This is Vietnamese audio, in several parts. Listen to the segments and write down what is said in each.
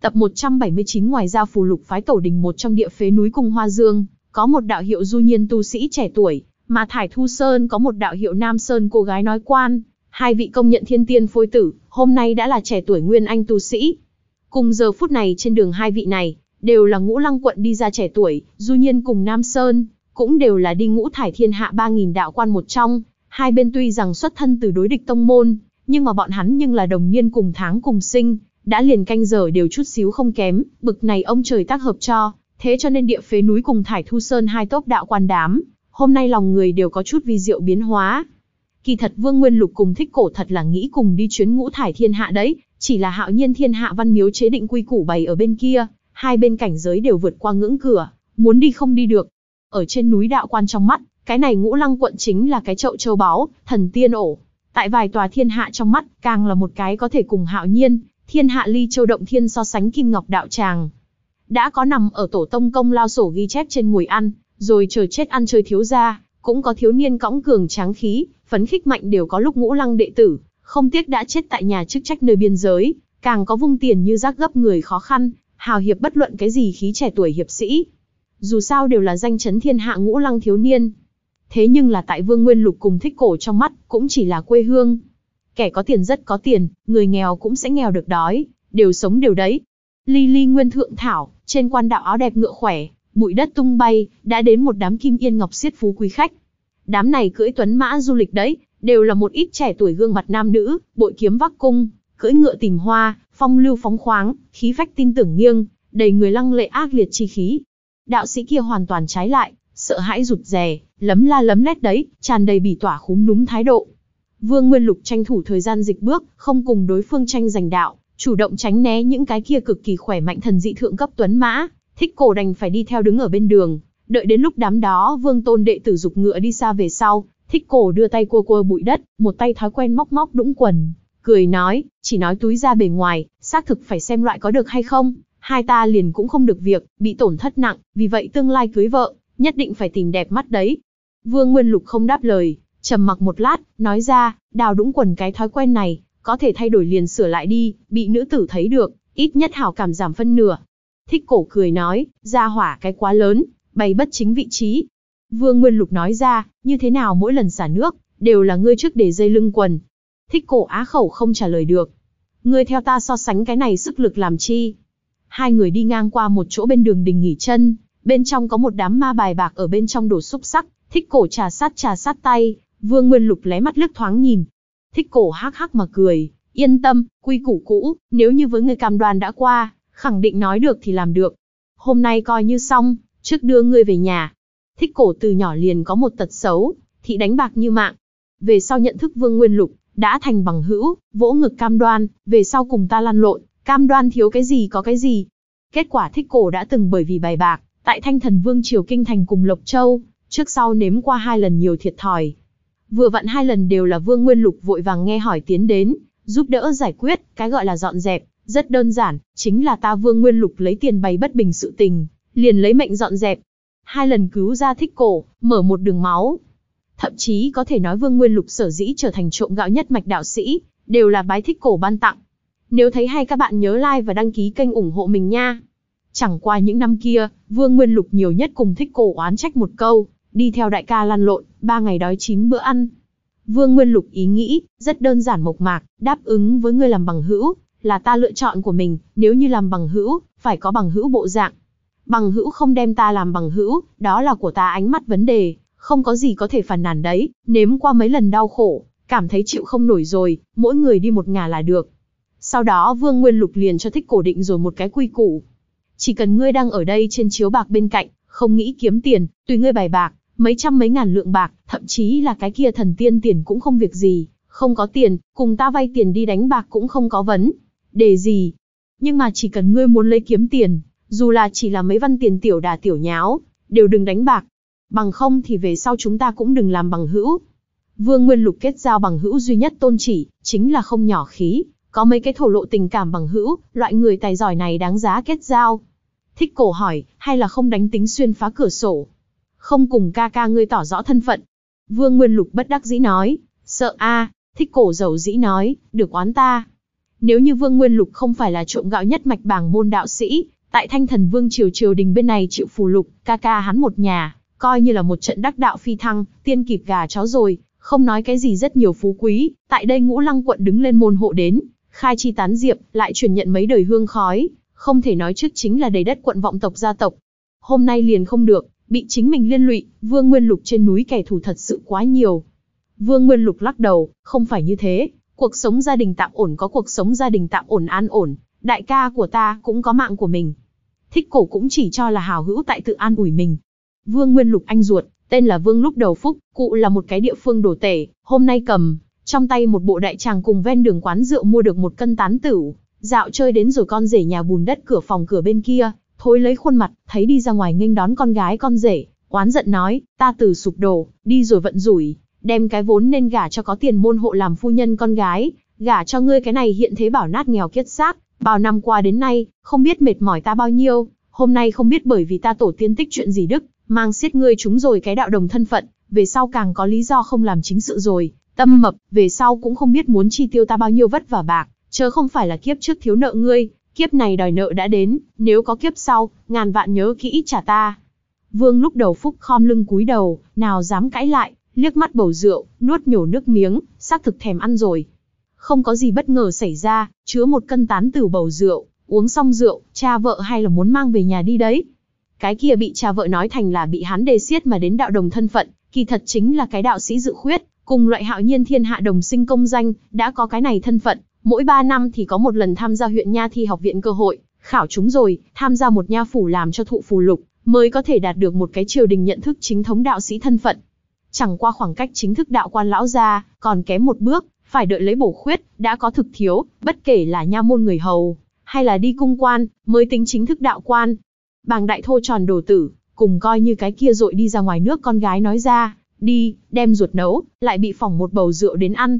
Tập 179 ngoài ra phù lục phái tổ đình một trong địa phế núi Cung Hoa Dương, có một đạo hiệu du nhiên tu sĩ trẻ tuổi, mà Thải Thu Sơn có một đạo hiệu Nam Sơn cô gái nói quan, hai vị công nhận thiên tiên phôi tử, hôm nay đã là trẻ tuổi nguyên anh tu sĩ. Cùng giờ phút này trên đường hai vị này, đều là ngũ lăng quận đi ra trẻ tuổi, du nhiên cùng Nam Sơn, cũng đều là đi ngũ thải thiên hạ 3.000 đạo quan một trong, hai bên tuy rằng xuất thân từ đối địch tông môn, nhưng mà bọn hắn nhưng là đồng niên cùng tháng cùng sinh, đã liền canh giờ đều chút xíu không kém, bực này ông trời tác hợp cho, thế cho nên địa phế núi cùng thải thu sơn hai tốp đạo quan đám, hôm nay lòng người đều có chút vi diệu biến hóa. Kỳ thật Vương Nguyên Lục cùng thích cổ thật là nghĩ cùng đi chuyến ngũ thải thiên hạ đấy, chỉ là hạo nhiên thiên hạ văn miếu chế định quy củ bày ở bên kia, hai bên cảnh giới đều vượt qua ngưỡng cửa, muốn đi không đi được. Ở trên núi đạo quan trong mắt, cái này ngũ lăng quận chính là cái chậu châu báu, thần tiên ổ. Tại vài tòa thiên hạ trong mắt, càng là một cái có thể cùng hạo nhiên, thiên hạ ly châu động thiên so sánh kim ngọc đạo tràng. Đã có nằm ở tổ tông công lao sổ ghi chép trên ngồi ăn, rồi chờ chết ăn chơi thiếu gia, cũng có thiếu niên cõng cường tráng khí, phấn khích mạnh đều có lúc ngũ lăng đệ tử, không tiếc đã chết tại nhà chức trách nơi biên giới, càng có vung tiền như rác gấp người khó khăn, hào hiệp bất luận cái gì khí trẻ tuổi hiệp sĩ. Dù sao đều là danh chấn thiên hạ ngũ lăng thiếu niên. Thế nhưng là tại Vương Nguyên Lục cùng thích cổ trong mắt, cũng chỉ là quê hương, kẻ có tiền rất có tiền, người nghèo cũng sẽ nghèo được đói, đều sống đều đấy. Ly ly nguyên thượng thảo, trên quan đạo áo đẹp ngựa khỏe, bụi đất tung bay, đã đến một đám kim yên ngọc Siết phú quý khách. Đám này cưỡi tuấn mã du lịch đấy, đều là một ít trẻ tuổi gương mặt nam nữ, bội kiếm vác cung, cưỡi ngựa tìm hoa, phong lưu phóng khoáng, khí phách tin tưởng nghiêng, đầy người lăng lệ ác liệt chi khí. Đạo sĩ kia hoàn toàn trái lại, sợ hãi rụt rè, lấm la lấm lét đấy, tràn đầy bỉ tỏa khúm núm thái độ, Vương Nguyên Lục tranh thủ thời gian dịch bước, không cùng đối phương tranh giành đạo, chủ động tránh né những cái kia cực kỳ khỏe mạnh thần dị thượng cấp tuấn mã, thích cổ đành phải đi theo đứng ở bên đường, đợi đến lúc đám đó Vương Tôn đệ tử dục ngựa đi xa về sau, thích cổ đưa tay cua cua bụi đất, một tay thói quen móc móc đũng quần, cười nói, chỉ nói túi ra bề ngoài, xác thực phải xem loại có được hay không, hai ta liền cũng không được việc, bị tổn thất nặng, vì vậy tương lai cưới vợ, nhất định phải tìm đẹp mắt đấy. Vương Nguyên Lục không đáp lời, Trầm mặc một lát, nói ra, đào đũng quần cái thói quen này, có thể thay đổi liền sửa lại đi, bị nữ tử thấy được, ít nhất hảo cảm giảm phân nửa. Thích cổ cười nói, ra hỏa cái quá lớn, bày bất chính vị trí. Vương Nguyên Lục nói ra, như thế nào mỗi lần xả nước, đều là ngươi trước để dây lưng quần. Thích cổ á khẩu không trả lời được. Ngươi theo ta so sánh cái này sức lực làm chi. Hai người đi ngang qua một chỗ bên đường đình nghỉ chân, bên trong có một đám ma bài bạc ở bên trong đổ xúc sắc, thích cổ trà sát trà sát tay, Vương Nguyên Lục lé mắt lướt thoáng nhìn, thích cổ hắc hắc mà cười, yên tâm, quy củ cũ, nếu như với người cam đoan đã qua, khẳng định nói được thì làm được. Hôm nay coi như xong, trước đưa người về nhà. Thích cổ từ nhỏ liền có một tật xấu, thị đánh bạc như mạng. Về sau nhận thức Vương Nguyên Lục, đã thành bằng hữu, vỗ ngực cam đoan, về sau cùng ta lăn lộn, cam đoan thiếu cái gì có cái gì. Kết quả thích cổ đã từng bởi vì bài bạc, tại Thanh Thần Vương Triều Kinh Thành cùng Lộc Châu, trước sau nếm qua hai lần nhiều thiệt thòi, Vừa vặn hai lần đều là Vương Nguyên Lục vội vàng nghe hỏi tiến đến, giúp đỡ giải quyết, cái gọi là dọn dẹp, rất đơn giản, chính là ta Vương Nguyên Lục lấy tiền bày bất bình sự tình, liền lấy mệnh dọn dẹp. Hai lần cứu ra thích cổ, mở một đường máu. Thậm chí có thể nói Vương Nguyên Lục sở dĩ trở thành trộm gạo nhất mạch đạo sĩ, đều là bái thích cổ ban tặng. Nếu thấy hay các bạn nhớ like và đăng ký kênh ủng hộ mình nha. Chẳng qua những năm kia, Vương Nguyên Lục nhiều nhất cùng thích cổ oán trách một câu, đi theo đại ca lăn lộn, ba ngày đói chín bữa ăn. Vương Nguyên Lục ý nghĩ, rất đơn giản mộc mạc, đáp ứng với ngươi làm bằng hữu, là ta lựa chọn của mình, nếu như làm bằng hữu, phải có bằng hữu bộ dạng. Bằng hữu không đem ta làm bằng hữu, đó là của ta ánh mắt vấn đề, không có gì có thể phản nàn đấy, nếm qua mấy lần đau khổ, cảm thấy chịu không nổi rồi, mỗi người đi một ngả là được. Sau đó Vương Nguyên Lục liền cho thích cổ định rồi một cái quy củ. Chỉ cần ngươi đang ở đây trên chiếu bạc bên cạnh, không nghĩ kiếm tiền, tùy ngươi bài bạc, mấy trăm mấy ngàn lượng bạc, thậm chí là cái kia thần tiên tiền cũng không việc gì, không có tiền, cùng ta vay tiền đi đánh bạc cũng không có vấn, để gì. Nhưng mà chỉ cần ngươi muốn lấy kiếm tiền, dù là chỉ là mấy văn tiền tiểu đà tiểu nháo, đều đừng đánh bạc. Bằng không thì về sau chúng ta cũng đừng làm bằng hữu. Vương Nguyên Lục kết giao bằng hữu duy nhất tôn chỉ, chính là không nhỏ khí, có mấy cái thổ lộ tình cảm bằng hữu, loại người tài giỏi này đáng giá kết giao. Thích cổ hỏi, hay là không đánh tính xuyên phá cửa sổ, không cùng ca ca ngươi tỏ rõ thân phận. Vương Nguyên Lục bất đắc dĩ nói, sợ a, thích cổ dầu dĩ nói, được oán ta. Nếu như Vương Nguyên Lục không phải là trộm gạo nhất mạch bảng môn đạo sĩ, tại Thanh Thần Vương triều triều đình bên này chịu phù lục, ca ca hắn một nhà, coi như là một trận đắc đạo phi thăng, tiên kịp gà chó rồi, không nói cái gì rất nhiều phú quý, tại đây Ngũ Lăng quận đứng lên môn hộ đến, khai chi tán diệp, lại truyền nhận mấy đời hương khói, không thể nói trước chính là đầy đất quận vọng tộc gia tộc. Hôm nay liền không được, bị chính mình liên lụy, Vương Nguyên Lục trên núi kẻ thù thật sự quá nhiều. Vương Nguyên Lục lắc đầu, không phải như thế, cuộc sống gia đình tạm ổn có cuộc sống gia đình tạm ổn an ổn, đại ca của ta cũng có mạng của mình. Thích cổ cũng chỉ cho là hào hữu tại tự an ủi mình. Vương Nguyên Lục anh ruột, tên là Vương lúc đầu phúc, cụ là một cái địa phương đồ tể, hôm nay cầm, trong tay một bộ đại tràng cùng ven đường quán rượu mua được một cân tán tửu, dạo chơi đến rồi con rể nhà bùn đất cửa phòng cửa bên kia, thối lấy khuôn mặt, thấy đi ra ngoài nghênh đón con gái con rể, oán giận nói, ta từ sụp đổ, đi rồi vận rủi, đem cái vốn nên gả cho có tiền môn hộ làm phu nhân con gái, gả cho ngươi cái này hiện thế bảo nát nghèo kiết xác, bao năm qua đến nay, không biết mệt mỏi ta bao nhiêu, hôm nay không biết bởi vì ta tổ tiên tích chuyện gì đức, mang xiết ngươi chúng rồi cái đạo đồng thân phận, về sau càng có lý do không làm chính sự rồi, tâm mập, về sau cũng không biết muốn chi tiêu ta bao nhiêu vất vả bạc, chớ không phải là kiếp trước thiếu nợ ngươi, Kiếp này đòi nợ đã đến, nếu có kiếp sau, ngàn vạn nhớ kỹ trả ta. Vương lúc đầu phúc khom lưng cúi đầu, nào dám cãi lại, liếc mắt bầu rượu, nuốt nhổ nước miếng, xác thực thèm ăn rồi. Không có gì bất ngờ xảy ra, chứa một cân tán tử bầu rượu, uống xong rượu, cha vợ hay là muốn mang về nhà đi đấy. Cái kia bị cha vợ nói thành là bị hắn đề xiết mà đến đạo đồng thân phận, kỳ thật chính là cái đạo sĩ dự khuyết, cùng loại hạo nhiên thiên hạ đồng sinh công danh, đã có cái này thân phận, Mỗi 3 năm thì có một lần tham gia huyện nha thi học viện cơ hội, khảo chúng rồi, tham gia một nha phủ làm cho thụ phù lục, mới có thể đạt được một cái triều đình nhận thức chính thống đạo sĩ thân phận. Chẳng qua khoảng cách chính thức đạo quan lão gia, còn kém một bước, phải đợi lấy bổ khuyết, đã có thực thiếu, bất kể là nha môn người hầu, hay là đi cung quan, mới tính chính thức đạo quan. Bàng đại thô tròn đồ tử, cùng coi như cái kia rội đi ra ngoài nước con gái nói ra, đi, đem ruột nấu, lại bị phỏng một bầu rượu đến ăn,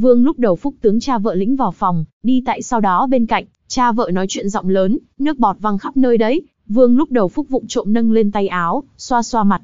Vương lúc đầu phúc tướng cha vợ lĩnh vào phòng, đi tại sau đó bên cạnh, cha vợ nói chuyện giọng lớn, nước bọt văng khắp nơi đấy. Vương lúc đầu phúc vụng trộm nâng lên tay áo, xoa xoa mặt.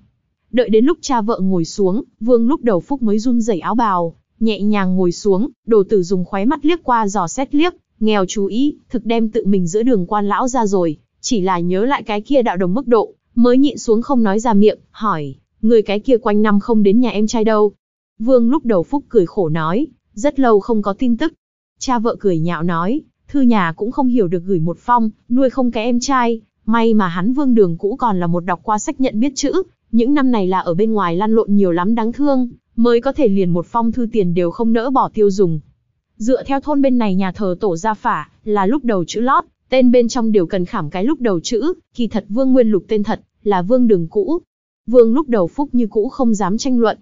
Đợi đến lúc cha vợ ngồi xuống, Vương lúc đầu phúc mới run rẩy áo bào, nhẹ nhàng ngồi xuống, đồ tử dùng khóe mắt liếc qua dò xét liếc, nghèo chú ý, thực đem tự mình giữa đường quan lão ra rồi, chỉ là nhớ lại cái kia đạo đồng mức độ, mới nhịn xuống không nói ra miệng, hỏi, người cái kia quanh năm không đến nhà em trai đâu. Vương lúc đầu phúc cười khổ nói, rất lâu không có tin tức. Cha vợ cười nhạo nói, thư nhà cũng không hiểu được gửi một phong, nuôi không cái em trai. May mà hắn vương đường cũ còn là một đọc qua sách nhận biết chữ. Những năm này là ở bên ngoài lăn lộn nhiều lắm đáng thương, mới có thể liền một phong thư tiền đều không nỡ bỏ tiêu dùng. Dựa theo thôn bên này nhà thờ tổ gia phả, là lúc đầu chữ lót, tên bên trong đều cần khảm cái lúc đầu chữ, kỳ thật vương nguyên lục tên thật, là vương đường cũ. Vương lúc đầu phúc như cũ không dám tranh luận.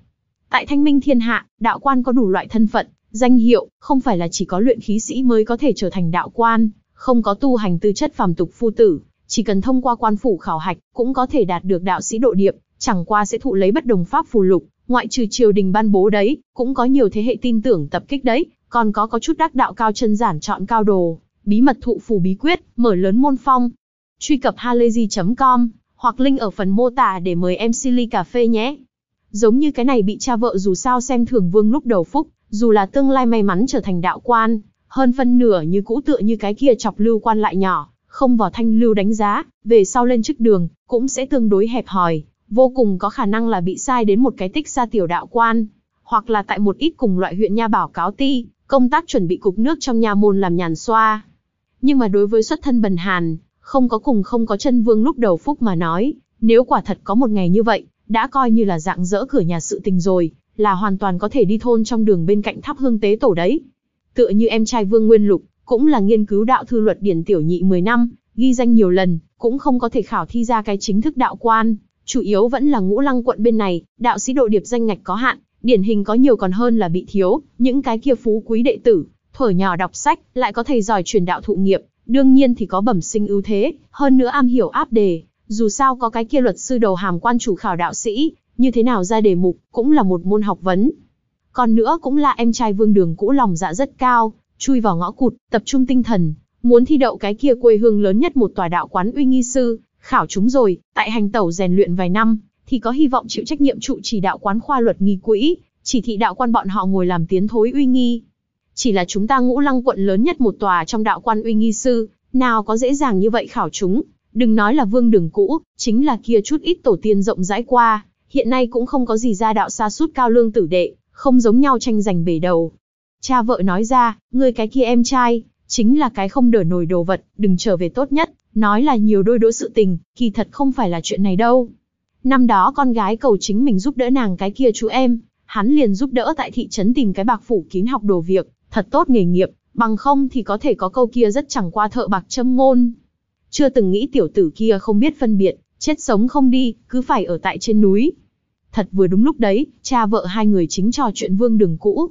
Tại thanh minh thiên hạ, đạo quan có đủ loại thân phận, Danh hiệu, không phải là chỉ có luyện khí sĩ mới có thể trở thành đạo quan, không có tu hành tư chất phàm tục phu tử, chỉ cần thông qua quan phủ khảo hạch, cũng có thể đạt được đạo sĩ độ điệp, chẳng qua sẽ thụ lấy bất đồng pháp phù lục, ngoại trừ triều đình ban bố đấy, cũng có nhiều thế hệ tin tưởng tập kích đấy, còn có có chút đắc đạo cao chân giản chọn cao đồ, bí mật thụ phù bí quyết, mở lớn môn phong. Truy cập halayzi.com, hoặc link ở phần mô tả để mời em Silly Cà Phê nhé. Giống như cái này bị cha vợ dù sao xem thường vương lúc đầu phúc, dù là tương lai may mắn trở thành đạo quan, hơn phân nửa như cũ tựa như cái kia chọc lưu quan lại nhỏ, không vào thanh lưu đánh giá, về sau lên chức đường, cũng sẽ tương đối hẹp hòi, vô cùng có khả năng là bị sai đến một cái tích xa tiểu đạo quan, hoặc là tại một ít cùng loại huyện nha bảo cáo ti, công tác chuẩn bị cục nước trong nhà môn làm nhàn xoa. Nhưng mà đối với xuất thân bần hàn, không có cùng không có chân vương lúc đầu phúc mà nói, nếu quả thật có một ngày như vậy, đã coi như là dạng dỡ cửa nhà sự tình rồi, là hoàn toàn có thể đi thôn trong đường bên cạnh tháp hương tế tổ đấy. Tựa như em trai Vương Nguyên Lục, cũng là nghiên cứu đạo thư luật điển tiểu nhị 10 năm, ghi danh nhiều lần, cũng không có thể khảo thi ra cái chính thức đạo quan, chủ yếu vẫn là ngũ lăng quận bên này, đạo sĩ độ điệp danh ngạch có hạn, điển hình có nhiều còn hơn là bị thiếu, những cái kia phú quý đệ tử, thuở nhỏ đọc sách, lại có thầy giỏi truyền đạo thụ nghiệp, đương nhiên thì có bẩm sinh ưu thế, hơn nữa am hiểu áp đề, dù sao có cái kia luật sư đầu hàm quan chủ khảo đạo sĩ, như thế nào ra đề mục, cũng là một môn học vấn. Còn nữa cũng là em trai vương đường cũ lòng dạ rất cao, chui vào ngõ cụt, tập trung tinh thần, muốn thi đậu cái kia quê hương lớn nhất một tòa đạo quán uy nghi sư, khảo chúng rồi, tại hành tẩu rèn luyện vài năm, thì có hy vọng chịu trách nhiệm trụ chỉ đạo quán khoa luật nghi quỹ, chỉ thị đạo quan bọn họ ngồi làm tiến thối uy nghi. Chỉ là chúng ta ngũ lăng quận lớn nhất một tòa trong đạo quan uy nghi sư, nào có dễ dàng như vậy khảo chúng, đừng nói là vương đường cũ, chính là kia chút ít tổ tiên rộng rãi qua, hiện nay cũng không có gì gia đạo xa sút cao lương tử đệ, không giống nhau tranh giành bể đầu. Cha vợ nói ra, ngươi cái kia em trai, chính là cái không đỡ nổi đồ vật, đừng trở về tốt nhất, nói là nhiều đôi đũa sự tình, kỳ thật không phải là chuyện này đâu. Năm đó con gái cầu chính mình giúp đỡ nàng cái kia chú em, hắn liền giúp đỡ tại thị trấn tìm cái bạc phủ kín học đồ việc, thật tốt nghề nghiệp, bằng không thì có thể có câu kia rất chẳng qua thợ bạc châm ngôn. Chưa từng nghĩ tiểu tử kia không biết phân biệt, chết sống không đi, cứ phải ở tại trên núi, Thật vừa đúng lúc đấy, cha vợ hai người chính trò chuyện vương đường cũ.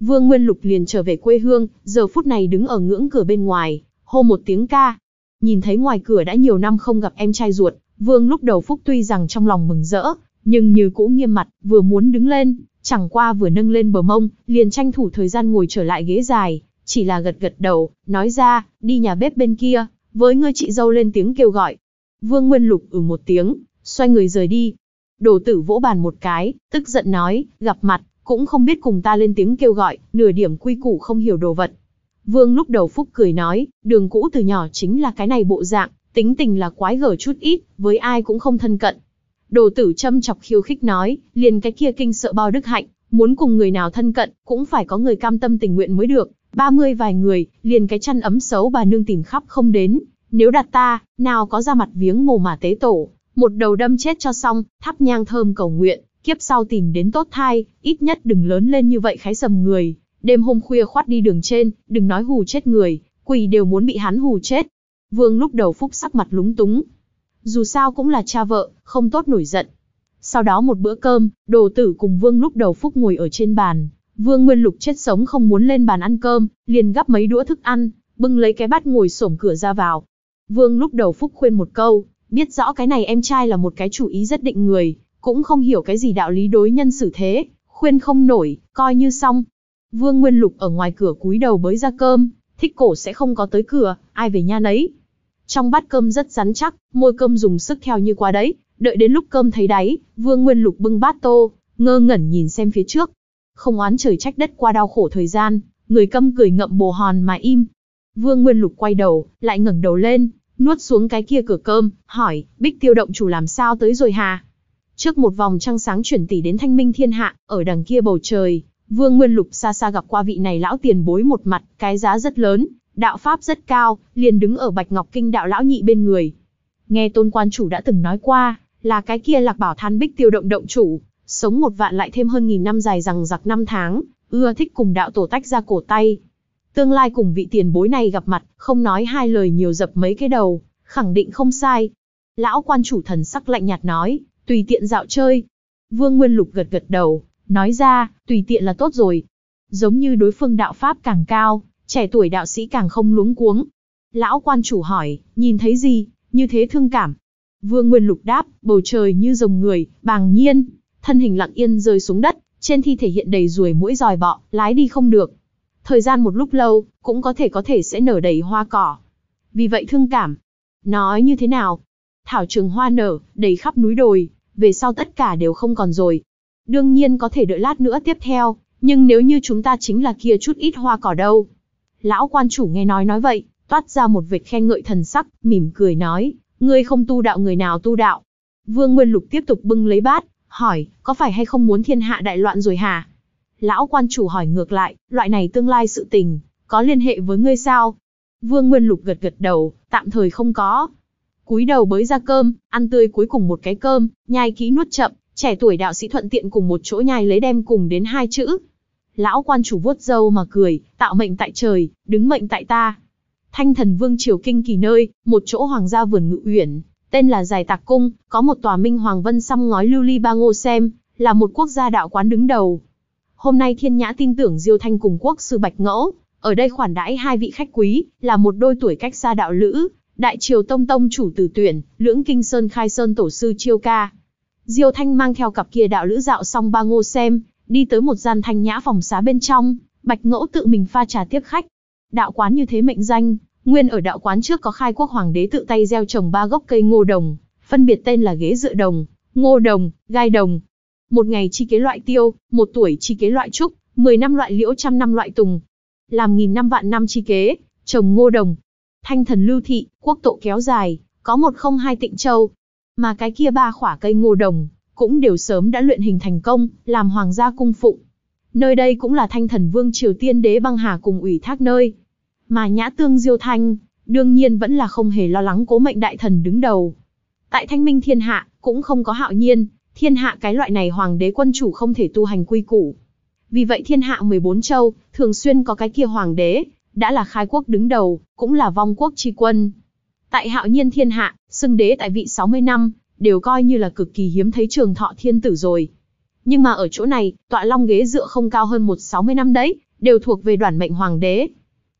Vương Nguyên Lục liền trở về quê hương, giờ phút này đứng ở ngưỡng cửa bên ngoài, hô một tiếng ca. Nhìn thấy ngoài cửa đã nhiều năm không gặp em trai ruột, Vương lúc đầu phúc tuy rằng trong lòng mừng rỡ, nhưng như cũ nghiêm mặt, vừa muốn đứng lên, chẳng qua vừa nâng lên bờ mông, liền tranh thủ thời gian ngồi trở lại ghế dài, chỉ là gật gật đầu, nói ra, đi nhà bếp bên kia, với ngươi chị dâu lên tiếng kêu gọi. Vương Nguyên Lục ừ một tiếng, xoay người rời đi, Đồ tử vỗ bàn một cái, tức giận nói, gặp mặt, cũng không biết cùng ta lên tiếng kêu gọi, nửa điểm quy củ không hiểu đồ vật. Vương lúc đầu phúc cười nói, đường cũ từ nhỏ chính là cái này bộ dạng, tính tình là quái gở chút ít, với ai cũng không thân cận. Đồ tử châm chọc khiêu khích nói, liền cái kia kinh sợ bao đức hạnh, muốn cùng người nào thân cận, cũng phải có người cam tâm tình nguyện mới được. Ba mươi vài người, liền cái chăn ấm xấu bà nương tìm khắp không đến. Nếu đặt ta, nào có ra mặt viếng mồ mà tế tổ một đầu đâm chết cho xong, thắp nhang thơm cầu nguyện, kiếp sau tìm đến tốt thai, ít nhất đừng lớn lên như vậy khái sầm người. Đêm hôm khuya khoát đi đường trên, đừng nói hù chết người, quỷ đều muốn bị hắn hù chết. Vương lúc đầu phúc sắc mặt lúng túng. Dù sao cũng là cha vợ, không tốt nổi giận. Sau đó một bữa cơm, đồ tử cùng Vương lúc đầu phúc ngồi ở trên bàn. Vương Nguyên Lục chết sống không muốn lên bàn ăn cơm, liền gắp mấy đũa thức ăn, bưng lấy cái bát ngồi sổm cửa ra vào. Vương lúc đầu phúc khuyên một câu, biết rõ cái này em trai là một cái chủ ý rất định người, cũng không hiểu cái gì đạo lý đối nhân xử thế, khuyên không nổi, coi như xong. Vương Nguyên Lục ở ngoài cửa cúi đầu bới ra cơm, thích cổ sẽ không có tới cửa, ai về nhà nấy. Trong bát cơm rất rắn chắc, môi cơm dùng sức theo như qua đấy, đợi đến lúc cơm thấy đáy, Vương Nguyên Lục bưng bát tô, ngơ ngẩn nhìn xem phía trước. Không oán trời trách đất qua đau khổ thời gian, người câm cười ngậm bồ hòn mà im. Vương Nguyên Lục quay đầu, lại ngẩng đầu lên, nuốt xuống cái kia cửa cơm, hỏi, bích tiêu động chủ làm sao tới rồi hà? Trước một vòng trăng sáng chuyển tỷ đến thanh minh thiên hạ, ở đằng kia bầu trời, vương nguyên lục xa xa gặp qua vị này lão tiền bối một mặt, cái giá rất lớn, đạo pháp rất cao, liền đứng ở bạch ngọc kinh đạo lão nhị bên người. Nghe tôn quan chủ đã từng nói qua, là cái kia lạc bảo than bích tiêu động động chủ, sống một vạn lại thêm hơn nghìn năm dài rằng giặc năm tháng, ưa thích cùng đạo tổ tách ra cổ tay, Tương lai cùng vị tiền bối này gặp mặt, không nói hai lời nhiều dập mấy cái đầu, khẳng định không sai. Lão quan chủ thần sắc lạnh nhạt nói, tùy tiện dạo chơi. Vương Nguyên Lục gật gật đầu, nói ra, tùy tiện là tốt rồi. Giống như đối phương đạo Pháp càng cao, trẻ tuổi đạo sĩ càng không luống cuống. Lão quan chủ hỏi, nhìn thấy gì, như thế thương cảm. Vương Nguyên Lục đáp, bầu trời như rồng người, bàng nhiên, thân hình lặng yên rơi xuống đất, trên thi thể hiện đầy ruồi mũi dòi bọ, lái đi không được, thời gian một lúc lâu, cũng có thể có thể sẽ nở đầy hoa cỏ. Vì vậy thương cảm. Nói như thế nào? Thảo trường hoa nở, đầy khắp núi đồi, về sau tất cả đều không còn rồi. Đương nhiên có thể đợi lát nữa tiếp theo, nhưng nếu như chúng ta chính là kia chút ít hoa cỏ đâu. Lão quan chủ nghe nói nói vậy, toát ra một vệt khen ngợi thần sắc, mỉm cười nói, ngươi không tu đạo người nào tu đạo. Vương Nguyên Lục tiếp tục bưng lấy bát, hỏi, có phải hay không muốn thiên hạ đại loạn rồi hả? Lão quan chủ hỏi ngược lại, loại này tương lai sự tình, có liên hệ với ngươi sao? Vương Nguyên Lục gật gật đầu, tạm thời không có. Cúi đầu bới ra cơm, ăn tươi cuối cùng một cái cơm, nhai kỹ nuốt chậm, trẻ tuổi đạo sĩ thuận tiện cùng một chỗ nhai lấy đem cùng đến hai chữ. Lão quan chủ vuốt dâu mà cười, tạo mệnh tại trời, đứng mệnh tại ta. Thanh thần vương triều kinh kỳ nơi, một chỗ hoàng gia vườn ngự uyển, tên là Giải Tạc Cung, có một tòa minh hoàng vân xăm ngói lưu ly ba ngô xem, là một quốc gia đạo quán đứng đầu, hôm nay Thiên Nhã tin tưởng Diêu Thanh cùng quốc sư Bạch Ngẫu, ở đây khoản đãi hai vị khách quý, là một đôi tuổi cách xa đạo lữ, Đại Triều Tông Tông chủ Tử Tuyển, Lưỡng Kinh Sơn Khai Sơn tổ sư Chiêu Ca. Diêu Thanh mang theo cặp kia đạo lữ dạo xong ba ngô xem, đi tới một gian thanh nhã phòng xá bên trong, Bạch Ngẫu tự mình pha trà tiếp khách. Đạo quán như thế mệnh danh, nguyên ở đạo quán trước có khai quốc hoàng đế tự tay gieo trồng ba gốc cây ngô đồng, phân biệt tên là ghế dựa đồng, ngô đồng, gai đồng, một ngày chi kế loại tiêu, một tuổi chi kế loại trúc, 10 năm loại liễu trăm năm loại tùng, làm nghìn năm vạn năm chi kế, trồng ngô đồng. Thanh thần lưu thị, quốc tộ kéo dài, có một không hai tịnh châu. Mà cái kia ba khỏa cây ngô đồng, cũng đều sớm đã luyện hình thành công, làm hoàng gia cung phụng. Nơi đây cũng là thanh thần vương Triều Tiên đế băng hà cùng ủy thác nơi. Mà nhã tương diêu thanh, đương nhiên vẫn là không hề lo lắng cố mệnh đại thần đứng đầu. Tại thanh minh thiên hạ, cũng không có hạo nhiên, thiên hạ cái loại này hoàng đế quân chủ không thể tu hành quy củ. Vì vậy thiên hạ 14 châu, thường xuyên có cái kia hoàng đế, đã là khai quốc đứng đầu, cũng là vong quốc tri quân. Tại hạo nhiên thiên hạ, xưng đế tại vị 60 năm, đều coi như là cực kỳ hiếm thấy trường thọ thiên tử rồi. Nhưng mà ở chỗ này, tọa long ghế dựa không cao hơn một 160 năm đấy, đều thuộc về đoàn mệnh hoàng đế.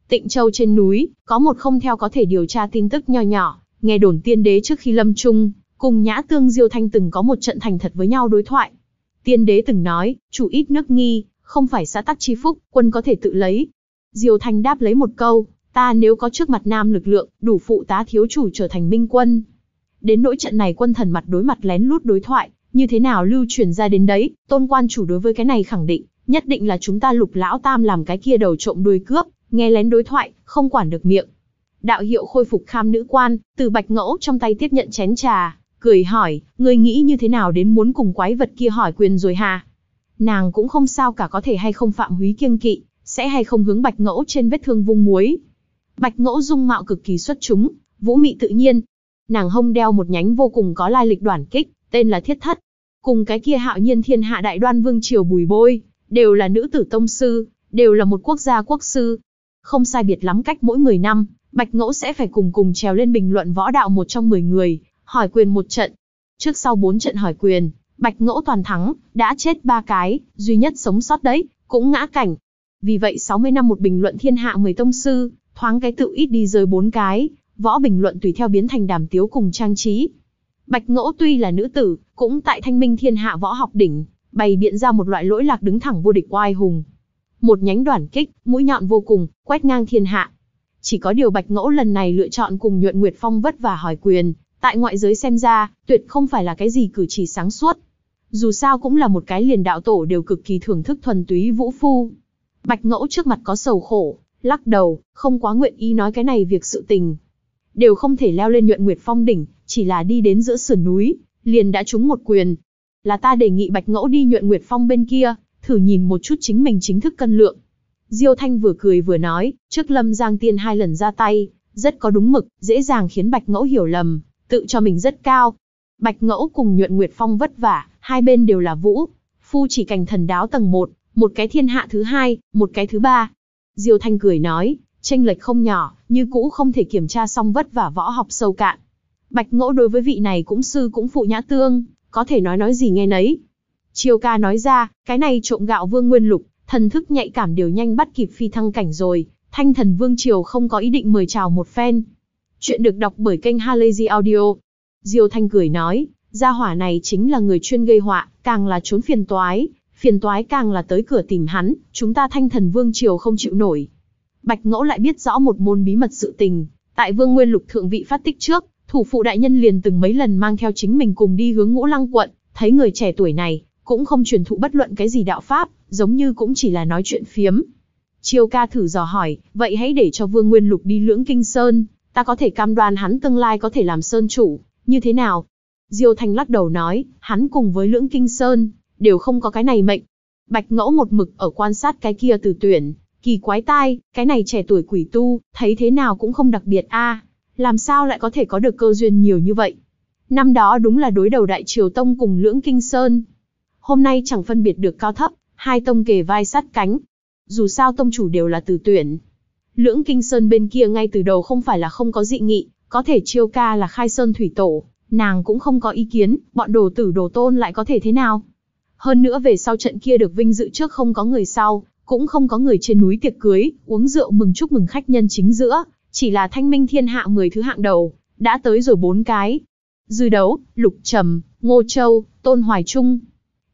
Tịnh Châu trên núi, có một không theo có thể điều tra tin tức nho nhỏ, nghe đồn tiên đế trước khi lâm trung, Cùng Nhã Tương Diêu Thanh từng có một trận thành thật với nhau đối thoại. Tiên đế từng nói, chủ ít nước nghi, không phải xã tắc chi phúc, quân có thể tự lấy. Diêu Thanh đáp lấy một câu, ta nếu có trước mặt nam lực lượng, đủ phụ tá thiếu chủ trở thành minh quân. Đến nỗi trận này quân thần mặt đối mặt lén lút đối thoại, như thế nào lưu truyền ra đến đấy, tôn quan chủ đối với cái này khẳng định, nhất định là chúng ta lục lão tam làm cái kia đầu trộm đuôi cướp, nghe lén đối thoại, không quản được miệng. Đạo hiệu khôi phục kham nữ quan, từ bạch ngẫu trong tay tiếp nhận chén trà, cười hỏi, ngươi nghĩ như thế nào đến muốn cùng quái vật kia hỏi quyền rồi hà? Nàng cũng không sao cả có thể hay không phạm húy kiêng kỵ, sẽ hay không hướng bạch ngẫu trên vết thương vung muối. Bạch ngẫu dung mạo cực kỳ xuất chúng, vũ mị tự nhiên. Nàng hông đeo một nhánh vô cùng có lai lịch đoản kích, tên là thiết thất. Cùng cái kia hạo nhiên thiên hạ đại đoan vương triều bùi bôi, đều là nữ tử tông sư, đều là một quốc gia quốc sư. Không sai biệt lắm cách mỗi 10 năm, Bạch Ngẫu sẽ phải cùng cùng trèo lên bình luận võ đạo một trong 10 người, hỏi quyền một trận. Trước sau bốn trận hỏi quyền, Bạch Ngỗ toàn thắng, đã chết ba cái, duy nhất sống sót đấy, cũng ngã cảnh. Vì vậy 60 năm một bình luận thiên hạ 10 tông sư, thoáng cái tự ít đi rơi bốn cái, võ bình luận tùy theo biến thành đàm tiếu cùng trang trí. Bạch Ngỗ tuy là nữ tử, cũng tại thanh minh thiên hạ võ học đỉnh, bày biện ra một loại lỗi lạc đứng thẳng vô địch oai hùng. Một nhánh đoản kích, mũi nhọn vô cùng, quét ngang thiên hạ. Chỉ có điều Bạch Ngỗ lần này lựa chọn cùng Nhuận Nguyệt Phong vất vả hỏi quyền, tại ngoại giới xem ra, tuyệt không phải là cái gì cử chỉ sáng suốt. Dù sao cũng là một cái liền đạo tổ đều cực kỳ thưởng thức thuần túy vũ phu. Bạch ngẫu trước mặt có sầu khổ, lắc đầu, không quá nguyện ý nói cái này việc sự tình. Đều không thể leo lên nhuận nguyệt phong đỉnh, chỉ là đi đến giữa sườn núi, liền đã trúng một quyền. Là ta đề nghị bạch ngẫu đi nhuận nguyệt phong bên kia, thử nhìn một chút chính mình chính thức cân lượng. Diêu Thanh vừa cười vừa nói, trước Lâm Giang Tiên hai lần ra tay, rất có đúng mực, dễ dàng khiến Bạch Ngẫu hiểu lầm, tự cho mình rất cao. Bạch Ngẫu cùng Nhuận Nguyệt Phong vất vả, hai bên đều là vũ, phu chỉ cảnh thần đáo tầng 1, một cái thiên hạ thứ hai, một cái thứ ba. Diêu Thanh cười nói, tranh lệch không nhỏ, như cũ không thể kiểm tra xong vất vả võ học sâu cạn. Bạch Ngẫu đối với vị này cũng sư cũng phụ nhã tương, có thể nói nói gì nghe nấy. Triều ca nói ra, cái này trộm gạo vương nguyên lục, thần thức nhạy cảm đều nhanh bắt kịp phi thăng cảnh rồi, thanh thần vương triều không có ý định mời chào một phen, Chuyện được đọc bởi kênh Halazy Audio. Diêu Thanh cười nói, gia hỏa này chính là người chuyên gây họa, càng là trốn phiền toái, phiền toái càng là tới cửa tìm hắn, chúng ta thanh thần vương triều không chịu nổi. Bạch Ngẫu lại biết rõ một môn bí mật sự tình, tại vương nguyên lục thượng vị phát tích trước, thủ phụ đại nhân liền từng mấy lần mang theo chính mình cùng đi hướng ngũ lăng quận, thấy người trẻ tuổi này, cũng không truyền thụ bất luận cái gì đạo pháp, giống như cũng chỉ là nói chuyện phiếm. Chiêu ca thử dò hỏi, vậy hãy để cho vương nguyên lục đi lưỡng kinh sơn, ta có thể cam đoan hắn tương lai có thể làm sơn chủ, như thế nào? Diêu Thanh lắc đầu nói, hắn cùng với Lưỡng Kinh Sơn, đều không có cái này mệnh. Bạch Ngẫu một mực ở quan sát cái kia từ tuyển, kỳ quái tai, cái này trẻ tuổi quỷ tu, thấy thế nào cũng không đặc biệt a, làm sao lại có thể có được cơ duyên nhiều như vậy? Năm đó đúng là đối đầu Đại Triều Tông cùng Lưỡng Kinh Sơn. Hôm nay chẳng phân biệt được cao thấp, hai tông kề vai sát cánh. Dù sao tông chủ đều là từ tuyển, Lưỡng Kinh Sơn bên kia ngay từ đầu không phải là không có dị nghị, có thể chiêu ca là khai sơn thủy tổ, nàng cũng không có ý kiến, bọn đồ tử đồ tôn lại có thể thế nào. Hơn nữa về sau trận kia được vinh dự trước không có người sau, cũng không có người trên núi tiệc cưới, uống rượu mừng chúc mừng khách nhân chính giữa, chỉ là thanh minh thiên hạ 10 thứ hạng đầu, đã tới rồi bốn cái. Dư đấu, Lục Trầm, Ngô Châu, Tôn Hoài Trung.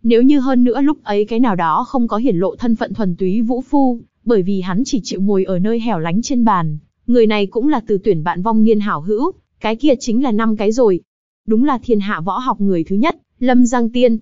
Nếu như hơn nữa lúc ấy cái nào đó không có hiển lộ thân phận thuần túy vũ phu, bởi vì hắn chỉ chịu ngồi ở nơi hẻo lánh trên bàn. Người này cũng là từ tuyển bạn vong niên hảo hữu, cái kia chính là năm cái rồi. Đúng là thiên hạ võ học người thứ nhất, Lâm Giang Tiên.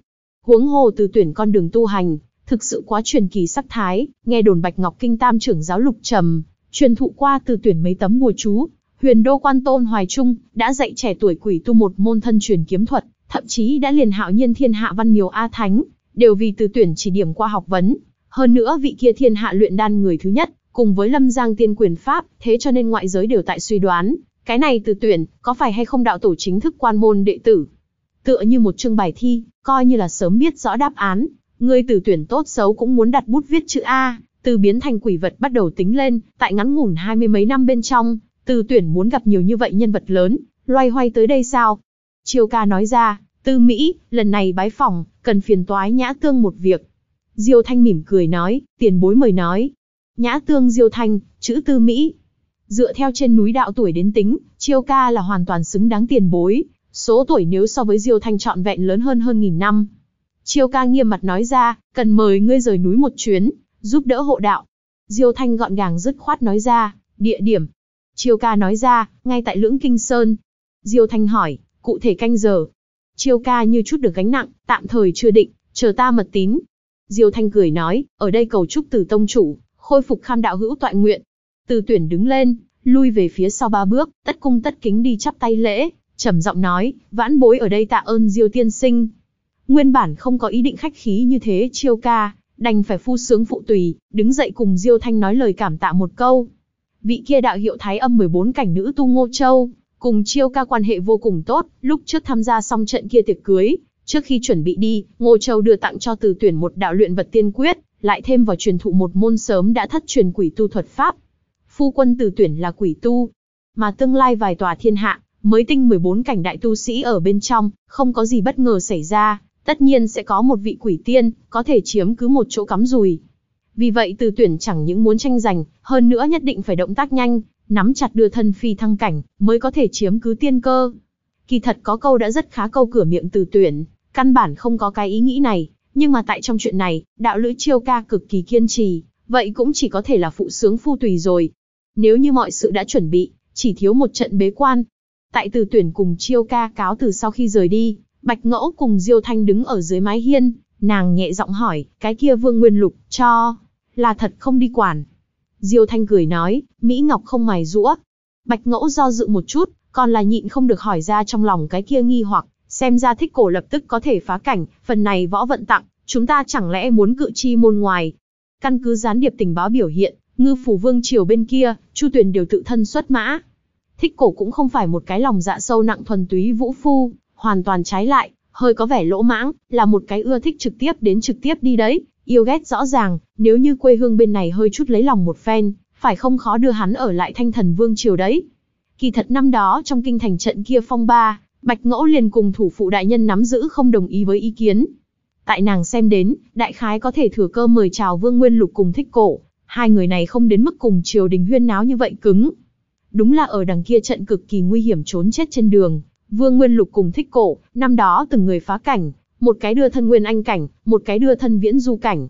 Huống hồ từ tuyển con đường tu hành, thực sự quá truyền kỳ sắc thái, nghe đồn Bạch Ngọc Kinh Tam trưởng giáo Lục Trầm, truyền thụ qua từ tuyển mấy tấm bùa chú, Huyền Đô Quan Tôn Hoài Trung đã dạy trẻ tuổi quỷ tu một môn thân truyền kiếm thuật, thậm chí đã liền hạo nhiên thiên hạ văn miếu A Thánh, đều vì từ tuyển chỉ điểm qua học vấn, hơn nữa vị kia thiên hạ luyện đan người thứ nhất, cùng với lâm giang tiên quyền Pháp, thế cho nên ngoại giới đều tại suy đoán, cái này từ tuyển, có phải hay không đạo tổ chính thức quan môn đệ tử? Tựa như một chương bài thi, coi như là sớm biết rõ đáp án, người từ tuyển tốt xấu cũng muốn đặt bút viết chữ A, từ biến thành quỷ vật bắt đầu tính lên, tại ngắn ngủn hai mươi mấy năm bên trong, từ tuyển muốn gặp nhiều như vậy nhân vật lớn, loay hoay tới đây sao? Triều ca nói ra, Tư Mỹ, lần này bái phỏng, cần phiền toái nhã tương một việc. Diêu Thanh mỉm cười nói, tiền bối mời nói. Nhã tương Diêu Thanh, chữ tư Mỹ. Dựa theo trên núi đạo tuổi đến tính, Chiêu ca là hoàn toàn xứng đáng tiền bối. Số tuổi nếu so với Diêu Thanh trọn vẹn lớn hơn hơn nghìn năm. Chiêu ca nghiêm mặt nói ra, cần mời ngươi rời núi một chuyến, giúp đỡ hộ đạo. Diêu Thanh gọn gàng dứt khoát nói ra, địa điểm. Chiêu ca nói ra, ngay tại lưỡng Kinh Sơn. Diêu Thanh hỏi, cụ thể canh giờ. Chiêu ca như chút được gánh nặng, tạm thời chưa định, chờ ta mật tín, Diêu Thanh cười nói, ở đây cầu chúc từ tông chủ, khôi phục kham đạo hữu toại nguyện. Từ tuyển đứng lên, lui về phía sau ba bước, tất cung tất kính đi chắp tay lễ, trầm giọng nói, vãn bối ở đây tạ ơn Diêu tiên sinh. Nguyên bản không có ý định khách khí như thế chiêu ca, đành phải phu sướng phụ tùy, đứng dậy cùng Diêu Thanh nói lời cảm tạ một câu. Vị kia đạo hiệu thái âm 14 cảnh nữ tu Ngô Châu, cùng chiêu ca quan hệ vô cùng tốt, lúc trước tham gia xong trận kia tiệc cưới, Trước khi chuẩn bị đi, Ngô Châu đưa tặng cho Từ Tuyển một đạo luyện vật tiên quyết, lại thêm vào truyền thụ một môn sớm đã thất truyền quỷ tu thuật pháp. Phu quân Từ Tuyển là quỷ tu, mà tương lai vài tòa thiên hạ, mới tinh 14 cảnh đại tu sĩ ở bên trong, không có gì bất ngờ xảy ra, tất nhiên sẽ có một vị quỷ tiên, có thể chiếm cứ một chỗ cắm rùi. Vì vậy Từ Tuyển chẳng những muốn tranh giành, hơn nữa nhất định phải động tác nhanh, nắm chặt đưa thân phi thăng cảnh, mới có thể chiếm cứ tiên cơ. Kỳ thật có câu đã rất khá câu cửa miệng Từ Tuyển, Căn bản không có cái ý nghĩ này, nhưng mà tại trong chuyện này, đạo lữ chiêu ca cực kỳ kiên trì, vậy cũng chỉ có thể là phụ sướng phu tùy rồi. Nếu như mọi sự đã chuẩn bị, chỉ thiếu một trận bế quan. Tại từ tuyển cùng chiêu ca cáo từ sau khi rời đi, Bạch Ngẫu cùng Diêu Thanh đứng ở dưới mái hiên, nàng nhẹ giọng hỏi, cái kia vương nguyên lục, cho, là thật không đi quản. Diêu Thanh cười nói, Mỹ Ngọc không mài rũa. Bạch Ngẫu do dự một chút, còn là nhịn không được hỏi ra trong lòng cái kia nghi hoặc, Xem ra thích cổ lập tức có thể phá cảnh, phần này võ vận tặng, chúng ta chẳng lẽ muốn cự chi môn ngoài. Căn cứ gián điệp tình báo biểu hiện, ngư phủ vương triều bên kia, chu tuyển đều tự thân xuất mã. Thích cổ cũng không phải một cái lòng dạ sâu nặng thuần túy vũ phu, hoàn toàn trái lại, hơi có vẻ lỗ mãng, là một cái ưa thích trực tiếp đến trực tiếp đi đấy, yêu ghét rõ ràng, nếu như quê hương bên này hơi chút lấy lòng một phen, phải không khó đưa hắn ở lại thanh thần vương triều đấy. Kỳ thật năm đó trong kinh thành trận kia phong ba, Bạch Ngẫu liền cùng thủ phụ đại nhân nắm giữ không đồng ý với ý kiến. Tại nàng xem đến, đại khái có thể thừa cơ mời chào Vương Nguyên Lục cùng thích cổ, hai người này không đến mức cùng triều đình huyên náo như vậy cứng. Đúng là ở đằng kia trận cực kỳ nguy hiểm trốn chết trên đường, Vương Nguyên Lục cùng thích cổ, năm đó từng người phá cảnh, một cái đưa thân Nguyên Anh cảnh, một cái đưa thân Viễn Du cảnh.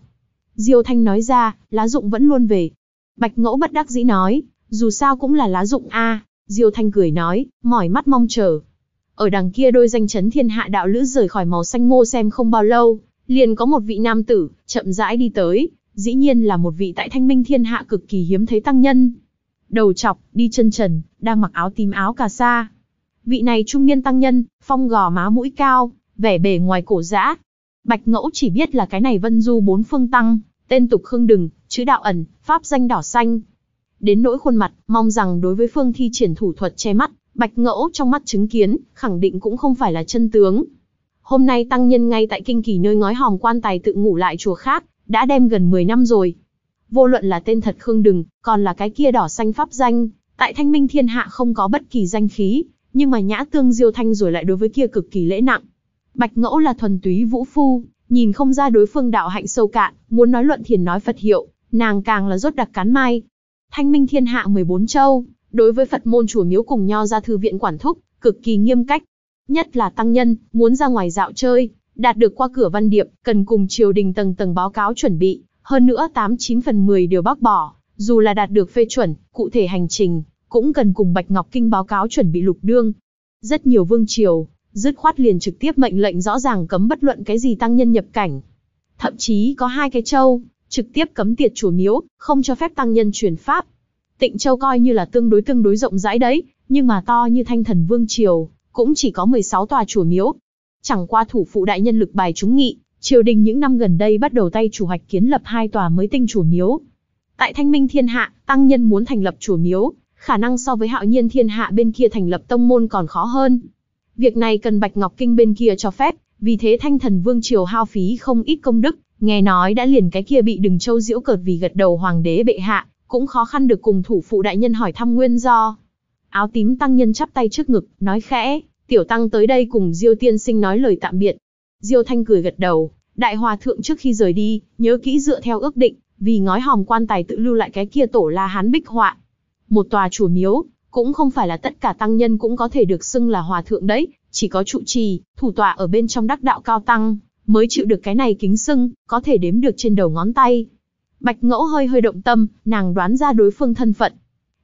Diêu Thanh nói ra, lá dụng vẫn luôn về. Bạch Ngẫu bất đắc dĩ nói, dù sao cũng là lá dụng a. Diêu Thanh cười nói, mỏi mắt mong chờ, ở đằng kia đôi danh chấn thiên hạ đạo lữ rời khỏi màu xanh ngô xem không bao lâu, liền có một vị nam tử, chậm rãi đi tới, dĩ nhiên là một vị tại thanh minh thiên hạ cực kỳ hiếm thấy tăng nhân. Đầu chọc, đi chân trần, đang mặc áo tím áo cà sa. Vị này trung niên tăng nhân, phong gò má mũi cao, vẻ bề ngoài cổ dã. Bạch Ngẫu chỉ biết là cái này vân du bốn phương tăng, tên tục khương đừng, chữ đạo ẩn, pháp danh đỏ xanh. Đến nỗi khuôn mặt, mong rằng đối với phương thi triển thủ thuật che mắt, Bạch Ngẫu trong mắt chứng kiến, khẳng định cũng không phải là chân tướng. Hôm nay tăng nhân ngay tại kinh kỳ nơi ngói hòm quan tài tự ngủ lại chùa khác, đã đem gần 10 năm rồi. Vô luận là tên thật Khương Đừng, còn là cái kia đỏ xanh pháp danh, tại Thanh Minh Thiên Hạ không có bất kỳ danh khí, nhưng mà Nhã Tương Diêu Thanh rồi lại đối với kia cực kỳ lễ nặng. Bạch Ngẫu là thuần túy vũ phu, nhìn không ra đối phương đạo hạnh sâu cạn, muốn nói luận thiền nói Phật hiệu, nàng càng là rốt đặc cán mai. Thanh Minh Thiên Hạ 14 châu, đối với Phật môn chùa miếu cùng nho ra thư viện quản thúc, cực kỳ nghiêm cách. Nhất là tăng nhân, muốn ra ngoài dạo chơi, đạt được qua cửa văn điệp, cần cùng triều đình tầng tầng báo cáo chuẩn bị, hơn nữa 89 phần 10 đều bác bỏ, dù là đạt được phê chuẩn, cụ thể hành trình, cũng cần cùng Bạch Ngọc Kinh báo cáo chuẩn bị lục đương. Rất nhiều vương triều, dứt khoát liền trực tiếp mệnh lệnh rõ ràng cấm bất luận cái gì tăng nhân nhập cảnh. Thậm chí có hai cái châu, trực tiếp cấm tiệt chùa miếu, không cho phép tăng nhân truyền pháp. Tịnh Châu coi như là tương đối tương đối rộng rãi đấy, nhưng mà to như Thanh Thần Vương triều, cũng chỉ có 16 tòa chùa miếu. Chẳng qua thủ phụ đại nhân lực bài chúng nghị, triều đình những năm gần đây bắt đầu tay chủ hoạch kiến lập hai tòa mới tinh chùa miếu. Tại Thanh Minh Thiên Hạ, tăng nhân muốn thành lập chùa miếu, khả năng so với Hạo Nhiên Thiên Hạ bên kia thành lập tông môn còn khó hơn. Việc này cần Bạch Ngọc Kinh bên kia cho phép, vì thế Thanh Thần Vương triều hao phí không ít công đức, nghe nói đã liền cái kia bị Đừng Châu diễu cợt vì gật đầu hoàng đế bệ hạ, cũng khó khăn được cùng thủ phụ đại nhân hỏi thăm nguyên do. Áo tím tăng nhân chắp tay trước ngực, nói khẽ, tiểu tăng tới đây cùng Diêu tiên sinh nói lời tạm biệt. Diêu Thanh cười gật đầu, đại hòa thượng trước khi rời đi, nhớ kỹ dựa theo ước định, vì ngói hòm quan tài tự lưu lại cái kia tổ La Hán bích họa. Một tòa chùa miếu, cũng không phải là tất cả tăng nhân cũng có thể được xưng là hòa thượng đấy, chỉ có trụ trì, thủ tọa ở bên trong đắc đạo cao tăng, mới chịu được cái này kính xưng, có thể đếm được trên đầu ngón tay. Bạch Ngẫu hơi hơi động tâm, nàng đoán ra đối phương thân phận.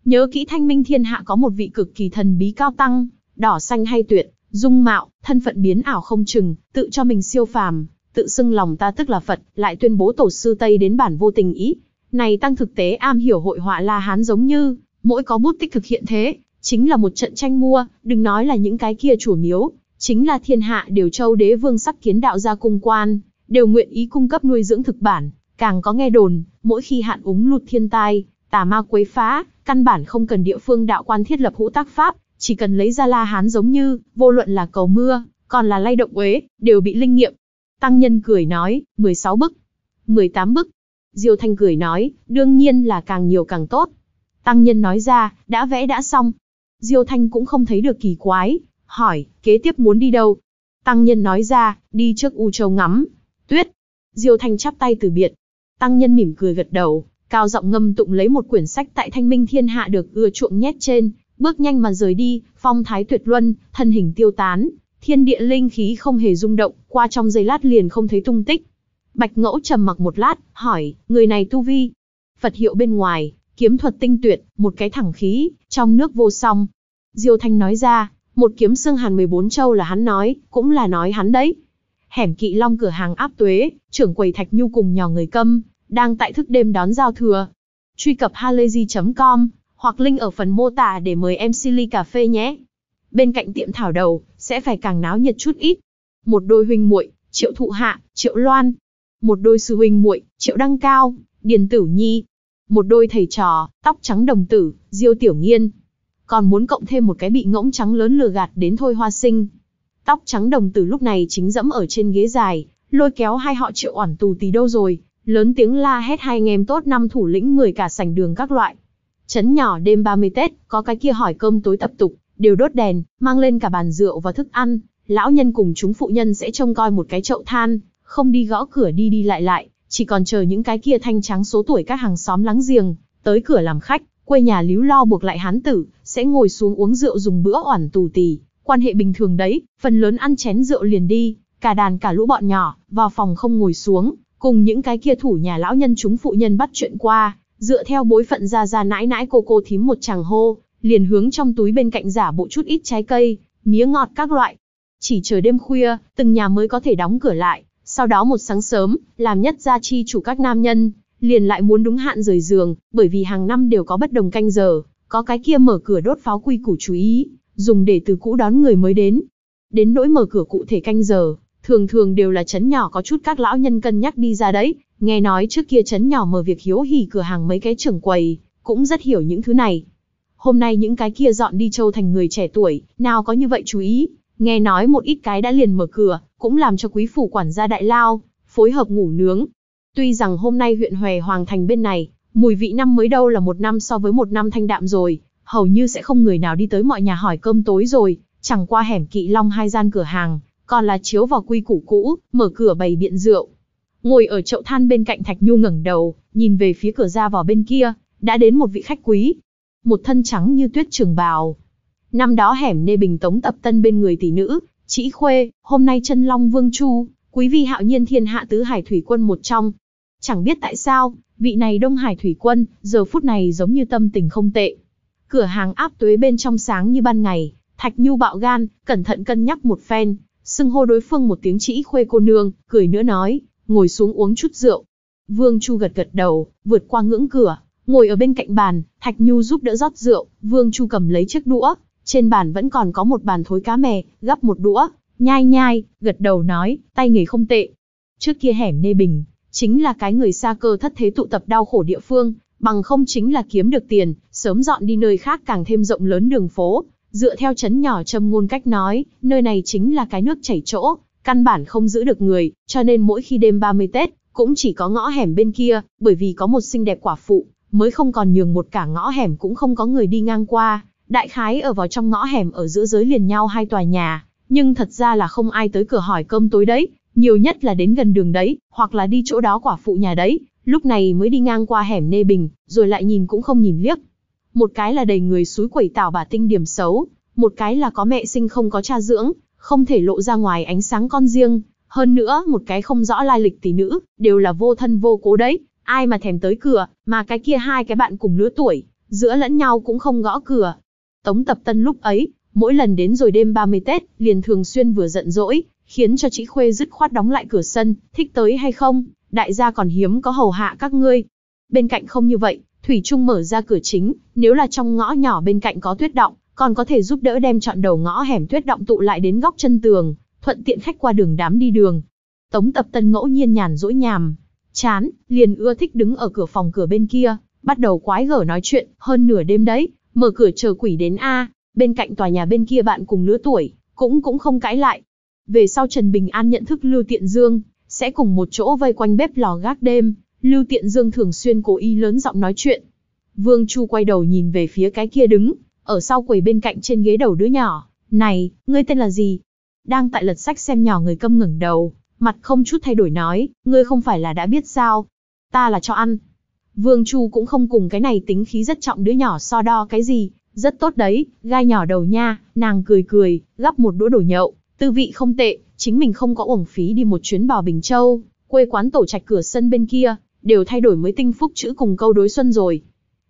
Nhớ kỹ Thanh Minh Thiên Hạ có một vị cực kỳ thần bí cao tăng, đỏ xanh hay tuyệt, dung mạo, thân phận biến ảo không chừng, tự cho mình siêu phàm, tự xưng lòng ta tức là Phật, lại tuyên bố tổ sư Tây đến bản vô tình ý. Này tăng thực tế am hiểu hội họa La Hán giống như, mỗi có bút tích thực hiện thế, chính là một trận tranh mua, đừng nói là những cái kia chủ miếu, chính là thiên hạ đều châu đế vương sắc kiến đạo gia cung quan, đều nguyện ý cung cấp nuôi dưỡng thực bản, Càng có nghe đồn, mỗi khi hạn úng lụt thiên tai, tà ma quấy phá, căn bản không cần địa phương đạo quan thiết lập hữu tác pháp, chỉ cần lấy ra la hán giống như, vô luận là cầu mưa, còn là lay động uế, đều bị linh nghiệm. Tăng nhân cười nói, 16 bức, 18 bức. Diêu Thanh cười nói, đương nhiên là càng nhiều càng tốt. Tăng nhân nói ra, đã vẽ đã xong. Diêu Thanh cũng không thấy được kỳ quái, hỏi, kế tiếp muốn đi đâu? Tăng nhân nói ra, đi trước U Châu ngắm, tuyết. Diêu Thanh chắp tay từ biệt, Tăng nhân mỉm cười gật đầu, cao giọng ngâm tụng lấy một quyển sách tại Thanh Minh Thiên Hạ được ưa chuộng nhét trên, bước nhanh mà rời đi, phong thái tuyệt luân, thân hình tiêu tán, thiên địa linh khí không hề rung động, qua trong giây lát liền không thấy tung tích. Bạch Ngẫu trầm mặc một lát, hỏi, người này tu vi? Phật hiệu bên ngoài, kiếm thuật tinh tuyệt, một cái thẳng khí, trong nước vô song. Diêu Thanh nói ra, một kiếm xương hàn 14 châu là hắn nói, cũng là nói hắn đấy hẻm Kỵ Long cửa hàng áp tuế, trưởng quầy Thạch Nhu cùng nhỏ người câm, đang tại thức đêm đón giao thừa. Truy cập halayzi.com hoặc link ở phần mô tả để mời em Silly Cà Phê nhé. Bên cạnh tiệm thảo đầu, sẽ phải càng náo nhiệt chút ít. Một đôi huynh muội, Triệu Thụ Hạ, Triệu Loan. Một đôi sư huynh muội, Triệu Đăng Cao, Điền Tử Nhi. Một đôi thầy trò, tóc trắng đồng tử, Diêu Tiểu Nghiên. Còn muốn cộng thêm một cái bị ngỗng trắng lớn lừa gạt đến thôi hoa sinh, Tóc trắng đồng tử lúc này chính dẫm ở trên ghế dài, lôi kéo hai họ triệu oản tù tì đâu rồi, lớn tiếng la hét hai anh em tốt năm thủ lĩnh 10 cả sảnh đường các loại. Chấn nhỏ đêm 30 Tết, có cái kia hỏi cơm tối tập tục, đều đốt đèn, mang lên cả bàn rượu và thức ăn, lão nhân cùng chúng phụ nhân sẽ trông coi một cái chậu than, không đi gõ cửa đi đi lại lại, chỉ còn chờ những cái kia thanh trắng số tuổi các hàng xóm láng giềng, tới cửa làm khách, quê nhà líu lo buộc lại hán tử, sẽ ngồi xuống uống rượu dùng bữa oản tù tì, Quan hệ bình thường đấy, phần lớn ăn chén rượu liền đi, cả đàn cả lũ bọn nhỏ, vào phòng không ngồi xuống, cùng những cái kia thủ nhà lão nhân chúng phụ nhân bắt chuyện qua, dựa theo bối phận ra ra nãi nãi cô cô thím một chàng hô, liền hướng trong túi bên cạnh giả bộ chút ít trái cây, mía ngọt các loại. Chỉ chờ đêm khuya, từng nhà mới có thể đóng cửa lại, sau đó một sáng sớm, làm nhất gia chi chủ các nam nhân, liền lại muốn đúng hạn rời giường, bởi vì hàng năm đều có bất đồng canh giờ, có cái kia mở cửa đốt pháo quy củ chú ý, dùng để từ cũ đón người mới đến. Đến nỗi mở cửa cụ thể canh giờ, thường thường đều là chấn nhỏ có chút các lão nhân cân nhắc đi ra đấy, nghe nói trước kia chấn nhỏ mở việc hiếu hỉ cửa hàng mấy cái trưởng quầy, cũng rất hiểu những thứ này. Hôm nay những cái kia dọn đi châu thành người trẻ tuổi, nào có như vậy chú ý, nghe nói một ít cái đã liền mở cửa, cũng làm cho quý phủ quản gia đại lao, phối hợp ngủ nướng. Tuy rằng hôm nay huyện Hòe Hoàng Thành bên này, mùi vị năm mới đâu là một năm so với một năm thanh đạm rồi, hầu như sẽ không người nào đi tới mọi nhà hỏi cơm tối rồi, chẳng qua hẻm kỵ long hai gian cửa hàng, còn là chiếu vào quy củ cũ, mở cửa bày biện rượu. Ngồi ở chậu than bên cạnh Thạch Nhu ngẩng đầu, nhìn về phía cửa ra vào bên kia, đã đến một vị khách quý. Một thân trắng như tuyết trường bào. Năm đó hẻm nê bình tống tập tân bên người tỷ nữ, chỉ khuê, hôm nay chân long vương chu, quý vi hạo nhiên thiên hạ tứ hải thủy quân một trong. Chẳng biết tại sao, vị này đông hải thủy quân, giờ phút này giống như tâm tình không tệ, Cửa hàng áp tuế bên trong sáng như ban ngày, Thạch Nhu bạo gan, cẩn thận cân nhắc một phen, xưng hô đối phương một tiếng chỉ khuê cô nương, cười nữa nói, ngồi xuống uống chút rượu. Vương Chu gật gật đầu, vượt qua ngưỡng cửa, ngồi ở bên cạnh bàn, Thạch Nhu giúp đỡ rót rượu, Vương Chu cầm lấy chiếc đũa, trên bàn vẫn còn có một bàn thối cá mè, gắp một đũa, nhai nhai, gật đầu nói, tay nghề không tệ. Trước kia hẻm Nê Bình, chính là cái người xa cơ thất thế tụ tập đau khổ địa phương, bằng không chính là kiếm được tiền, sớm dọn đi nơi khác càng thêm rộng lớn đường phố. Dựa theo chấn nhỏ châm ngôn cách nói, nơi này chính là cái nước chảy chỗ, căn bản không giữ được người, cho nên mỗi khi đêm 30 Tết, cũng chỉ có ngõ hẻm bên kia, bởi vì có một xinh đẹp quả phụ, mới không còn nhường một cả ngõ hẻm cũng không có người đi ngang qua. Đại khái ở vào trong ngõ hẻm ở giữa giới liền nhau hai tòa nhà, nhưng thật ra là không ai tới cửa hỏi cơm tối đấy, nhiều nhất là đến gần đường đấy, hoặc là đi chỗ đó quả phụ nhà đấy, lúc này mới đi ngang qua hẻm nê bình, rồi lại nhìn cũng không nhìn liếc. Một cái là đầy người suối quẩy tảo bà tinh điểm xấu, một cái là có mẹ sinh không có cha dưỡng, không thể lộ ra ngoài ánh sáng con riêng, hơn nữa một cái không rõ lai lịch tỷ nữ, đều là vô thân vô cố đấy, ai mà thèm tới cửa, mà cái kia hai cái bạn cùng lứa tuổi, giữa lẫn nhau cũng không gõ cửa. Tống Tập Tân lúc ấy, mỗi lần đến rồi đêm 30 Tết, liền thường xuyên vừa giận dỗi, khiến cho chị Khuê dứt khoát đóng lại cửa sân, thích tới hay không, đại gia còn hiếm có hầu hạ các ngươi. Bên cạnh không như vậy, Thủy Trung mở ra cửa chính, nếu là trong ngõ nhỏ bên cạnh có tuyết động, còn có thể giúp đỡ đem chọn đầu ngõ hẻm tuyết động tụ lại đến góc chân tường, thuận tiện khách qua đường đám đi đường. Tống Tập Tân ngẫu nhiên nhàn rỗi nhàm, chán, liền ưa thích đứng ở cửa phòng cửa bên kia, bắt đầu quái gở nói chuyện, hơn nửa đêm đấy, mở cửa chờ quỷ đến a, bên cạnh tòa nhà bên kia bạn cùng lứa tuổi, cũng cũng không cãi lại. Về sau Trần Bình An nhận thức Lưu Tiện Dương, sẽ cùng một chỗ vây quanh bếp lò gác đêm, Lưu Tiện Dương thường xuyên cố ý lớn giọng nói chuyện. Vương Chu quay đầu nhìn về phía cái kia đứng, ở sau quầy bên cạnh trên ghế đầu đứa nhỏ, "Này, ngươi tên là gì?" Đang tại lật sách xem nhỏ người câm ngẩng đầu, mặt không chút thay đổi nói, "Ngươi không phải là đã biết sao? Ta là cho ăn." Vương Chu cũng không cùng cái này tính khí rất trọng đứa nhỏ so đo cái gì, rất tốt đấy, gai nhỏ đầu nha, nàng cười cười, gắp một đũa đổ nhậu, tư vị không tệ, chính mình không có uổng phí đi một chuyến vào Bình Châu, quê quán tổ trạch cửa sân bên kia, đều thay đổi mới tinh phúc chữ cùng câu đối xuân rồi.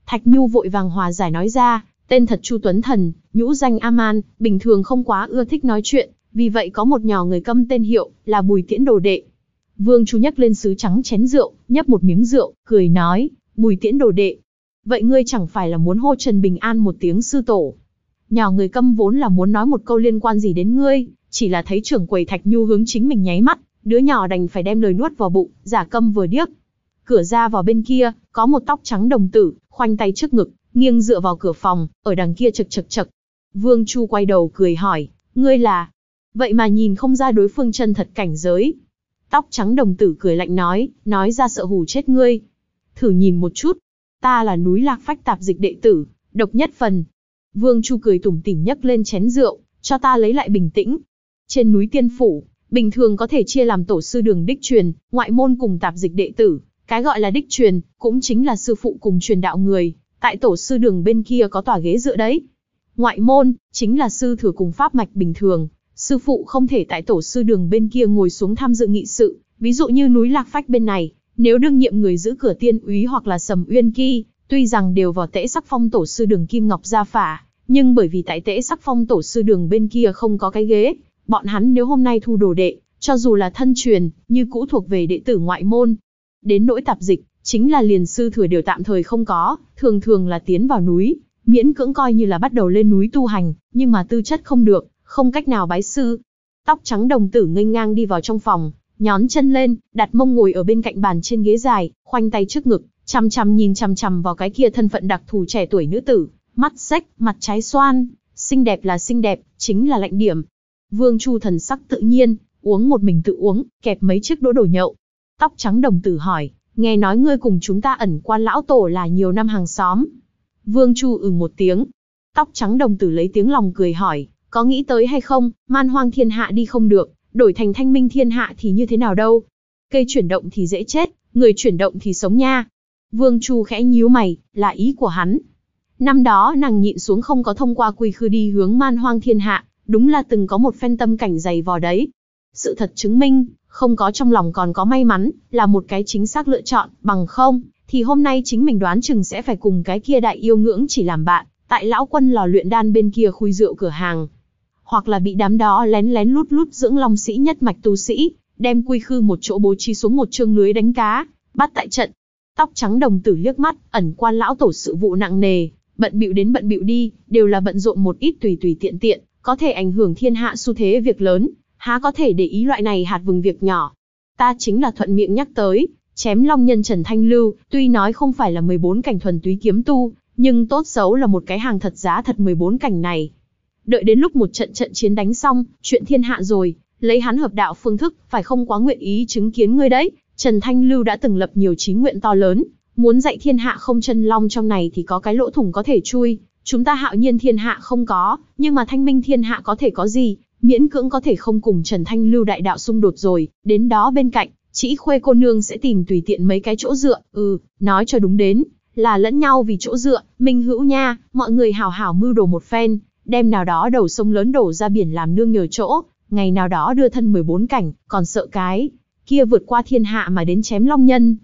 Thạch Nhu vội vàng hòa giải nói ra, tên thật Chu Tuấn Thần, nhũ danh Aman, bình thường không quá ưa thích nói chuyện, vì vậy có một nhỏ người câm tên hiệu là Bùi Tiễn Đồ Đệ. Vương Chu nhắc lên sứ trắng chén rượu, nhấp một miếng rượu, cười nói, Bùi Tiễn Đồ Đệ. Vậy ngươi chẳng phải là muốn hô Trần Bình An một tiếng sư tổ. Nhỏ người câm vốn là muốn nói một câu liên quan gì đến ngươi, chỉ là thấy trưởng quầy Thạch Nhu hướng chính mình nháy mắt, đứa nhỏ đành phải đem lời nuốt vào bụng, giả câm vừa điếc. Cửa ra vào bên kia, có một tóc trắng đồng tử, khoanh tay trước ngực, nghiêng dựa vào cửa phòng, ở đằng kia chực chực chực. Vương Chu quay đầu cười hỏi, ngươi là... Vậy mà nhìn không ra đối phương chân thật cảnh giới. Tóc trắng đồng tử cười lạnh nói, nói ra sợ hù chết ngươi. Thử nhìn một chút, ta là núi lạc phách tạp dịch đệ tử, độc nhất phần. Vương Chu cười tủm tỉm nhấc lên chén rượu, cho ta lấy lại bình tĩnh, trên núi Tiên Phủ, bình thường có thể chia làm tổ sư đường đích truyền, ngoại môn cùng tạp dịch đệ tử. Cái gọi là đích truyền, cũng chính là sư phụ cùng truyền đạo người, tại tổ sư đường bên kia có tòa ghế dựa đấy. Ngoại môn, chính là sư thừa cùng pháp mạch bình thường, sư phụ không thể tại tổ sư đường bên kia ngồi xuống tham dự nghị sự, ví dụ như núi Lạc Phách bên này, nếu đương nhiệm người giữ cửa tiên úy hoặc là sầm uyên kỳ, tuy rằng đều vào tễ sắc phong tổ sư đường Kim Ngọc Gia Phả, nhưng bởi vì tại tễ sắc phong tổ sư đường bên kia không có cái ghế, Bọn hắn nếu hôm nay thu đồ đệ, cho dù là thân truyền, như cũ thuộc về đệ tử ngoại môn. Đến nỗi tạp dịch, chính là liền sư thừa đều tạm thời không có, thường thường là tiến vào núi, miễn cưỡng coi như là bắt đầu lên núi tu hành, nhưng mà tư chất không được, không cách nào bái sư. Tóc trắng đồng tử ngây ngang đi vào trong phòng, nhón chân lên, đặt mông ngồi ở bên cạnh bàn trên ghế dài, khoanh tay trước ngực, chằm chằm nhìn chằm chằm vào cái kia thân phận đặc thù trẻ tuổi nữ tử, mắt sách, mặt trái xoan, xinh đẹp là xinh đẹp, chính là lạnh điểm, Vương Chu thần sắc tự nhiên, uống một mình tự uống, kẹp mấy chiếc đũa đổ nhậu. Tóc trắng đồng tử hỏi, nghe nói ngươi cùng chúng ta ẩn quan lão tổ là nhiều năm hàng xóm. Vương Chu ừ một tiếng. Tóc trắng đồng tử lấy tiếng lòng cười hỏi, có nghĩ tới hay không, man hoang thiên hạ đi không được, đổi thành thanh minh thiên hạ thì như thế nào đâu. Cây chuyển động thì dễ chết, người chuyển động thì sống nha. Vương Chu khẽ nhíu mày, là ý của hắn. Năm đó nàng nhịn xuống không có thông qua quy khư đi hướng man hoang thiên hạ, đúng là từng có một phen tâm cảnh dày vò đấy. Sự thật chứng minh, không có trong lòng còn có may mắn, là một cái chính xác lựa chọn, bằng không, thì hôm nay chính mình đoán chừng sẽ phải cùng cái kia đại yêu ngưỡng chỉ làm bạn, tại lão quân lò luyện đan bên kia khui rượu cửa hàng. Hoặc là bị đám đó lén lén lút lút dưỡng long sĩ nhất mạch tu sĩ, đem quy khư một chỗ bố trí xuống một chương lưới đánh cá, bắt tại trận. Tóc trắng đồng tử liếc mắt, ẩn quan lão tổ sự vụ nặng nề, bận bịu đến bận bịu đi, đều là bận rộn một ít tùy tùy tiện tiện, có thể ảnh hưởng thiên hạ xu thế việc lớn, há có thể để ý loại này hạt vừng việc nhỏ. Ta chính là thuận miệng nhắc tới, chém long nhân Trần Thanh Lưu, tuy nói không phải là 14 cảnh thuần túy kiếm tu, nhưng tốt xấu là một cái hàng thật giá thật 14 cảnh này. Đợi đến lúc một trận trận chiến đánh xong, chuyện thiên hạ rồi, lấy hắn hợp đạo phương thức, phải không quá nguyện ý chứng kiến ngươi đấy. Trần Thanh Lưu đã từng lập nhiều chí nguyện to lớn, muốn dạy thiên hạ không chân long trong này thì có cái lỗ thủng có thể chui, Chúng ta hạo nhiên thiên hạ không có, nhưng mà thanh minh thiên hạ có thể có gì, miễn cưỡng có thể không cùng Trần Thanh Lưu đại đạo xung đột rồi, đến đó bên cạnh, chỉ khuê cô nương sẽ tìm tùy tiện mấy cái chỗ dựa, ừ, nói cho đúng đến, là lẫn nhau vì chỗ dựa, minh hữu nha, mọi người hào hào mưu đồ một phen, đem nào đó đầu sông lớn đổ ra biển làm nương nhờ chỗ, ngày nào đó đưa thân 14 cảnh, còn sợ cái, kia vượt qua thiên hạ mà đến chém long nhân.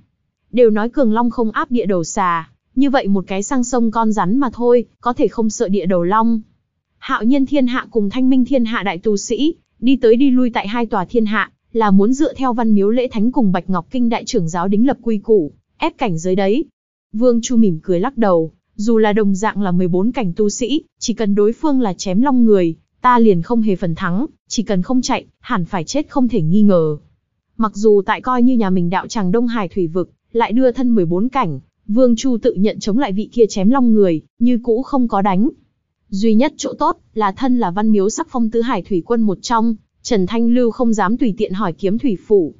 Đều nói cường long không áp địa đầu xà, như vậy một cái sang sông con rắn mà thôi, có thể không sợ địa đầu long. Hạo nhiên thiên hạ cùng thanh minh thiên hạ đại tu sĩ, đi tới đi lui tại hai tòa thiên hạ, là muốn dựa theo văn miếu lễ thánh cùng Bạch Ngọc Kinh đại trưởng giáo đính lập quy củ, ép cảnh giới đấy. Vương Chu mỉm cười lắc đầu, dù là đồng dạng là 14 cảnh tu sĩ, chỉ cần đối phương là chém long người, ta liền không hề phần thắng, chỉ cần không chạy, hẳn phải chết không thể nghi ngờ. Mặc dù tại coi như nhà mình đạo tràng Đông Hải thủy vực, lại đưa thân 14 cảnh, Vương Chu tự nhận chống lại vị kia chém long người, như cũ không có đánh. Duy nhất chỗ tốt là thân là văn miếu sắc phong tứ hải thủy quân một trong, Trần Thanh Lưu không dám tùy tiện hỏi kiếm thủy phủ.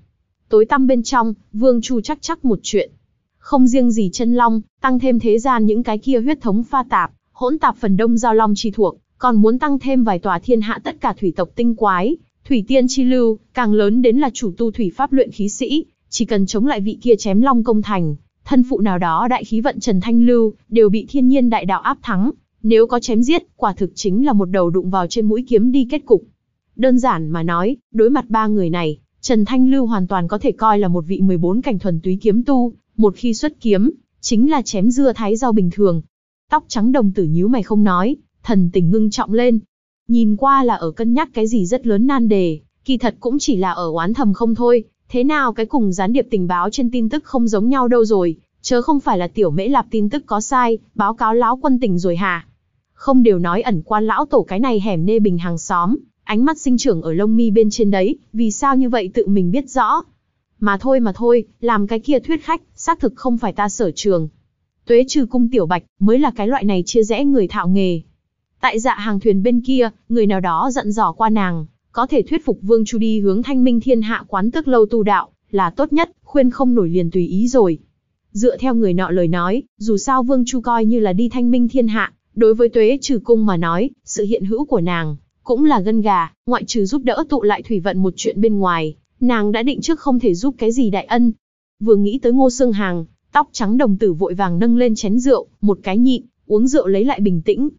Tối tăm bên trong, Vương Chu chắc chắc một chuyện. Không riêng gì chân long, tăng thêm thế gian những cái kia huyết thống pha tạp, hỗn tạp phần đông giao long chi thuộc, còn muốn tăng thêm vài tòa thiên hạ tất cả thủy tộc tinh quái, thủy tiên chi lưu, càng lớn đến là chủ tu thủy pháp luyện khí sĩ, chỉ cần chống lại vị kia chém long công thành, thân phụ nào đó đại khí vận Trần Thanh Lưu, đều bị thiên nhiên đại đạo áp thắng, nếu có chém giết, quả thực chính là một đầu đụng vào trên mũi kiếm đi kết cục. Đơn giản mà nói, đối mặt ba người này, Trần Thanh Lưu hoàn toàn có thể coi là một vị 14 cảnh thuần túy kiếm tu, một khi xuất kiếm, chính là chém dưa thái rau bình thường. Tóc trắng đồng tử nhíu mày không nói, thần tình ngưng trọng lên. Nhìn qua là ở cân nhắc cái gì rất lớn nan đề, kỳ thật cũng chỉ là ở oán thầm không thôi, Thế nào cái cùng gián điệp tình báo trên tin tức không giống nhau đâu rồi, chớ không phải là tiểu mễ lạp tin tức có sai, báo cáo lão quân tình rồi hả? Không đều nói ẩn quan lão tổ cái này hẻm nê bình hàng xóm, ánh mắt sinh trưởng ở lông mi bên trên đấy, vì sao như vậy tự mình biết rõ. Mà thôi mà thôi, làm cái kia thuyết khách, xác thực không phải ta sở trường. Tuế trừ cung tiểu bạch, mới là cái loại này chia rẽ người thạo nghề. Tại dạ hàng thuyền bên kia, người nào đó giận dò qua nàng, có thể thuyết phục Vương Chu đi hướng thanh minh thiên hạ quán tức lâu tu đạo, là tốt nhất, khuyên không nổi liền tùy ý rồi. Dựa theo người nọ lời nói, dù sao Vương Chu coi như là đi thanh minh thiên hạ, đối với tuế trừ cung mà nói, sự hiện hữu của nàng, cũng là gân gà, ngoại trừ giúp đỡ tụ lại thủy vận một chuyện bên ngoài, nàng đã định trước không thể giúp cái gì đại ân. Vừa nghĩ tới ngô Sương hàng, tóc trắng đồng tử vội vàng nâng lên chén rượu, một cái nhịn, uống rượu lấy lại bình tĩnh.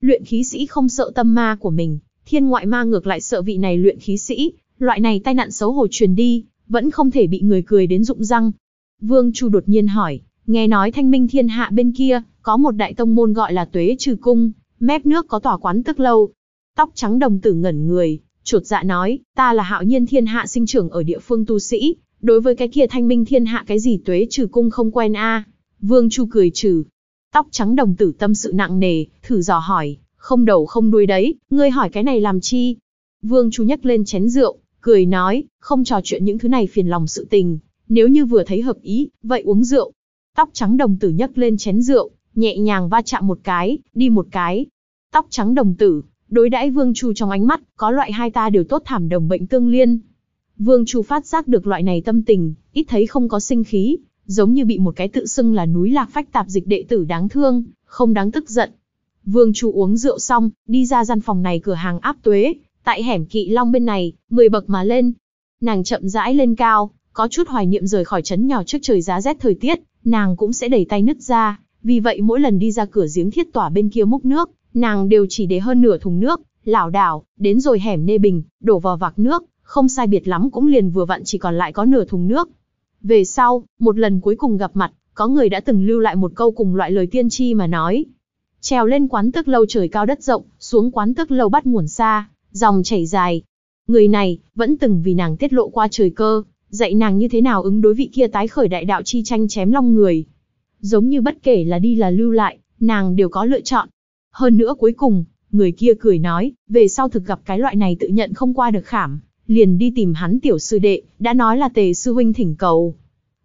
Luyện khí sĩ không sợ tâm ma của mình, thiên ngoại ma ngược lại sợ vị này luyện khí sĩ, loại này tai nạn xấu hổ truyền đi, vẫn không thể bị người cười đến rụng răng. Vương Chu đột nhiên hỏi, nghe nói thanh minh thiên hạ bên kia, có một đại tông môn gọi là tuế trừ cung, mép nước có tòa quán tức lâu. Tóc trắng đồng tử ngẩn người, chột dạ nói, ta là hạo nhiên thiên hạ sinh trưởng ở địa phương tu sĩ, đối với cái kia thanh minh thiên hạ cái gì tuế trừ cung không quen a Vương Chu cười trừ. Tóc trắng đồng tử tâm sự nặng nề, thử dò hỏi, không đầu không đuôi đấy, ngươi hỏi cái này làm chi? Vương Chu nhấc lên chén rượu, cười nói, không trò chuyện những thứ này phiền lòng sự tình, nếu như vừa thấy hợp ý, vậy uống rượu. Tóc trắng đồng tử nhấc lên chén rượu, nhẹ nhàng va chạm một cái, đi một cái. Tóc trắng đồng tử, đối đãi Vương Chu trong ánh mắt, có loại hai ta đều tốt thảm đồng bệnh tương liên. Vương Chu phát giác được loại này tâm tình, ít thấy không có sinh khí, giống như bị một cái tự xưng là núi lạc phách tạp dịch đệ tử đáng thương, không đáng tức giận, Vương chủ uống rượu xong, đi ra gian phòng này cửa hàng áp tuế, tại hẻm Kỵ Long bên này, mười bậc mà lên. Nàng chậm rãi lên cao, có chút hoài niệm rời khỏi trấn nhỏ trước trời giá rét thời tiết, nàng cũng sẽ đẩy tay nứt ra, vì vậy mỗi lần đi ra cửa giếng thiết tỏa bên kia múc nước, nàng đều chỉ để hơn nửa thùng nước, lảo đảo, đến rồi hẻm nê bình, đổ vào vạc nước, không sai biệt lắm cũng liền vừa vặn chỉ còn lại có nửa thùng nước. Về sau, một lần cuối cùng gặp mặt, có người đã từng lưu lại một câu cùng loại lời tiên tri mà nói, trèo lên quán tước lâu trời cao đất rộng, xuống quán tước lâu bắt nguồn xa, dòng chảy dài. Người này, vẫn từng vì nàng tiết lộ qua trời cơ, dạy nàng như thế nào ứng đối vị kia tái khởi đại đạo chi tranh chém long người. Giống như bất kể là đi là lưu lại, nàng đều có lựa chọn. Hơn nữa cuối cùng, người kia cười nói, về sau thực gặp cái loại này tự nhận không qua được khảm, liền đi tìm hắn tiểu sư đệ, đã nói là tề sư huynh thỉnh cầu.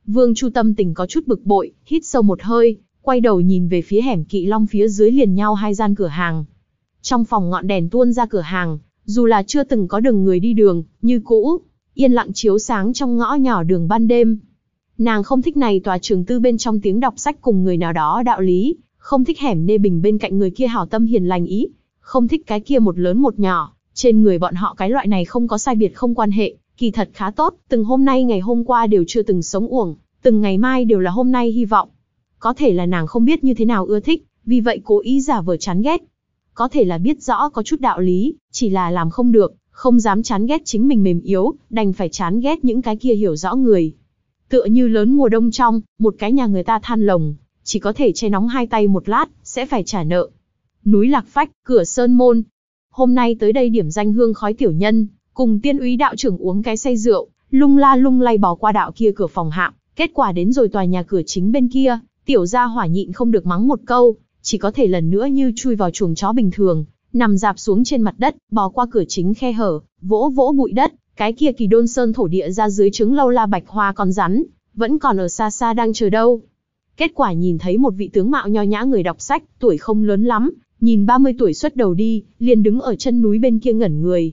Vương Chu tâm tình có chút bực bội, hít sâu một hơi, quay đầu nhìn về phía hẻm kỵ long phía dưới liền nhau hai gian cửa hàng. Trong phòng ngọn đèn tuôn ra cửa hàng, dù là chưa từng có đường người đi đường, như cũ, yên lặng chiếu sáng trong ngõ nhỏ đường ban đêm. Nàng không thích này tòa trường tư bên trong tiếng đọc sách cùng người nào đó đạo lý, không thích hẻm nê bình bên cạnh người kia hảo tâm hiền lành ý, không thích cái kia một lớn một nhỏ, trên người bọn họ cái loại này không có sai biệt không quan hệ, kỳ thật khá tốt, từng hôm nay ngày hôm qua đều chưa từng sống uổng, từng ngày mai đều là hôm nay hy vọng. Có thể là nàng không biết như thế nào ưa thích, vì vậy cố ý giả vờ chán ghét. Có thể là biết rõ có chút đạo lý, chỉ là làm không được, không dám chán ghét chính mình mềm yếu, đành phải chán ghét những cái kia hiểu rõ người. Tựa như lớn mùa đông trong, một cái nhà người ta than lồng, chỉ có thể che nóng hai tay một lát, sẽ phải trả nợ. Núi Lạc Phách, cửa Sơn Môn. Hôm nay tới đây điểm danh hương khói tiểu nhân, cùng tiên úy đạo trưởng uống cái say rượu, lung la lung lay bỏ qua đạo kia cửa phòng hạm, kết quả đến rồi tòa nhà cửa chính bên kia, Tiểu gia hỏa nhịn không được mắng một câu, chỉ có thể lần nữa như chui vào chuồng chó bình thường, nằm dạp xuống trên mặt đất, bò qua cửa chính khe hở, vỗ vỗ bụi đất, cái kia kỳ đôn sơn thổ địa ra dưới trứng lâu la bạch hoa con rắn, vẫn còn ở xa xa đang chờ đâu. Kết quả nhìn thấy một vị tướng mạo nho nhã người đọc sách, tuổi không lớn lắm, nhìn 30 tuổi xuất đầu đi, liền đứng ở chân núi bên kia ngẩn người.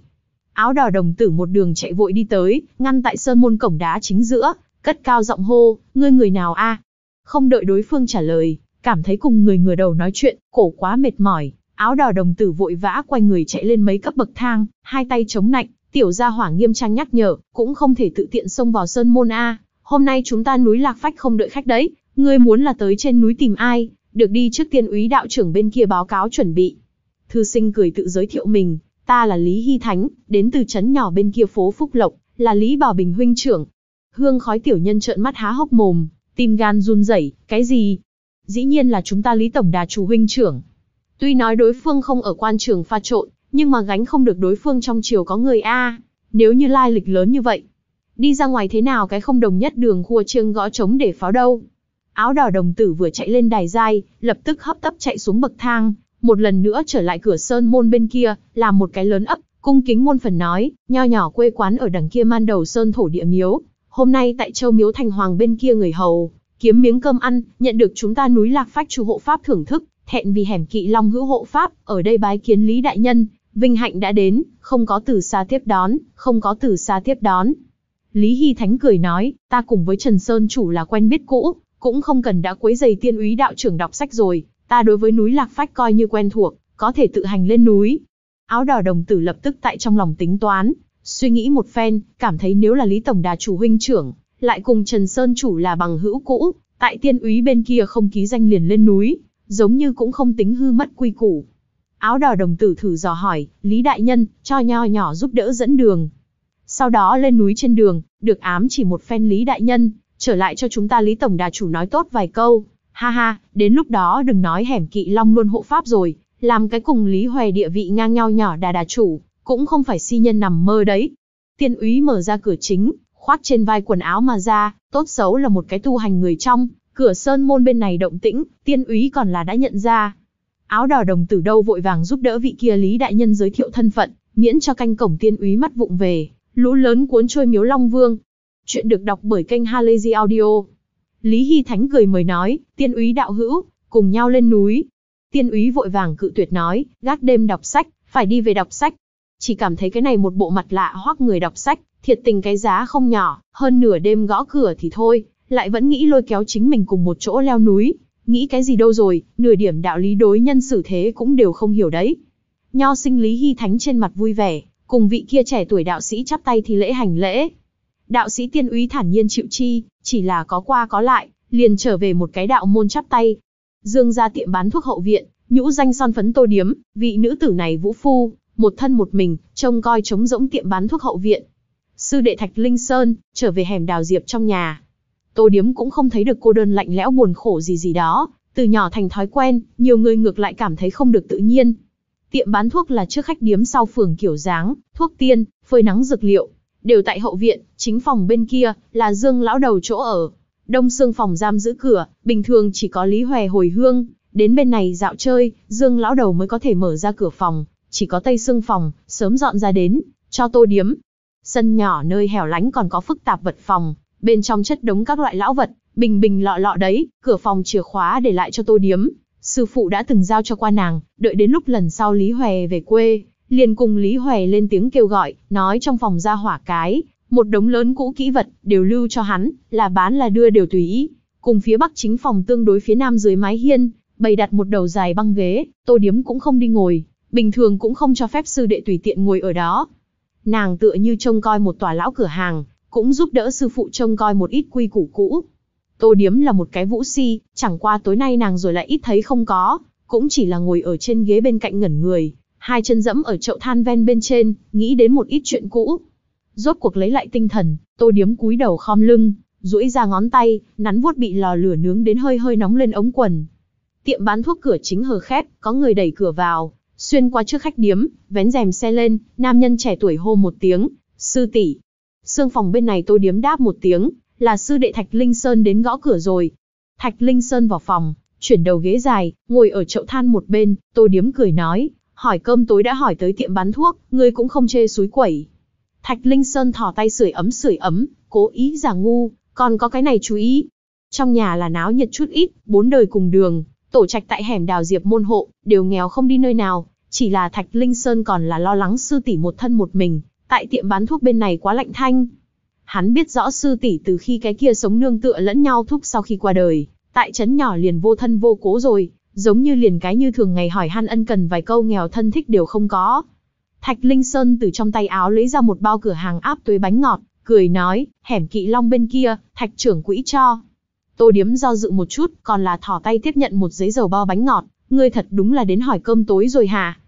Áo đỏ đồng tử một đường chạy vội đi tới, ngăn tại sơn môn cổng đá chính giữa, cất cao giọng hô, ngươi người nào a? À? Không đợi đối phương trả lời, cảm thấy cùng người ngửa đầu nói chuyện, cổ quá mệt mỏi, áo đỏ đồng tử vội vã quay người chạy lên mấy cấp bậc thang, hai tay chống nạnh, tiểu gia hỏa nghiêm trang nhắc nhở, cũng không thể tự tiện xông vào sơn môn A, hôm nay chúng ta núi lạc phách không đợi khách đấy, ngươi muốn là tới trên núi tìm ai, được đi trước tiên úy đạo trưởng bên kia báo cáo chuẩn bị. Thư sinh cười tự giới thiệu mình, ta là Lý Hy Thánh, đến từ trấn nhỏ bên kia phố Phúc Lộc, là Lý Bảo Bình huynh trưởng. Hương khói tiểu nhân trợn mắt há hốc mồm, tim gan run rẩy, cái gì? Dĩ nhiên là chúng ta Lý Tổng Đà chủ huynh trưởng. Tuy nói đối phương không ở quan trường pha trộn, nhưng mà gánh không được đối phương trong chiều có người A, nếu như lai lịch lớn như vậy. Đi ra ngoài thế nào cái không đồng nhất đường khua chiêng gõ trống để pháo đâu. Áo đỏ đồng tử vừa chạy lên đài dai, lập tức hấp tấp chạy xuống bậc thang, một lần nữa trở lại cửa sơn môn bên kia, làm một cái lớn ấp, cung kính môn phần nói, nho nhỏ quê quán ở đằng kia man đầu sơn thổ địa miếu, hôm nay tại châu miếu thành hoàng bên kia người hầu, kiếm miếng cơm ăn, nhận được chúng ta núi lạc phách chu hộ pháp thưởng thức, thẹn vì hẻm kỵ long hữu hộ pháp, ở đây bái kiến Lý Đại Nhân, vinh hạnh đã đến, không có từ xa tiếp đón, không có từ xa tiếp đón. Lý Hy Thánh cười nói, ta cùng với Trần Sơn chủ là quen biết cũ, cũng không cần đã quấy giày tiên úy đạo trưởng đọc sách rồi, ta đối với núi lạc phách coi như quen thuộc, có thể tự hành lên núi. Áo đỏ đồng tử lập tức tại trong lòng tính toán, Suy nghĩ một phen, cảm thấy nếu là Lý Tổng Đà chủ huynh trưởng, lại cùng Trần Sơn chủ là bằng hữu cũ, tại tiên úy bên kia không ký danh liền lên núi, giống như cũng không tính hư mất quy củ. Áo đỏ đồng tử thử dò hỏi, Lý Đại Nhân, cho nho nhỏ giúp đỡ dẫn đường. Sau đó lên núi trên đường, được ám chỉ một phen Lý Đại Nhân, trở lại cho chúng ta Lý Tổng Đà chủ nói tốt vài câu. Ha ha, đến lúc đó đừng nói hẻm kỵ long luôn hộ pháp rồi, làm cái cùng Lý Hoè địa vị ngang nhau nhỏ đà đà chủ, cũng không phải si nhân nằm mơ đấy. Tiên úy mở ra cửa chính, khoác trên vai quần áo mà ra, tốt xấu là một cái tu hành người trong, cửa sơn môn bên này động tĩnh, tiên úy còn là đã nhận ra. Áo đỏ đồng tử đâu vội vàng giúp đỡ vị kia Lý Đại Nhân giới thiệu thân phận, miễn cho canh cổng tiên úy mắt vụng về, lũ lớn cuốn trôi miếu Long Vương. Chuyện được đọc bởi kênh Halazy Audio. Lý Hy Thánh cười mời nói, tiên úy đạo hữu, cùng nhau lên núi. Tiên úy vội vàng cự tuyệt nói, gác đêm đọc sách, phải đi về đọc sách, chỉ cảm thấy cái này một bộ mặt lạ hoắc người đọc sách, thiệt tình cái giá không nhỏ, hơn nửa đêm gõ cửa thì thôi, lại vẫn nghĩ lôi kéo chính mình cùng một chỗ leo núi, nghĩ cái gì đâu rồi, nửa điểm đạo lý đối nhân xử thế cũng đều không hiểu đấy. Nho sinh Lý Hy Thánh trên mặt vui vẻ, cùng vị kia trẻ tuổi đạo sĩ chắp tay thì lễ hành lễ. Đạo sĩ tiên úy thản nhiên chịu chi, chỉ là có qua có lại, liền trở về một cái đạo môn chắp tay. Dương ra tiệm bán thuốc hậu viện, nhũ danh son phấn tô điếm, vị nữ tử này vũ phu, một thân một mình, trông coi trống rỗng tiệm bán thuốc hậu viện. Sư đệ Thạch Linh Sơn, trở về hẻm đào diệp trong nhà. Tô Điếm cũng không thấy được cô đơn lạnh lẽo buồn khổ gì gì đó, từ nhỏ thành thói quen, nhiều người ngược lại cảm thấy không được tự nhiên. Tiệm bán thuốc là trước khách điếm sau phường kiểu dáng, thuốc tiên, phơi nắng dược liệu, đều tại hậu viện, chính phòng bên kia là Dương lão đầu chỗ ở. Đông xương phòng giam giữ cửa, bình thường chỉ có Lý Hoè hồi hương, đến bên này dạo chơi, Dương lão đầu mới có thể mở ra cửa phòng, chỉ có tây xương phòng, sớm dọn ra đến, cho tô điếm. Sân nhỏ nơi hẻo lánh còn có phức tạp vật phòng, bên trong chất đống các loại lão vật, bình bình lọ lọ đấy, cửa phòng chìa khóa để lại cho tô điếm. Sư phụ đã từng giao cho qua nàng, đợi đến lúc lần sau Lý Hòe về quê, liền cùng Lý Hòe lên tiếng kêu gọi, nói trong phòng ra hỏa cái, một đống lớn cũ kỹ vật, đều lưu cho hắn, là bán là đưa đều tùy ý. Cùng phía bắc chính phòng tương đối phía nam dưới mái hiên, bày đặt một đầu dài băng ghế, tô điếm cũng không đi ngồi, bình thường cũng không cho phép sư đệ tùy tiện ngồi ở đó. Nàng tựa như trông coi một tòa lão cửa hàng, cũng giúp đỡ sư phụ trông coi một ít quy củ cũ. Tô Điếm là một cái vũ si, chẳng qua tối nay nàng rồi lại ít thấy không có, cũng chỉ là ngồi ở trên ghế bên cạnh ngẩn người, hai chân dẫm ở chậu than ven bên trên, nghĩ đến một ít chuyện cũ. Rốt cuộc lấy lại tinh thần, Tô Điếm cúi đầu khom lưng, duỗi ra ngón tay, nắn vuốt bị lò lửa nướng đến hơi hơi nóng lên ống quần. Tiệm bán thuốc cửa chính hờ khép, có người đẩy cửa vào, Xuyên qua trước khách điếm, vén rèm xe lên, nam nhân trẻ tuổi hô một tiếng, sư tỷ. Sương phòng bên này tôi điếm đáp một tiếng, là sư đệ Thạch Linh Sơn đến gõ cửa rồi. Thạch Linh Sơn vào phòng, chuyển đầu ghế dài, ngồi ở chậu than một bên, tôi điếm cười nói, hỏi cơm tối đã hỏi tới tiệm bán thuốc, ngươi cũng không chê suối quẩy. Thạch Linh Sơn thò tay sưởi ấm sưởi ấm, cố ý giả ngu, còn có cái này chú ý. Trong nhà là náo nhiệt chút ít, bốn đời cùng đường, tổ trạch tại hẻm đào diệp môn hộ, đều nghèo không đi nơi nào, chỉ là Thạch Linh Sơn còn là lo lắng sư tỷ một thân một mình, tại tiệm bán thuốc bên này quá lạnh thanh. Hắn biết rõ sư tỷ từ khi cái kia sống nương tựa lẫn nhau thúc sau khi qua đời, tại trấn nhỏ liền vô thân vô cố rồi, giống như liền cái như thường ngày hỏi han ân cần vài câu nghèo thân thích đều không có. Thạch Linh Sơn từ trong tay áo lấy ra một bao cửa hàng áp túi bánh ngọt, cười nói, hẻm kỵ long bên kia, thạch trưởng quỹ cho. Tô điếm do dự một chút, còn là thỏ tay tiếp nhận một giấy dầu bao bánh ngọt, ngươi thật đúng là đến hỏi cơm tối rồi hả?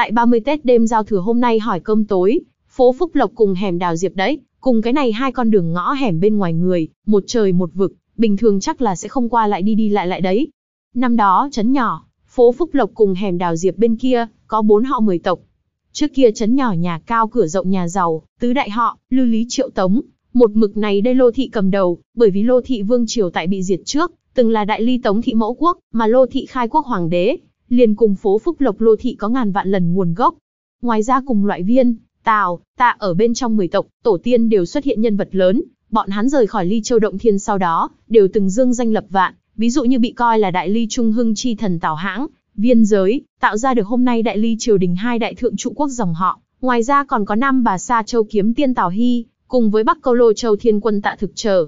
tại 30 Tết đêm giao thừa hôm nay hỏi cơm tối, phố Phúc Lộc cùng hẻm Đào Diệp đấy, cùng cái này hai con đường ngõ hẻm bên ngoài người, một trời một vực, bình thường chắc là sẽ không qua lại đi đi lại lại đấy. Năm đó trấn nhỏ, phố Phúc Lộc cùng hẻm Đào Diệp bên kia, có bốn họ mười tộc. Trước kia trấn nhỏ nhà cao cửa rộng nhà giàu, tứ đại họ, lưu lý triệu tống, một mực này đây Lô Thị cầm đầu, bởi vì Lô Thị Vương Triều tại bị diệt trước, từng là đại ly tống thị mẫu quốc, mà Lô Thị khai quốc hoàng đế, liền cùng phố Phúc Lộc Lô Thị có ngàn vạn lần nguồn gốc. Ngoài ra cùng loại viên, Tào, Tạ ở bên trong 10 tộc, tổ tiên đều xuất hiện nhân vật lớn, bọn hắn rời khỏi Ly Châu Động Thiên sau đó, đều từng dương danh lập vạn, ví dụ như bị coi là đại ly trung hưng chi thần Tào Hãng, viên giới, tạo ra được hôm nay đại ly triều đình hai đại thượng trụ quốc dòng họ, ngoài ra còn có năm bà Sa Châu kiếm tiên Tào Hy, cùng với Bắc Câu Lô Châu Thiên Quân Tạ Thực Trở.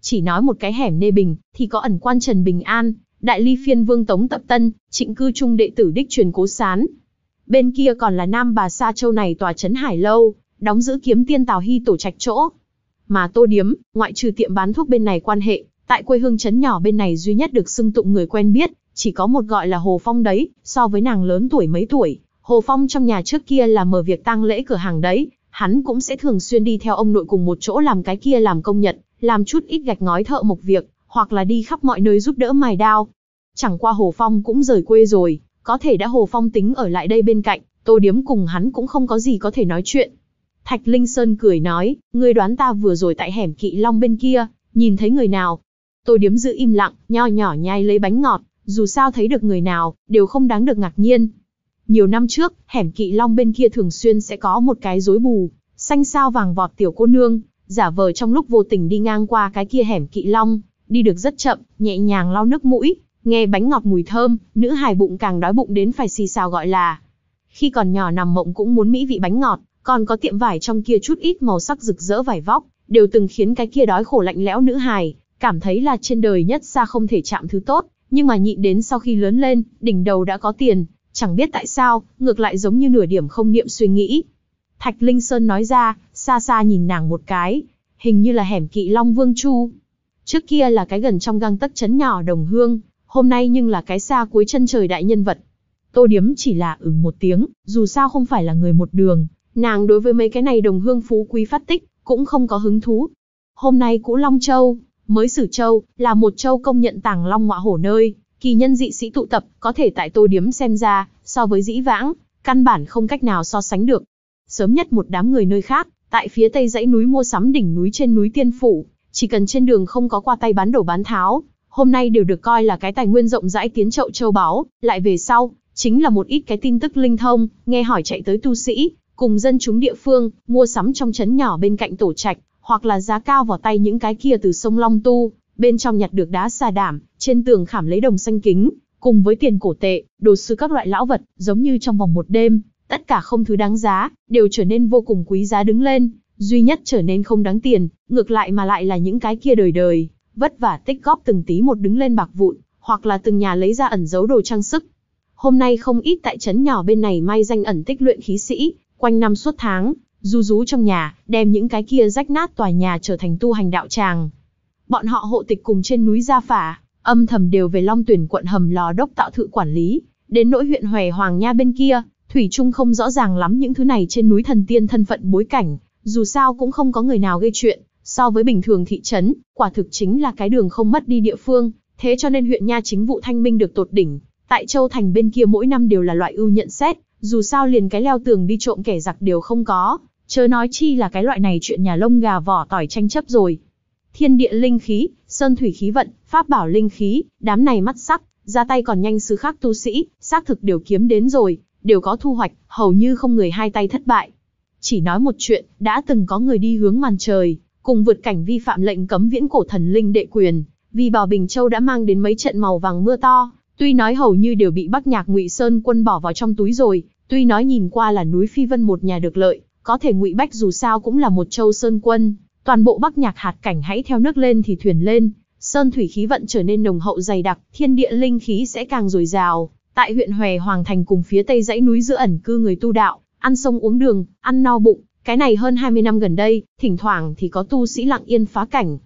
Chỉ nói một cái hẻm Nê Bình, thì có ẩn quan Trần Bình An, đại ly phiên vương Tống Tập Tân, trịnh cư trung đệ tử đích truyền cố sán. Bên kia còn là Nam Bà Sa Châu này tòa trấn Hải Lâu, đóng giữ kiếm tiên Tào Hy tổ trạch chỗ. Mà Tô Điếm, ngoại trừ tiệm bán thuốc bên này quan hệ, tại quê hương trấn nhỏ bên này duy nhất được xưng tụng người quen biết, chỉ có một gọi là Hồ Phong đấy, so với nàng lớn tuổi mấy tuổi. Hồ Phong trong nhà trước kia là mở việc tang lễ cửa hàng đấy, hắn cũng sẽ thường xuyên đi theo ông nội cùng một chỗ làm cái kia làm công nhật, làm chút ít gạch ngói thợ một việc, hoặc là đi khắp mọi nơi giúp đỡ mài đao. Chẳng qua Hồ Phong cũng rời quê rồi, có thể đã Hồ Phong tính ở lại đây bên cạnh, Tô Điếm cùng hắn cũng không có gì có thể nói chuyện. Thạch Linh Sơn cười nói, ngươi đoán ta vừa rồi tại hẻm Kỵ Long bên kia, nhìn thấy người nào? Tô Điếm giữ im lặng, nho nhỏ nhai lấy bánh ngọt, dù sao thấy được người nào, đều không đáng được ngạc nhiên. Nhiều năm trước, hẻm Kỵ Long bên kia thường xuyên sẽ có một cái rối bù, xanh sao vàng vọt tiểu cô nương, giả vờ trong lúc vô tình đi ngang qua cái kia hẻm Kỵ Long, đi được rất chậm, nhẹ nhàng lau nước mũi, nghe bánh ngọt mùi thơm, nữ hài bụng càng đói bụng đến phải xì xào gọi là. Khi còn nhỏ nằm mộng cũng muốn mỹ vị bánh ngọt, còn có tiệm vải trong kia chút ít màu sắc rực rỡ vải vóc, đều từng khiến cái kia đói khổ lạnh lẽo nữ hài, cảm thấy là trên đời nhất xa không thể chạm thứ tốt, nhưng mà nhịn đến sau khi lớn lên, đỉnh đầu đã có tiền, chẳng biết tại sao, ngược lại giống như nửa điểm không niệm suy nghĩ. Thạch Linh Sơn nói ra, xa xa nhìn nàng một cái, hình như là hẻm kỵ Long Vương Chu. Trước kia là cái gần trong găng tấc chấn nhỏ đồng hương, hôm nay nhưng là cái xa cuối chân trời đại nhân vật. Tô Điếm chỉ là ừ một tiếng, dù sao không phải là người một đường, nàng đối với mấy cái này đồng hương phú quý phát tích, cũng không có hứng thú. Hôm nay Cũ Long Châu, mới Sử Châu, là một châu công nhận tàng long ngọa hổ nơi, kỳ nhân dị sĩ tụ tập, có thể tại Tô Điếm xem ra, so với dĩ vãng, căn bản không cách nào so sánh được. Sớm nhất một đám người nơi khác, tại phía tây dãy núi mua sắm đỉnh núi trên núi Tiên Phủ, chỉ cần trên đường không có qua tay bán đổ bán tháo, hôm nay đều được coi là cái tài nguyên rộng rãi tiến chậu châu báu, lại về sau, chính là một ít cái tin tức linh thông, nghe hỏi chạy tới tu sĩ, cùng dân chúng địa phương, mua sắm trong trấn nhỏ bên cạnh tổ trạch, hoặc là giá cao vào tay những cái kia từ sông Long Tu, bên trong nhặt được đá xà đảm, trên tường khảm lấy đồng xanh kính, cùng với tiền cổ tệ, đồ sứ các loại lão vật, giống như trong vòng một đêm, tất cả không thứ đáng giá, đều trở nên vô cùng quý giá đứng lên, duy nhất trở nên không đáng tiền, ngược lại mà lại là những cái kia đời đời, vất vả tích góp từng tí một đứng lên bạc vụn, hoặc là từng nhà lấy ra ẩn giấu đồ trang sức. Hôm nay không ít tại trấn nhỏ bên này mai danh ẩn tích luyện khí sĩ, quanh năm suốt tháng, du rú trong nhà, đem những cái kia rách nát tòa nhà trở thành tu hành đạo tràng. Bọn họ hộ tịch cùng trên núi Gia Phả, âm thầm đều về Long Tuyển quận hầm lò đốc tạo thự quản lý, đến nỗi huyện Hoè Hoàng Nha bên kia, Thủy Trung không rõ ràng lắm những thứ này trên núi thần tiên thân phận bối cảnh, dù sao cũng không có người nào gây chuyện, so với bình thường thị trấn, quả thực chính là cái đường không mất đi địa phương, thế cho nên huyện nha chính vụ thanh minh được tột đỉnh, tại Châu Thành bên kia mỗi năm đều là loại ưu nhận xét, dù sao liền cái leo tường đi trộm kẻ giặc đều không có, chớ nói chi là cái loại này chuyện nhà lông gà vỏ tỏi tranh chấp rồi. Thiên địa linh khí, sơn thủy khí vận, pháp bảo linh khí, đám này mắt sắc, ra tay còn nhanh sứ khác tu sĩ, xác thực đều kiếm đến rồi, đều có thu hoạch, hầu như không người hai tay thất bại. Chỉ nói một chuyện, đã từng có người đi hướng màn trời, cùng vượt cảnh vi phạm lệnh cấm viễn cổ thần linh đệ quyền, vì bảo Bình Châu đã mang đến mấy trận màu vàng mưa to, tuy nói hầu như đều bị Bắc Nhạc Ngụy Sơn quân bỏ vào trong túi rồi, tuy nói nhìn qua là núi Phi Vân một nhà được lợi, có thể Ngụy Bách dù sao cũng là một châu sơn quân, toàn bộ Bắc Nhạc hạt cảnh hãy theo nước lên thì thuyền lên, sơn thủy khí vận trở nên nồng hậu dày đặc, thiên địa linh khí sẽ càng dồi dào. Tại huyện Hoè Hoàng Thành cùng phía tây dãy núi giữa ẩn cư người tu đạo, Ăn sông uống đường, ăn no bụng, cái này hơn 20 năm gần đây, thỉnh thoảng thì có tu sĩ lặng yên phá cảnh.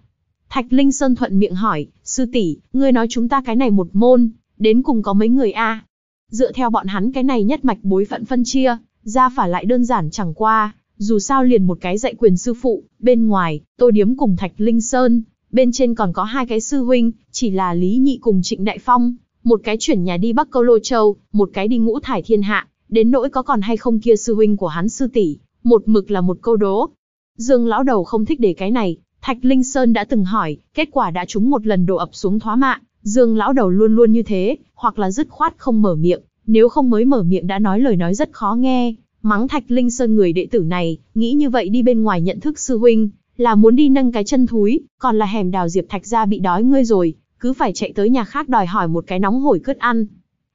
Thạch Linh Sơn thuận miệng hỏi, sư tỷ, ngươi nói chúng ta cái này một môn, đến cùng có mấy người a? Dựa theo bọn hắn cái này nhất mạch bối phận phân chia, ra phả lại đơn giản chẳng qua, dù sao liền một cái dạy quyền sư phụ, bên ngoài, tôi điếm cùng Thạch Linh Sơn, bên trên còn có hai cái sư huynh, chỉ là Lý Nhị cùng Trịnh Đại Phong, một cái chuyển nhà đi Bắc Câu Lô Châu, một cái đi ngũ thải thiên hạ, Đến nỗi có còn hay không kia sư huynh của hắn sư tỷ, một mực là một câu đố. Dương lão đầu không thích để cái này, Thạch Linh Sơn đã từng hỏi, kết quả đã trúng một lần đổ ập xuống thoá mạ, Dương lão đầu luôn luôn như thế, hoặc là dứt khoát không mở miệng, nếu không mới mở miệng đã nói lời nói rất khó nghe, mắng Thạch Linh Sơn người đệ tử này, nghĩ như vậy đi bên ngoài nhận thức sư huynh, là muốn đi nâng cái chân thúi, còn là hẻm đào diệp thạch ra bị đói ngươi rồi, cứ phải chạy tới nhà khác đòi hỏi một cái nóng hổi cướp ăn.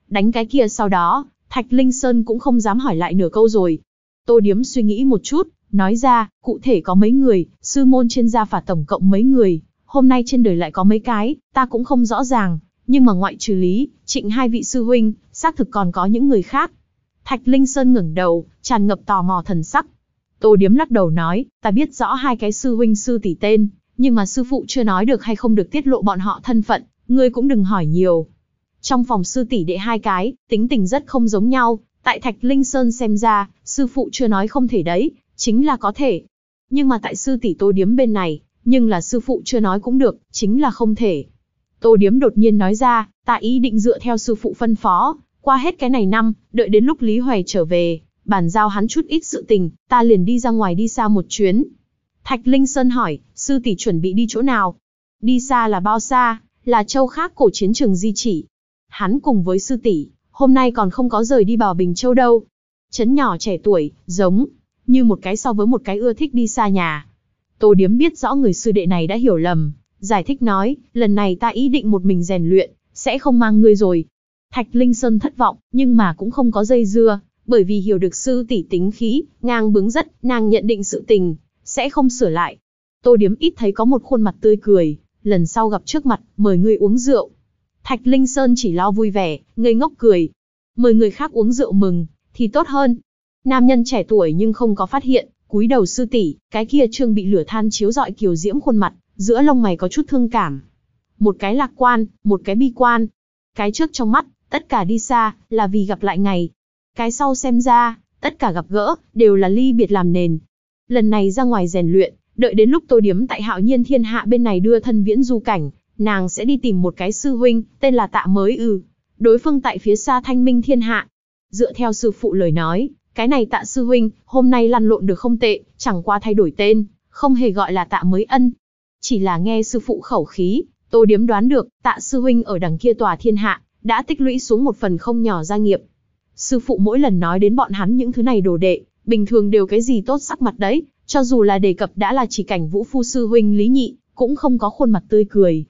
Đánh cái kia sau đó, Thạch Linh Sơn cũng không dám hỏi lại nửa câu rồi. Tô Điếm suy nghĩ một chút, nói ra, cụ thể có mấy người, sư môn trên gia phả tổng cộng mấy người, hôm nay trên đời lại có mấy cái, ta cũng không rõ ràng, nhưng mà ngoại trừ lý, trịnh hai vị sư huynh, xác thực còn có những người khác. Thạch Linh Sơn ngẩng đầu, tràn ngập tò mò thần sắc. Tô Điếm lắc đầu nói, ta biết rõ hai cái sư huynh sư tỷ tên, nhưng mà sư phụ chưa nói được hay không được tiết lộ bọn họ thân phận, ngươi cũng đừng hỏi nhiều, trong phòng sư tỷ đệ hai cái, tính tình rất không giống nhau, tại Thạch Linh Sơn xem ra, sư phụ chưa nói không thể đấy, chính là có thể. Nhưng mà tại sư tỷ Tô Điếm bên này, nhưng là sư phụ chưa nói cũng được, chính là không thể. Tô Điếm đột nhiên nói ra, ta ý định dựa theo sư phụ phân phó, qua hết cái này năm, đợi đến lúc Lý Hoài trở về, bàn giao hắn chút ít sự tình, ta liền đi ra ngoài đi xa một chuyến. Thạch Linh Sơn hỏi, sư tỷ chuẩn bị đi chỗ nào? Đi xa là bao xa, là châu khác cổ chiến trường di chỉ, hắn cùng với sư tỷ, hôm nay còn không có rời đi bò Bình Châu đâu. Chấn nhỏ trẻ tuổi, giống, như một cái so với một cái ưa thích đi xa nhà. Tô Điếm biết rõ người sư đệ này đã hiểu lầm, giải thích nói, lần này ta ý định một mình rèn luyện, sẽ không mang ngươi rồi. Thạch Linh Sơn thất vọng, nhưng mà cũng không có dây dưa, bởi vì hiểu được sư tỷ tính khí, ngang bướng rất, nàng nhận định sự tình, sẽ không sửa lại. Tô Điếm ít thấy có một khuôn mặt tươi cười, lần sau gặp trước mặt, mời ngươi uống rượu. Thạch Linh Sơn chỉ lo vui vẻ, ngây ngốc cười. Mời người khác uống rượu mừng, thì tốt hơn. Nam nhân trẻ tuổi nhưng không có phát hiện, cúi đầu sư tỷ, cái kia trương bị lửa than chiếu rọi kiều diễm khuôn mặt, giữa lông mày có chút thương cảm. Một cái lạc quan, một cái bi quan. Cái trước trong mắt, tất cả đi xa, là vì gặp lại ngày. Cái sau xem ra, tất cả gặp gỡ, đều là ly biệt làm nền. Lần này ra ngoài rèn luyện, đợi đến lúc tô điếm tại hạo nhiên thiên hạ bên này đưa thân viễn du cảnh, nàng sẽ đi tìm một cái sư huynh, tên là tạ mới ư. Ừ. Đối phương tại phía xa thanh minh thiên hạ. Dựa theo sư phụ lời nói, cái này tạ sư huynh, hôm nay lăn lộn được không tệ, chẳng qua thay đổi tên, không hề gọi là tạ mới ân. Chỉ là nghe sư phụ khẩu khí, tô điếm đoán được, tạ sư huynh ở đằng kia tòa thiên hạ, đã tích lũy xuống một phần không nhỏ gia nghiệp. Sư phụ mỗi lần nói đến bọn hắn những thứ này đồ đệ, bình thường đều cái gì tốt sắc mặt đấy, cho dù là đề cập đã là chỉ cảnh vũ phu sư huynh lý nhị, cũng không có khuôn mặt tươi cười,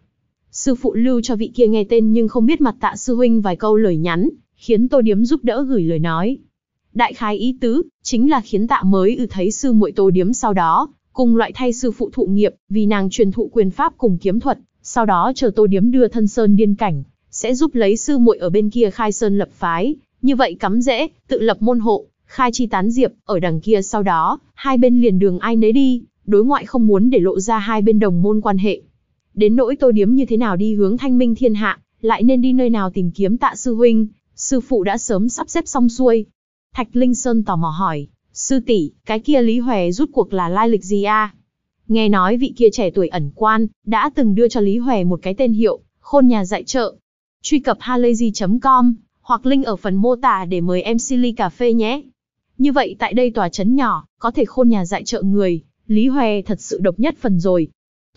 Sư phụ lưu cho vị kia nghe tên nhưng không biết mặt tạ sư huynh vài câu lời nhắn, khiến Tô Điếm giúp đỡ gửi lời nói. Đại khái ý tứ, chính là khiến tạ mới ư thấy sư muội Tô Điếm sau đó, cùng loại thay sư phụ thụ nghiệp, vì nàng truyền thụ quyền pháp cùng kiếm thuật, sau đó chờ Tô Điếm đưa thân sơn điên cảnh, sẽ giúp lấy sư muội ở bên kia khai sơn lập phái, như vậy cắm dễ tự lập môn hộ, khai chi tán diệp, ở đằng kia sau đó, hai bên liền đường ai nấy đi, đối ngoại không muốn để lộ ra hai bên đồng môn quan hệ, Đến nỗi tô điếm như thế nào đi hướng thanh minh thiên hạ, lại nên đi nơi nào tìm kiếm tạ sư huynh, sư phụ đã sớm sắp xếp xong xuôi. Thạch Linh Sơn tò mò hỏi, sư tỷ, cái kia Lý Hòe rút cuộc là lai lịch gì a? À? Nghe nói vị kia trẻ tuổi ẩn quan, đã từng đưa cho Lý Hòe một cái tên hiệu, khôn nhà dạy trợ. Truy cập halayzi.com, hoặc link ở phần mô tả để mời em Silly Cà Phê nhé. Như vậy tại đây tòa trấn nhỏ, có thể khôn nhà dạy trợ người, Lý Hòe thật sự độc nhất phần rồi.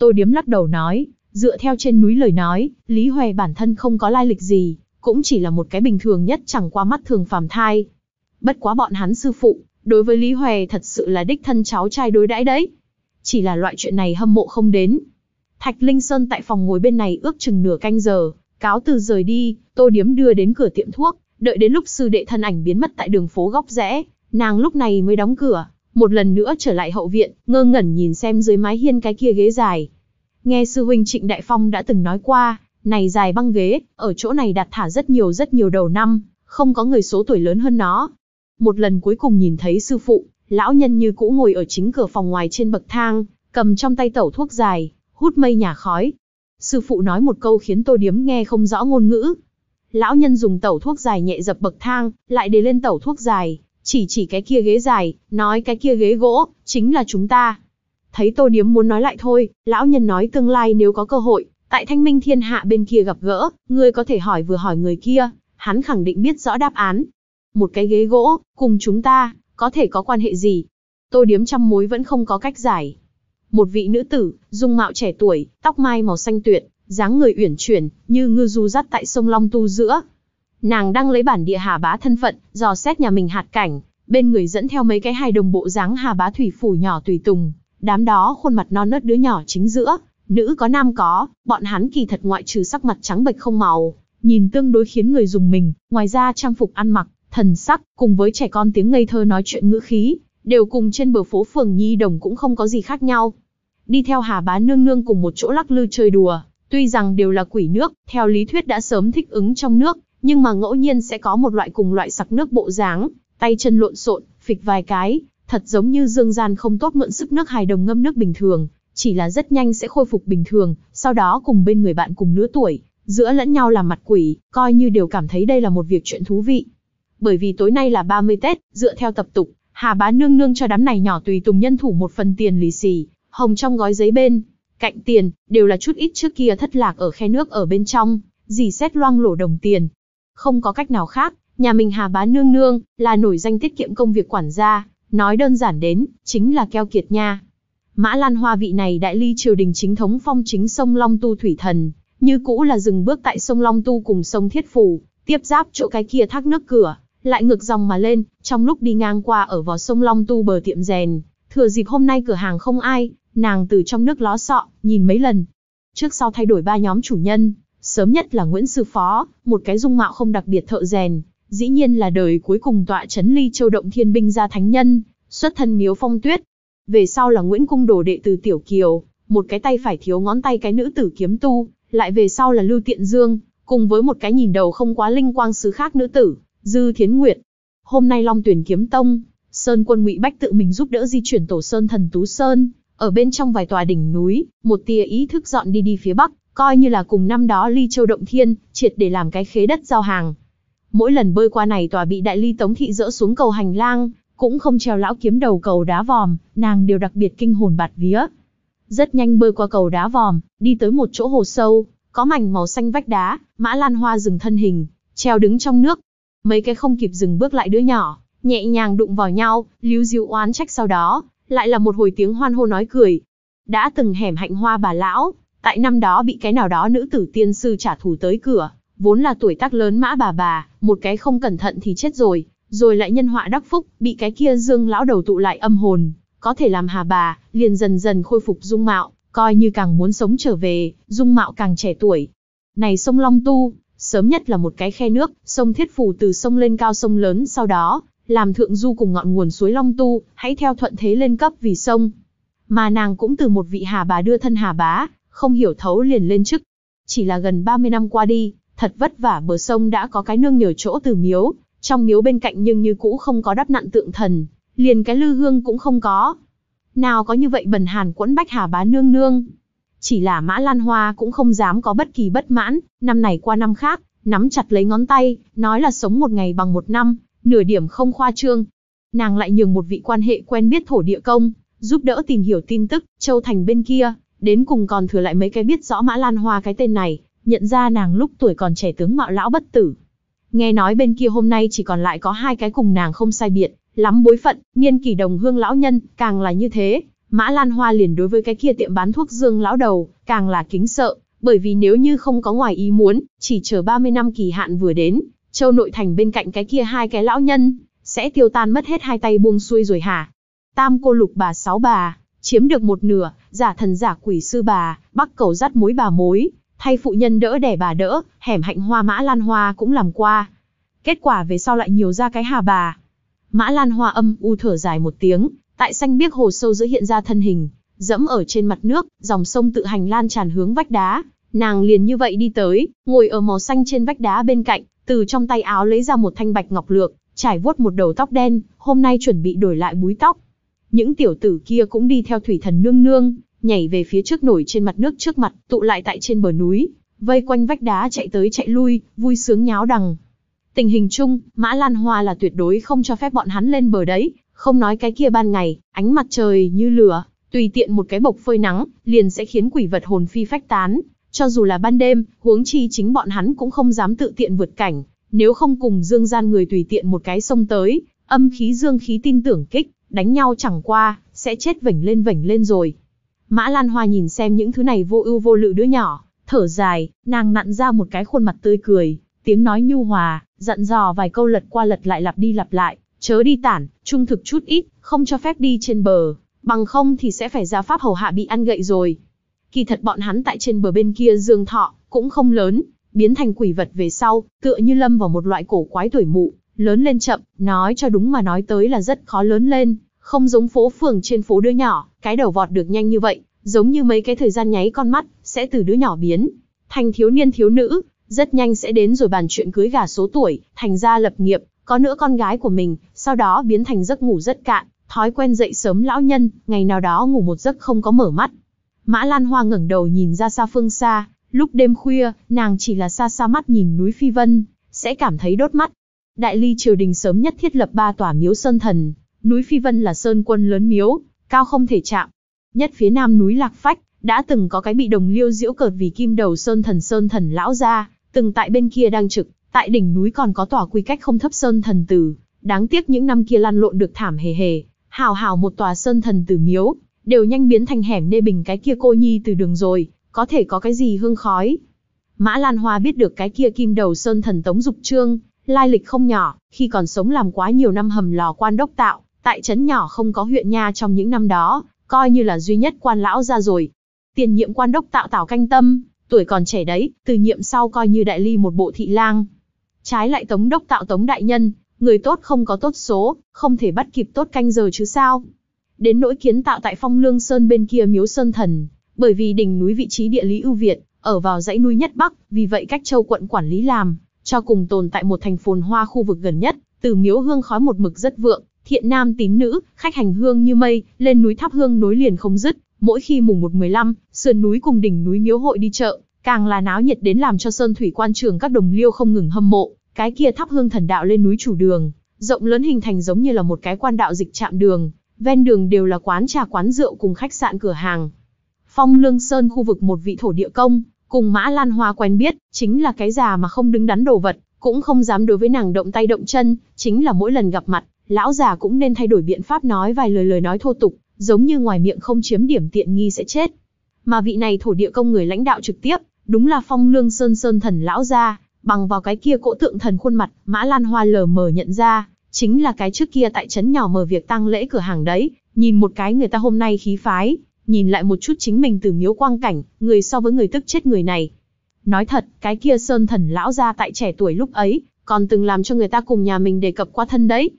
Tôi Điếm lắc đầu nói, dựa theo trên núi lời nói, Lý Hoè bản thân không có lai lịch gì, cũng chỉ là một cái bình thường nhất chẳng qua mắt thường phàm thai. Bất quá bọn hắn sư phụ, đối với Lý Hoè thật sự là đích thân cháu trai đối đãi đấy. Chỉ là loại chuyện này hâm mộ không đến. Thạch Linh Sơn tại phòng ngồi bên này ước chừng nửa canh giờ, cáo từ rời đi, Tô Điếm đưa đến cửa tiệm thuốc, đợi đến lúc sư đệ thân ảnh biến mất tại đường phố góc rẽ, nàng lúc này mới đóng cửa, một lần nữa trở lại hậu viện, ngơ ngẩn nhìn xem dưới mái hiên cái kia ghế dài. Nghe sư huynh Trịnh Đại Phong đã từng nói qua, này dài băng ghế, ở chỗ này đặt thả rất nhiều rất nhiều đầu năm, không có người số tuổi lớn hơn nó. Một lần cuối cùng nhìn thấy sư phụ, lão nhân như cũ ngồi ở chính cửa phòng ngoài trên bậc thang, cầm trong tay tẩu thuốc dài, hút mây nhà khói. Sư phụ nói một câu khiến Tô Điếm nghe không rõ ngôn ngữ. Lão nhân dùng tẩu thuốc dài nhẹ dập bậc thang, lại để lên tẩu thuốc dài, chỉ chỉ cái kia ghế dài, nói cái kia ghế gỗ, chính là chúng ta. Thấy tô điếm muốn nói lại thôi, lão nhân nói tương lai nếu có cơ hội, tại thanh minh thiên hạ bên kia gặp gỡ, ngươi có thể hỏi vừa hỏi người kia, hắn khẳng định biết rõ đáp án. Một cái ghế gỗ, cùng chúng ta, có thể có quan hệ gì? Tô điếm trăm mối vẫn không có cách giải. Một vị nữ tử, dung mạo trẻ tuổi, tóc mai màu xanh tuyệt, dáng người uyển chuyển, như ngư du dắt tại sông Long Tu giữa, Nàng đang lấy bản địa Hà Bá thân phận, dò xét nhà mình hạt cảnh, bên người dẫn theo mấy cái hài đồng bộ dáng Hà Bá thủy phủ nhỏ tùy tùng, đám đó khuôn mặt non nớt đứa nhỏ chính giữa, nữ có nam có, bọn hắn kỳ thật ngoại trừ sắc mặt trắng bệch không màu, nhìn tương đối khiến người dùng mình, ngoài ra trang phục ăn mặc, thần sắc, cùng với trẻ con tiếng ngây thơ nói chuyện ngữ khí, đều cùng trên bờ phố phường nhi đồng cũng không có gì khác nhau. Đi theo Hà Bá nương nương cùng một chỗ lắc lư chơi đùa, tuy rằng đều là quỷ nước, theo lý thuyết đã sớm thích ứng trong nước, nhưng mà ngẫu nhiên sẽ có một loại cùng loại sặc nước bộ dáng, tay chân lộn xộn, phịch vài cái, thật giống như dương gian không tốt mượn sức nước hài đồng ngâm nước bình thường, chỉ là rất nhanh sẽ khôi phục bình thường, sau đó cùng bên người bạn cùng lứa tuổi, giữa lẫn nhau làm mặt quỷ, coi như đều cảm thấy đây là một việc chuyện thú vị. Bởi vì tối nay là 30 Tết, dựa theo tập tục, Hà bá nương nương cho đám này nhỏ tùy tùng nhân thủ một phần tiền lì xì, hồng trong gói giấy bên, cạnh tiền, đều là chút ít trước kia thất lạc ở khe nước ở bên trong, dì xét loang lổ đồng tiền, không có cách nào khác, nhà mình Hà Bá Nương Nương là nổi danh tiết kiệm công việc quản gia, nói đơn giản đến, chính là keo kiệt nha. Mã Lan Hoa vị này đại ly triều đình chính thống phong chính sông Long Tu Thủy Thần, như cũ là dừng bước tại sông Long Tu cùng sông Thiết Phủ, tiếp giáp chỗ cái kia thác nước cửa, lại ngược dòng mà lên, trong lúc đi ngang qua ở vò sông Long Tu bờ tiệm rèn, thừa dịp hôm nay cửa hàng không ai, nàng từ trong nước ló sọ, nhìn mấy lần. Trước sau thay đổi ba nhóm chủ nhân, Sớm nhất là Nguyễn Sư Phó, một cái dung mạo không đặc biệt thợ rèn, dĩ nhiên là đời cuối cùng tọa chấn ly châu động thiên binh gia thánh nhân, xuất thân miếu phong tuyết. Về sau là Nguyễn Cung đồ đệ từ Tiểu Kiều, một cái tay phải thiếu ngón tay cái nữ tử kiếm tu, lại về sau là Lưu Tiện Dương, cùng với một cái nhìn đầu không quá linh quang sứ khác nữ tử, Dư Thiến Nguyệt. Hôm nay Long Tuyển Kiếm Tông, Sơn Quân Ngụy Bách tự mình giúp đỡ di chuyển tổ sơn thần Tú Sơn, ở bên trong vài tòa đỉnh núi, một tia ý thức dọn đi đi phía bắc, coi như là cùng năm đó ly châu động thiên, triệt để làm cái khế đất giao hàng. Mỗi lần bơi qua này tòa bị đại ly tống thị dỡ xuống cầu hành lang, cũng không treo lão kiếm đầu cầu đá vòm, nàng đều đặc biệt kinh hồn bạt vía. Rất nhanh bơi qua cầu đá vòm, đi tới một chỗ hồ sâu, có mảnh màu xanh vách đá, mã lan hoa dừng thân hình, treo đứng trong nước. Mấy cái không kịp dừng bước lại đứa nhỏ, nhẹ nhàng đụng vào nhau, líu diu oán trách sau đó, lại là một hồi tiếng hoan hô nói cười. Đã từng hẻm hạnh hoa bà lão, Tại năm đó bị cái nào đó nữ tử tiên sư trả thù tới cửa, vốn là tuổi tác lớn mã bà bà, một cái không cẩn thận thì chết rồi, rồi lại nhân họa đắc phúc, bị cái kia dương lão đầu tụ lại âm hồn, có thể làm hà bà, liền dần dần khôi phục dung mạo, coi như càng muốn sống trở về, dung mạo càng trẻ tuổi. Này sông Long Tu, sớm nhất là một cái khe nước, sông Thiết Phù từ sông lên cao sông lớn sau đó, làm thượng du cùng ngọn nguồn suối Long Tu, hãy theo thuận thế lên cấp vì sông. Mà nàng cũng từ một vị hà bà đưa thân hà bá, không hiểu thấu liền lên chức. Chỉ là gần 30 năm qua đi, thật vất vả bờ sông đã có cái nương nhờ chỗ từ miếu, trong miếu bên cạnh nhưng như cũ không có đắp nặn tượng thần, liền cái lư hương cũng không có. Nào có như vậy bần hàn quẫn bách hà bá nương nương. Chỉ là mã lan hoa cũng không dám có bất kỳ bất mãn, năm này qua năm khác, nắm chặt lấy ngón tay, nói là sống một ngày bằng một năm, nửa điểm không khoa trương. Nàng lại nhường một vị quan hệ quen biết thổ địa công, giúp đỡ tìm hiểu tin tức, châu thành bên kia, đến cùng còn thừa lại mấy cái biết rõ Mã Lan Hoa cái tên này, nhận ra nàng lúc tuổi còn trẻ tướng mạo lão bất tử. Nghe nói bên kia hôm nay chỉ còn lại có hai cái cùng nàng không sai biệt, lắm bối phận, niên kỷ đồng hương lão nhân, càng là như thế, Mã Lan Hoa liền đối với cái kia tiệm bán thuốc dương lão đầu, càng là kính sợ, bởi vì nếu như không có ngoài ý muốn, chỉ chờ 30 năm kỳ hạn vừa đến, châu nội thành bên cạnh cái kia hai cái lão nhân, sẽ tiêu tan mất hết hai tay buông xuôi rồi hả? Tam cô lục bà sáu bà, Chiếm được một nửa, giả thần giả quỷ sư bà, bắt cầu dắt mối bà mối, thay phụ nhân đỡ đẻ bà đỡ, hẻm hạnh hoa mã lan hoa cũng làm qua. Kết quả về sau lại nhiều ra cái hà bà. Mã lan hoa âm u thở dài một tiếng, tại xanh biếc hồ sâu giữa hiện ra thân hình, dẫm ở trên mặt nước, dòng sông tự hành lan tràn hướng vách đá. Nàng liền như vậy đi tới, ngồi ở màu xanh trên vách đá bên cạnh, từ trong tay áo lấy ra một thanh bạch ngọc lược, trải vuốt một đầu tóc đen, hôm nay chuẩn bị đổi lại búi tóc. Những tiểu tử kia cũng đi theo thủy thần nương nương, nhảy về phía trước nổi trên mặt nước trước mặt, tụ lại tại trên bờ núi, vây quanh vách đá chạy tới chạy lui, vui sướng nháo đằng. Tình hình chung, Mã Lan Hoa là tuyệt đối không cho phép bọn hắn lên bờ đấy, không nói cái kia ban ngày, ánh mặt trời như lửa, tùy tiện một cái bộc phơi nắng, liền sẽ khiến quỷ vật hồn phi phách tán, cho dù là ban đêm, huống chi chính bọn hắn cũng không dám tự tiện vượt cảnh, nếu không cùng dương gian người tùy tiện một cái sông tới, âm khí dương khí tin tưởng kích, đánh nhau chẳng qua, sẽ chết vểnh lên vểnh lên rồi. Mã Lan Hoa nhìn xem những thứ này vô ưu vô lự đứa nhỏ, thở dài, nàng nặn ra một cái khuôn mặt tươi cười, tiếng nói nhu hòa, dặn dò vài câu lật qua lật lại lặp đi lặp lại, chớ đi tản, trung thực chút ít, không cho phép đi trên bờ, bằng không thì sẽ phải ra pháp hầu hạ bị ăn gậy rồi. Kỳ thật bọn hắn tại trên bờ bên kia dương thọ, cũng không lớn, biến thành quỷ vật về sau, tựa như lâm vào một loại cổ quái tuổi mụ, lớn lên chậm, nói cho đúng mà nói tới là rất khó lớn lên, không giống phố phường trên phố đứa nhỏ, cái đầu vọt được nhanh như vậy, giống như mấy cái thời gian nháy con mắt, sẽ từ đứa nhỏ biến thành thiếu niên thiếu nữ, rất nhanh sẽ đến rồi bàn chuyện cưới gả số tuổi, thành gia lập nghiệp, có nữa con gái của mình, sau đó biến thành giấc ngủ rất cạn, thói quen dậy sớm lão nhân, ngày nào đó ngủ một giấc không có mở mắt. Mã Lan Hoa ngẩng đầu nhìn ra xa phương xa, lúc đêm khuya, nàng chỉ là xa xa mắt nhìn núi Phi Vân, sẽ cảm thấy đốt mắt, Đại Ly triều đình sớm nhất thiết lập ba tòa miếu sơn thần, núi Phi Vân là sơn quân lớn miếu, cao không thể chạm. Nhất phía nam núi Lạc Phách, đã từng có cái bị đồng liêu diễu cợt vì kim đầu sơn thần sơn thần lão gia, từng tại bên kia đang trực, tại đỉnh núi còn có tòa quy cách không thấp sơn thần tử, đáng tiếc những năm kia lăn lộn được thảm hề hề, hào hào một tòa sơn thần tử miếu, đều nhanh biến thành hẻm nê bình cái kia cô nhi từ đường rồi, có thể có cái gì hương khói. Mã Lan Hoa biết được cái kia kim đầu sơn thần Tống Dục Trương, lai lịch không nhỏ, khi còn sống làm quá nhiều năm hầm lò quan đốc tạo, tại trấn nhỏ không có huyện nha trong những năm đó, coi như là duy nhất quan lão ra rồi. Tiền nhiệm quan đốc tạo Tào Canh Tâm, tuổi còn trẻ đấy, từ nhiệm sau coi như đại ly một bộ thị lang. Trái lại Tống đốc tạo Tống đại nhân, người tốt không có tốt số, không thể bắt kịp tốt canh giờ chứ sao. Đến nỗi kiến tạo tại Phong Lương Sơn bên kia Miếu Sơn Thần, bởi vì đỉnh núi vị trí địa lý ưu việt, ở vào dãy núi nhất Bắc, vì vậy cách châu quận quản lý làm, cho cùng tồn tại một thành phồn hoa khu vực gần nhất, từ miếu hương khói một mực rất vượng, thiện nam tín nữ, khách hành hương như mây, lên núi tháp hương nối liền không dứt, mỗi khi mùng 1-15, sườn núi cùng đỉnh núi miếu hội đi chợ, càng là náo nhiệt đến làm cho sơn thủy quan trường các đồng liêu không ngừng hâm mộ, cái kia tháp hương thần đạo lên núi chủ đường, rộng lớn hình thành giống như là một cái quan đạo dịch chạm đường, ven đường đều là quán trà quán rượu cùng khách sạn cửa hàng. Phong Lương Sơn khu vực một vị thổ địa công, Cùng Mã Lan Hoa quen biết, chính là cái già mà không đứng đắn đồ vật, cũng không dám đối với nàng động tay động chân, chính là mỗi lần gặp mặt, lão già cũng nên thay đổi biện pháp nói vài lời lời nói thô tục, giống như ngoài miệng không chiếm điểm tiện nghi sẽ chết. Mà vị này thổ địa công người lãnh đạo trực tiếp, đúng là phong lương sơn sơn thần lão gia, bằng vào cái kia cỗ tượng thần khuôn mặt, Mã Lan Hoa lờ mờ nhận ra, chính là cái trước kia tại trấn nhỏ mở việc tăng lễ cửa hàng đấy, nhìn một cái người ta hôm nay khí phái, nhìn lại một chút chính mình từ miếu quang cảnh, người so với người tức chết người này. Nói thật, cái kia sơn thần lão ra tại trẻ tuổi lúc ấy, còn từng làm cho người ta cùng nhà mình đề cập qua thân đấy.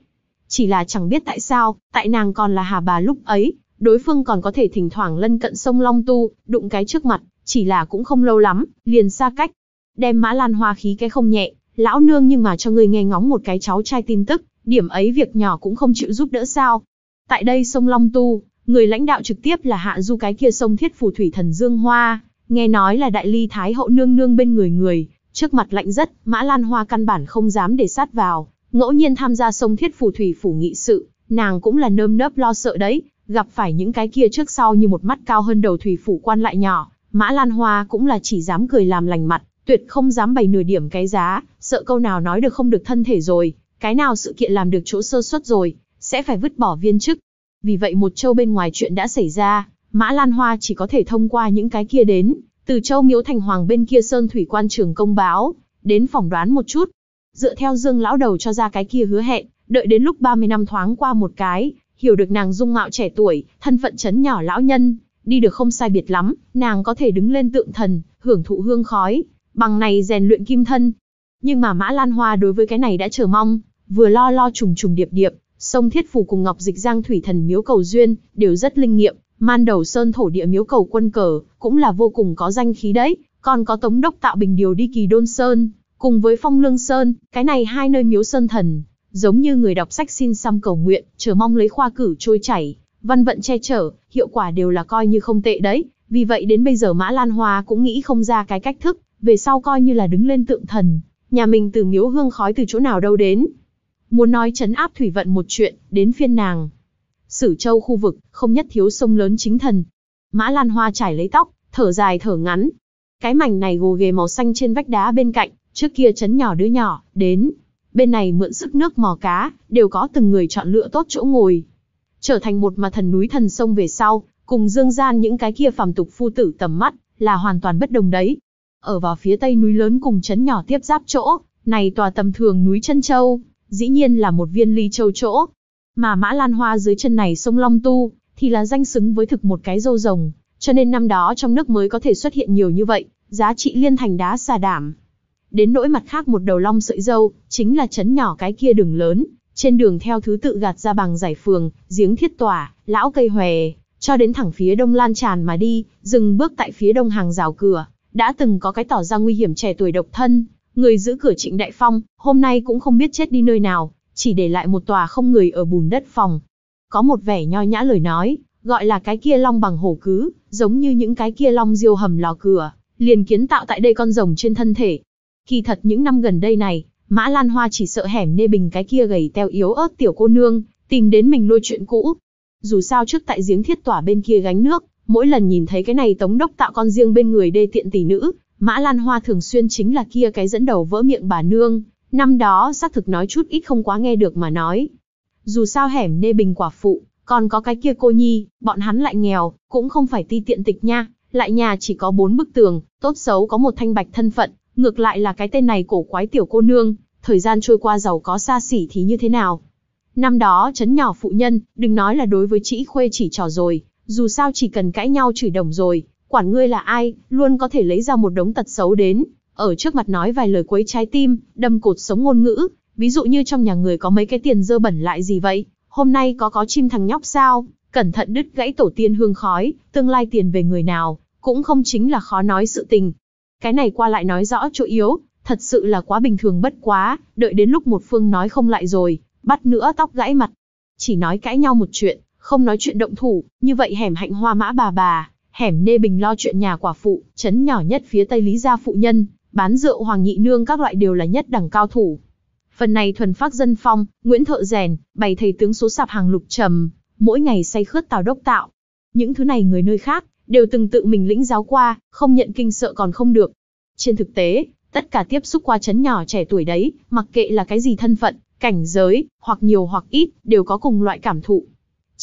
Chỉ là chẳng biết tại sao, tại nàng còn là hà bà lúc ấy, đối phương còn có thể thỉnh thoảng lân cận sông Long Tu, đụng cái trước mặt, chỉ là cũng không lâu lắm, liền xa cách. Đem mã lan hoa khí cái không nhẹ, lão nương nhưng mà cho người nghe ngóng một cái cháu trai tin tức, điểm ấy việc nhỏ cũng không chịu giúp đỡ sao. Tại đây sông Long Tu, Người lãnh đạo trực tiếp là hạ du cái kia sông thiết phù thủy thần Dương Hoa, nghe nói là đại ly thái hậu nương nương bên người người, trước mặt lạnh rất, mã lan hoa căn bản không dám để sát vào, ngẫu nhiên tham gia sông thiết phù thủy phủ nghị sự, nàng cũng là nơm nớp lo sợ đấy, gặp phải những cái kia trước sau như một mắt cao hơn đầu thủy phủ quan lại nhỏ, mã lan hoa cũng là chỉ dám cười làm lành mặt, tuyệt không dám bày nửa điểm cái giá, sợ câu nào nói được không được thân thể rồi, cái nào sự kiện làm được chỗ sơ suất rồi, sẽ phải vứt bỏ viên chức, vì vậy một châu bên ngoài chuyện đã xảy ra, Mã Lan Hoa chỉ có thể thông qua những cái kia đến, từ châu miếu thành hoàng bên kia sơn thủy quan trường công báo, đến phỏng đoán một chút. Dựa theo Dương lão đầu cho ra cái kia hứa hẹn, đợi đến lúc 30 năm thoáng qua một cái, hiểu được nàng dung mạo trẻ tuổi, thân phận chấn nhỏ lão nhân, đi được không sai biệt lắm, nàng có thể đứng lên tượng thần, hưởng thụ hương khói, bằng này rèn luyện kim thân. Nhưng mà Mã Lan Hoa đối với cái này đã chờ mong, vừa lo lo trùng trùng điệp điệp, Sông Thiết Phủ cùng Ngọc Dịch Giang Thủy Thần Miếu Cầu Duyên đều rất linh nghiệm, Man Đầu Sơn Thổ Địa Miếu Cầu Quân Cờ cũng là vô cùng có danh khí đấy, còn có Tống Đốc Tạo Bình Điều đi Kỳ Đôn Sơn, cùng với Phong Lương Sơn, cái này hai nơi miếu sơn thần, giống như người đọc sách xin xăm cầu nguyện, chờ mong lấy khoa cử trôi chảy, văn vận che chở, hiệu quả đều là coi như không tệ đấy, vì vậy đến bây giờ Mã Lan Hoa cũng nghĩ không ra cái cách thức, về sau coi như là đứng lên tượng thần, nhà mình từ miếu hương khói từ chỗ nào đâu đến, Muốn nói chấn áp thủy vận một chuyện, đến phiên nàng. Sử châu khu vực, không nhất thiếu sông lớn chính thần. Mã Lan Hoa trải lấy tóc, thở dài thở ngắn. Cái mảnh này gồ ghề màu xanh trên vách đá bên cạnh, trước kia chấn nhỏ đứa nhỏ, đến. Bên này mượn sức nước mò cá, đều có từng người chọn lựa tốt chỗ ngồi. Trở thành một mà thần núi thần sông về sau, cùng dương gian những cái kia phàm tục phu tử tầm mắt, là hoàn toàn bất đồng đấy. Ở vào phía tây núi lớn cùng chấn nhỏ tiếp giáp chỗ, này tòa tầm thường núi chân châu, dĩ nhiên là một viên ly châu chỗ. Mà mã lan hoa dưới chân này sông Long Tu, thì là danh xứng với thực một cái dâu rồng, cho nên năm đó trong nước mới có thể xuất hiện nhiều như vậy, giá trị liên thành đá xà đảm. Đến nỗi mặt khác một đầu long sợi dâu, chính là chấn nhỏ cái kia đường lớn, trên đường theo thứ tự gạt ra bằng giải phường, giếng thiết tỏa, lão cây hòe, cho đến thẳng phía đông lan tràn mà đi, dừng bước tại phía đông hàng rào cửa, đã từng có cái tỏ ra nguy hiểm trẻ tuổi độc thân, người giữ cửa Trịnh Đại Phong, hôm nay cũng không biết chết đi nơi nào, chỉ để lại một tòa không người ở bùn đất phòng. Có một vẻ nho nhã lời nói, gọi là cái kia long bằng hổ cứ, giống như những cái kia long diêu hầm lò cửa, liền kiến tạo tại đây con rồng trên thân thể. Kỳ thật những năm gần đây này, Mã Lan Hoa chỉ sợ hẻm nê bình cái kia gầy teo yếu ớt tiểu cô nương, tìm đến mình lôi chuyện cũ. Dù sao trước tại giếng thiết tỏa bên kia gánh nước, mỗi lần nhìn thấy cái này tống đốc tạo con riêng bên người đê tiện tỷ nữ, Mã Lan Hoa thường xuyên chính là kia cái dẫn đầu vỡ miệng bà nương, năm đó xác thực nói chút ít không quá nghe được mà nói. Dù sao hẻm nê bình quả phụ, còn có cái kia cô nhi, bọn hắn lại nghèo, cũng không phải ti tiện tịch nha, lại nhà chỉ có bốn bức tường, tốt xấu có một thanh bạch thân phận, ngược lại là cái tên này cổ quái tiểu cô nương, thời gian trôi qua giàu có xa xỉ thì như thế nào. Năm đó chấn nhỏ phụ nhân, đừng nói là đối với chị khuê chỉ trò rồi, dù sao chỉ cần cãi nhau chửi đồng rồi, quản ngươi là ai, luôn có thể lấy ra một đống tật xấu đến, ở trước mặt nói vài lời quấy trái tim, đâm cột sống ngôn ngữ, ví dụ như trong nhà người có mấy cái tiền dơ bẩn lại gì vậy, hôm nay có có chim thằng nhóc sao, cẩn thận đứt gãy tổ tiên hương khói, tương lai tiền về người nào, cũng không chính là khó nói sự tình. Cái này qua lại nói rõ chỗ yếu, thật sự là quá bình thường bất quá, đợi đến lúc một phương nói không lại rồi, bắt nữa tóc gãy mặt. Chỉ nói cãi nhau một chuyện, không nói chuyện động thủ, như vậy hẻm hạnh hoa mã bà bà, hẻm Nê Bình lo chuyện nhà quả phụ, trấn nhỏ nhất phía Tây Lý Gia Phụ Nhân, bán rượu Hoàng Nhị Nương các loại đều là nhất đẳng cao thủ. Phần này thuần phát dân phong, Nguyễn Thợ Rèn, bày thầy tướng số sạp hàng lục trầm, mỗi ngày say khướt tào đốc tạo. Những thứ này người nơi khác, đều từng tự mình lĩnh giáo qua, không nhận kinh sợ còn không được. Trên thực tế, tất cả tiếp xúc qua chấn nhỏ trẻ tuổi đấy, mặc kệ là cái gì thân phận, cảnh giới, hoặc nhiều hoặc ít, đều có cùng loại cảm thụ.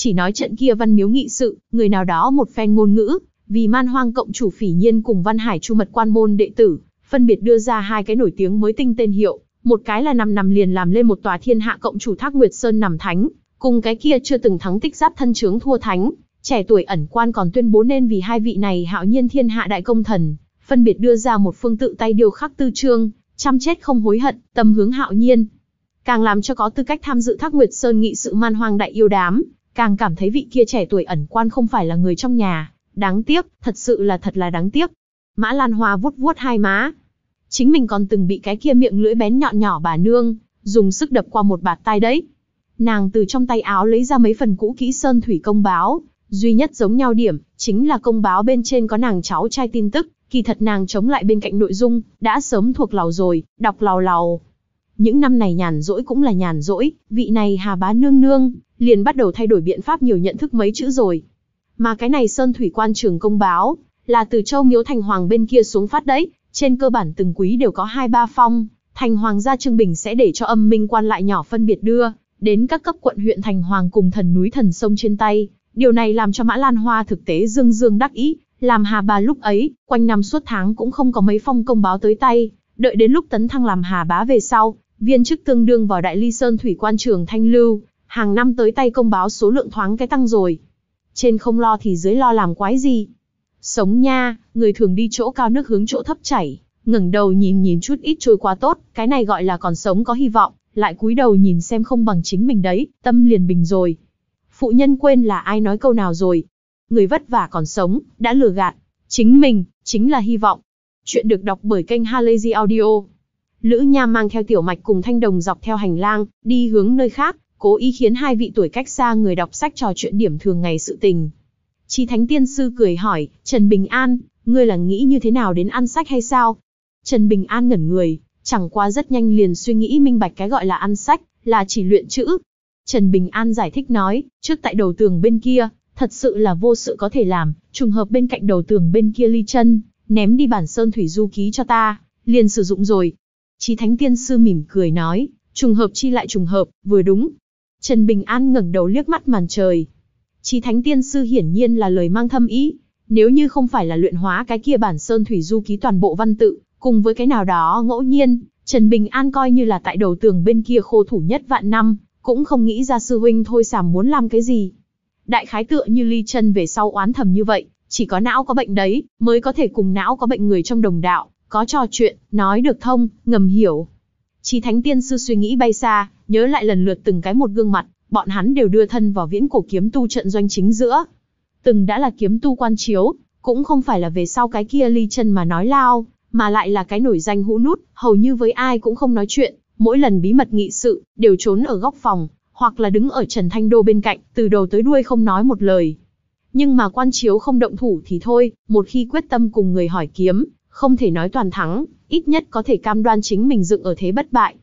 Chỉ nói trận kia văn miếu nghị sự, người nào đó một phen ngôn ngữ, vì man hoang cộng chủ phỉ nhiên cùng văn hải chu mật quan môn đệ tử, phân biệt đưa ra hai cái nổi tiếng mới tinh tên hiệu, một cái là năm năm liền làm lên một tòa thiên hạ cộng chủ thác nguyệt sơn nằm thánh, cùng cái kia chưa từng thắng tích giáp thân chướng thua thánh, trẻ tuổi ẩn quan còn tuyên bố nên vì hai vị này hạo nhiên thiên hạ đại công thần, phân biệt đưa ra một phương tự tay điều khắc tư trương, chăm chết không hối hận, tâm hướng hạo nhiên. Càng làm cho có tư cách tham dự Thác Nguyệt Sơn nghị sự man hoang đại yêu đám, càng cảm thấy vị kia trẻ tuổi ẩn quan không phải là người trong nhà, đáng tiếc, thật sự là thật là đáng tiếc. Mã Lan Hoa vuốt vuốt hai má. Chính mình còn từng bị cái kia miệng lưỡi bén nhọn nhỏ bà nương, dùng sức đập qua một bạt tai đấy. Nàng từ trong tay áo lấy ra mấy phần cũ kỹ sơn thủy công báo, duy nhất giống nhau điểm, chính là công báo bên trên có nàng cháu trai tin tức, kỳ thật nàng chống lại bên cạnh nội dung, đã sớm thuộc lầu rồi, đọc lầu lầu những năm này nhàn rỗi cũng là nhàn rỗi, vị này Hà Bá Nương Nương, liền bắt đầu thay đổi biện pháp nhiều nhận thức mấy chữ rồi. Mà cái này Sơn Thủy Quan Trường công báo, là từ châu miếu thành hoàng bên kia xuống phát đấy, trên cơ bản từng quý đều có hai ba phong, thành hoàng gia Trương Bình sẽ để cho âm minh quan lại nhỏ phân biệt đưa, đến các cấp quận huyện thành hoàng cùng thần núi thần sông trên tay. Điều này làm cho Mã Lan Hoa thực tế dương dương đắc ý, làm Hà Bà lúc ấy, quanh năm suốt tháng cũng không có mấy phong công báo tới tay, đợi đến lúc tấn thăng làm Hà Bá về sau, viên chức tương đương vào đại ly sơn thủy quan trường Thanh Lưu, hàng năm tới tay công báo số lượng thoáng cái tăng rồi. Trên không lo thì dưới lo làm quái gì. Sống nha, người thường đi chỗ cao nước hướng chỗ thấp chảy, ngẩng đầu nhìn nhìn chút ít trôi qua tốt, cái này gọi là còn sống có hy vọng, lại cúi đầu nhìn xem không bằng chính mình đấy, tâm liền bình rồi. Phụ nhân quên là ai nói câu nào rồi. Người vất vả còn sống, đã lừa gạt. Chính mình, chính là hy vọng. Chuyện được đọc bởi kênh Halazy Audio. Lữ Nha mang theo Tiểu Mạch cùng Thanh Đồng dọc theo hành lang, đi hướng nơi khác, cố ý khiến hai vị tuổi cách xa người đọc sách trò chuyện điểm thường ngày sự tình. Chi Thánh Tiên Sư cười hỏi, Trần Bình An, ngươi là nghĩ như thế nào đến ăn sách hay sao? Trần Bình An ngẩn người, chẳng qua rất nhanh liền suy nghĩ minh bạch cái gọi là ăn sách, là chỉ luyện chữ. Trần Bình An giải thích nói, trước tại đầu tường bên kia, thật sự là vô sự có thể làm, trùng hợp bên cạnh đầu tường bên kia ly chân, ném đi bản sơn thủy du ký cho ta, liền sử dụng rồi, Chí Thánh Tiên Sư mỉm cười nói, trùng hợp chi lại trùng hợp, vừa đúng. Trần Bình An ngẩng đầu liếc mắt màn trời. Chí Thánh Tiên Sư hiển nhiên là lời mang thâm ý, nếu như không phải là luyện hóa cái kia bản sơn thủy du ký toàn bộ văn tự, cùng với cái nào đó ngẫu nhiên, Trần Bình An coi như là tại đầu tường bên kia khô thủ nhất vạn năm, cũng không nghĩ ra sư huynh thôi sàm muốn làm cái gì. Đại khái tựa như ly chân về sau oán thầm như vậy, chỉ có não có bệnh đấy, mới có thể cùng não có bệnh người trong đồng đạo, có trò chuyện, nói được thông, ngầm hiểu. Chí Thánh Tiên Sư suy nghĩ bay xa, nhớ lại lần lượt từng cái một gương mặt, bọn hắn đều đưa thân vào viễn cổ kiếm tu trận doanh chính giữa. Từng đã là kiếm tu quan chiếu, cũng không phải là về sau cái kia ly chân mà nói lao, mà lại là cái nổi danh hũ nút, hầu như với ai cũng không nói chuyện, mỗi lần bí mật nghị sự, đều trốn ở góc phòng, hoặc là đứng ở Trần Thanh Đô bên cạnh, từ đầu tới đuôi không nói một lời. Nhưng mà quan chiếu không động thủ thì thôi, một khi quyết tâm cùng người hỏi kiếm, không thể nói toàn thắng, ít nhất có thể cam đoan chính mình dựng ở thế bất bại.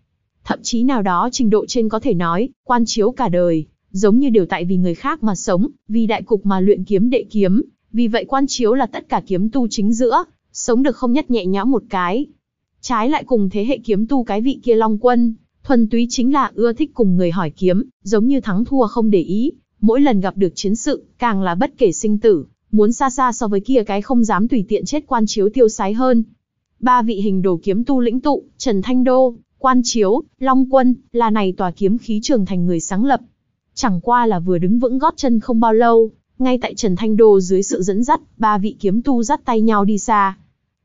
Thậm chí nào đó trình độ trên có thể nói, quan chiếu cả đời, giống như đều tại vì người khác mà sống, vì đại cục mà luyện kiếm đệ kiếm, vì vậy quan chiếu là tất cả kiếm tu chính giữa, sống được không nhất nhẹ nhõm một cái. Trái lại cùng thế hệ kiếm tu cái vị kia Long Quân, thuần túy chính là ưa thích cùng người hỏi kiếm, giống như thắng thua không để ý, mỗi lần gặp được chiến sự, càng là bất kể sinh tử, muốn xa xa so với kia cái không dám tùy tiện chết quan chiếu tiêu sái hơn. Ba vị hình đồ kiếm tu lĩnh tụ, Trần Thanh Đô, Quan Chiếu, Long Quân, là này tòa kiếm khí trường thành người sáng lập. Chẳng qua là vừa đứng vững gót chân không bao lâu, ngay tại Trần Thanh Đô dưới sự dẫn dắt, ba vị kiếm tu dắt tay nhau đi xa.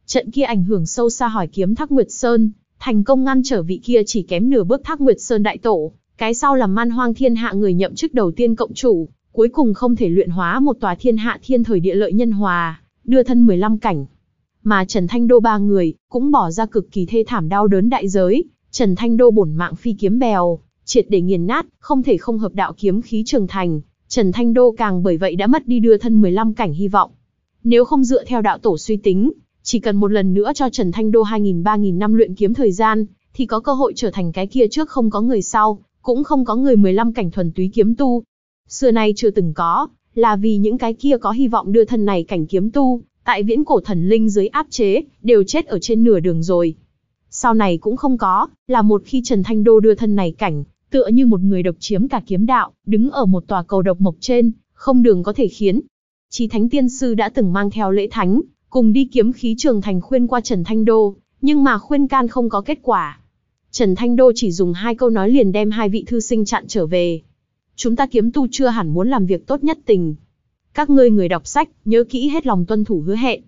Trận kia ảnh hưởng sâu xa hỏi kiếm Thác Nguyệt Sơn, thành công ngăn trở vị kia chỉ kém nửa bước Thác Nguyệt Sơn đại tổ, cái sau là man hoang thiên hạ người nhậm chức đầu tiên cộng chủ, cuối cùng không thể luyện hóa một tòa thiên hạ thiên thời địa lợi nhân hòa, đưa thân 15 cảnh. Mà Trần Thanh Đô ba người, cũng bỏ ra cực kỳ thê thảm đau đớn đại giới, Trần Thanh Đô bổn mạng phi kiếm bèo, triệt để nghiền nát, không thể không hợp đạo kiếm khí trường thành, Trần Thanh Đô càng bởi vậy đã mất đi đưa thân 15 cảnh hy vọng. Nếu không dựa theo đạo tổ suy tính, chỉ cần một lần nữa cho Trần Thanh Đô 2.000-3.000 năm luyện kiếm thời gian, thì có cơ hội trở thành cái kia trước không có người sau, cũng không có người 15 cảnh thuần túy kiếm tu, Xưa nay chưa từng có, là vì những cái kia có hy vọng đưa thân này cảnh kiếm tu, tại viễn cổ thần linh dưới áp chế, đều chết ở trên nửa đường rồi. Sau này cũng không có, là một khi Trần Thanh Đô đưa thân này cảnh, tựa như một người độc chiếm cả kiếm đạo, đứng ở một tòa cầu độc mộc trên, không đường có thể khiến. Chí Thánh Tiên Sư đã từng mang theo lễ thánh, cùng đi kiếm khí trường thành khuyên qua Trần Thanh Đô, nhưng mà khuyên can không có kết quả. Trần Thanh Đô chỉ dùng hai câu nói liền đem hai vị thư sinh chặn trở về, Chúng ta kiếm tu chưa hẳn muốn làm việc tốt nhất tình. Các ngươi người đọc sách, nhớ kỹ hết lòng tuân thủ hứa hẹn.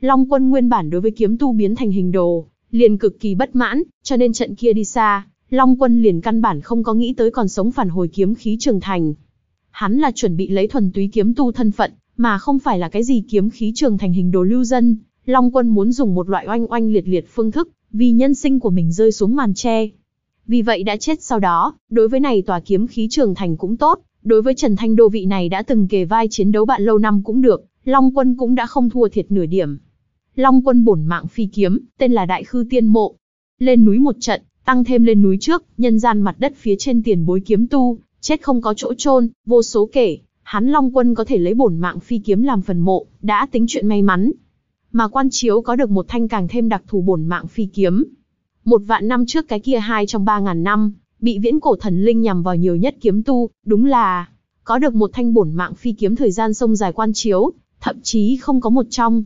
Long quân nguyên bản đối với kiếm tu biến thành hình đồ, liền cực kỳ bất mãn, cho nên trận kia đi xa, Long quân liền căn bản không có nghĩ tới còn sống phản hồi kiếm khí trường thành. Hắn là chuẩn bị lấy thuần túy kiếm tu thân phận, mà không phải là cái gì kiếm khí trường thành hình đồ lưu dân. Long quân muốn dùng một loại oanh oanh liệt liệt phương thức, vì nhân sinh của mình rơi xuống màn tre, vì vậy đã chết sau đó, đối với này tòa kiếm khí trường thành cũng tốt, đối với Trần Thanh Đô vị này đã từng kề vai chiến đấu bạn lâu năm cũng được, Long Quân cũng đã không thua thiệt nửa điểm. Long Quân bổn mạng phi kiếm, tên là Đại Khư Tiên Mộ. Lên núi một trận, tăng thêm lên núi trước, nhân gian mặt đất phía trên tiền bối kiếm tu, chết không có chỗ chôn, vô số kể, hắn Long Quân có thể lấy bổn mạng phi kiếm làm phần mộ, đã tính chuyện may mắn. Mà quan chiếu có được một thanh càng thêm đặc thù bổn mạng phi kiếm, một vạn năm trước cái kia hai trong ba ngàn năm, bị viễn cổ thần linh nhằm vào nhiều nhất kiếm tu, đúng là có được một thanh bổn mạng phi kiếm thời gian sông dài quan chiếu, thậm chí không có một trong.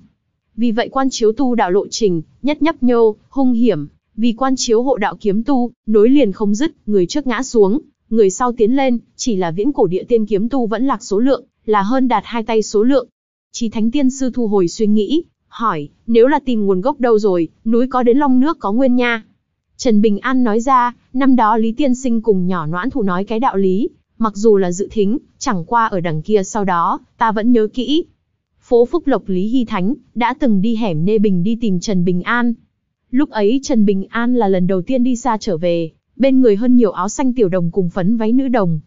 Vì vậy quan chiếu tu đạo lộ trình, nhất nhấp nhô, hung hiểm, vì quan chiếu hộ đạo kiếm tu, nối liền không dứt, người trước ngã xuống, người sau tiến lên, chỉ là viễn cổ địa tiên kiếm tu vẫn lạc số lượng, là hơn đạt hai tay số lượng. Chí Thánh Tiên Sư thu hồi suy nghĩ, hỏi, nếu là tìm nguồn gốc đâu rồi, núi có đến long nước có nguyên nha. Trần Bình An nói ra, năm đó Lý Tiên Sinh cùng nhỏ noãn thủ nói cái đạo lý, mặc dù là dự thính, chẳng qua ở đằng kia sau đó, ta vẫn nhớ kỹ. Phố Phúc Lộc Lý Hy Thánh, đã từng đi hẻm Nê Bình đi tìm Trần Bình An. Lúc ấy Trần Bình An là lần đầu tiên đi xa trở về, bên người hơn nhiều áo xanh tiểu đồng cùng phấn váy nữ đồng.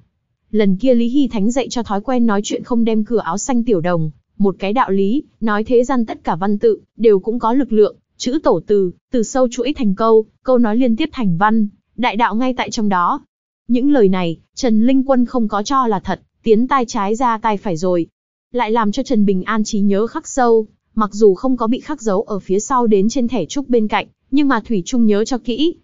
Lần kia Lý Hy Thánh dạy cho thói quen nói chuyện không đem cửa áo xanh tiểu đồng, một cái đạo lý, nói thế gian tất cả văn tự, đều cũng có lực lượng, chữ tổ từ, từ sâu chuỗi thành câu, câu nói liên tiếp thành văn, đại đạo ngay tại trong đó. Những lời này, Trần Linh Quân không có cho là thật, tiến tai trái ra tai phải rồi. Lại làm cho Trần Bình An trí nhớ khắc sâu, mặc dù không có bị khắc dấu ở phía sau đến trên thẻ trúc bên cạnh, nhưng mà Thủy Trung nhớ cho kỹ.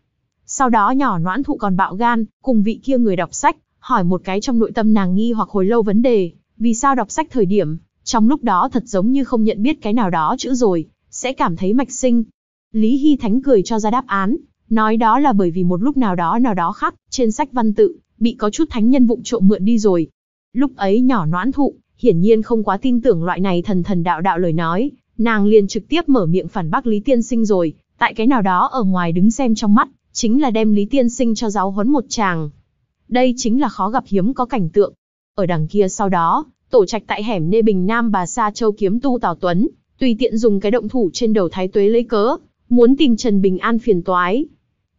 Sau đó nhỏ noãn thụ còn bạo gan, cùng vị kia người đọc sách, hỏi một cái trong nội tâm nàng nghi hoặc hồi lâu vấn đề, vì sao đọc sách thời điểm, trong lúc đó thật giống như không nhận biết cái nào đó chữ rồi, sẽ cảm thấy mạch sinh. Lý Hy Thánh cười cho ra đáp án, nói đó là bởi vì một lúc nào đó nào đó khác, trên sách văn tự, bị có chút thánh nhân vụng trộm mượn đi rồi. Lúc ấy nhỏ noãn thụ, hiển nhiên không quá tin tưởng loại này thần thần đạo đạo lời nói, nàng liền trực tiếp mở miệng phản bác Lý Tiên Sinh rồi, tại cái nào đó ở ngoài đứng xem trong mắt, chính là đem Lý Tiên Sinh cho giáo huấn một chàng. Đây chính là khó gặp hiếm có cảnh tượng. Ở đằng kia sau đó, tổ trạch tại hẻm Nê Bình Nam bà Sa Châu kiếm tu Tào Tuấn, tùy tiện dùng cái động thủ trên đầu thái tuế lấy cớ, muốn tìm Trần Bình An phiền toái.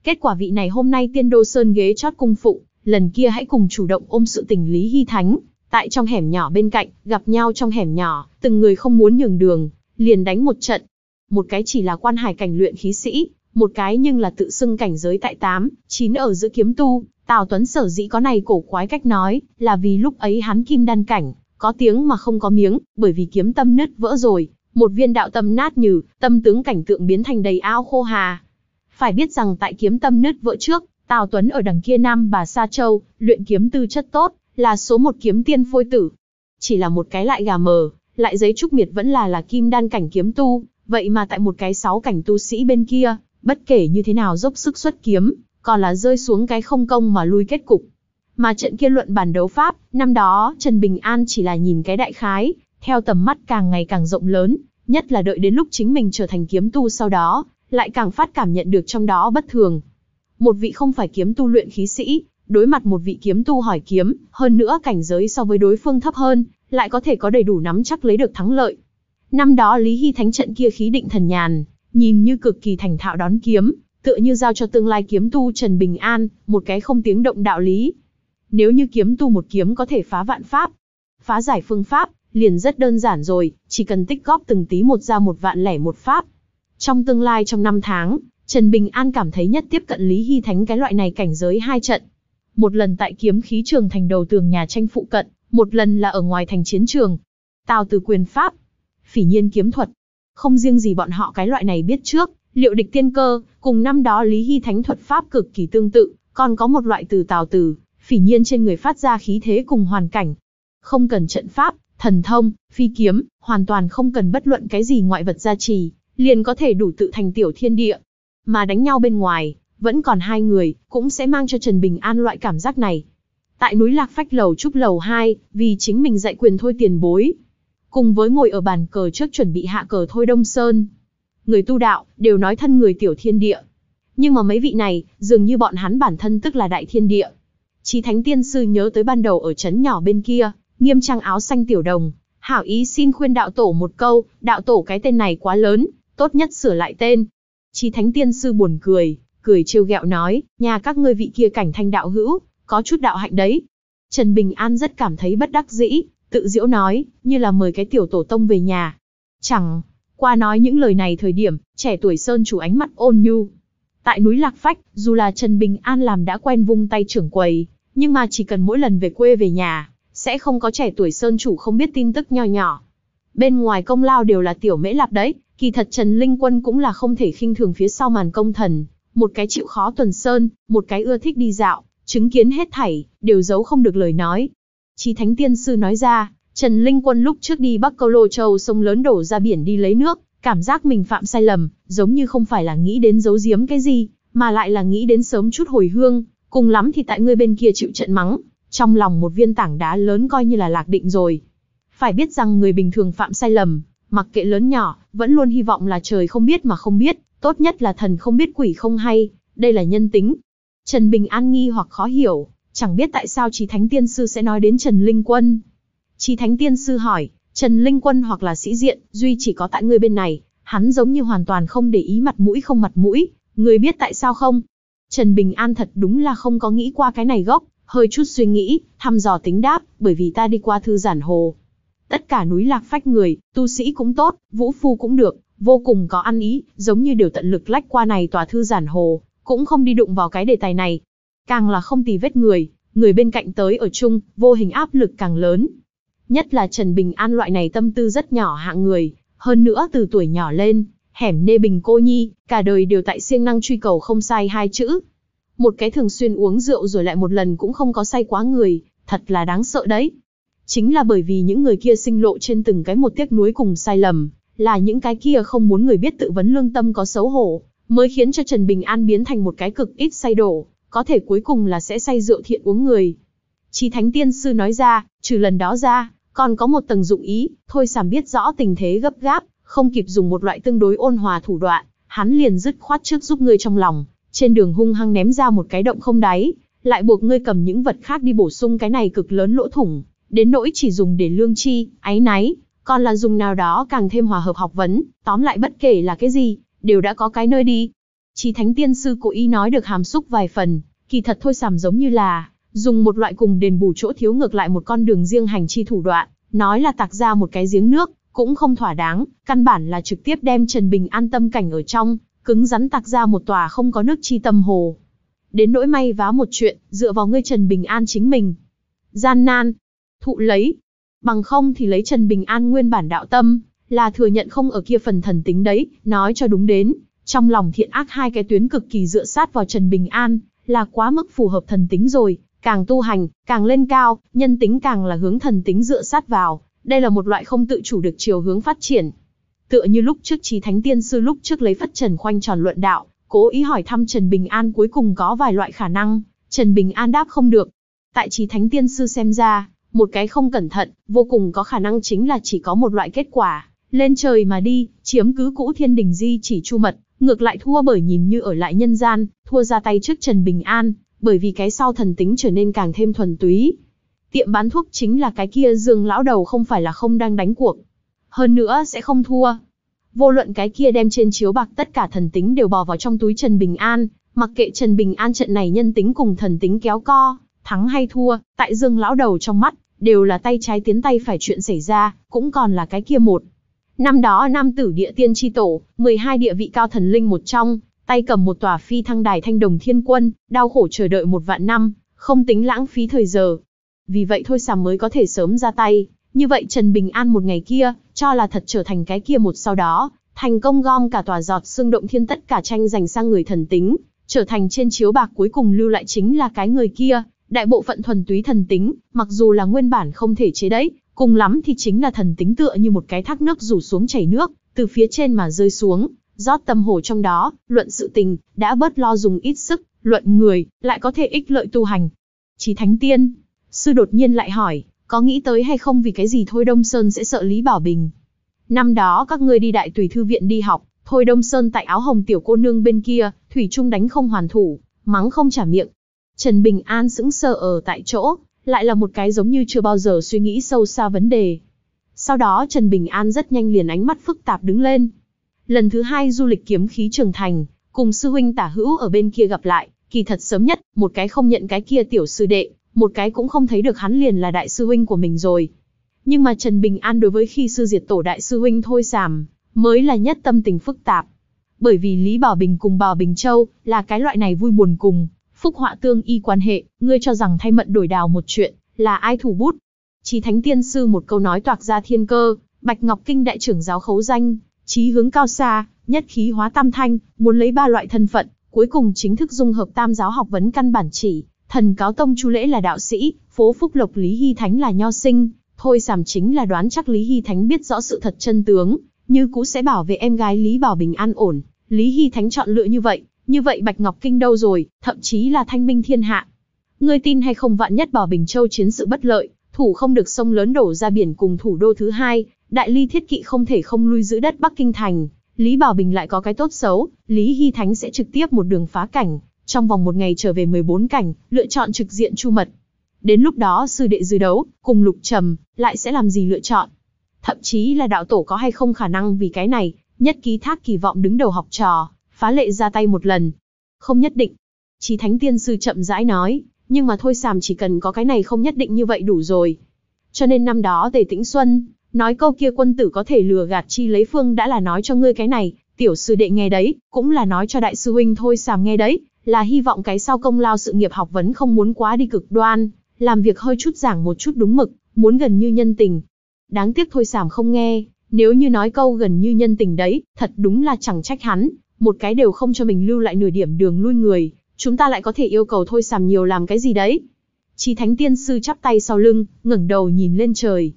Kết quả vị này hôm nay tiên đô sơn ghế chót cung phụ, lần kia hãy cùng chủ động ôm sự tình Lý Hy Thánh, tại trong hẻm nhỏ bên cạnh, gặp nhau trong hẻm nhỏ, từng người không muốn nhường đường, liền đánh một trận. Một cái chỉ là quan hải cảnh luyện khí sĩ, một cái nhưng là tự xưng cảnh giới tại 8, 9 ở giữa kiếm tu, Tào Tuấn sở dĩ có này cổ quái cách nói, là vì lúc ấy hắn kim đan cảnh, có tiếng mà không có miếng, bởi vì kiếm tâm nứt vỡ rồi, một viên đạo tâm nát nhừ, tâm tướng cảnh tượng biến thành đầy ao khô hà. Phải biết rằng tại kiếm tâm nứt vỡ trước, Tào Tuấn ở đằng kia Nam bà Sa Châu, luyện kiếm tư chất tốt, là số một kiếm tiên phôi tử. Chỉ là một cái lại gà mờ, lại giấy trúc miệt vẫn là là kim đan cảnh kiếm tu, vậy mà tại một cái sáu cảnh tu sĩ bên kia, bất kể như thế nào dốc sức xuất kiếm, còn là rơi xuống cái không công mà lui kết cục. Mà trận kia luận bàn đấu pháp, năm đó Trần Bình An chỉ là nhìn cái đại khái, theo tầm mắt càng ngày càng rộng lớn, nhất là đợi đến lúc chính mình trở thành kiếm tu sau đó, lại càng phát cảm nhận được trong đó bất thường. Một vị không phải kiếm tu luyện khí sĩ, đối mặt một vị kiếm tu hỏi kiếm, hơn nữa cảnh giới so với đối phương thấp hơn, lại có thể có đầy đủ nắm chắc lấy được thắng lợi. Năm đó Lý Hy Thánh trận kia khí định thần nhàn, nhìn như cực kỳ thành thạo đón kiếm, tựa như giao cho tương lai kiếm tu Trần Bình An, một cái không tiếng động đạo lý. Nếu như kiếm tu một kiếm có thể phá vạn pháp, phá giải phương pháp, liền rất đơn giản rồi, chỉ cần tích góp từng tí một ra một vạn lẻ một pháp. Trong tương lai trong năm tháng, Trần Bình An cảm thấy nhất tiếp cận Lý Hy Thánh cái loại này cảnh giới hai trận. Một lần tại kiếm khí trường thành đầu tường nhà tranh phụ cận, một lần là ở ngoài thành chiến trường. Tào từ quyền pháp, phỉ nhiên kiếm thuật. Không riêng gì bọn họ cái loại này biết trước, liệu địch tiên cơ, cùng năm đó Lý Hy Thánh thuật pháp cực kỳ tương tự, còn có một loại từ tào từ, phỉ nhiên trên người phát ra khí thế cùng hoàn cảnh. Không cần trận pháp, thần thông, phi kiếm, hoàn toàn không cần bất luận cái gì ngoại vật gia trì, liền có thể đủ tự thành tiểu thiên địa. Mà đánh nhau bên ngoài, vẫn còn hai người, cũng sẽ mang cho Trần Bình An loại cảm giác này. Tại núi Lạc Phách Lầu Trúc Lầu 2, vì chính mình dạy quyền thôi tiền bối. Cùng với ngồi ở bàn cờ trước chuẩn bị hạ cờ thôi Đông Sơn. Người tu đạo, đều nói thân người tiểu thiên địa. Nhưng mà mấy vị này, dường như bọn hắn bản thân tức là đại thiên địa. Chí Thánh Tiên Sư nhớ tới ban đầu ở trấn nhỏ bên kia, nghiêm trang áo xanh tiểu đồng, hảo ý xin khuyên đạo tổ một câu, đạo tổ cái tên này quá lớn, tốt nhất sửa lại tên. Chí thánh tiên sư buồn cười, cười trêu ghẹo nói, nhà các ngươi vị kia cảnh thanh đạo hữu, có chút đạo hạnh đấy. Trần Bình An rất cảm thấy bất đắc dĩ, tự diễu nói, như là mời cái tiểu tổ tông về nhà. Chẳng, qua nói những lời này thời điểm, trẻ tuổi Sơn chủ ánh mắt ôn nhu. Tại núi Lạc Phách, dù là Trần Bình An làm đã quen vung tay trưởng quầy, nhưng mà chỉ cần mỗi lần về quê về nhà, sẽ không có trẻ tuổi sơn chủ không biết tin tức nho nhỏ. Bên ngoài công lao đều là tiểu mễ lạp đấy, kỳ thật Trần Linh Quân cũng là không thể khinh thường phía sau màn công thần, một cái chịu khó tuần sơn, một cái ưa thích đi dạo, chứng kiến hết thảy, đều giấu không được lời nói. Chí Thánh Tiên Sư nói ra, Trần Linh Quân lúc trước đi Bắc Câu Lô Châu sông lớn đổ ra biển đi lấy nước, cảm giác mình phạm sai lầm, giống như không phải là nghĩ đến giấu giếm cái gì, mà lại là nghĩ đến sớm chút hồi hương, cùng lắm thì tại ngươi bên kia chịu trận mắng, trong lòng một viên tảng đá lớn coi như là lạc định rồi. Phải biết rằng người bình thường phạm sai lầm, mặc kệ lớn nhỏ, vẫn luôn hy vọng là trời không biết mà không biết, tốt nhất là thần không biết quỷ không hay, đây là nhân tính. Trần Bình An nghi hoặc khó hiểu, chẳng biết tại sao Chí Thánh Tiên Sư sẽ nói đến Trần Linh Quân. Chí Thánh Tiên Sư hỏi, Trần Linh Quân hoặc là sĩ diện, duy chỉ có tại ngươi bên này, hắn giống như hoàn toàn không để ý mặt mũi không mặt mũi, người biết tại sao không? Trần Bình An thật đúng là không có nghĩ qua cái này gốc, hơi chút suy nghĩ, thăm dò tính đáp, bởi vì ta đi qua thư giản hồ. Tất cả núi lạc phách người, tu sĩ cũng tốt, vũ phu cũng được, vô cùng có ăn ý, giống như đều tận lực lách qua này tòa thư giản hồ, cũng không đi đụng vào cái đề tài này. Càng là không tì vết người, người bên cạnh tới ở chung, vô hình áp lực càng lớn. Nhất là Trần Bình An loại này tâm tư rất nhỏ hạng người, hơn nữa từ tuổi nhỏ lên, hẻm nê bình cô nhi, cả đời đều tại siêng năng truy cầu không sai hai chữ, một cái thường xuyên uống rượu rồi lại một lần cũng không có say quá người, thật là đáng sợ đấy. Chính là bởi vì những người kia sinh lộ trên từng cái một tiếc nuối cùng sai lầm, là những cái kia không muốn người biết tự vấn lương tâm có xấu hổ, mới khiến cho Trần Bình An biến thành một cái cực ít say đổ, có thể cuối cùng là sẽ say rượu thiện uống người. Chí Thánh Tiên Sư nói ra, trừ lần đó ra, còn có một tầng dụng ý, thôi sảm biết rõ tình thế gấp gáp, không kịp dùng một loại tương đối ôn hòa thủ đoạn, hắn liền dứt khoát trước giúp người trong lòng, trên đường hung hăng ném ra một cái động không đáy, lại buộc ngươi cầm những vật khác đi bổ sung cái này cực lớn lỗ thủng, đến nỗi chỉ dùng để lương chi, áy náy, còn là dùng nào đó càng thêm hòa hợp học vấn, tóm lại bất kể là cái gì, đều đã có cái nơi đi. Chí Thánh Tiên Sư cố ý nói được hàm xúc vài phần, kỳ thật thôi sàm giống như là, dùng một loại cùng đền bù chỗ thiếu ngược lại một con đường riêng hành chi thủ đoạn, nói là tạc ra một cái giếng nước, cũng không thỏa đáng, căn bản là trực tiếp đem Trần Bình an tâm cảnh ở trong, cứng rắn tạc ra một tòa không có nước chi tâm hồ. Đến nỗi may vá một chuyện, dựa vào ngươi Trần Bình An chính mình. Gian nan, thụ lấy, bằng không thì lấy Trần Bình An nguyên bản đạo tâm, là thừa nhận không ở kia phần thần tính đấy, nói cho đúng đến, trong lòng thiện ác hai cái tuyến cực kỳ dựa sát vào Trần Bình An, là quá mức phù hợp thần tính rồi, càng tu hành, càng lên cao, nhân tính càng là hướng thần tính dựa sát vào, đây là một loại không tự chủ được chiều hướng phát triển, Tựa như lúc trước trí Thánh Tiên Sư lúc trước lấy phất trần khoanh tròn luận đạo, cố ý hỏi thăm Trần Bình An cuối cùng có vài loại khả năng, Trần Bình An đáp không được. Tại trí Thánh Tiên Sư xem ra, một cái không cẩn thận, vô cùng có khả năng chính là chỉ có một loại kết quả, lên trời mà đi, chiếm cứ cũ thiên đình di chỉ chu mật, ngược lại thua bởi nhìn như ở lại nhân gian, thua ra tay trước Trần Bình An, bởi vì cái sau thần tính trở nên càng thêm thuần túy. Tiệm bán thuốc chính là cái kia dương lão đầu không phải là không đang đánh cuộc, hơn nữa sẽ không thua. Vô luận cái kia đem trên chiếu bạc tất cả thần tính đều bỏ vào trong túi Trần Bình An, mặc kệ Trần Bình An trận này nhân tính cùng thần tính kéo co, thắng hay thua, tại Dương lão đầu trong mắt, đều là tay trái tiến tay phải chuyện xảy ra, cũng còn là cái kia một. Năm đó nam tử địa tiên tri tổ, 12 địa vị cao thần linh một trong, tay cầm một tòa phi thăng đài thanh đồng thiên quân, đau khổ chờ đợi một vạn năm, không tính lãng phí thời giờ. Vì vậy thôi sàm mới có thể sớm ra tay, như vậy Trần Bình An một ngày kia, cho là thật trở thành cái kia một sau đó, thành công gom cả tòa giọt xương động thiên tất cả tranh giành sang người thần tính, trở thành trên chiếu bạc cuối cùng lưu lại chính là cái người kia, đại bộ phận thuần túy thần tính, mặc dù là nguyên bản không thể chế đấy, cùng lắm thì chính là thần tính tựa như một cái thác nước rủ xuống chảy nước, từ phía trên mà rơi xuống, rót tâm hồ trong đó, luận sự tình, đã bớt lo dùng ít sức, luận người, lại có thể ích lợi tu hành. Chí Thánh Tiên, sư đột nhiên lại hỏi, có nghĩ tới hay không vì cái gì Thôi Đông Sơn sẽ sợ Lý Bảo Bình? Năm đó các ngươi đi đại tùy thư viện đi học, Thôi Đông Sơn tại áo hồng tiểu cô nương bên kia, Thủy Trung đánh không hoàn thủ, mắng không trả miệng. Trần Bình An sững sờ ở tại chỗ, lại là một cái giống như chưa bao giờ suy nghĩ sâu xa vấn đề. Sau đó Trần Bình An rất nhanh liền ánh mắt phức tạp đứng lên. Lần thứ hai du lịch kiếm khí trưởng thành, cùng sư huynh tả hữu ở bên kia gặp lại, kỳ thật sớm nhất, một cái không nhận cái kia tiểu sư đệ, một cái cũng không thấy được hắn liền là đại sư huynh của mình rồi. Nhưng mà Trần Bình An đối với khi sư diệt tổ đại sư huynh thôi sàm, mới là nhất tâm tình phức tạp. Bởi vì Lý Bảo Bình cùng Bảo Bình Châu là cái loại này vui buồn cùng, phúc họa tương y quan hệ, ngươi cho rằng thay mận đổi đào một chuyện, là ai thủ bút. Chí Thánh Tiên Sư một câu nói toạc ra thiên cơ, Bạch Ngọc Kinh đại trưởng giáo khấu danh, chí hướng cao xa, nhất khí hóa tam thanh, muốn lấy ba loại thân phận, cuối cùng chính thức dung hợp tam giáo học vấn căn bản chỉ, Thần cáo tông chu lễ là đạo sĩ, phố phúc lộc Lý Hy Thánh là nho sinh, thôi sàm chính là đoán chắc Lý Hy Thánh biết rõ sự thật chân tướng, như cũ sẽ bảo vệ em gái Lý Bảo Bình an ổn. Lý Hy Thánh chọn lựa như vậy, như vậy Bạch Ngọc Kinh đâu rồi, thậm chí là thanh minh thiên hạ. Ngươi tin hay không vạn nhất Bảo Bình Châu chiến sự bất lợi, thủ không được sông lớn đổ ra biển cùng thủ đô thứ hai, đại ly thiết kỵ không thể không lui giữ đất Bắc Kinh thành. Lý Bảo Bình lại có cái tốt xấu, Lý Hy Thánh sẽ trực tiếp một đường phá cảnh, trong vòng một ngày trở về 14 cảnh, lựa chọn trực diện Chu Mật. Đến lúc đó sư đệ dư đấu, cùng lục trầm, lại sẽ làm gì lựa chọn? Thậm chí là đạo tổ có hay không khả năng vì cái này, nhất ký thác kỳ vọng đứng đầu học trò, phá lệ ra tay một lần. Không nhất định. Chí Thánh Tiên Sư chậm rãi nói, nhưng mà thôi sàm chỉ cần có cái này không nhất định như vậy đủ rồi. Cho nên năm đó Tề Tĩnh Xuân, nói câu kia quân tử có thể lừa gạt chi lấy phương đã là nói cho ngươi cái này, tiểu sư đệ nghe đấy, cũng là nói cho đại sư huynh thôi sàm nghe đấy, là hy vọng cái sau công lao sự nghiệp học vấn không muốn quá đi cực đoan, làm việc hơi chút giảng một chút đúng mực, muốn gần như nhân tình. Đáng tiếc thôi sảm không nghe, nếu như nói câu gần như nhân tình đấy, thật đúng là chẳng trách hắn, một cái đều không cho mình lưu lại nửa điểm đường lui người, chúng ta lại có thể yêu cầu thôi sàm nhiều làm cái gì đấy. Chí thánh tiên sư chắp tay sau lưng, ngẩng đầu nhìn lên trời.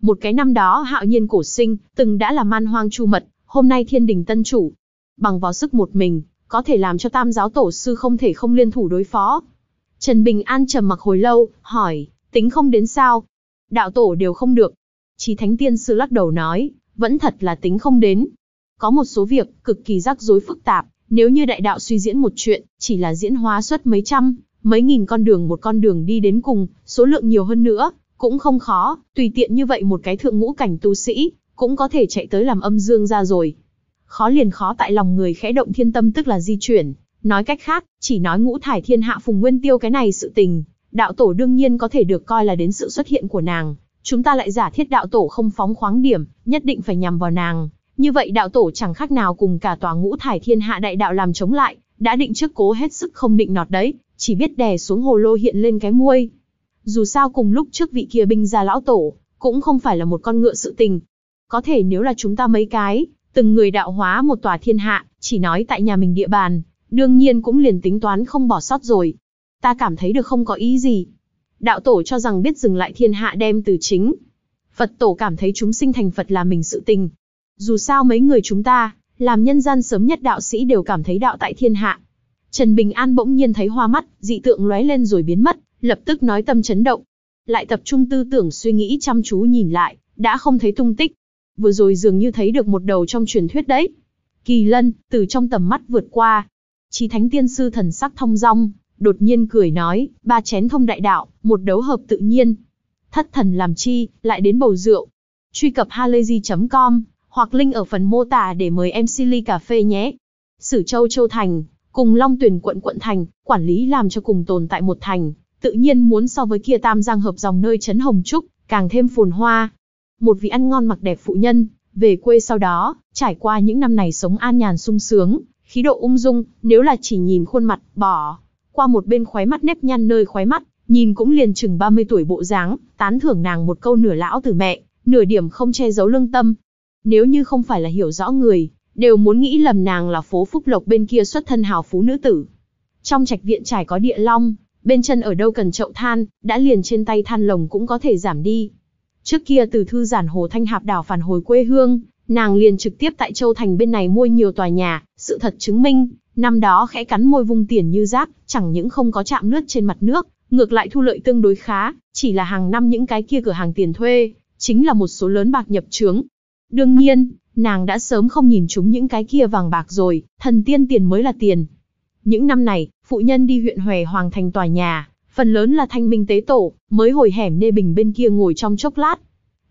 Một cái năm đó hạo nhiên cổ sinh, từng đã là man hoang chu mật, hôm nay thiên đình tân chủ. Bằng vào sức một mình, có thể làm cho tam giáo tổ sư không thể không liên thủ đối phó. Trần Bình An trầm mặc hồi lâu, hỏi, tính không đến sao? Đạo tổ đều không được. Chí Thánh Tiên Sư lắc đầu nói, vẫn thật là tính không đến. Có một số việc, cực kỳ rắc rối phức tạp, nếu như đại đạo suy diễn một chuyện, chỉ là diễn hóa suất mấy trăm, mấy nghìn con đường một con đường đi đến cùng, số lượng nhiều hơn nữa, cũng không khó, tùy tiện như vậy một cái thượng ngũ cảnh tu sĩ, cũng có thể chạy tới làm âm dương ra rồi khó liền khó tại lòng người khẽ động thiên tâm tức là di chuyển. Nói cách khác, chỉ nói ngũ thải thiên hạ phùng nguyên tiêu cái này sự tình, đạo tổ đương nhiên có thể được coi là đến sự xuất hiện của nàng. Chúng ta lại giả thiết đạo tổ không phóng khoáng điểm, nhất định phải nhằm vào nàng. Như vậy đạo tổ chẳng khác nào cùng cả tòa ngũ thải thiên hạ đại đạo làm chống lại, đã định trước cố hết sức không định nọt đấy, chỉ biết đè xuống hồ lô hiện lên cái muôi. Dù sao cùng lúc trước vị kia binh gia lão tổ, cũng không phải là một con ngựa sự tình. Có thể nếu là chúng ta mấy cái, từng người đạo hóa một tòa thiên hạ, chỉ nói tại nhà mình địa bàn, đương nhiên cũng liền tính toán không bỏ sót rồi. Ta cảm thấy được không có ý gì. Đạo tổ cho rằng biết dừng lại thiên hạ đem từ chính. Phật tổ cảm thấy chúng sinh thành Phật là mình sự tình. Dù sao mấy người chúng ta, làm nhân gian sớm nhất đạo sĩ đều cảm thấy đạo tại thiên hạ. Trần Bình An bỗng nhiên thấy hoa mắt, dị tượng lóe lên rồi biến mất, lập tức nói tâm chấn động. Lại tập trung tư tưởng suy nghĩ chăm chú nhìn lại, đã không thấy tung tích vừa rồi dường như thấy được một đầu trong truyền thuyết đấy. Kỳ lân, từ trong tầm mắt vượt qua. Chí thánh tiên sư thần sắc thông dong, đột nhiên cười nói, ba chén thông đại đạo, một đấu hợp tự nhiên. Thất thần làm chi, lại đến bầu rượu. Truy cập halayzi.com, hoặc link ở phần mô tả để mời em Silly Cà Phê nhé. Sử Châu Châu Thành, cùng Long tuyển quận quận thành, quản lý làm cho cùng tồn tại một thành, tự nhiên muốn so với kia Tam Giang hợp dòng nơi trấn Hồng Trúc, càng thêm phồn hoa, một vị ăn ngon mặc đẹp phụ nhân, về quê sau đó, trải qua những năm này sống an nhàn sung sướng, khí độ ung dung, nếu là chỉ nhìn khuôn mặt, bỏ. Qua một bên khóe mắt nếp nhăn nơi khóe mắt, nhìn cũng liền chừng 30 tuổi bộ dáng, tán thưởng nàng một câu nửa lão từ mẹ, nửa điểm không che giấu lương tâm. Nếu như không phải là hiểu rõ người, đều muốn nghĩ lầm nàng là phố phúc lộc bên kia xuất thân hào phú nữ tử. Trong trạch viện trải có địa long, bên chân ở đâu cần chậu than, đã liền trên tay than lồng cũng có thể giảm đi. Trước kia từ thư giản Hồ Thanh Hạp đảo phản hồi quê hương, nàng liền trực tiếp tại Châu Thành bên này mua nhiều tòa nhà, sự thật chứng minh, năm đó khẽ cắn môi vung tiền như rác, chẳng những không có chạm lướt trên mặt nước, ngược lại thu lợi tương đối khá, chỉ là hàng năm những cái kia cửa hàng tiền thuê, chính là một số lớn bạc nhập trướng. Đương nhiên, nàng đã sớm không nhìn chúng những cái kia vàng bạc rồi, thần tiên tiền mới là tiền. Những năm này, phụ nhân đi huyện Hòe Hoàng thành tòa nhà, Phần lớn là thanh minh tế tổ, mới hồi hẻm nê bình bên kia ngồi trong chốc lát.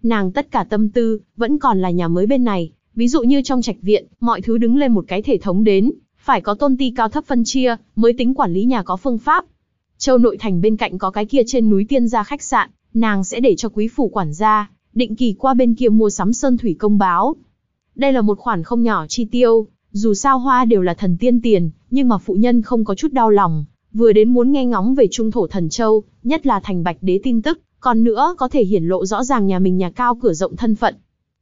Nàng tất cả tâm tư, vẫn còn là nhà mới bên này, ví dụ như trong trạch viện, mọi thứ đứng lên một cái thể thống đến, phải có tôn ti cao thấp phân chia, mới tính quản lý nhà có phương pháp. Châu nội thành bên cạnh có cái kia trên núi tiên gia khách sạn, nàng sẽ để cho quý phủ quản gia, định kỳ qua bên kia mua sắm sơn thủy công báo. Đây là một khoản không nhỏ chi tiêu, dù sao hoa đều là thần tiên tiền, nhưng mà phụ nhân không có chút đau lòng, vừa đến muốn nghe ngóng về trung thổ thần châu, nhất là thành bạch đế tin tức, còn nữa có thể hiển lộ rõ ràng nhà mình nhà cao cửa rộng thân phận.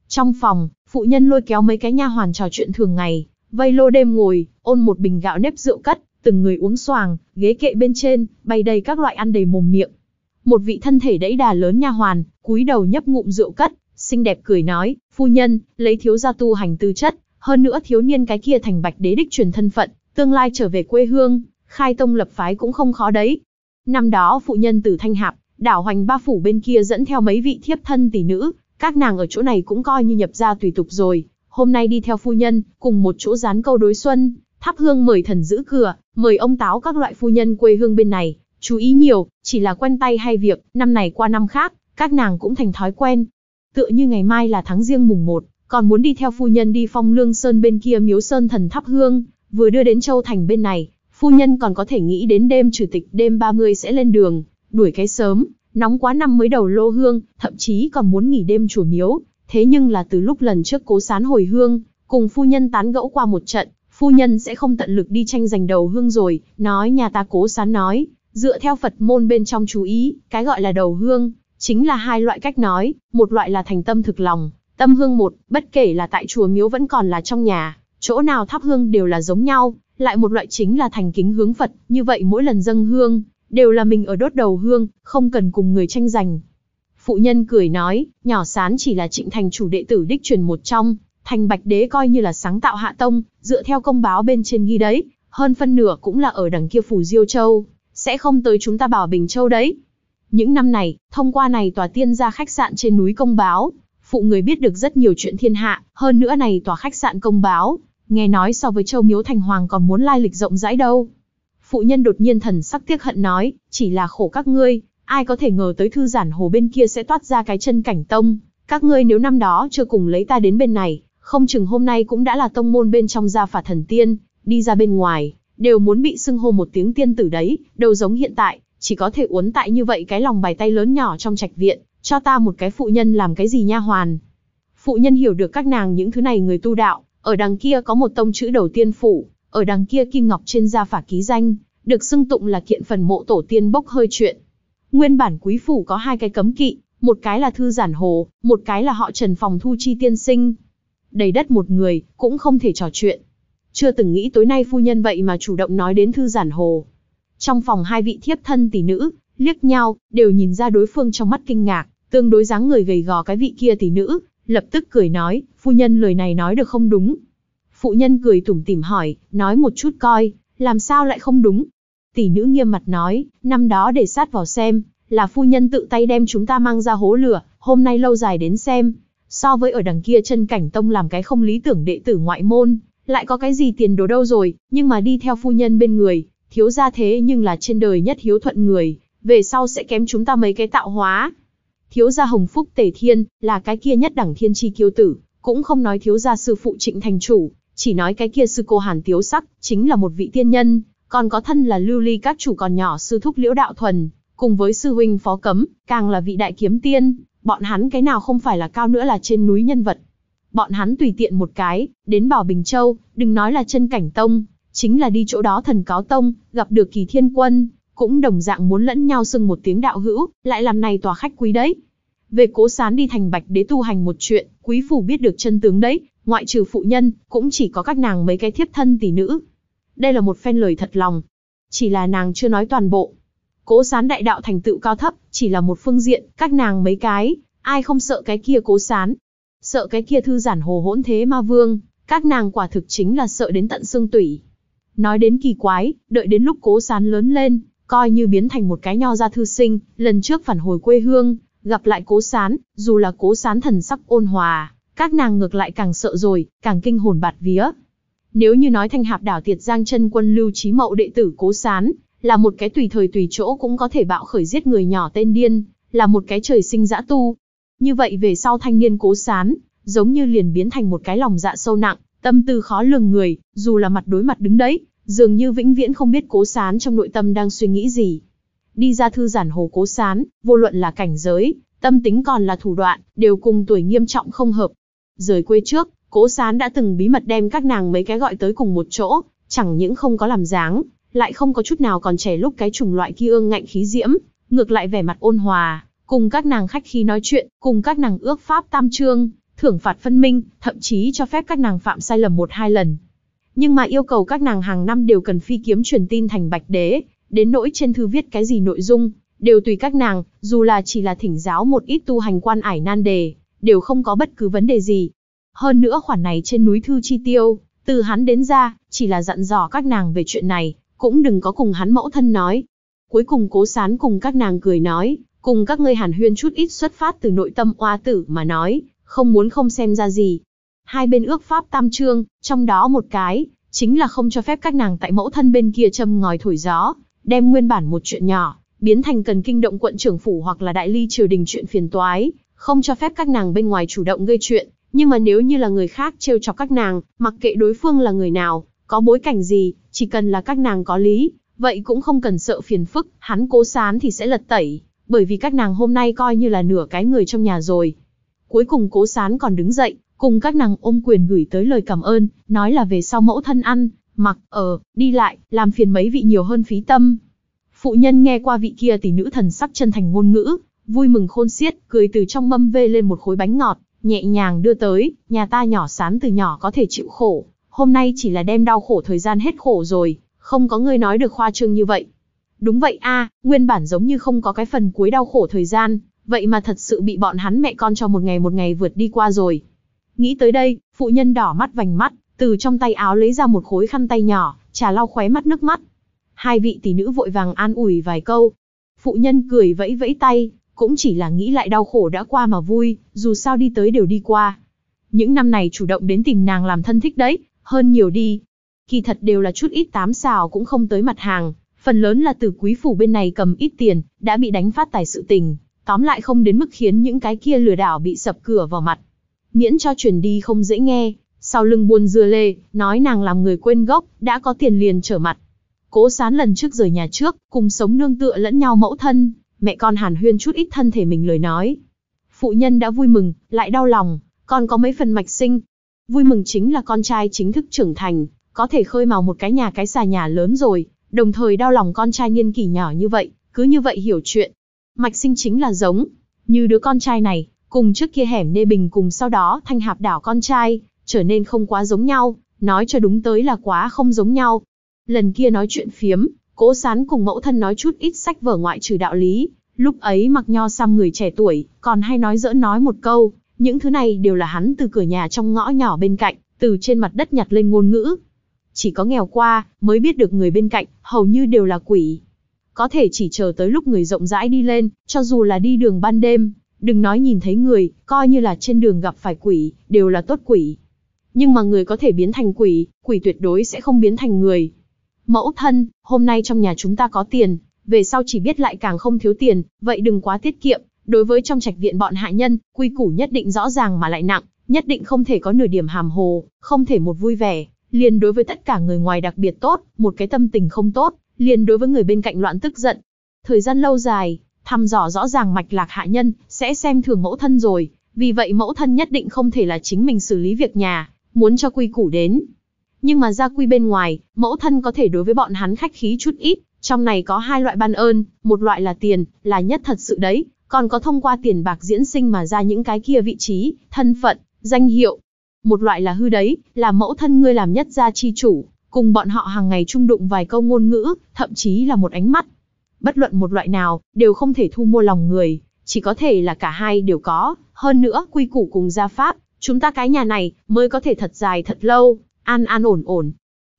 Trong phòng, phụ nhân lôi kéo mấy cái nha hoàn trò chuyện thường ngày, vây lô đêm ngồi, ôn một bình gạo nếp rượu cất, từng người uống xoàng, ghế kệ bên trên, bày đầy các loại ăn đầy mồm miệng. Một vị thân thể đẫy đà lớn nha hoàn, cúi đầu nhấp ngụm rượu cất, xinh đẹp cười nói, phu nhân, lấy thiếu gia tu hành tư chất, hơn nữa thiếu niên cái kia thành bạch đế đích truyền thân phận, tương lai trở về quê hương, khai tông lập phái cũng không khó đấy. Năm đó phụ nhân từ Thanh Hạp, đảo hoành ba phủ bên kia dẫn theo mấy vị thiếp thân tỷ nữ, các nàng ở chỗ này cũng coi như nhập gia tùy tục rồi, hôm nay đi theo phu nhân, cùng một chỗ dán câu đối xuân, thắp hương mời thần giữ cửa, mời ông táo các loại phu nhân quê hương bên này, chú ý nhiều, chỉ là quen tay hay việc, năm này qua năm khác, các nàng cũng thành thói quen. Tựa như ngày mai là tháng riêng mùng 1, còn muốn đi theo phu nhân đi phong lương sơn bên kia miếu sơn thần thắp hương, vừa đưa đến châu thành bên này, phu nhân còn có thể nghĩ đến đêm chủ tịch đêm 30 sẽ lên đường, đuổi cái sớm, nóng quá năm mới đầu lô hương, thậm chí còn muốn nghỉ đêm chùa miếu. Thế nhưng là từ lúc lần trước cố sán hồi hương, cùng phu nhân tán gẫu qua một trận, phu nhân sẽ không tận lực đi tranh giành đầu hương rồi, nói nhà ta cố sán nói, dựa theo Phật môn bên trong chú ý, cái gọi là đầu hương, chính là hai loại cách nói, một loại là thành tâm thực lòng, tâm hương một, bất kể là tại chùa miếu vẫn còn là trong nhà, chỗ nào thắp hương đều là giống nhau, lại một loại chính là thành kính hướng Phật, như vậy mỗi lần dâng hương, đều là mình ở đốt đầu hương, không cần cùng người tranh giành. Phụ nhân cười nói, nhỏ sán chỉ là trịnh thành chủ đệ tử đích truyền một trong, thành bạch đế coi như là sáng tạo hạ tông, dựa theo công báo bên trên ghi đấy, hơn phân nửa cũng là ở đằng kia phủ Diêu Châu, sẽ không tới chúng ta bảo Bình Châu đấy. Những năm này, thông qua này tòa tiên gia khách sạn trên núi công báo, phụ người biết được rất nhiều chuyện thiên hạ, hơn nữa này tòa khách sạn công báo, nghe nói so với châu miếu thành hoàng còn muốn lai lịch rộng rãi đâu. Phụ nhân đột nhiên thần sắc tiếc hận nói, chỉ là khổ các ngươi, ai có thể ngờ tới thư giản hồ bên kia sẽ toát ra cái chân cảnh tông, các ngươi nếu năm đó chưa cùng lấy ta đến bên này, không chừng hôm nay cũng đã là tông môn bên trong gia phả thần tiên, đi ra bên ngoài, đều muốn bị xưng hô một tiếng tiên tử đấy, đâu giống hiện tại, chỉ có thể uốn tại như vậy cái lòng bài tay lớn nhỏ trong trạch viện, cho ta một cái phụ nhân làm cái gì nha hoàn. Phụ nhân hiểu được các nàng những thứ này người tu đạo, ở đằng kia có một tông chữ đầu tiên phủ, ở đằng kia kim ngọc trên da phả ký danh, được xưng tụng là kiện phần mộ tổ tiên bốc hơi chuyện. Nguyên bản quý phủ có hai cái cấm kỵ, một cái là thư giản hồ, một cái là họ trần phòng thu chi tiên sinh. Đầy đất một người, cũng không thể trò chuyện. Chưa từng nghĩ tối nay phu nhân vậy mà chủ động nói đến thư giản hồ. Trong phòng hai vị thiếp thân tỷ nữ, liếc nhau, đều nhìn ra đối phương trong mắt kinh ngạc, tương đối dáng người gầy gò cái vị kia tỷ nữ, lập tức cười nói, phu nhân lời này nói được không đúng. Phụ nhân cười tủm tỉm hỏi, nói một chút coi, làm sao lại không đúng. Tỷ nữ nghiêm mặt nói, năm đó để sát vào xem, là phu nhân tự tay đem chúng ta mang ra hố lửa, hôm nay lâu dài đến xem. So với ở đằng kia chân cảnh tông làm cái không lý tưởng đệ tử ngoại môn, lại có cái gì tiền đồ đâu rồi, nhưng mà đi theo phu nhân bên người, thiếu gia thế nhưng là trên đời nhất hiếu thuận người, về sau sẽ kém chúng ta mấy cái tạo hóa, Thiếu gia Hồng Phúc Tề Thiên, là cái kia nhất đẳng thiên chi kiêu tử, cũng không nói thiếu gia sư phụ Trịnh Thành Chủ, chỉ nói cái kia sư cô Hàn Tiếu Sắc, chính là một vị tiên nhân, còn có thân là lưu ly các chủ còn nhỏ sư thúc Liễu Đạo Thuần, cùng với sư huynh Phó Cấm, càng là vị đại kiếm tiên, bọn hắn cái nào không phải là cao nữa là trên núi nhân vật. Bọn hắn tùy tiện một cái, đến Bảo Bình Châu, đừng nói là chân cảnh tông, chính là đi chỗ đó thần cáo tông, gặp được kỳ thiên quân, cũng đồng dạng muốn lẫn nhau xưng một tiếng đạo hữu, lại làm này tòa khách quý đấy. Về cố sán đi thành bạch đế tu hành một chuyện, quý phủ biết được chân tướng đấy, ngoại trừ phụ nhân, cũng chỉ có các nàng mấy cái thiếp thân tỷ nữ. Đây là một phen lời thật lòng. Chỉ là nàng chưa nói toàn bộ. Cố sán đại đạo thành tựu cao thấp, chỉ là một phương diện, các nàng mấy cái, ai không sợ cái kia cố sán. Sợ cái kia thư giản hồ hỗn thế ma vương, các nàng quả thực chính là sợ đến tận xương tủy. Nói đến kỳ quái, đợi đến lúc cố sán lớn lên, coi như biến thành một cái nho gia thư sinh, lần trước phản hồi quê hương, gặp lại cố sán, dù là cố sán thần sắc ôn hòa, các nàng ngược lại càng sợ rồi, càng kinh hồn bạt vía. Nếu như nói thanh hạp đảo tiệt giang chân quân lưu trí mậu đệ tử cố sán, là một cái tùy thời tùy chỗ cũng có thể bạo khởi giết người nhỏ tên điên, là một cái trời sinh dã tu. Như vậy về sau thanh niên cố sán, giống như liền biến thành một cái lòng dạ sâu nặng, tâm tư khó lường người, dù là mặt đối mặt đứng đấy, Dường như vĩnh viễn không biết cố sán trong nội tâm đang suy nghĩ gì. Đi ra thư giản hồ cố sán, vô luận là cảnh giới, tâm tính còn là thủ đoạn, đều cùng tuổi nghiêm trọng không hợp. Rời quê trước, cố sán đã từng bí mật đem các nàng mấy cái gọi tới cùng một chỗ, chẳng những không có làm dáng, lại không có chút nào còn trẻ lúc cái chủng loại kia ương ngạnh khí diễm, ngược lại vẻ mặt ôn hòa, cùng các nàng khách khi nói chuyện, cùng các nàng ước pháp tam trương, thưởng phạt phân minh, thậm chí cho phép các nàng phạm sai lầm một hai lần, nhưng mà yêu cầu các nàng hàng năm đều cần phi kiếm truyền tin thành Bạch Đế, đến nỗi trên thư viết cái gì nội dung, đều tùy các nàng, dù là chỉ là thỉnh giáo một ít tu hành quan ải nan đề, đều không có bất cứ vấn đề gì. Hơn nữa khoản này trên núi thư chi tiêu, từ hắn đến ra, chỉ là dặn dò các nàng về chuyện này, cũng đừng có cùng hắn mẫu thân nói. Cuối cùng cố sán cùng các nàng cười nói, cùng các ngươi hàn huyên chút ít xuất phát từ nội tâm oa tử mà nói, không muốn không xem ra gì. Hai bên ước pháp tam trương, trong đó một cái, chính là không cho phép các nàng tại mẫu thân bên kia châm ngòi thổi gió, đem nguyên bản một chuyện nhỏ, biến thành cần kinh động quận trưởng phủ hoặc là đại ly triều đình chuyện phiền toái, không cho phép các nàng bên ngoài chủ động gây chuyện, nhưng mà nếu như là người khác trêu chọc các nàng, mặc kệ đối phương là người nào, có bối cảnh gì, chỉ cần là các nàng có lý, vậy cũng không cần sợ phiền phức, hắn cố sán thì sẽ lật tẩy, bởi vì các nàng hôm nay coi như là nửa cái người trong nhà rồi. Cuối cùng cố sán còn đứng dậy, cùng các nàng ôm quyền gửi tới lời cảm ơn, nói là về sau mẫu thân ăn, mặc, ở, đi lại, làm phiền mấy vị nhiều hơn phí tâm. Phụ nhân nghe qua vị kia tỷ nữ thần sắc chân thành ngôn ngữ, vui mừng khôn xiết, cười từ trong mâm vê lên một khối bánh ngọt, nhẹ nhàng đưa tới, nhà ta nhỏ sán từ nhỏ có thể chịu khổ, hôm nay chỉ là đem đau khổ thời gian hết khổ rồi, không có người nói được khoa trương như vậy. Đúng vậy a, nguyên bản giống như không có cái phần cuối đau khổ thời gian, vậy mà thật sự bị bọn hắn mẹ con cho một ngày một ngày vượt đi qua rồi. Nghĩ tới đây, phụ nhân đỏ mắt vành mắt, từ trong tay áo lấy ra một khối khăn tay nhỏ, trà lau khóe mắt nước mắt. Hai vị tỷ nữ vội vàng an ủi vài câu. Phụ nhân cười vẫy vẫy tay, cũng chỉ là nghĩ lại đau khổ đã qua mà vui, dù sao đi tới đều đi qua. Những năm này chủ động đến tìm nàng làm thân thích đấy, hơn nhiều đi. Kỳ thật đều là chút ít tám xào cũng không tới mặt hàng, phần lớn là từ quý phủ bên này cầm ít tiền, đã bị đánh phát tài sự tình, tóm lại không đến mức khiến những cái kia lừa đảo bị sập cửa vào mặt miễn cho chuyển đi không dễ nghe, sau lưng buồn dưa lê, nói nàng làm người quên gốc, đã có tiền liền trở mặt. Cố sán lần trước rời nhà trước, cùng sống nương tựa lẫn nhau mẫu thân, mẹ con hàn huyên chút ít thân thể mình lời nói. Phụ nhân đã vui mừng, lại đau lòng, con có mấy phần mạch sinh. Vui mừng chính là con trai chính thức trưởng thành, có thể khơi mào một cái nhà cái xà nhà lớn rồi, đồng thời đau lòng con trai niên kỷ nhỏ như vậy, cứ như vậy hiểu chuyện. Mạch sinh chính là giống, như đứa con trai này, cùng trước kia hẻm nê bình cùng sau đó thanh hạp đảo con trai, trở nên không quá giống nhau, nói cho đúng tới là quá không giống nhau. Lần kia nói chuyện phiếm, cố sán cùng mẫu thân nói chút ít sách vở ngoại trừ đạo lý, lúc ấy mặc nho xăm người trẻ tuổi, còn hay nói dỡ nói một câu, những thứ này đều là hắn từ cửa nhà trong ngõ nhỏ bên cạnh, từ trên mặt đất nhặt lên ngôn ngữ. Chỉ có nghèo qua, mới biết được người bên cạnh, hầu như đều là quỷ. Có thể chỉ chờ tới lúc người rộng rãi đi lên, cho dù là đi đường ban đêm, Đừng nói nhìn thấy người, coi như là trên đường gặp phải quỷ, đều là tốt quỷ. Nhưng mà người có thể biến thành quỷ, quỷ tuyệt đối sẽ không biến thành người. Mẫu thân, hôm nay trong nhà chúng ta có tiền, về sau chỉ biết lại càng không thiếu tiền, vậy đừng quá tiết kiệm. Đối với trong trạch viện bọn hạ nhân, quy củ nhất định rõ ràng mà lại nặng, nhất định không thể có nửa điểm hàm hồ, không thể một vui vẻ, liền đối với tất cả người ngoài đặc biệt tốt, một cái tâm tình không tốt, liền đối với người bên cạnh loạn tức giận. Thời gian lâu dài, Thăm dò rõ ràng mạch lạc hạ nhân, sẽ xem thường mẫu thân rồi, vì vậy mẫu thân nhất định không thể là chính mình xử lý việc nhà, muốn cho quy củ đến. Nhưng mà gia quy bên ngoài, mẫu thân có thể đối với bọn hắn khách khí chút ít, trong này có hai loại ban ơn, một loại là tiền, là nhất thật sự đấy, còn có thông qua tiền bạc diễn sinh mà ra những cái kia vị trí, thân phận, danh hiệu. Một loại là hư đấy, là mẫu thân ngươi làm nhất gia chi chủ, cùng bọn họ hàng ngày chung đụng vài câu ngôn ngữ, thậm chí là một ánh mắt, bất luận một loại nào, đều không thể thu mua lòng người, chỉ có thể là cả hai đều có, hơn nữa quy củ cùng gia pháp, chúng ta cái nhà này mới có thể thật dài thật lâu, an an ổn ổn.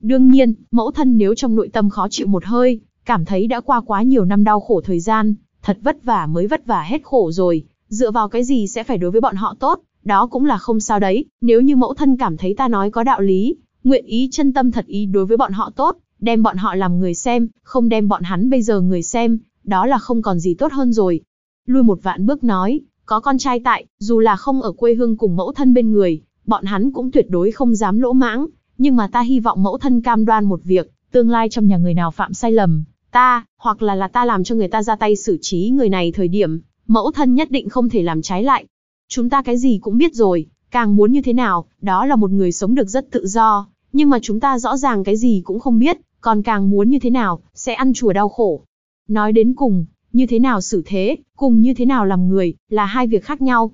Đương nhiên, mẫu thân nếu trong nội tâm khó chịu một hơi, cảm thấy đã qua quá nhiều năm đau khổ thời gian, thật vất vả mới vất vả hết khổ rồi, dựa vào cái gì sẽ phải đối với bọn họ tốt, đó cũng là không sao đấy, nếu như mẫu thân cảm thấy ta nói có đạo lý, nguyện ý chân tâm thật ý đối với bọn họ tốt, đem bọn họ làm người xem, không đem bọn hắn bây giờ người xem, đó là không còn gì tốt hơn rồi. Lui một vạn bước nói, có con trai tại, dù là không ở quê hương cùng mẫu thân bên người, bọn hắn cũng tuyệt đối không dám lỗ mãng, nhưng mà ta hy vọng mẫu thân cam đoan một việc, tương lai trong nhà người nào phạm sai lầm, ta, hoặc là là ta làm cho người ta ra tay xử trí người này thời điểm, mẫu thân nhất định không thể làm trái lại. Chúng ta cái gì cũng biết rồi, càng muốn như thế nào, đó là một người sống được rất tự do, nhưng mà chúng ta rõ ràng cái gì cũng không biết, còn càng muốn như thế nào, sẽ ăn chùa đau khổ. Nói đến cùng, như thế nào xử thế, cùng như thế nào làm người, là hai việc khác nhau.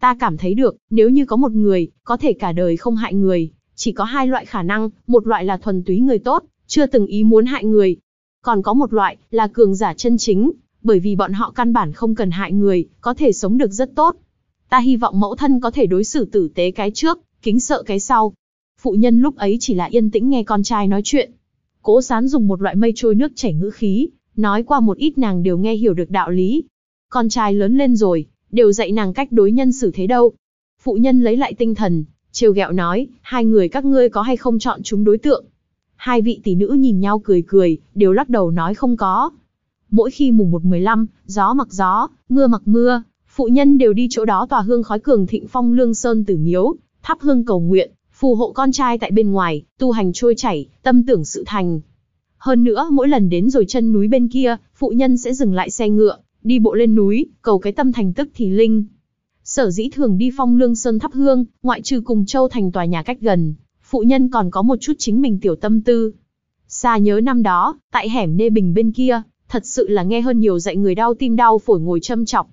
Ta cảm thấy được, nếu như có một người, có thể cả đời không hại người, chỉ có hai loại khả năng, một loại là thuần túy người tốt, chưa từng ý muốn hại người. Còn có một loại, là cường giả chân chính, bởi vì bọn họ căn bản không cần hại người, có thể sống được rất tốt. Ta hy vọng mẫu thân có thể đối xử tử tế cái trước, kính sợ cái sau. Phụ nhân lúc ấy chỉ là yên tĩnh nghe con trai nói chuyện, Cố sán dùng một loại mây trôi nước chảy ngữ khí, nói qua một ít nàng đều nghe hiểu được đạo lý. Con trai lớn lên rồi, đều dạy nàng cách đối nhân xử thế đâu. Phụ nhân lấy lại tinh thần, trêu ghẹo nói, hai người các ngươi có hay không chọn chúng đối tượng. Hai vị tỷ nữ nhìn nhau cười cười, đều lắc đầu nói không có. Mỗi khi mùng 1-15, gió mặc gió, mưa mặc mưa, phụ nhân đều đi chỗ đó tòa hương khói cường thịnh phong lương sơn tử miếu, thắp hương cầu nguyện, phù hộ con trai tại bên ngoài, tu hành trôi chảy, tâm tưởng sự thành. Hơn nữa, mỗi lần đến rồi chân núi bên kia, phụ nhân sẽ dừng lại xe ngựa, đi bộ lên núi, cầu cái tâm thành tức thì linh. Sở dĩ thường đi phong lương sơn thắp hương, ngoại trừ cùng châu thành tòa nhà cách gần, phụ nhân còn có một chút chính mình tiểu tâm tư. Xa nhớ năm đó, tại hẻm nê bình bên kia, thật sự là nghe hơn nhiều dạy người đau tim đau phổi ngồi châm chọc.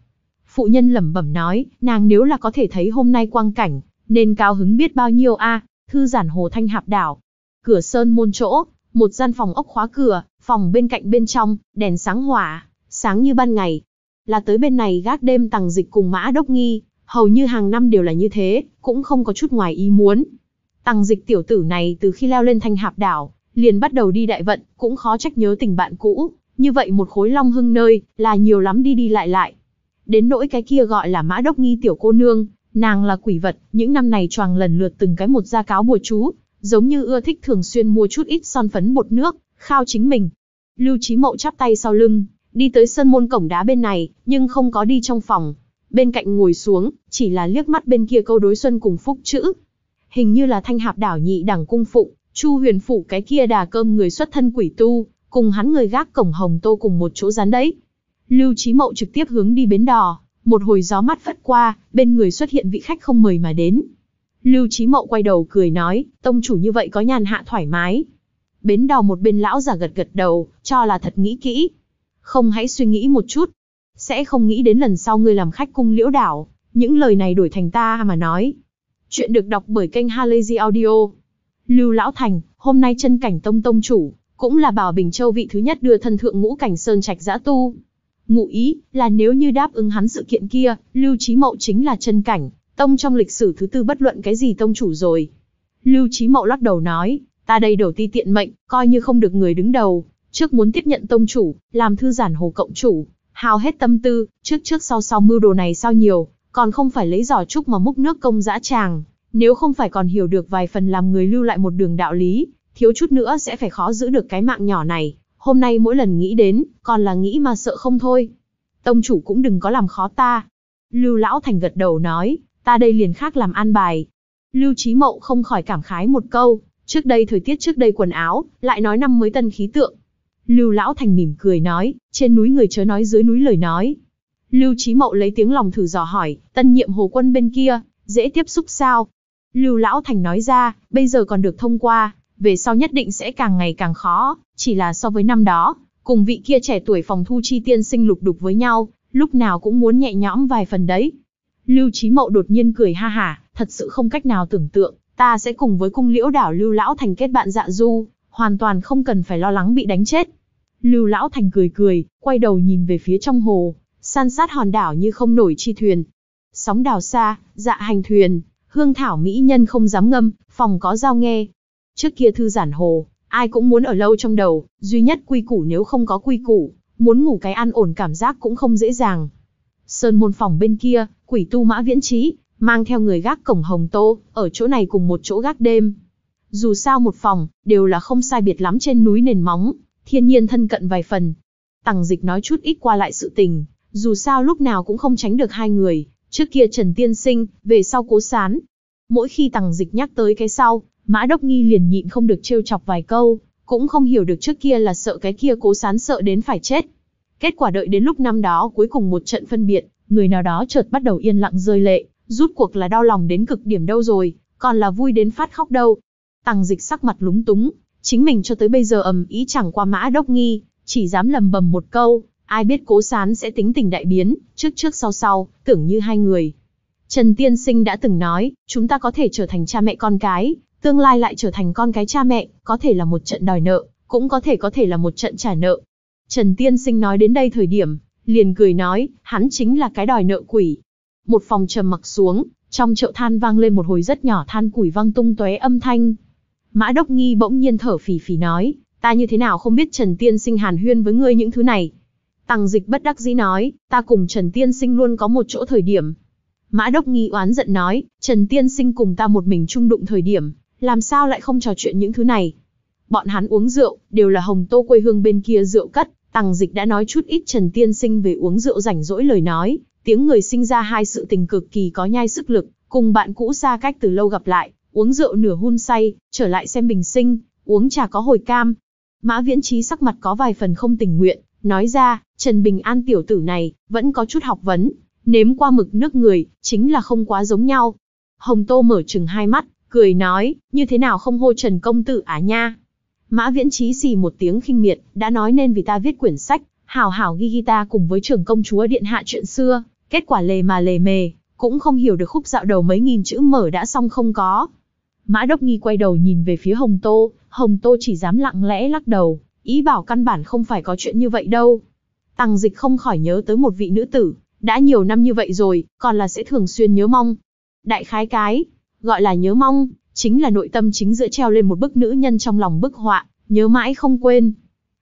Phụ nhân lẩm bẩm nói, nàng nếu là có thể thấy hôm nay quang cảnh, nên cao hứng biết bao nhiêu a, à, thư giản hồ thanh hạp đảo. Cửa sơn môn chỗ, một gian phòng ốc khóa cửa, phòng bên cạnh bên trong, đèn sáng hỏa, sáng như ban ngày. Là tới bên này gác đêm tàng dịch cùng mã đốc nghi, hầu như hàng năm đều là như thế, cũng không có chút ngoài ý muốn. Tàng dịch tiểu tử này từ khi leo lên thanh hạp đảo, liền bắt đầu đi đại vận, cũng khó trách nhớ tình bạn cũ, như vậy một khối long hưng nơi, là nhiều lắm đi đi lại lại. Đến nỗi cái kia gọi là mã đốc nghi tiểu cô nương, Nàng là quỷ vật, những năm này choàng lần lượt từng cái một ra cáo bùa chú, giống như ưa thích thường xuyên mua chút ít son phấn bột nước, khao chính mình. Lưu Chí Mậu chắp tay sau lưng, đi tới sân môn cổng đá bên này, nhưng không có đi trong phòng. Bên cạnh ngồi xuống, chỉ là liếc mắt bên kia câu đối xuân cùng phúc chữ. Hình như là thanh hạp đảo nhị đẳng cung phụ, Chu huyền phụ cái kia đà cơm người xuất thân quỷ tu, cùng hắn người gác cổng hồng tô cùng một chỗ rán đấy. Lưu Chí Mậu trực tiếp hướng đi bến đò, một hồi gió mát phất qua, bên người xuất hiện vị khách không mời mà đến. Lưu Chí Mậu quay đầu cười nói, tông chủ như vậy có nhàn hạ thoải mái. Bến đò một bên lão già gật gật đầu, cho là thật nghĩ kỹ. Không hãy suy nghĩ một chút. Sẽ không nghĩ đến lần sau ngươi làm khách cung liễu đảo, những lời này đổi thành ta mà nói. Chuyện được đọc bởi kênh Halazy Audio. Lưu Lão Thành, hôm nay chân cảnh tông tông chủ, cũng là bảo Bình Châu vị thứ nhất đưa thân thượng ngũ cảnh sơn trạch giã tu. Ngụ ý là nếu như đáp ứng hắn sự kiện kia, Lưu Chí Mậu chính là chân cảnh, tông trong lịch sử thứ tư bất luận cái gì tông chủ rồi. Lưu Chí Mậu lắc đầu nói, ta đây đầu ti tiện mệnh, coi như không được người đứng đầu, trước muốn tiếp nhận tông chủ, làm thư giản hồ cộng chủ, hào hết tâm tư, trước trước sau sau mưu đồ này sao nhiều, còn không phải lấy giỏ trúc mà múc nước công dã tràng, nếu không phải còn hiểu được vài phần làm người lưu lại một đường đạo lý, thiếu chút nữa sẽ phải khó giữ được cái mạng nhỏ này, hôm nay mỗi lần nghĩ đến, còn là nghĩ mà sợ không thôi. Tông chủ cũng đừng có làm khó ta. Lưu Lão Thành gật đầu nói, ta đây liền khác làm an bài. Lưu Chí Mậu không khỏi cảm khái một câu, trước đây thời tiết trước đây quần áo, lại nói năm mới tân khí tượng. Lưu Lão Thành mỉm cười nói, trên núi người chớ nói dưới núi lời nói. Lưu Chí Mậu lấy tiếng lòng thử dò hỏi, tân nhiệm hồ quân bên kia, dễ tiếp xúc sao? Lưu Lão Thành nói ra, bây giờ còn được thông qua, về sau nhất định sẽ càng ngày càng khó, chỉ là so với năm đó, cùng vị kia trẻ tuổi phòng thu chi tiên sinh lục đục với nhau, lúc nào cũng muốn nhẹ nhõm vài phần đấy. Lưu Chí Mậu đột nhiên cười ha hả, thật sự không cách nào tưởng tượng, ta sẽ cùng với cung liễu đảo Lưu Lão Thành kết bạn dạ du, hoàn toàn không cần phải lo lắng bị đánh chết. Lưu Lão Thành cười cười, quay đầu nhìn về phía trong hồ, san sát hòn đảo như không nổi chi thuyền. Sóng đào xa, dạ hành thuyền, hương thảo mỹ nhân không dám ngâm, phòng có giao nghe, Trước kia thư giản hồ, ai cũng muốn ở lâu trong đầu, duy nhất quy củ nếu không có quy củ, muốn ngủ cái an ổn cảm giác cũng không dễ dàng. Sơn môn phòng bên kia, quỷ tu mã viễn trí, mang theo người gác cổng hồng tô, ở chỗ này cùng một chỗ gác đêm. Dù sao một phòng, đều là không sai biệt lắm trên núi nền móng, thiên nhiên thân cận vài phần. Tằng dịch nói chút ít qua lại sự tình, dù sao lúc nào cũng không tránh được hai người, trước kia Trần Tiên Sinh, về sau cố sán. Mỗi khi tằng dịch nhắc tới cái sau, Mã Đốc Nghi liền nhịn không được trêu chọc vài câu, cũng không hiểu được trước kia là sợ cái kia cố sán sợ đến phải chết. Kết quả đợi đến lúc năm đó cuối cùng một trận phân biệt, người nào đó chợt bắt đầu yên lặng rơi lệ, rút cuộc là đau lòng đến cực điểm đâu rồi, còn là vui đến phát khóc đâu. Tăng dịch sắc mặt lúng túng, chính mình cho tới bây giờ ầm ý chẳng qua mã đốc nghi, chỉ dám lầm bầm một câu, ai biết cố sán sẽ tính tình đại biến, trước trước sau sau, tưởng như hai người. Trần Tiên Sinh đã từng nói, chúng ta có thể trở thành cha mẹ con cái, tương lai lại trở thành con cái cha mẹ, có thể là một trận đòi nợ, cũng có thể có thể là một trận trả nợ. Trần Tiên Sinh nói đến đây thời điểm, liền cười nói, hắn chính là cái đòi nợ quỷ. Một phòng trầm mặc xuống, trong chậu than vang lên một hồi rất nhỏ than củi văng tung tóe âm thanh. Mã Đốc Nghi bỗng nhiên thở phì phì nói, ta như thế nào không biết Trần Tiên Sinh hàn huyên với ngươi những thứ này. Tăng dịch bất đắc dĩ nói, ta cùng Trần Tiên Sinh luôn có một chỗ thời điểm. Mã Đốc Nghi oán giận nói, Trần Tiên Sinh cùng ta một mình chung đụng thời điểm, làm sao lại không trò chuyện những thứ này. Bọn hắn uống rượu, đều là hồng tô quê hương bên kia rượu cất, Tằng Dịch đã nói chút ít Trần Tiên Sinh về uống rượu rảnh rỗi lời nói, tiếng người sinh ra hai sự tình cực kỳ có nhai sức lực, cùng bạn cũ xa cách từ lâu gặp lại, uống rượu nửa hun say, trở lại xem bình sinh, uống trà có hồi cam. Mã Viễn Trí sắc mặt có vài phần không tình nguyện, nói ra, Trần Bình An tiểu tử này, vẫn có chút học vấn, nếm qua mực nước người, chính là không quá giống nhau. Hồng Tô mở chừng hai mắt, cười nói, như thế nào không hô Trần Công Tử à nha. Mã Viễn Trí xì một tiếng khinh miệt, đã nói nên vì ta viết quyển sách, hào hào ghi ghi ta cùng với trưởng công chúa điện hạ chuyện xưa, kết quả lề mà lề mề, cũng không hiểu được khúc dạo đầu mấy nghìn chữ mở đã xong không có. Mã Đốc Nghi quay đầu nhìn về phía Hồng Tô, Hồng Tô chỉ dám lặng lẽ lắc đầu, ý bảo căn bản không phải có chuyện như vậy đâu. Tăng dịch không khỏi nhớ tới một vị nữ tử, đã nhiều năm như vậy rồi, còn là sẽ thường xuyên nhớ mong. Đại khái cái, Gọi là nhớ mong, chính là nội tâm chính giữa treo lên một bức nữ nhân trong lòng bức họa, nhớ mãi không quên.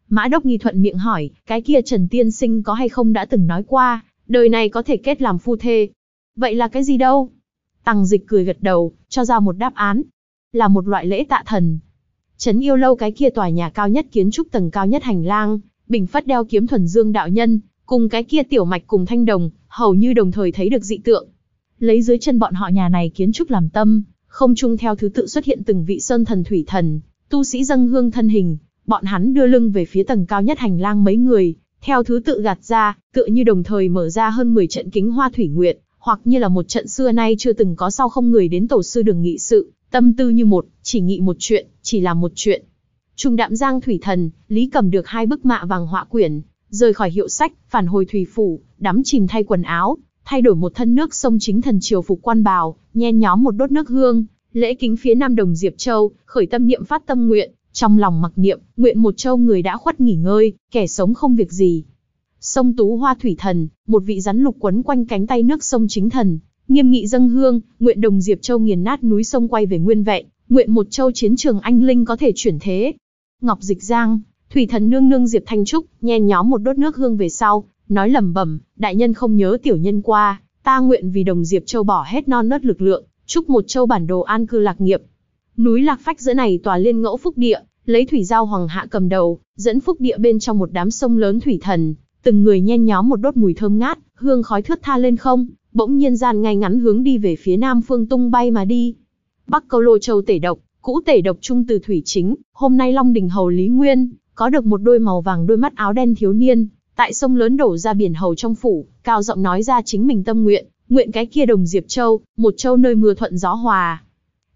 Mã Đốc Nghi thuận miệng hỏi, cái kia Trần Tiên Sinh có hay không đã từng nói qua, đời này có thể kết làm phu thê. Vậy là cái gì đâu? Tăng dịch cười gật đầu, cho ra một đáp án. Là một loại lễ tạ thần. Trấn yêu lâu cái kia tòa nhà cao nhất kiến trúc tầng cao nhất hành lang, bình phất đeo kiếm thuần dương đạo nhân, cùng cái kia tiểu mạch cùng thanh đồng, hầu như đồng thời thấy được dị tượng lấy dưới chân bọn họ nhà này kiến trúc làm tâm, không chung theo thứ tự xuất hiện từng vị sơn thần thủy thần, tu sĩ dâng hương thân hình, bọn hắn đưa lưng về phía tầng cao nhất hành lang mấy người, theo thứ tự gạt ra, tựa như đồng thời mở ra hơn 10 trận kính hoa thủy nguyện, hoặc như là một trận xưa nay chưa từng có sau không người đến tổ sư đường nghị sự, tâm tư như một, chỉ nghị một chuyện, chỉ làm một chuyện. Trung đạm giang thủy thần, Lý cầm được hai bức mạ vàng họa quyển, rời khỏi hiệu sách, phản hồi thủy phủ, đắm chìm thay quần áo, thay đổi một thân nước sông chính thần triều phục quan bào, nhen nhóm một đốt nước hương, lễ kính phía Nam Đồng Diệp Châu, khởi tâm niệm phát tâm nguyện, trong lòng mặc niệm, nguyện một châu người đã khuất nghỉ ngơi, kẻ sống không việc gì. Sông Tú Hoa Thủy Thần, một vị rắn lục quấn quanh cánh tay nước sông chính thần, nghiêm nghị dâng hương, nguyện Đồng Diệp Châu nghiền nát núi sông quay về nguyên vẹn, nguyện một châu chiến trường anh linh có thể chuyển thế. Ngọc Dịch Giang, Thủy Thần nương nương Diệp Thanh Trúc, nhen nhóm một đốt nước hương về sau, nói lẩm bẩm, đại nhân không nhớ tiểu nhân qua, ta nguyện vì đồng Diệp Châu bỏ hết non nớt lực lượng, chúc một châu bản đồ an cư lạc nghiệp. Núi Lạc Phách giữa này tòa liên ngẫu phúc địa, lấy thủy giao hoàng hạ cầm đầu, dẫn phúc địa bên trong một đám sông lớn thủy thần, từng người nhen nhóm một đốt mùi thơm ngát, hương khói thướt tha lên không, bỗng nhiên gian ngay ngắn hướng đi về phía nam phương tung bay mà đi. Bắc Câu Lô Châu tể độc, cũ tể độc trung từ thủy chính, hôm nay Long Đình Hầu Lý Nguyên, có được một đôi màu vàng đôi mắt áo đen thiếu niên, tại sông lớn đổ ra biển hầu trong phủ, cao giọng nói ra chính mình tâm nguyện, nguyện cái kia đồng Diệp Châu, một châu nơi mưa thuận gió hòa.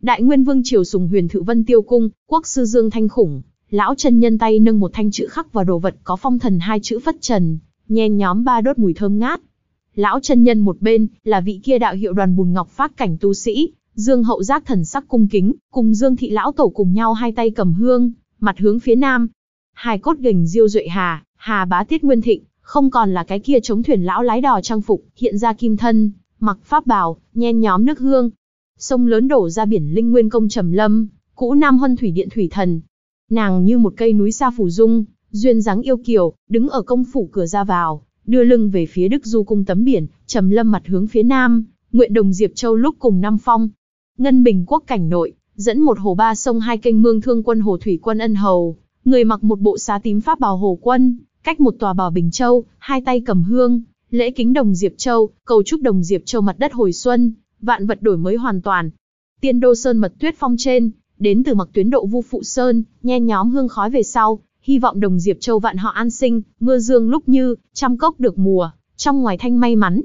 Đại Nguyên Vương triều sùng huyền thự vân tiêu cung, quốc sư Dương Thanh khủng, lão chân nhân tay nâng một thanh chữ khắc vào đồ vật có phong thần hai chữ phất trần, nhen nhóm ba đốt mùi thơm ngát. Lão chân nhân một bên là vị kia đạo hiệu đoàn bùn ngọc phát cảnh tu sĩ, Dương Hậu Giác thần sắc cung kính, cùng Dương thị lão tổ cùng nhau hai tay cầm hương, mặt hướng phía nam. Hai cốt gành Diêu Duệ Hà, Hà bá tiết nguyên thịnh, không còn là cái kia chống thuyền lão lái đò trang phục, hiện ra kim thân, mặc pháp bào, nhen nhóm nước hương. Sông lớn đổ ra biển linh nguyên công trầm lâm, cũ nam huân thủy điện thủy thần. Nàng như một cây núi xa phủ dung, duyên dáng yêu kiều, đứng ở công phủ cửa ra vào, đưa lưng về phía Đức Du cung tấm biển, trầm lâm mặt hướng phía nam, nguyện đồng Diệp Châu lúc cùng Nam phong. Ngân Bình quốc cảnh nội, dẫn một hồ ba sông hai kênh mương thương quân hồ thủy quân ân hầu, người mặc một bộ xá tím pháp bào hồ quân, cách một tòa bò Bình Châu, hai tay cầm hương, lễ kính đồng Diệp Châu, cầu chúc đồng Diệp Châu mặt đất hồi xuân, vạn vật đổi mới hoàn toàn. Tiên đô sơn mật tuyết phong trên, đến từ mặc tuyến độ vu phụ sơn, nhe nhóm hương khói về sau, hy vọng đồng Diệp Châu vạn họ an sinh, mưa dương lúc như, trăm cốc được mùa, trong ngoài thanh may mắn.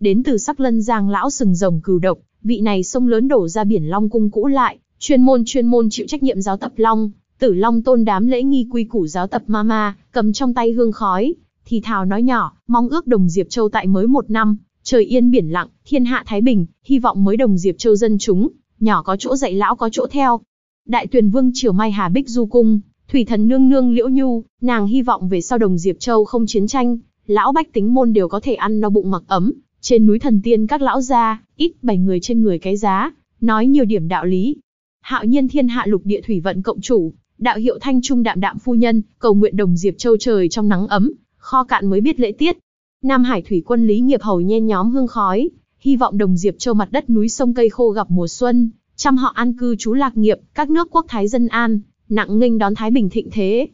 Đến từ sắc lân giang lão sừng rồng cừu độc, vị này sông lớn đổ ra biển long cung cũ lại, chuyên môn chuyên môn chịu trách nhiệm giáo tập long, Tử Long tôn đám lễ nghi quy củ giáo tập Mama, cầm trong tay hương khói, thì thào nói nhỏ, mong ước đồng Diệp Châu tại mới một năm, trời yên biển lặng, thiên hạ thái bình, hy vọng mới đồng Diệp Châu dân chúng, nhỏ có chỗ dạy lão có chỗ theo. Đại Tuyền Vương Triều Mai Hà Bích Du cung, thủy thần nương nương Liễu Nhu, nàng hy vọng về sau đồng Diệp Châu không chiến tranh, lão bách tính môn đều có thể ăn no bụng mặc ấm, trên núi thần tiên các lão gia, ít bảy người trên người cái giá, nói nhiều điểm đạo lý. Hạo nhiên thiên hạ lục địa thủy vận cộng chủ, đạo hiệu thanh trung đạm đạm phu nhân, cầu nguyện đồng diệp châu trời trong nắng ấm, kho cạn mới biết lễ tiết. Nam Hải thủy quân Lý Nghiệp Hầu nhen nhóm hương khói, hy vọng đồng diệp châu mặt đất núi sông cây khô gặp mùa xuân, chăm họ an cư trú lạc nghiệp, các nước quốc thái dân an, nặng nghênh đón thái bình thịnh thế.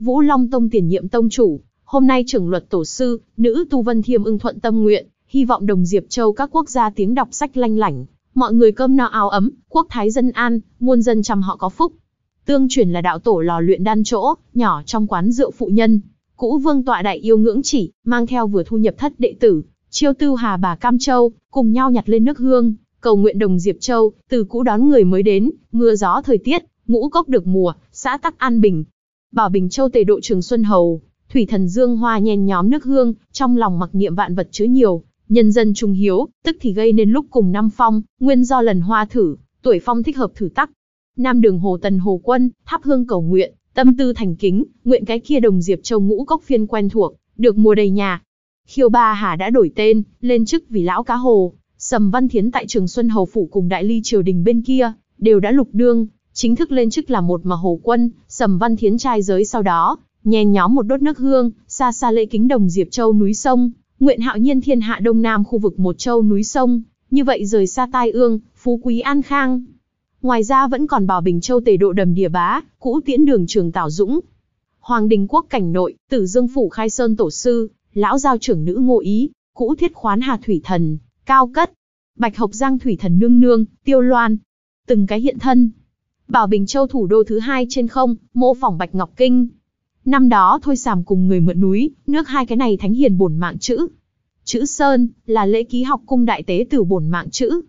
Vũ Long Tông tiền nhiệm tông chủ, hôm nay trưởng luật tổ sư, nữ tu Vân Thiêm ưng thuận tâm nguyện, hy vọng đồng diệp châu các quốc gia tiếng đọc sách lanh lảnh, mọi người cơm no áo ấm, quốc thái dân an, muôn dân chăm họ có phúc. Tương truyền là đạo tổ lò luyện đan chỗ, nhỏ trong quán rượu phụ nhân. Cũ vương tọa đại yêu ngưỡng chỉ, mang theo vừa thu nhập thất đệ tử, chiêu tư hà bà Cam Châu, cùng nhau nhặt lên nước hương, cầu nguyện đồng Diệp Châu, từ cũ đón người mới đến, mưa gió thời tiết, ngũ cốc được mùa, xã tắc an bình. Bảo Bình Châu tề độ trường Xuân Hầu, thủy thần dương hoa nhen nhóm nước hương, trong lòng mặc niệm vạn vật chứa nhiều, nhân dân trung hiếu, tức thì gây nên lúc cùng năm phong, nguyên do lần hoa thử, tuổi phong thích hợp thử tắc, Nam đường Hồ Tần Hồ Quân, thắp hương cầu nguyện, tâm tư thành kính, nguyện cái kia đồng Diệp Châu ngũ cốc phiên quen thuộc, được mua đầy nhà. Khiêu Ba Hà đã đổi tên, lên chức vì lão cá hồ, Sầm Văn Thiến tại Trường Xuân Hầu Phủ cùng Đại Ly Triều Đình bên kia, đều đã lục đương, chính thức lên chức là một mà Hồ Quân, Sầm Văn Thiến trai giới sau đó, nhen nhóm một đốt nước hương, xa xa lễ kính đồng Diệp Châu núi sông, nguyện hạo nhiên thiên hạ đông nam khu vực một châu núi sông, như vậy rời xa tai ương, phú quý an khang. Ngoài ra vẫn còn Bảo Bình Châu Tề Độ Đầm Đìa Bá, cũ tiễn đường trường Tảo Dũng. Hoàng Đình Quốc Cảnh Nội, Tử Dương Phủ Khai Sơn Tổ Sư, Lão Giao Trưởng Nữ Ngô Ý, cũ thiết khoán Hà Thủy Thần, Cao Cất, Bạch hộc Giang Thủy Thần Nương Nương, Tiêu Loan. Từng cái hiện thân. Bảo Bình Châu thủ đô thứ hai trên không, mô phỏng Bạch Ngọc Kinh. Năm đó thôi sàm cùng người mượn núi, nước hai cái này thánh hiền bổn mạng chữ. Chữ Sơn, là lễ ký học cung đại tế tử bổn mạng chữ.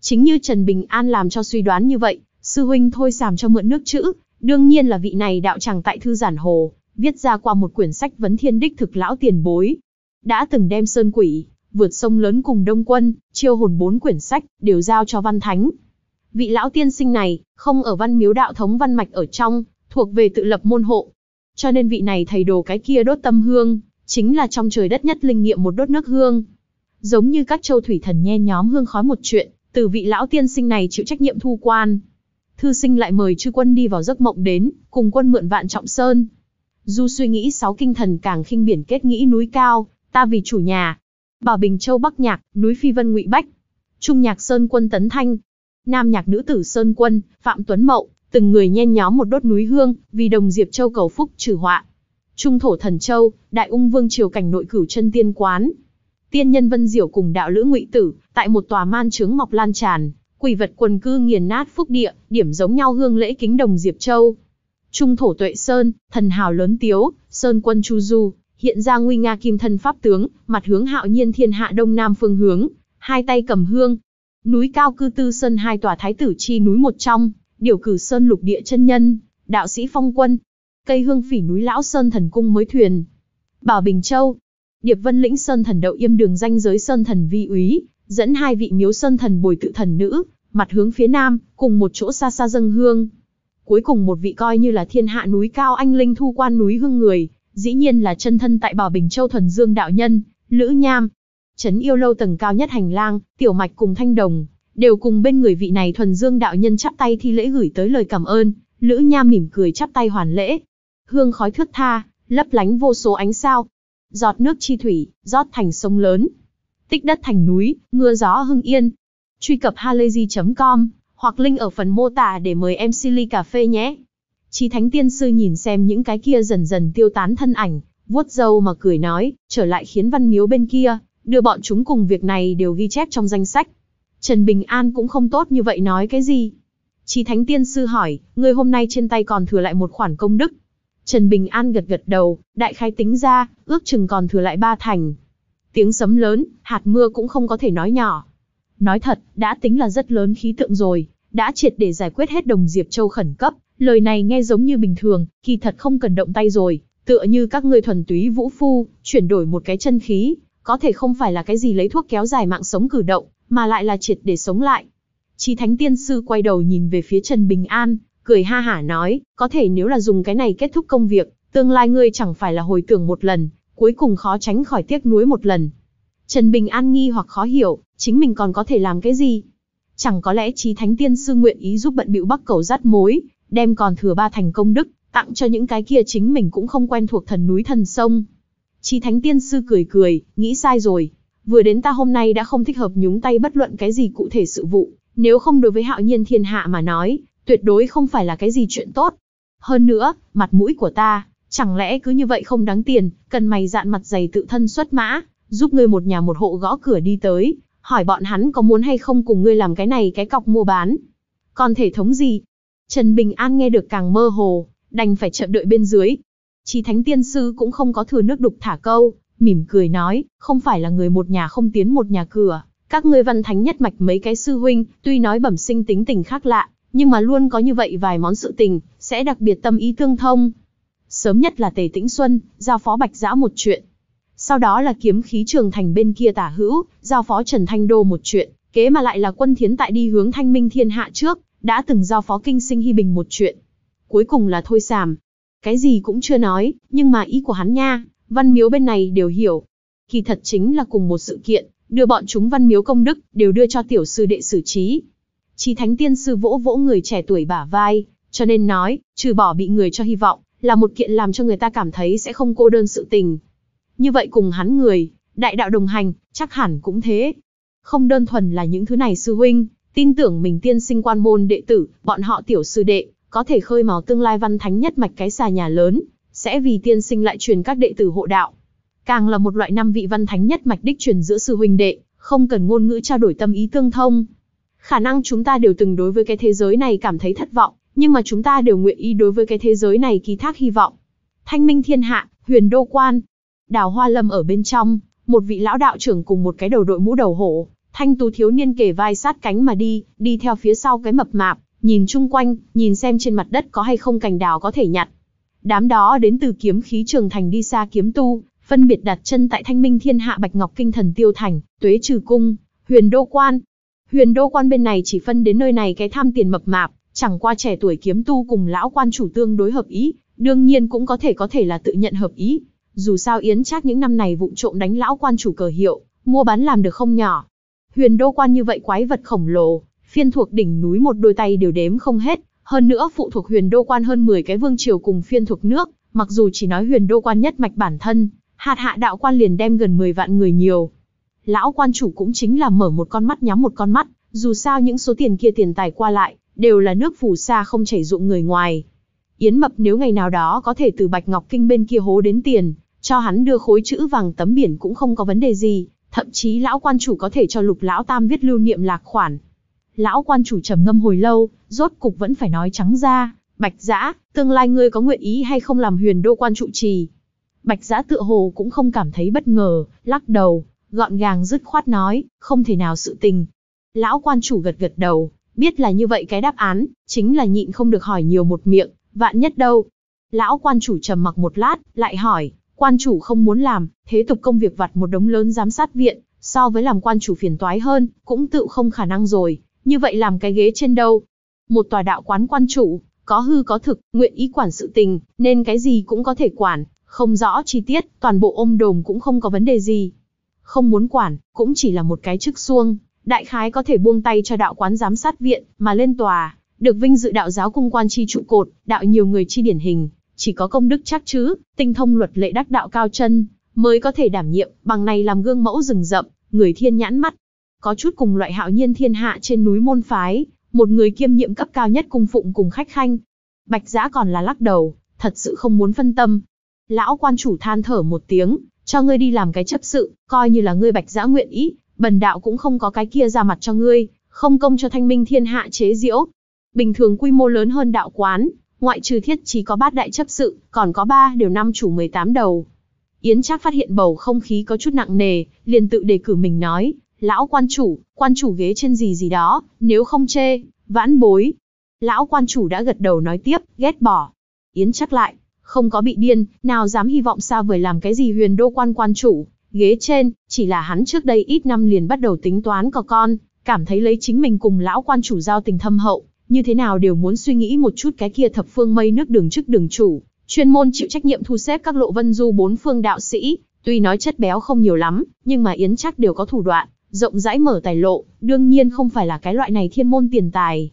Chính như Trần Bình An làm cho suy đoán như vậy, sư huynh thôi sàm cho mượn nước chữ, đương nhiên là vị này đạo chẳng tại thư giản hồ, viết ra qua một quyển sách vấn thiên đích thực lão tiền bối. Đã từng đem sơn quỷ, vượt sông lớn cùng đông quân, chiêu hồn bốn quyển sách, đều giao cho văn thánh. Vị lão tiên sinh này, không ở văn miếu đạo thống văn mạch ở trong, thuộc về tự lập môn hộ. Cho nên vị này thầy đồ cái kia đốt tâm hương, chính là trong trời đất nhất linh nghiệm một đốt nước hương. Giống như các châu thủy thần nhe nhóm hương khói một chuyện, từ vị lão tiên sinh này chịu trách nhiệm thu quan. Thư sinh lại mời chư quân đi vào giấc mộng đến, cùng quân mượn vạn trọng sơn. Du suy nghĩ sáu kinh thần càng khinh biển kết nghĩ núi cao, ta vì chủ nhà. Bảo Bình Châu Bắc Nhạc, núi Phi Vân Ngụy Bách. Trung Nhạc Sơn Quân Tấn Thanh. Nam Nhạc Nữ Tử Sơn Quân, Phạm Tuấn Mậu, từng người nhen nhóm một đốt núi hương, vì đồng Diệp Châu cầu phúc trừ họa. Trung Thổ Thần Châu, Đại Ung Vương Triều Cảnh Nội Cửu chân Tiên Quán, Tiên nhân Vân Diểu cùng đạo lữ Ngụy Tử, tại một tòa man trướng mọc lan tràn, quỷ vật quần cư nghiền nát phúc địa, điểm giống nhau hương lễ kính đồng Diệp Châu. Trung thổ tuệ sơn, thần hào lớn tiếu, sơn quân Chu Du, hiện ra nguy nga kim thân pháp tướng, mặt hướng hạo nhiên thiên hạ đông nam phương hướng, hai tay cầm hương. Núi cao cư tư sơn hai tòa thái tử chi núi một trong, điều cử sơn lục địa chân nhân, đạo sĩ phong quân. Cây hương phỉ núi lão sơn thần cung mới thuyền. Bảo Bình Châu, Điệp Vân lĩnh Sơn Thần đậu yêm đường danh giới Sơn Thần vi úy, dẫn hai vị miếu Sơn Thần bồi tự thần nữ, mặt hướng phía nam, cùng một chỗ xa xa dâng hương. Cuối cùng một vị coi như là thiên hạ núi cao anh linh thu quan núi hương người, dĩ nhiên là chân thân tại Bảo Bình Châu Thuần Dương đạo nhân, Lữ Nham. Trấn yêu lâu tầng cao nhất hành lang, tiểu mạch cùng thanh đồng, đều cùng bên người vị này Thuần Dương đạo nhân chắp tay thi lễ gửi tới lời cảm ơn, Lữ Nham mỉm cười chắp tay hoàn lễ. Hương khói thướt tha, lấp lánh vô số ánh sao, giọt nước chi thủy, rót thành sông lớn, tích đất thành núi, mưa gió hưng yên. Truy cập halayzi.com hoặc link ở phần mô tả để mời em Silly cà phê nhé. Chí Thánh Tiên Sư nhìn xem những cái kia dần dần tiêu tán thân ảnh, vuốt râu mà cười nói, trở lại khiến văn miếu bên kia, đưa bọn chúng cùng việc này đều ghi chép trong danh sách. Trần Bình An cũng không tốt như vậy nói cái gì. Chí Thánh Tiên Sư hỏi, người hôm nay trên tay còn thừa lại một khoản công đức, Trần Bình An gật gật đầu, đại khai tính ra, ước chừng còn thừa lại ba thành. Tiếng sấm lớn, hạt mưa cũng không có thể nói nhỏ. Nói thật, đã tính là rất lớn khí tượng rồi, đã triệt để giải quyết hết đồng Diệp Châu khẩn cấp, lời này nghe giống như bình thường, kỳ thật không cần động tay rồi, tựa như các ngươi thuần túy vũ phu, chuyển đổi một cái chân khí, có thể không phải là cái gì lấy thuốc kéo dài mạng sống cử động, mà lại là triệt để sống lại. Chi Thánh Tiên Sư quay đầu nhìn về phía Trần Bình An, cười ha hả nói, có thể nếu là dùng cái này kết thúc công việc, tương lai ngươi chẳng phải là hồi tưởng một lần, cuối cùng khó tránh khỏi tiếc nuối một lần. Trần Bình An nghi hoặc khó hiểu, chính mình còn có thể làm cái gì? Chẳng có lẽ trí thánh tiên sư nguyện ý giúp bận bịu bắc cầu rát mối, đem còn thừa ba thành công đức, tặng cho những cái kia chính mình cũng không quen thuộc thần núi thần sông. Trí thánh tiên sư cười cười, nghĩ sai rồi. Vừa đến ta hôm nay đã không thích hợp nhúng tay bất luận cái gì cụ thể sự vụ, nếu không đối với hạo nhiên thiên hạ mà nói, tuyệt đối không phải là cái gì chuyện tốt. Hơn nữa, mặt mũi của ta, chẳng lẽ cứ như vậy không đáng tiền, cần mày dạn mặt dày tự thân xuất mã, giúp ngươi một nhà một hộ gõ cửa đi tới, hỏi bọn hắn có muốn hay không cùng ngươi làm cái này cái cọc mua bán. Còn thể thống gì? Trần Bình An nghe được càng mơ hồ, đành phải chậm đợi bên dưới. Chí Thánh Tiên Sư cũng không có thừa nước đục thả câu, mỉm cười nói, không phải là người một nhà không tiến một nhà cửa, các ngươi văn thánh nhất mạch mấy cái sư huynh, tuy nói bẩm sinh tính tình khác lạ, nhưng mà luôn có như vậy vài món sự tình, sẽ đặc biệt tâm ý tương thông. Sớm nhất là Tề Tĩnh Xuân, giao phó Bạch Giã một chuyện. Sau đó là kiếm khí trường thành bên kia tả hữu, giao phó Trần Thanh Đô một chuyện, kế mà lại là quân thiến tại đi hướng thanh minh thiên hạ trước, đã từng giao phó kinh sinh hy bình một chuyện. Cuối cùng là thôi sàm. Cái gì cũng chưa nói, nhưng mà ý của hắn nha, văn miếu bên này đều hiểu. Kỳ thật chính là cùng một sự kiện, đưa bọn chúng văn miếu công đức, đều đưa cho tiểu sư đệ xử trí, Chí Thánh Tiên Sư vỗ vỗ người trẻ tuổi bả vai, cho nên nói, trừ bỏ bị người cho hy vọng, là một kiện làm cho người ta cảm thấy sẽ không cô đơn sự tình. Như vậy cùng hắn người, đại đạo đồng hành, chắc hẳn cũng thế. Không đơn thuần là những thứ này sư huynh, tin tưởng mình tiên sinh quan môn đệ tử, bọn họ tiểu sư đệ, có thể khơi mào tương lai văn thánh nhất mạch cái xà nhà lớn, sẽ vì tiên sinh lại truyền các đệ tử hộ đạo. Càng là một loại năm vị văn thánh nhất mạch đích truyền giữa sư huynh đệ, không cần ngôn ngữ trao đổi tâm ý tương thông, Khả năng chúng ta đều từng đối với cái thế giới này cảm thấy thất vọng, nhưng mà chúng ta đều nguyện ý đối với cái thế giới này ký thác hy vọng. Thanh minh thiên hạ, huyền đô quan. Đào hoa lâm ở bên trong, một vị lão đạo trưởng cùng một cái đầu đội mũ đầu hổ, thanh tú thiếu niên kề vai sát cánh mà đi, đi theo phía sau cái mập mạp, nhìn chung quanh, nhìn xem trên mặt đất có hay không cành đào có thể nhặt. Đám đó đến từ kiếm khí trường thành đi xa kiếm tu, phân biệt đặt chân tại thanh minh thiên hạ bạch ngọc kinh thần tiêu thành, tuế trừ cung, huyền đô quan, Huyền đô quan bên này chỉ phân đến nơi này cái tham tiền mập mạp, chẳng qua trẻ tuổi kiếm tu cùng lão quan chủ tương đối hợp ý, đương nhiên cũng có thể có thể là tự nhận hợp ý. Dù sao Yến Trác những năm này vụng trộm đánh lão quan chủ cờ hiệu, mua bán làm được không nhỏ. Huyền đô quan như vậy quái vật khổng lồ, phiên thuộc đỉnh núi một đôi tay đều đếm không hết, hơn nữa phụ thuộc huyền đô quan hơn 10 cái vương triều cùng phiên thuộc nước, mặc dù chỉ nói huyền đô quan nhất mạch bản thân, hạt hạ đạo quan liền đem gần 10 vạn người nhiều, lão quan chủ cũng chính là mở một con mắt nhắm một con mắt, dù sao những số tiền kia tiền tài qua lại, đều là nước phù sa không chảy dụng người ngoài. Yến Mập nếu ngày nào đó có thể từ Bạch Ngọc Kinh bên kia hố đến tiền, cho hắn đưa khối chữ vàng tấm biển cũng không có vấn đề gì, thậm chí lão quan chủ có thể cho lục lão tam viết lưu niệm lạc khoản. Lão quan chủ trầm ngâm hồi lâu, rốt cục vẫn phải nói trắng ra, Bạch Giã, tương lai ngươi có nguyện ý hay không làm huyền đô quan trụ trì? Bạch Giã tựa hồ cũng không cảm thấy bất ngờ, lắc đầu, gọn gàng dứt khoát nói, không thể nào sự tình. Lão quan chủ gật gật đầu, biết là như vậy cái đáp án, chính là nhịn không được hỏi nhiều một miệng, vạn nhất đâu. Lão quan chủ trầm mặc một lát, lại hỏi, quan chủ không muốn làm, thế tục công việc vặt một đống lớn giám sát viện, so với làm quan chủ phiền toái hơn, cũng tự không khả năng rồi, như vậy làm cái ghế trên đâu. Một tòa đạo quán quan chủ, có hư có thực, nguyện ý quản sự tình, nên cái gì cũng có thể quản, không rõ chi tiết, toàn bộ ôm đồm cũng không có vấn đề gì không muốn quản, cũng chỉ là một cái chức xuông, đại khái có thể buông tay cho đạo quán giám sát viện, mà lên tòa, được vinh dự đạo giáo cung quan chi trụ cột, đạo nhiều người chi điển hình, chỉ có công đức chắc chứ, tinh thông luật lệ đắc đạo cao chân, mới có thể đảm nhiệm, bằng này làm gương mẫu rừng rậm, người thiên nhãn mắt. Có chút cùng loại hạo nhiên thiên hạ trên núi môn phái, một người kiêm nhiệm cấp cao nhất cung phụng cùng khách khanh. Bạch giã còn là lắc đầu, thật sự không muốn phân tâm. Lão quan chủ than thở một tiếng, cho ngươi đi làm cái chấp sự, coi như là ngươi bạch giã nguyện ý, bần đạo cũng không có cái kia ra mặt cho ngươi, không công cho thanh minh thiên hạ chế diễu. Bình thường quy mô lớn hơn đạo quán, ngoại trừ thiết chỉ có bát đại chấp sự, còn có ba đều năm chủ 18 đầu. Yến Trác phát hiện bầu không khí có chút nặng nề, liền tự đề cử mình nói, lão quan chủ, quan chủ ghế trên gì gì đó, nếu không chê, vãn bối. Lão quan chủ đã gật đầu nói tiếp, ghét bỏ. Yến Trác lại, không có bị điên, nào dám hy vọng xa vời làm cái gì huyền đô quan quan chủ, ghế trên, chỉ là hắn trước đây ít năm liền bắt đầu tính toán có con, cảm thấy lấy chính mình cùng lão quan chủ giao tình thâm hậu, như thế nào đều muốn suy nghĩ một chút cái kia thập phương mây nước đường chức đường chủ, chuyên môn chịu trách nhiệm thu xếp các lộ vân du bốn phương đạo sĩ, tuy nói chất béo không nhiều lắm, nhưng mà yến chắc đều có thủ đoạn, rộng rãi mở tài lộ, đương nhiên không phải là cái loại này thiên môn tiền tài.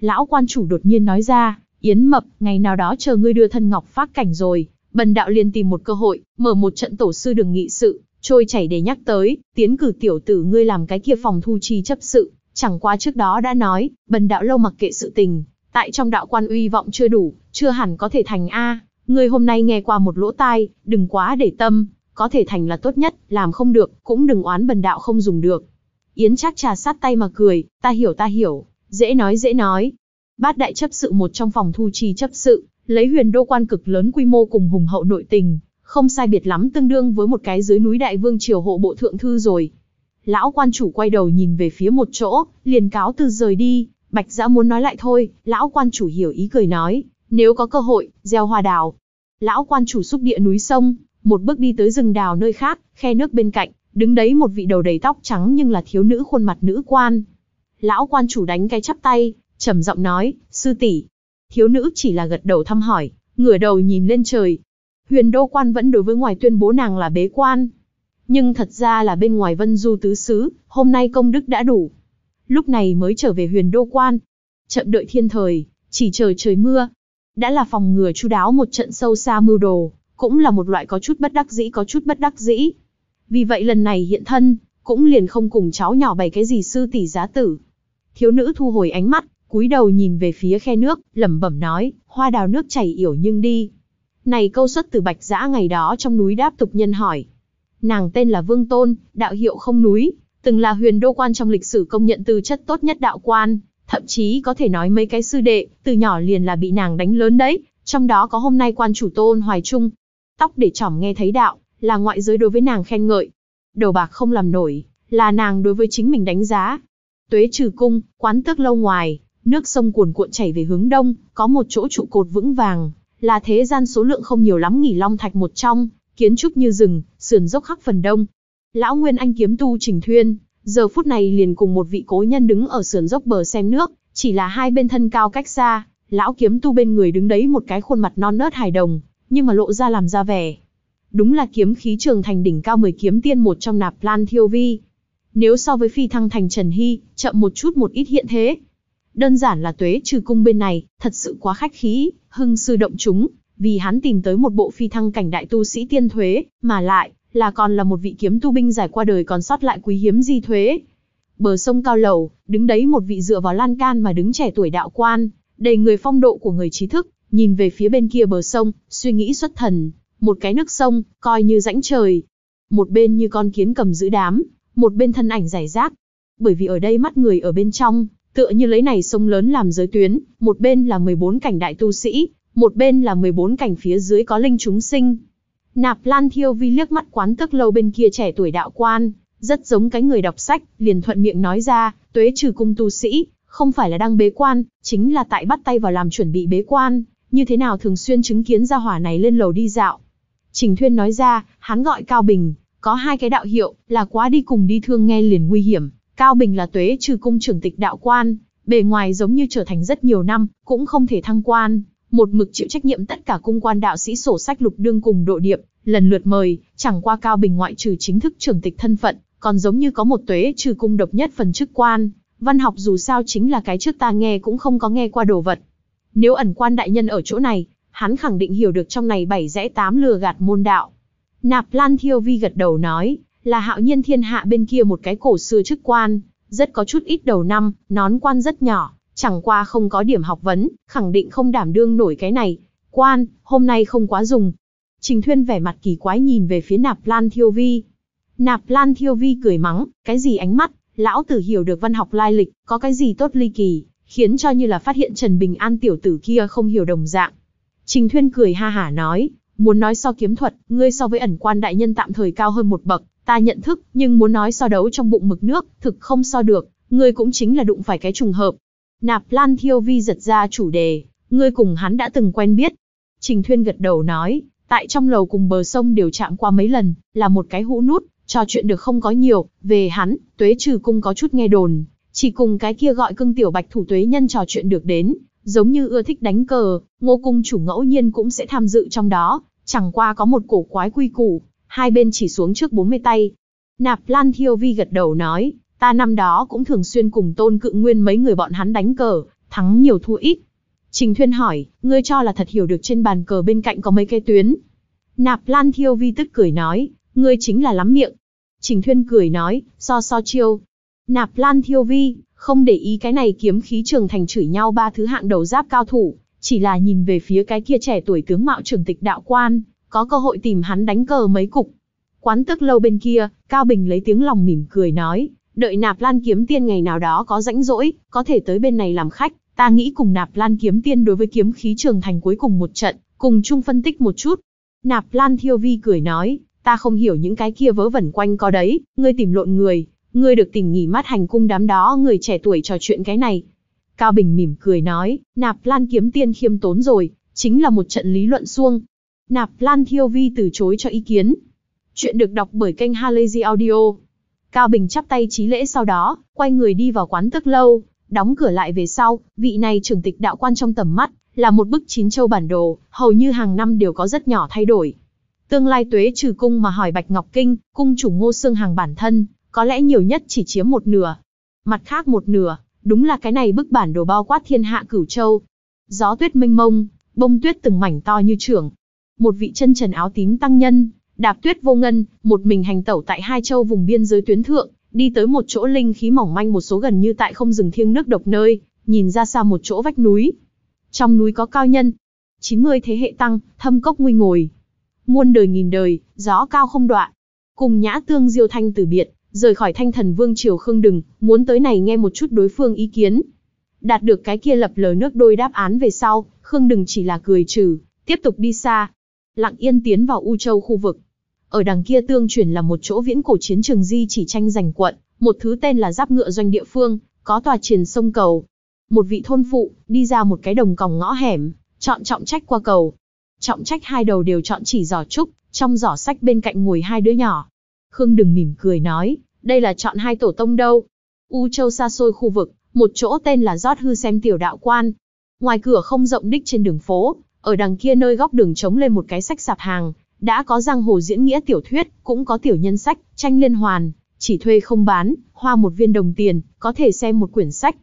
Lão quan chủ đột nhiên nói ra, Yến Mập, ngày nào đó chờ ngươi đưa thân ngọc phát cảnh rồi, bần đạo liền tìm một cơ hội, mở một trận tổ sư đường nghị sự, trôi chảy để nhắc tới, tiến cử tiểu tử ngươi làm cái kia phòng thu chi chấp sự, chẳng qua trước đó đã nói, bần đạo lâu mặc kệ sự tình, tại trong đạo quan uy vọng chưa đủ, chưa hẳn có thể thành A, ngươi hôm nay nghe qua một lỗ tai, đừng quá để tâm, có thể thành là tốt nhất, làm không được, cũng đừng oán bần đạo không dùng được. Yến chắc trà sát tay mà cười, ta hiểu ta hiểu, dễ nói dễ nói, bát đại chấp sự một trong phòng thu trì chấp sự, lấy huyền đô quan cực lớn quy mô cùng hùng hậu nội tình, không sai biệt lắm tương đương với một cái dưới núi đại vương triều hộ bộ thượng thư rồi. Lão quan chủ quay đầu nhìn về phía một chỗ, liền cáo từ rời đi, bạch giã muốn nói lại thôi, lão quan chủ hiểu ý cười nói, nếu có cơ hội, gieo hoa đào. Lão quan chủ xúc địa núi sông, một bước đi tới rừng đào nơi khác, khe nước bên cạnh, đứng đấy một vị đầu đầy tóc trắng nhưng là thiếu nữ khuôn mặt nữ quan. Lão quan chủ đánh cái chắp tay, trầm giọng nói, sư tỷ. Thiếu nữ chỉ là gật đầu thăm hỏi, ngửa đầu nhìn lên trời. Huyền đô quan vẫn đối với ngoài tuyên bố nàng là bế quan. Nhưng thật ra là bên ngoài vân du tứ xứ, hôm nay công đức đã đủ. Lúc này mới trở về huyền đô quan. Chậm đợi thiên thời, chỉ chờ trời mưa. Đã là phòng ngừa chu đáo một trận sâu xa mưu đồ, cũng là một loại có chút bất đắc dĩ có chút bất đắc dĩ. Vì vậy lần này hiện thân, cũng liền không cùng cháu nhỏ bày cái gì sư tỷ giá tử. Thiếu nữ thu hồi ánh mắt, cúi đầu nhìn về phía khe nước, lẩm bẩm nói, hoa đào nước chảy yểu nhưng đi. Này câu xuất từ bạch giã ngày đó trong núi đáp tục nhân hỏi. Nàng tên là Vương Tôn, đạo hiệu không núi, từng là huyền đô quan trong lịch sử công nhận tư chất tốt nhất đạo quan, thậm chí có thể nói mấy cái sư đệ, từ nhỏ liền là bị nàng đánh lớn đấy, trong đó có hôm nay quan chủ tôn Hoài Trung. Tóc để chỏm nghe thấy đạo, là ngoại giới đối với nàng khen ngợi. Đầu bạc không làm nổi, là nàng đối với chính mình đánh giá. Tuế trừ cung, quán tước lâu ngoài, Nước sông cuồn cuộn chảy về hướng đông, có một chỗ trụ cột vững vàng, là thế gian số lượng không nhiều lắm nghỉ long thạch một trong, kiến trúc như rừng, sườn dốc khắc phần đông. Lão Nguyên Anh kiếm tu Trình Thuyên, giờ phút này liền cùng một vị cố nhân đứng ở sườn dốc bờ xem nước, chỉ là hai bên thân cao cách xa, lão kiếm tu bên người đứng đấy một cái khuôn mặt non nớt hài đồng, nhưng mà lộ ra làm ra vẻ. Đúng là kiếm khí trường thành đỉnh cao mười kiếm tiên một trong nạp lan thiêu vi. Nếu so với phi thăng thành Trần Hy, chậm một chút một ít hiện thế, Đơn giản là tuế trừ cung bên này, thật sự quá khách khí, hưng sư động chúng, vì hắn tìm tới một bộ phi thăng cảnh đại tu sĩ tiên thuế, mà lại, là còn là một vị kiếm tu binh giải qua đời còn sót lại quý hiếm di thuế. Bờ sông Cao Lầu, đứng đấy một vị dựa vào lan can mà đứng trẻ tuổi đạo quan, đầy người phong độ của người trí thức, nhìn về phía bên kia bờ sông, suy nghĩ xuất thần, một cái nước sông, coi như rãnh trời. Một bên như con kiến cầm giữ đám, một bên thân ảnh giải rác. Bởi vì ở đây mắt người ở bên trong, Tựa như lấy này sông lớn làm giới tuyến, một bên là 14 cảnh đại tu sĩ, một bên là 14 cảnh phía dưới có linh chúng sinh. Nạp Lan Thiêu Vi liếc mắt quán tức lâu bên kia trẻ tuổi đạo quan, rất giống cái người đọc sách, liền thuận miệng nói ra, tuế trừ cung tu sĩ, không phải là đang bế quan, chính là tại bắt tay vào làm chuẩn bị bế quan, như thế nào thường xuyên chứng kiến ra hỏa này lên lầu đi dạo. Trình Thuyên nói ra, hắn gọi Cao Bình, có hai cái đạo hiệu, là quá đi cùng đi thương nghe liền nguy hiểm, Cao Bình là tuế trừ cung trưởng tịch đạo quan, bề ngoài giống như trở thành rất nhiều năm, cũng không thể thăng quan, một mực chịu trách nhiệm tất cả cung quan đạo sĩ sổ sách lục đương cùng độ điệp, lần lượt mời, chẳng qua Cao Bình ngoại trừ chính thức trưởng tịch thân phận, còn giống như có một tuế trừ cung độc nhất phần chức quan, văn học dù sao chính là cái trước ta nghe cũng không có nghe qua đồ vật. Nếu ẩn quan đại nhân ở chỗ này, hắn khẳng định hiểu được trong này bảy rẽ tám lừa gạt môn đạo. Nạp Lan Thiêu Vi gật đầu nói, là hạo nhiên thiên hạ bên kia một cái cổ xưa chức quan, rất có chút ít đầu năm, nón quan rất nhỏ, chẳng qua không có điểm học vấn, khẳng định không đảm đương nổi cái này. Quan, hôm nay không quá dùng. Trình Thuyên vẻ mặt kỳ quái nhìn về phía nạp lan thiêu vi. Nạp lan thiêu vi cười mắng, cái gì ánh mắt, lão tử hiểu được văn học lai lịch, có cái gì tốt ly kỳ, khiến cho như là phát hiện Trần Bình An tiểu tử kia không hiểu đồng dạng. Trình Thuyên cười ha hả nói, muốn nói so kiếm thuật, ngươi so với ẩn quan đại nhân tạm thời cao hơn một bậc, Ta nhận thức, nhưng muốn nói so đấu trong bụng mực nước, thực không so được, ngươi cũng chính là đụng phải cái trùng hợp. Nạp Lan Thiêu Vi giật ra chủ đề, ngươi cùng hắn đã từng quen biết. Trình Thuyên gật đầu nói, tại trong lầu cùng bờ sông đều chạm qua mấy lần, là một cái hũ nút, trò chuyện được không có nhiều, về hắn, tuế trừ cung có chút nghe đồn, chỉ cùng cái kia gọi cưng tiểu bạch thủ tuế nhân trò chuyện được đến, giống như ưa thích đánh cờ, ngô cung chủ ngẫu nhiên cũng sẽ tham dự trong đó, chẳng qua có một cổ quái quy củ, hai bên chỉ xuống trước 40 tay. Nạp Lan Thiêu Vi gật đầu nói, ta năm đó cũng thường xuyên cùng tôn cự nguyên mấy người bọn hắn đánh cờ, thắng nhiều thua ít. Trình Thuyên hỏi, ngươi cho là thật hiểu được trên bàn cờ bên cạnh có mấy cái tuyến. Nạp Lan Thiêu Vi tức cười nói, ngươi chính là lắm miệng. Trình Thuyên cười nói, so so chiêu. Nạp Lan Thiêu Vi, không để ý cái này kiếm khí trường thành chửi nhau ba thứ hạng đầu giáp cao thủ, chỉ là nhìn về phía cái kia trẻ tuổi tướng mạo trường tịch đạo quan, có cơ hội tìm hắn đánh cờ mấy cục. Quán tức lâu bên kia, Cao Bình lấy tiếng lòng mỉm cười nói, đợi nạp lan kiếm tiên ngày nào đó có rãnh rỗi, có thể tới bên này làm khách, ta nghĩ cùng nạp lan kiếm tiên đối với kiếm khí trường thành cuối cùng một trận, cùng chung phân tích một chút. Nạp lan thiêu vi cười nói, ta không hiểu những cái kia vớ vẩn quanh có đấy, ngươi tìm lộn người, ngươi được tỉnh nghỉ mát hành cung đám đó người trẻ tuổi trò chuyện cái này. Cao Bình mỉm cười nói, nạp lan kiếm tiên khiêm tốn rồi, chính là một trận lý luận xuông, Nạp Lan Thiêu Vi từ chối cho ý kiến. Chuyện được đọc bởi kênh Halazy Audio. Cao Bình chắp tay trí lễ sau đó, quay người đi vào quán tức lâu, đóng cửa lại về sau, vị này trưởng tịch đạo quan trong tầm mắt, là một bức chín châu bản đồ, hầu như hàng năm đều có rất nhỏ thay đổi. Tương lai tuế trừ cung mà hỏi Bạch Ngọc Kinh, cung chủ ngô xương hàng bản thân, có lẽ nhiều nhất chỉ chiếm một nửa. Mặt khác một nửa, đúng là cái này bức bản đồ bao quát thiên hạ cửu châu. Gió tuyết mênh mông, bông tuyết từng mảnh to như trưởng, một vị chân trần áo tím tăng nhân, đạp tuyết vô ngân, một mình hành tẩu tại hai châu vùng biên giới tuyến thượng, đi tới một chỗ linh khí mỏng manh một số gần như tại không rừng thiêng nước độc nơi, nhìn ra xa một chỗ vách núi. Trong núi có cao nhân, 90 thế hệ tăng, thâm cốc nguy ngồi. Muôn đời nghìn đời, gió cao không đoạn. Cùng nhã tương diêu thanh từ biệt, rời khỏi thanh thần vương triều khương đừng, muốn tới này nghe một chút đối phương ý kiến. Đạt được cái kia lập lờ nước đôi đáp án về sau, khương đừng chỉ là cười trừ, tiếp tục đi xa, lặng yên tiến vào U Châu khu vực. Ở đằng kia tương truyền là một chỗ viễn cổ chiến trường di chỉ tranh giành quận, một thứ tên là giáp ngựa doanh địa phương, có tòa triền sông cầu. Một vị thôn phụ, đi ra một cái đồng còng ngõ hẻm, chọn trọng trách qua cầu. Trọng trách hai đầu đều chọn chỉ giỏ trúc, trong giỏ sách bên cạnh ngồi hai đứa nhỏ. Khương đừng mỉm cười nói, đây là chọn hai tổ tông đâu. U Châu xa xôi khu vực, một chỗ tên là Giót Hư Xem Tiểu Đạo Quan. Ngoài cửa không rộng đích trên đường phố, ở đằng kia nơi góc đường trống lên một cái sách sạp hàng, đã có giang hồ diễn nghĩa tiểu thuyết, cũng có tiểu nhân sách, tranh liên hoàn, chỉ thuê không bán, hoa một viên đồng tiền, có thể xem một quyển sách.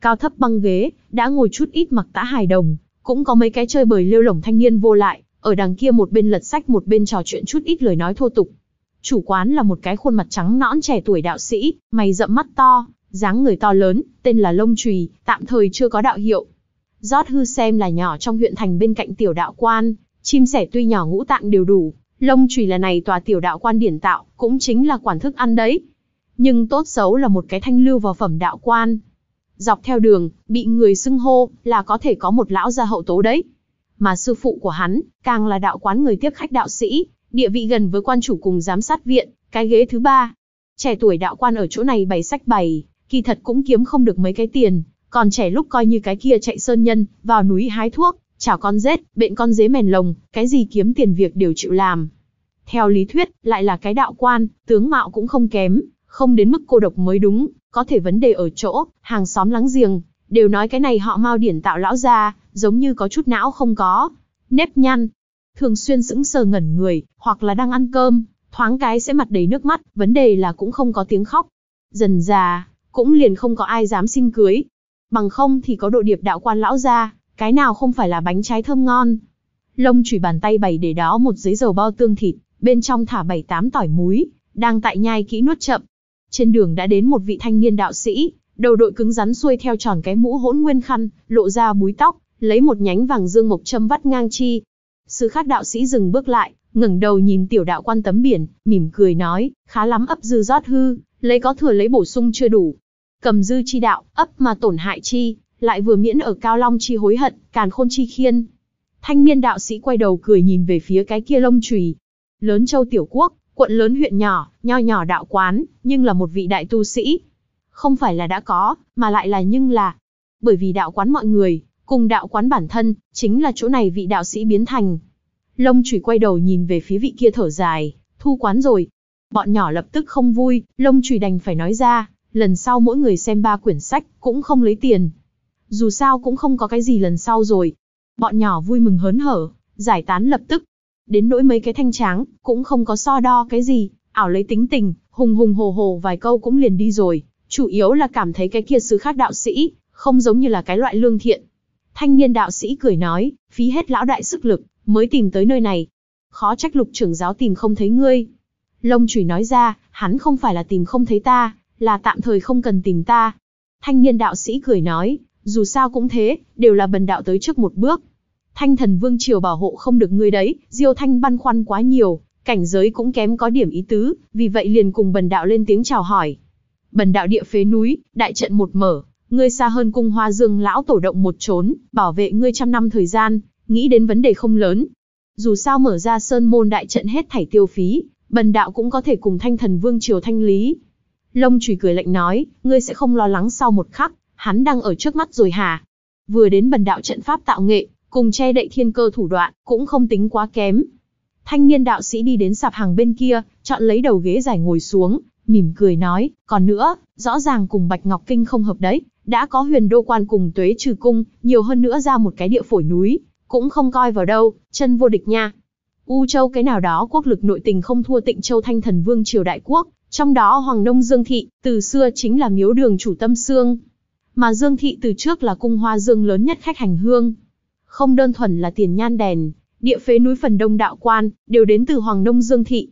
Cao thấp băng ghế, đã ngồi chút ít mặc tã hài đồng, cũng có mấy cái chơi bời lêu lỏng thanh niên vô lại, ở đằng kia một bên lật sách một bên trò chuyện chút ít lời nói thô tục. Chủ quán là một cái khuôn mặt trắng nõn trẻ tuổi đạo sĩ, mày rậm mắt to, dáng người to lớn, tên là Lông Trùy, tạm thời chưa có đạo hiệu, Rót hư xem là nhỏ trong huyện thành bên cạnh tiểu đạo quan, chim sẻ tuy nhỏ ngũ tạng đều đủ, lông chùy là này tòa tiểu đạo quan điển tạo, cũng chính là quản thức ăn đấy. Nhưng tốt xấu là một cái thanh lưu vào phẩm đạo quan. Dọc theo đường, bị người xưng hô là có thể có một lão gia hậu tố đấy. Mà sư phụ của hắn, càng là đạo quán người tiếp khách đạo sĩ, địa vị gần với quan chủ cùng giám sát viện, cái ghế thứ ba. Trẻ tuổi đạo quan ở chỗ này bày sách bày, kỳ thật cũng kiếm không được mấy cái tiền, còn trẻ lúc coi như cái kia chạy sơn nhân, vào núi hái thuốc, chảo con rết, bệnh con dế mèn lồng, cái gì kiếm tiền việc đều chịu làm. Theo lý thuyết, lại là cái đạo quan, tướng mạo cũng không kém, không đến mức cô độc mới đúng, có thể vấn đề ở chỗ, hàng xóm láng giềng, đều nói cái này họ mau điển tạo lão ra, giống như có chút não không có, nếp nhăn, thường xuyên sững sờ ngẩn người, hoặc là đang ăn cơm, thoáng cái sẽ mặt đầy nước mắt, vấn đề là cũng không có tiếng khóc. Dần già, cũng liền không có ai dám xin cưới, bằng không thì có độ điệp đạo quan lão ra, cái nào không phải là bánh trái thơm ngon. Lông chủy bàn tay bày để đó một giấy dầu bao tương thịt, bên trong thả bảy tám tỏi muối, đang tại nhai kỹ nuốt chậm. Trên đường đã đến một vị thanh niên đạo sĩ, đầu đội cứng rắn xuôi theo tròn cái mũ hỗn nguyên khăn, lộ ra búi tóc, lấy một nhánh vàng dương mộc châm vắt ngang chi. Sư khác đạo sĩ dừng bước lại, ngẩng đầu nhìn tiểu đạo quan tấm biển, mỉm cười nói, khá lắm ấp dư rót hư, lấy có thừa lấy bổ sung chưa đủ cầm dư chi đạo, ấp mà tổn hại chi, lại vừa miễn ở cao long chi hối hận, càn khôn chi khiên. Thanh niên đạo sĩ quay đầu cười nhìn về phía cái kia lông chùy. Lớn châu tiểu quốc, quận lớn huyện nhỏ, nho nhỏ đạo quán, nhưng là một vị đại tu sĩ. Không phải là đã có, mà lại là nhưng là. Bởi vì đạo quán mọi người, cùng đạo quán bản thân, chính là chỗ này vị đạo sĩ biến thành. Lông chùy quay đầu nhìn về phía vị kia thở dài, thu quán rồi. Bọn nhỏ lập tức không vui, lông chùy đành phải nói ra, lần sau mỗi người xem ba quyển sách, cũng không lấy tiền. Dù sao cũng không có cái gì lần sau rồi. Bọn nhỏ vui mừng hớn hở, giải tán lập tức. Đến nỗi mấy cái thanh tráng, cũng không có so đo cái gì, ảo lấy tính tình, hùng hùng hồ hồ vài câu cũng liền đi rồi. Chủ yếu là cảm thấy cái kia sứ khác đạo sĩ, không giống như là cái loại lương thiện. Thanh niên đạo sĩ cười nói, phí hết lão đại sức lực, mới tìm tới nơi này. Khó trách lục trưởng giáo tìm không thấy ngươi. Lông chủy nói ra, hắn không phải là tìm không thấy ta, là tạm thời không cần tìm ta. Thanh niên đạo sĩ cười nói, dù sao cũng thế, đều là bần đạo tới trước một bước. Thanh thần vương triều bảo hộ không được ngươi đấy, diêu thanh băn khoăn quá nhiều, cảnh giới cũng kém có điểm ý tứ, vì vậy liền cùng bần đạo lên tiếng chào hỏi. Bần đạo địa phế núi, đại trận một mở, ngươi xa hơn cung hoa dương lão tổ động một trốn, bảo vệ ngươi trăm năm thời gian, nghĩ đến vấn đề không lớn. Dù sao mở ra sơn môn đại trận hết thảy tiêu phí, bần đạo cũng có thể cùng thanh thần vương triều thanh lý, Lông chùy cười lạnh nói, ngươi sẽ không lo lắng sau một khắc, hắn đang ở trước mắt rồi hả? Vừa đến bần đạo trận pháp tạo nghệ, cùng che đậy thiên cơ thủ đoạn, cũng không tính quá kém. Thanh niên đạo sĩ đi đến sạp hàng bên kia, chọn lấy đầu ghế dài ngồi xuống, mỉm cười nói, còn nữa, rõ ràng cùng Bạch Ngọc Kinh không hợp đấy, đã có huyền đô quan cùng tuế trừ cung, nhiều hơn nữa ra một cái địa phổi núi, cũng không coi vào đâu, chân vô địch nha. U Châu cái nào đó quốc lực nội tình không thua tịnh Châu Thanh Thần Vương Triều Đại Quốc, trong đó Hoàng Đông Dương Thị, từ xưa chính là miếu đường chủ tâm xương. Mà Dương Thị từ trước là cung hoa dương lớn nhất khách hành hương. Không đơn thuần là tiền nhan đèn, địa phế núi phần đông đạo quan, đều đến từ Hoàng Đông Dương Thị.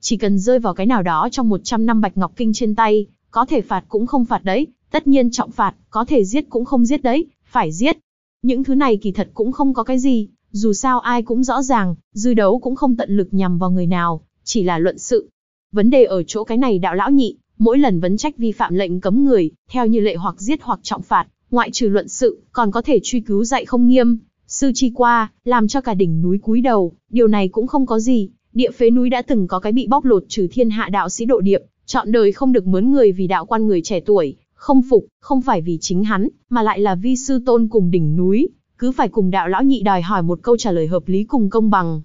Chỉ cần rơi vào cái nào đó trong 100 năm bạch ngọc kinh trên tay, có thể phạt cũng không phạt đấy, tất nhiên trọng phạt, có thể giết cũng không giết đấy, phải giết. Những thứ này kỳ thật cũng không có cái gì, dù sao ai cũng rõ ràng, dư đấu cũng không tận lực nhằm vào người nào, chỉ là luận sự, Vấn đề ở chỗ cái này đạo lão nhị, mỗi lần vấn trách vi phạm lệnh cấm người, theo như lệ hoặc giết hoặc trọng phạt, ngoại trừ luận sự, còn có thể truy cứu dạy không nghiêm, sư chi qua, làm cho cả đỉnh núi cúi đầu, điều này cũng không có gì, địa phế núi đã từng có cái bị bóc lột trừ thiên hạ đạo sĩ độ điệp, chọn đời không được mướn người vì đạo quan người trẻ tuổi, không phục, không phải vì chính hắn, mà lại là vi sư tôn cùng đỉnh núi, cứ phải cùng đạo lão nhị đòi hỏi một câu trả lời hợp lý cùng công bằng.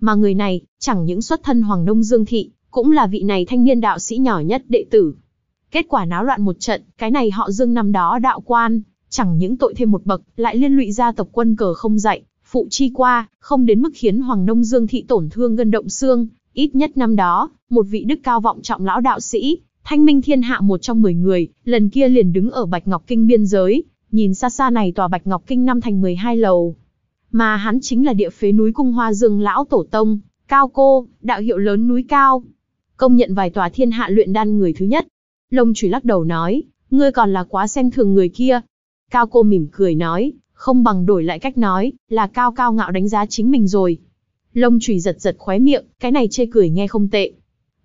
Mà người này, chẳng những xuất thân Hoàng Đông Dương Thị, cũng là vị này thanh niên đạo sĩ nhỏ nhất đệ tử. Kết quả náo loạn một trận, cái này họ dương năm đó đạo quan, chẳng những tội thêm một bậc, lại liên lụy gia tộc quân cờ không dạy, phụ chi qua, không đến mức khiến Hoàng Nông Dương thị tổn thương gân động xương, ít nhất năm đó, một vị đức cao vọng trọng lão đạo sĩ, thanh minh thiên hạ một trong mười người, lần kia liền đứng ở Bạch Ngọc Kinh biên giới, nhìn xa xa này tòa Bạch Ngọc Kinh năm thành 12 lầu. Mà hắn chính là địa phế núi cung hoa dương lão tổ tông, cao cô, đạo hiệu lớn núi cao công nhận vài tòa thiên hạ luyện đan người thứ nhất. Lông chủy lắc đầu nói, ngươi còn là quá xem thường người kia. Cao cô mỉm cười nói, không bằng đổi lại cách nói, là cao cao ngạo đánh giá chính mình rồi. Lông chủy giật giật khóe miệng, cái này chê cười nghe không tệ.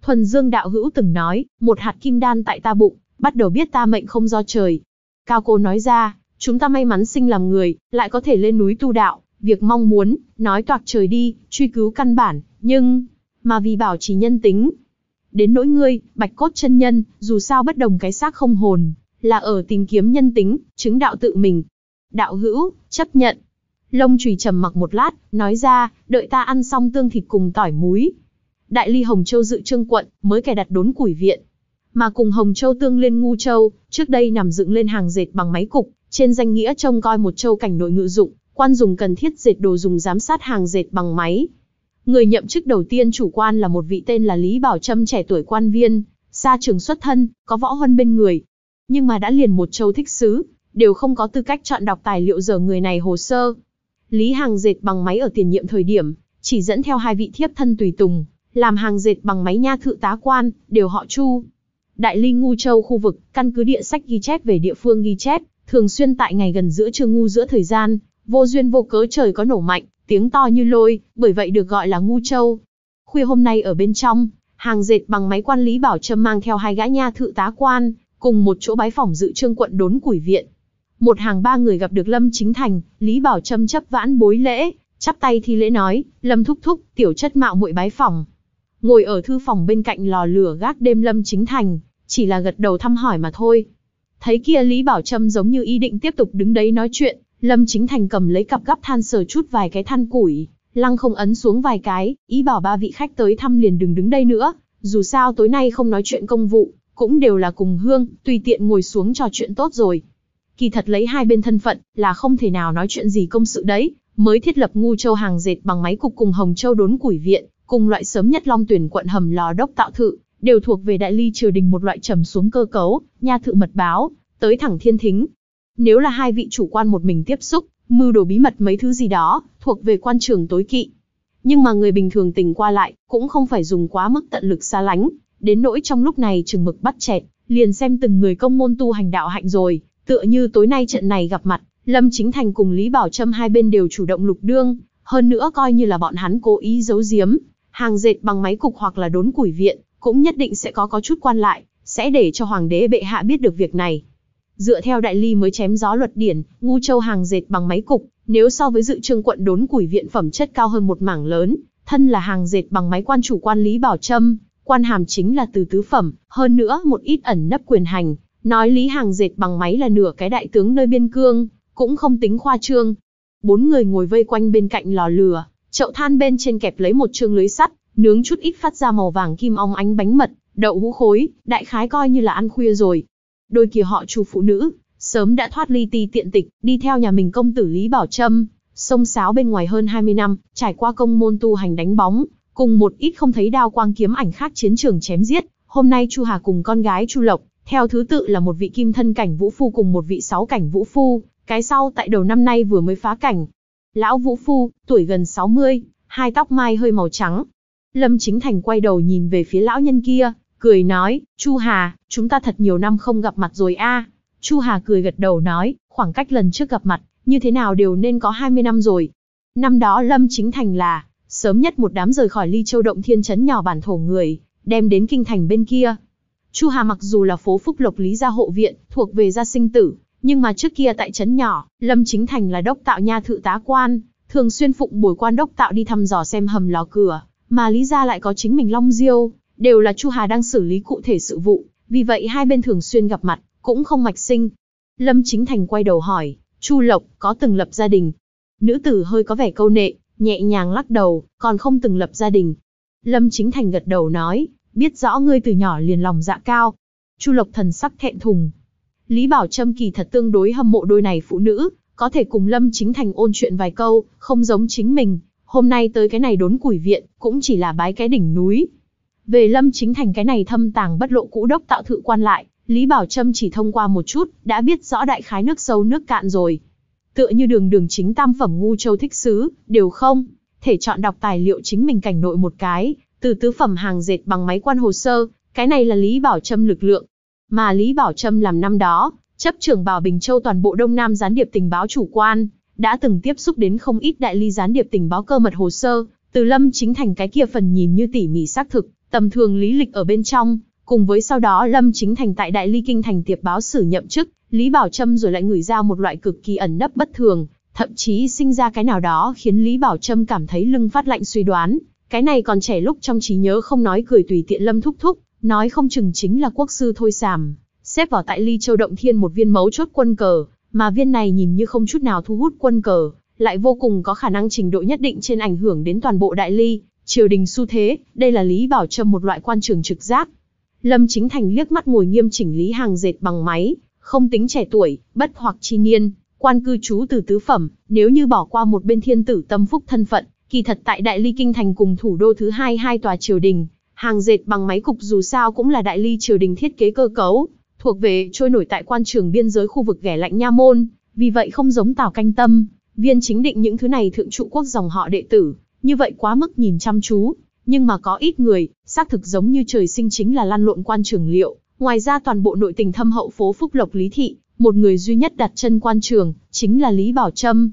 Thuần Dương đạo hữu từng nói, một hạt kim đan tại ta bụng, bắt đầu biết ta mệnh không do trời. Cao cô nói ra, chúng ta may mắn sinh làm người, lại có thể lên núi tu đạo, việc mong muốn, nói toạc trời đi, truy cứu căn bản, nhưng mà vì bảo trì nhân tính, Đến nỗi ngươi, bạch cốt chân nhân, dù sao bất đồng cái xác không hồn, là ở tìm kiếm nhân tính, chứng đạo tự mình. Đạo hữu, chấp nhận. Lông chùy trầm mặc một lát, nói ra, đợi ta ăn xong tương thịt cùng tỏi muối. Đại ly Hồng Châu dự trương quận, mới cài đặt đốn củi viện. Mà cùng Hồng Châu tương lên ngu châu, trước đây nằm dựng lên hàng dệt bằng máy cục, trên danh nghĩa trông coi một châu cảnh nội ngự dụng, quan dùng cần thiết dệt đồ dùng giám sát hàng dệt bằng máy, Người nhậm chức đầu tiên chủ quan là một vị tên là Lý Bảo Trâm trẻ tuổi quan viên, xa trường xuất thân, có võ huân bên người. Nhưng mà đã liền một châu thích xứ, đều không có tư cách chọn đọc tài liệu giờ người này hồ sơ. Lý Hàng dệt bằng máy ở tiền nhiệm thời điểm, chỉ dẫn theo hai vị thiếp thân tùy tùng, làm hàng dệt bằng máy nha thự tá quan, đều họ Chu. Đại Linh Ngu Châu khu vực, căn cứ địa sách ghi chép về địa phương ghi chép, thường xuyên tại ngày gần giữa trưa ngu giữa thời gian, vô duyên vô cớ trời có nổ mạnh, tiếng to như lôi, bởi vậy được gọi là ngu châu. Khuya hôm nay ở bên trong, hàng dệt bằng máy quan Lý Bảo Trâm mang theo hai gã nha thự tá quan, cùng một chỗ bái phòng dự trương quận đốn củi viện. Một hàng ba người gặp được Lâm Chính Thành, Lý Bảo Trâm chấp vãn bối lễ, chắp tay thi lễ nói, Lâm thúc thúc, tiểu chất mạo muội bái phòng. Ngồi ở thư phòng bên cạnh lò lửa gác đêm Lâm Chính Thành, chỉ là gật đầu thăm hỏi mà thôi. Thấy kia Lý Bảo Trâm giống như ý định tiếp tục đứng đấy nói chuyện, Lâm Chính Thành cầm lấy cặp gắp than sờ chút vài cái than củi, lăng không ấn xuống vài cái, ý bảo ba vị khách tới thăm liền đừng đứng đây nữa, dù sao tối nay không nói chuyện công vụ, cũng đều là cùng hương, tùy tiện ngồi xuống trò chuyện tốt rồi. Kỳ thật lấy hai bên thân phận, là không thể nào nói chuyện gì công sự đấy, mới thiết lập ngu châu hàng dệt bằng máy cục cùng Hồng Châu đốn củi viện, cùng loại sớm nhất long tuyển quận hầm lò đốc tạo thự, đều thuộc về đại ly triều đình một loại trầm xuống cơ cấu, nha thự mật báo, tới thẳng thiên thính, nếu là hai vị chủ quan một mình tiếp xúc, mưu đồ bí mật mấy thứ gì đó, thuộc về quan trường tối kỵ. Nhưng mà người bình thường tình qua lại, cũng không phải dùng quá mức tận lực xa lánh, đến nỗi trong lúc này chừng mực bắt chẹt, liền xem từng người công môn tu hành đạo hạnh rồi, tựa như tối nay trận này gặp mặt, Lâm Chính Thành cùng Lý Bảo Trâm hai bên đều chủ động lục đương, hơn nữa coi như là bọn hắn cố ý giấu giếm, hàng dệt bằng máy cục hoặc là đốn củi viện, cũng nhất định sẽ có có chút quan lại, sẽ để cho hoàng đế bệ hạ biết được việc này. Dựa theo đại ly mới chém gió luật điển, ngu châu hàng dệt bằng máy cục, nếu so với dự trương quận đốn củi viện phẩm chất cao hơn một mảng lớn, thân là hàng dệt bằng máy quan chủ quan lý bảo trâm, quan hàm chính là từ tứ phẩm, hơn nữa một ít ẩn nấp quyền hành, nói lý hàng dệt bằng máy là nửa cái đại tướng nơi biên cương, cũng không tính khoa trương. Bốn người ngồi vây quanh bên cạnh lò lửa, chậu than bên trên kẹp lấy một chương lưới sắt, nướng chút ít phát ra màu vàng kim ong ánh bánh mật, đậu hũ khối, đại khái coi như là ăn khuya rồi đôi kia họ chu phụ nữ, sớm đã thoát ly ti tiện tịch, đi theo nhà mình công tử Lý Bảo Trâm, sông sáo bên ngoài hơn 20 năm, trải qua công môn tu hành đánh bóng, cùng một ít không thấy đao quang kiếm ảnh khác chiến trường chém giết, hôm nay Chu Hà cùng con gái Chu Lộc, theo thứ tự là một vị kim thân cảnh vũ phu cùng một vị sáu cảnh vũ phu, cái sau tại đầu năm nay vừa mới phá cảnh. Lão vũ phu, tuổi gần 60, hai tóc mai hơi màu trắng. Lâm Chính Thành quay đầu nhìn về phía lão nhân kia, cười nói, Chu Hà, chúng ta thật nhiều năm không gặp mặt rồi a. Chu Hà cười gật đầu nói, khoảng cách lần trước gặp mặt, như thế nào đều nên có 20 năm rồi. Năm đó Lâm Chính Thành là, sớm nhất một đám rời khỏi ly châu động thiên trấn nhỏ bản thổ người, đem đến kinh thành bên kia. Chu Hà mặc dù là phố phúc lộc lý gia hộ viện, thuộc về gia sinh tử, nhưng mà trước kia tại trấn nhỏ, Lâm Chính Thành là đốc tạo nha thự tá quan, thường xuyên phụng bồi quan đốc tạo đi thăm dò xem hầm lò cửa, mà lý gia lại có chính mình Long Diêu, đều là Chu Hà đang xử lý cụ thể sự vụ, vì vậy hai bên thường xuyên gặp mặt, cũng không mạch sinh. Lâm Chính Thành quay đầu hỏi, Chu Lộc có từng lập gia đình? Nữ tử hơi có vẻ câu nệ, nhẹ nhàng lắc đầu, còn không từng lập gia đình. Lâm Chính Thành gật đầu nói, biết rõ ngươi từ nhỏ liền lòng dạ cao. Chu Lộc thần sắc thẹn thùng. Lý Bảo Trâm kỳ thật tương đối hâm mộ đôi này phụ nữ, có thể cùng Lâm Chính Thành ôn chuyện vài câu, không giống chính mình. Hôm nay tới cái này đốn củi viện, cũng chỉ là bái cái đỉnh núi, về Lâm Chính Thành cái này thâm tàng bất lộ cũ đốc tạo thự quan lại, Lý Bảo Trâm chỉ thông qua một chút, đã biết rõ đại khái nước sâu nước cạn rồi. Tựa như đường đường chính tam phẩm ngu châu thích sứ đều không, thể chọn đọc tài liệu chính mình cảnh nội một cái, từ tứ phẩm hàng dệt bằng máy quan hồ sơ, cái này là Lý Bảo Trâm lực lượng. Mà Lý Bảo Trâm làm năm đó, chấp trưởng Bảo Bình Châu toàn bộ Đông Nam gián điệp tình báo chủ quan, đã từng tiếp xúc đến không ít đại ly gián điệp tình báo cơ mật hồ sơ, từ Lâm Chính Thành cái kia phần nhìn như tỉ mỉ xác thực, tầm thường lý lịch ở bên trong, cùng với sau đó Lâm Chính Thành tại Đại Ly Kinh Thành tiệp báo sử nhậm chức, Lý Bảo Trâm rồi lại ngửi ra một loại cực kỳ ẩn nấp bất thường, thậm chí sinh ra cái nào đó khiến Lý Bảo Trâm cảm thấy lưng phát lạnh suy đoán. Cái này còn trẻ lúc trong trí nhớ không nói cười tùy tiện Lâm Thúc Thúc, nói không chừng chính là quốc sư thôi sàm. Xếp vào tại Ly Châu Động Thiên một viên mấu chốt quân cờ, mà viên này nhìn như không chút nào thu hút quân cờ, lại vô cùng có khả năng trình độ nhất định trên ảnh hưởng đến toàn bộ Đại Ly, triều đình xu thế, đây là Lý Bảo Trâm một loại quan trường trực giác. Lâm Chính Thành liếc mắt ngồi nghiêm chỉnh Lý Hàng dệt bằng máy, không tính trẻ tuổi, bất hoặc chi niên, quan cư trú từ tứ phẩm, nếu như bỏ qua một bên thiên tử tâm phúc thân phận, kỳ thật tại Đại Ly Kinh Thành cùng thủ đô thứ hai hai tòa triều đình, hàng dệt bằng máy cục dù sao cũng là Đại Ly triều đình thiết kế cơ cấu, thuộc về trôi nổi tại quan trường biên giới khu vực ghẻ lạnh nha môn, vì vậy không giống Tào Canh Tâm, viên chính định những thứ này thượng trụ quốc dòng họ đệ tử, như vậy quá mức nhìn chăm chú, nhưng mà có ít người, xác thực giống như trời sinh chính là lan lộn quan trường liệu. Ngoài ra toàn bộ nội tình thâm hậu phố Phúc Lộc Lý Thị, một người duy nhất đặt chân quan trường, chính là Lý Bảo Trâm.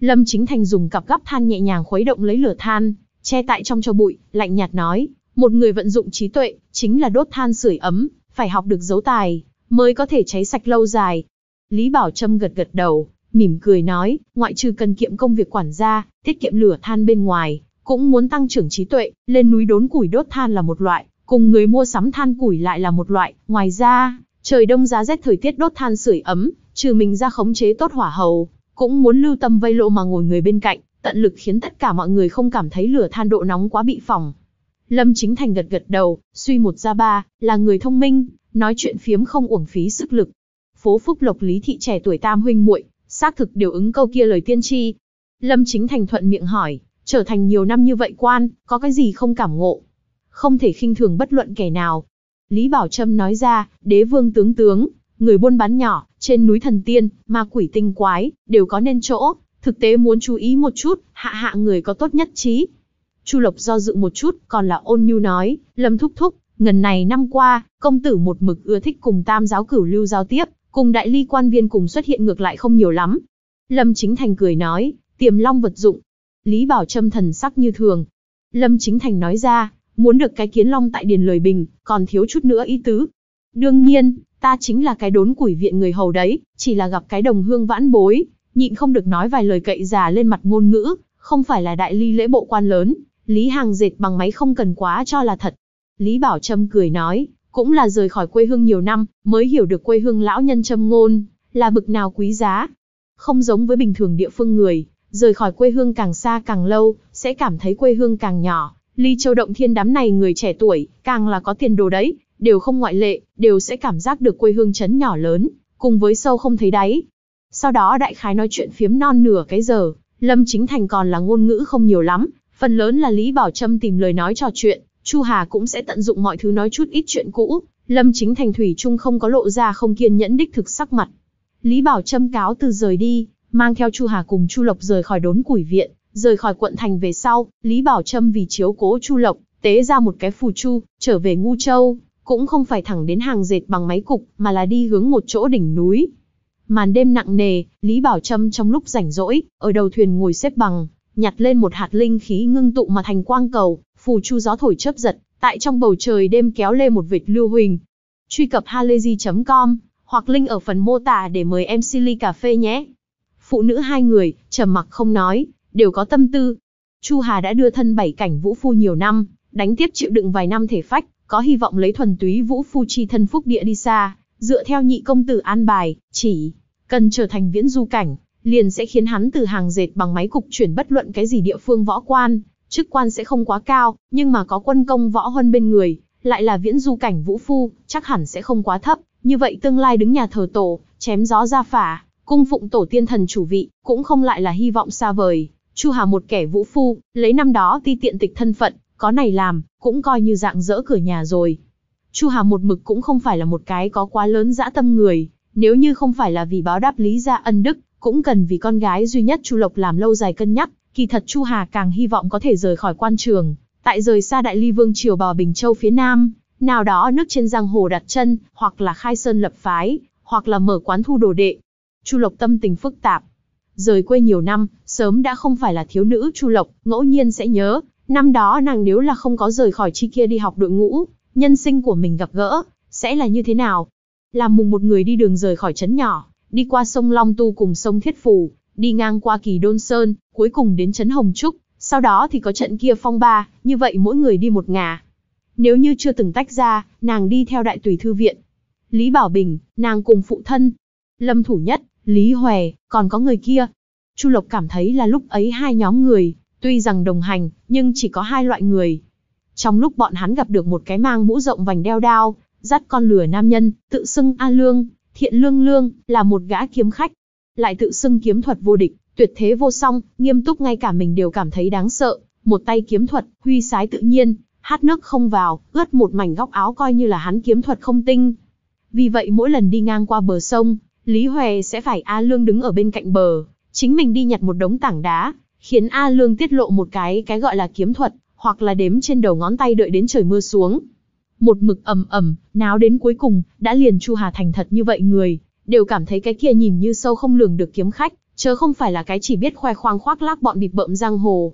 Lâm Chính Thành dùng cặp gắp than nhẹ nhàng khuấy động lấy lửa than, che tại trong cho bụi, lạnh nhạt nói, một người vận dụng trí tuệ, chính là đốt than sưởi ấm, phải học được dấu tài, mới có thể cháy sạch lâu dài. Lý Bảo Trâm gật gật đầu, mỉm cười nói, ngoại trừ cần kiệm công việc quản gia, tiết kiệm lửa than bên ngoài, cũng muốn tăng trưởng trí tuệ, lên núi đốn củi đốt than là một loại, cùng người mua sắm than củi lại là một loại, ngoài ra, trời đông giá rét thời tiết đốt than sưởi ấm, trừ mình ra khống chế tốt hỏa hầu, cũng muốn lưu tâm vây lộ mà ngồi người bên cạnh, tận lực khiến tất cả mọi người không cảm thấy lửa than độ nóng quá bị phỏng. Lâm Chính Thành gật gật đầu, suy một ra ba, là người thông minh, nói chuyện phiếm không uổng phí sức lực. Phố Phúc Lộc Lý thị trẻ tuổi tam huynh muội, xác thực điều ứng câu kia lời tiên tri. Lâm Chính Thành thuận miệng hỏi, trở thành nhiều năm như vậy quan, có cái gì không cảm ngộ? Không thể khinh thường bất luận kẻ nào. Lý Bảo Trâm nói ra, đế vương tướng tướng, người buôn bán nhỏ, trên núi thần tiên, ma quỷ tinh quái, đều có nên chỗ, thực tế muốn chú ý một chút, hạ hạ người có tốt nhất trí. Chu Lộc do dự một chút, còn là ôn nhu nói, Lâm Thúc Thúc, ngần này năm qua, công tử một mực ưa thích cùng tam giáo cửu lưu giao tiếp, Cùng đại ly quan viên cùng xuất hiện ngược lại không nhiều lắm. Lâm Chính Thành cười nói, tiềm long vật dụng. Lý Bảo Trâm thần sắc như thường. Lâm Chính Thành nói ra, muốn được cái kiến long tại Điền Lời Bình, còn thiếu chút nữa ý tứ. Đương nhiên, ta chính là cái đốn củi viện người hầu đấy, chỉ là gặp cái đồng hương vãn bối, nhịn không được nói vài lời cậy già lên mặt ngôn ngữ, không phải là đại ly lễ bộ quan lớn, Lý Hàng dệt bằng máy không cần quá cho là thật. Lý Bảo Trâm cười nói, cũng là rời khỏi quê hương nhiều năm, mới hiểu được quê hương lão nhân châm ngôn, là bực nào quý giá. Không giống với bình thường địa phương người, rời khỏi quê hương càng xa càng lâu, sẽ cảm thấy quê hương càng nhỏ. Ly Châu Động Thiên đám này người trẻ tuổi, càng là có tiền đồ đấy, đều không ngoại lệ, đều sẽ cảm giác được quê hương chấn nhỏ lớn, cùng với sâu không thấy đáy. Sau đó đại khái nói chuyện phiếm non nửa cái giờ, Lâm Chính Thành còn là ngôn ngữ không nhiều lắm, phần lớn là Lý Bảo Trâm tìm lời nói trò chuyện, Chu Hà cũng sẽ tận dụng mọi thứ nói chút ít chuyện cũ, Lâm Chính Thành thủy Trung không có lộ ra không kiên nhẫn đích thực sắc mặt. Lý Bảo Trâm cáo từ rời đi, mang theo Chu Hà cùng Chu Lộc rời khỏi đốn củi viện, rời khỏi quận thành về sau, Lý Bảo Trâm vì chiếu cố Chu Lộc, tế ra một cái phù chu, trở về Ngu Châu, cũng không phải thẳng đến hàng dệt bằng máy cục, mà là đi hướng một chỗ đỉnh núi. Màn đêm nặng nề, Lý Bảo Trâm trong lúc rảnh rỗi, ở đầu thuyền ngồi xếp bằng, nhặt lên một hạt linh khí ngưng tụ mà thành quang cầu, phù chu gió thổi chớp giật, tại trong bầu trời đêm kéo lê một vệt lưu huỳnh. Truy cập halayzi.com hoặc link ở phần mô tả để mời em Silly Cà Phê nhé. Phụ nữ hai người, trầm mặc không nói, đều có tâm tư. Chu Hà đã đưa thân bảy cảnh vũ phu nhiều năm, đánh tiếp chịu đựng vài năm thể phách, có hy vọng lấy thuần túy vũ phu chi thân phúc địa đi xa, dựa theo nhị công tử an bài, chỉ cần trở thành viễn du cảnh, liền sẽ khiến hắn từ hàng dệt bằng máy cục chuyển bất luận cái gì địa phương võ quan, chức quan sẽ không quá cao, nhưng mà có quân công võ huân bên người, lại là viễn du cảnh vũ phu, chắc hẳn sẽ không quá thấp, như vậy tương lai đứng nhà thờ tổ, chém gió ra phả, cung phụng tổ tiên thần chủ vị, cũng không lại là hy vọng xa vời. Chu Hà một kẻ vũ phu, lấy năm đó ti tiện tịch thân phận, có này làm, cũng coi như dạng dỡ cửa nhà rồi. Chu Hà một mực cũng không phải là một cái có quá lớn dã tâm người, nếu như không phải là vì báo đáp lý gia ân đức, cũng cần vì con gái duy nhất Chu Lộc làm lâu dài cân nhắc, Kỳ thật Chu Hà càng hy vọng có thể rời khỏi quan trường, tại rời xa Đại Ly Vương triều bò Bình Châu phía Nam, nào đó nước trên giang hồ đặt chân, hoặc là khai sơn lập phái, hoặc là mở quán thu đồ đệ. Chu Lộc tâm tình phức tạp. Rời quê nhiều năm, sớm đã không phải là thiếu nữ Chu Lộc, ngẫu nhiên sẽ nhớ, năm đó nàng nếu là không có rời khỏi chi kia đi học đội ngũ, nhân sinh của mình gặp gỡ, sẽ là như thế nào? Làm mùng một người đi đường rời khỏi trấn nhỏ, đi qua sông Long Tu cùng sông Thiết Phù, đi ngang qua Kỳ Đôn Sơn, cuối cùng đến trấn Hồng Trúc, sau đó thì có trận kia phong ba, như vậy mỗi người đi một ngả. Nếu như chưa từng tách ra, nàng đi theo đại tùy thư viện. Lý Bảo Bình, nàng cùng phụ thân. Lâm Thủ Nhất, Lý Hòe, còn có người kia. Chu Lộc cảm thấy là lúc ấy hai nhóm người, tuy rằng đồng hành, nhưng chỉ có hai loại người. Trong lúc bọn hắn gặp được một cái mang mũ rộng vành đeo đao, dắt con lửa nam nhân, tự xưng A Lương, thiện lương lương, là một gã kiếm khách, lại tự xưng kiếm thuật vô địch, tuyệt thế vô song, nghiêm túc ngay cả mình đều cảm thấy đáng sợ, một tay kiếm thuật, huy sái tự nhiên, hát nước không vào, ướt một mảnh góc áo coi như là hắn kiếm thuật không tinh. Vì vậy mỗi lần đi ngang qua bờ sông, Lý Huệ sẽ phải A Lương đứng ở bên cạnh bờ, chính mình đi nhặt một đống tảng đá, khiến A Lương tiết lộ một cái cái gọi là kiếm thuật, hoặc là đếm trên đầu ngón tay đợi đến trời mưa xuống. Một mực ầm ầm, náo đến cuối cùng, đã liền Chu Hà thành thật như vậy người, đều cảm thấy cái kia nhìn như sâu không lường được kiếm khách, chớ không phải là cái chỉ biết khoe khoang khoác lác bọn bịt bợm giang hồ.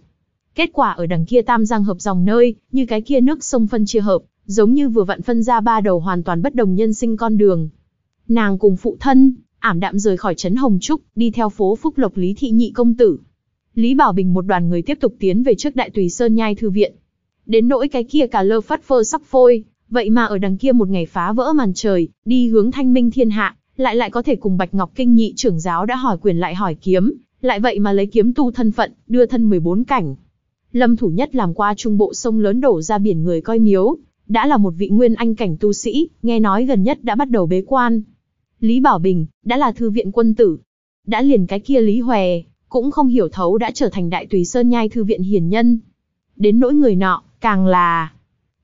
Kết quả ở đằng kia tam giang hợp dòng nơi, như cái kia nước sông phân chia hợp, giống như vừa vặn phân ra ba đầu hoàn toàn bất đồng nhân sinh con đường. Nàng cùng phụ thân, ảm đạm rời khỏi trấn Hồng Trúc, đi theo phố Phúc Lộc Lý Thị Nhị Công Tử. Lý Bảo Bình một đoàn người tiếp tục tiến về trước Đại Tùy Sơn Nhai Thư Viện. Đến nỗi cái kia cả lơ phất phơ sắc phôi, vậy mà ở đằng kia một ngày phá vỡ màn trời, đi hướng thanh minh thiên hạ, lại lại có thể cùng Bạch Ngọc Kinh nhị trưởng giáo đã hỏi quyền lại hỏi kiếm, lại vậy mà lấy kiếm tu thân phận, đưa thân 14 cảnh. Lâm Thủ Nhất làm qua trung bộ sông lớn đổ ra biển người coi miếu, đã là một vị nguyên anh cảnh tu sĩ, nghe nói gần nhất đã bắt đầu bế quan. Lý Bảo Bình, đã là thư viện quân tử. Đã liền cái kia Lý Hòe, cũng không hiểu thấu đã trở thành đại tùy sơn nhai thư viện hiền nhân. Đến nỗi người nọ, càng là...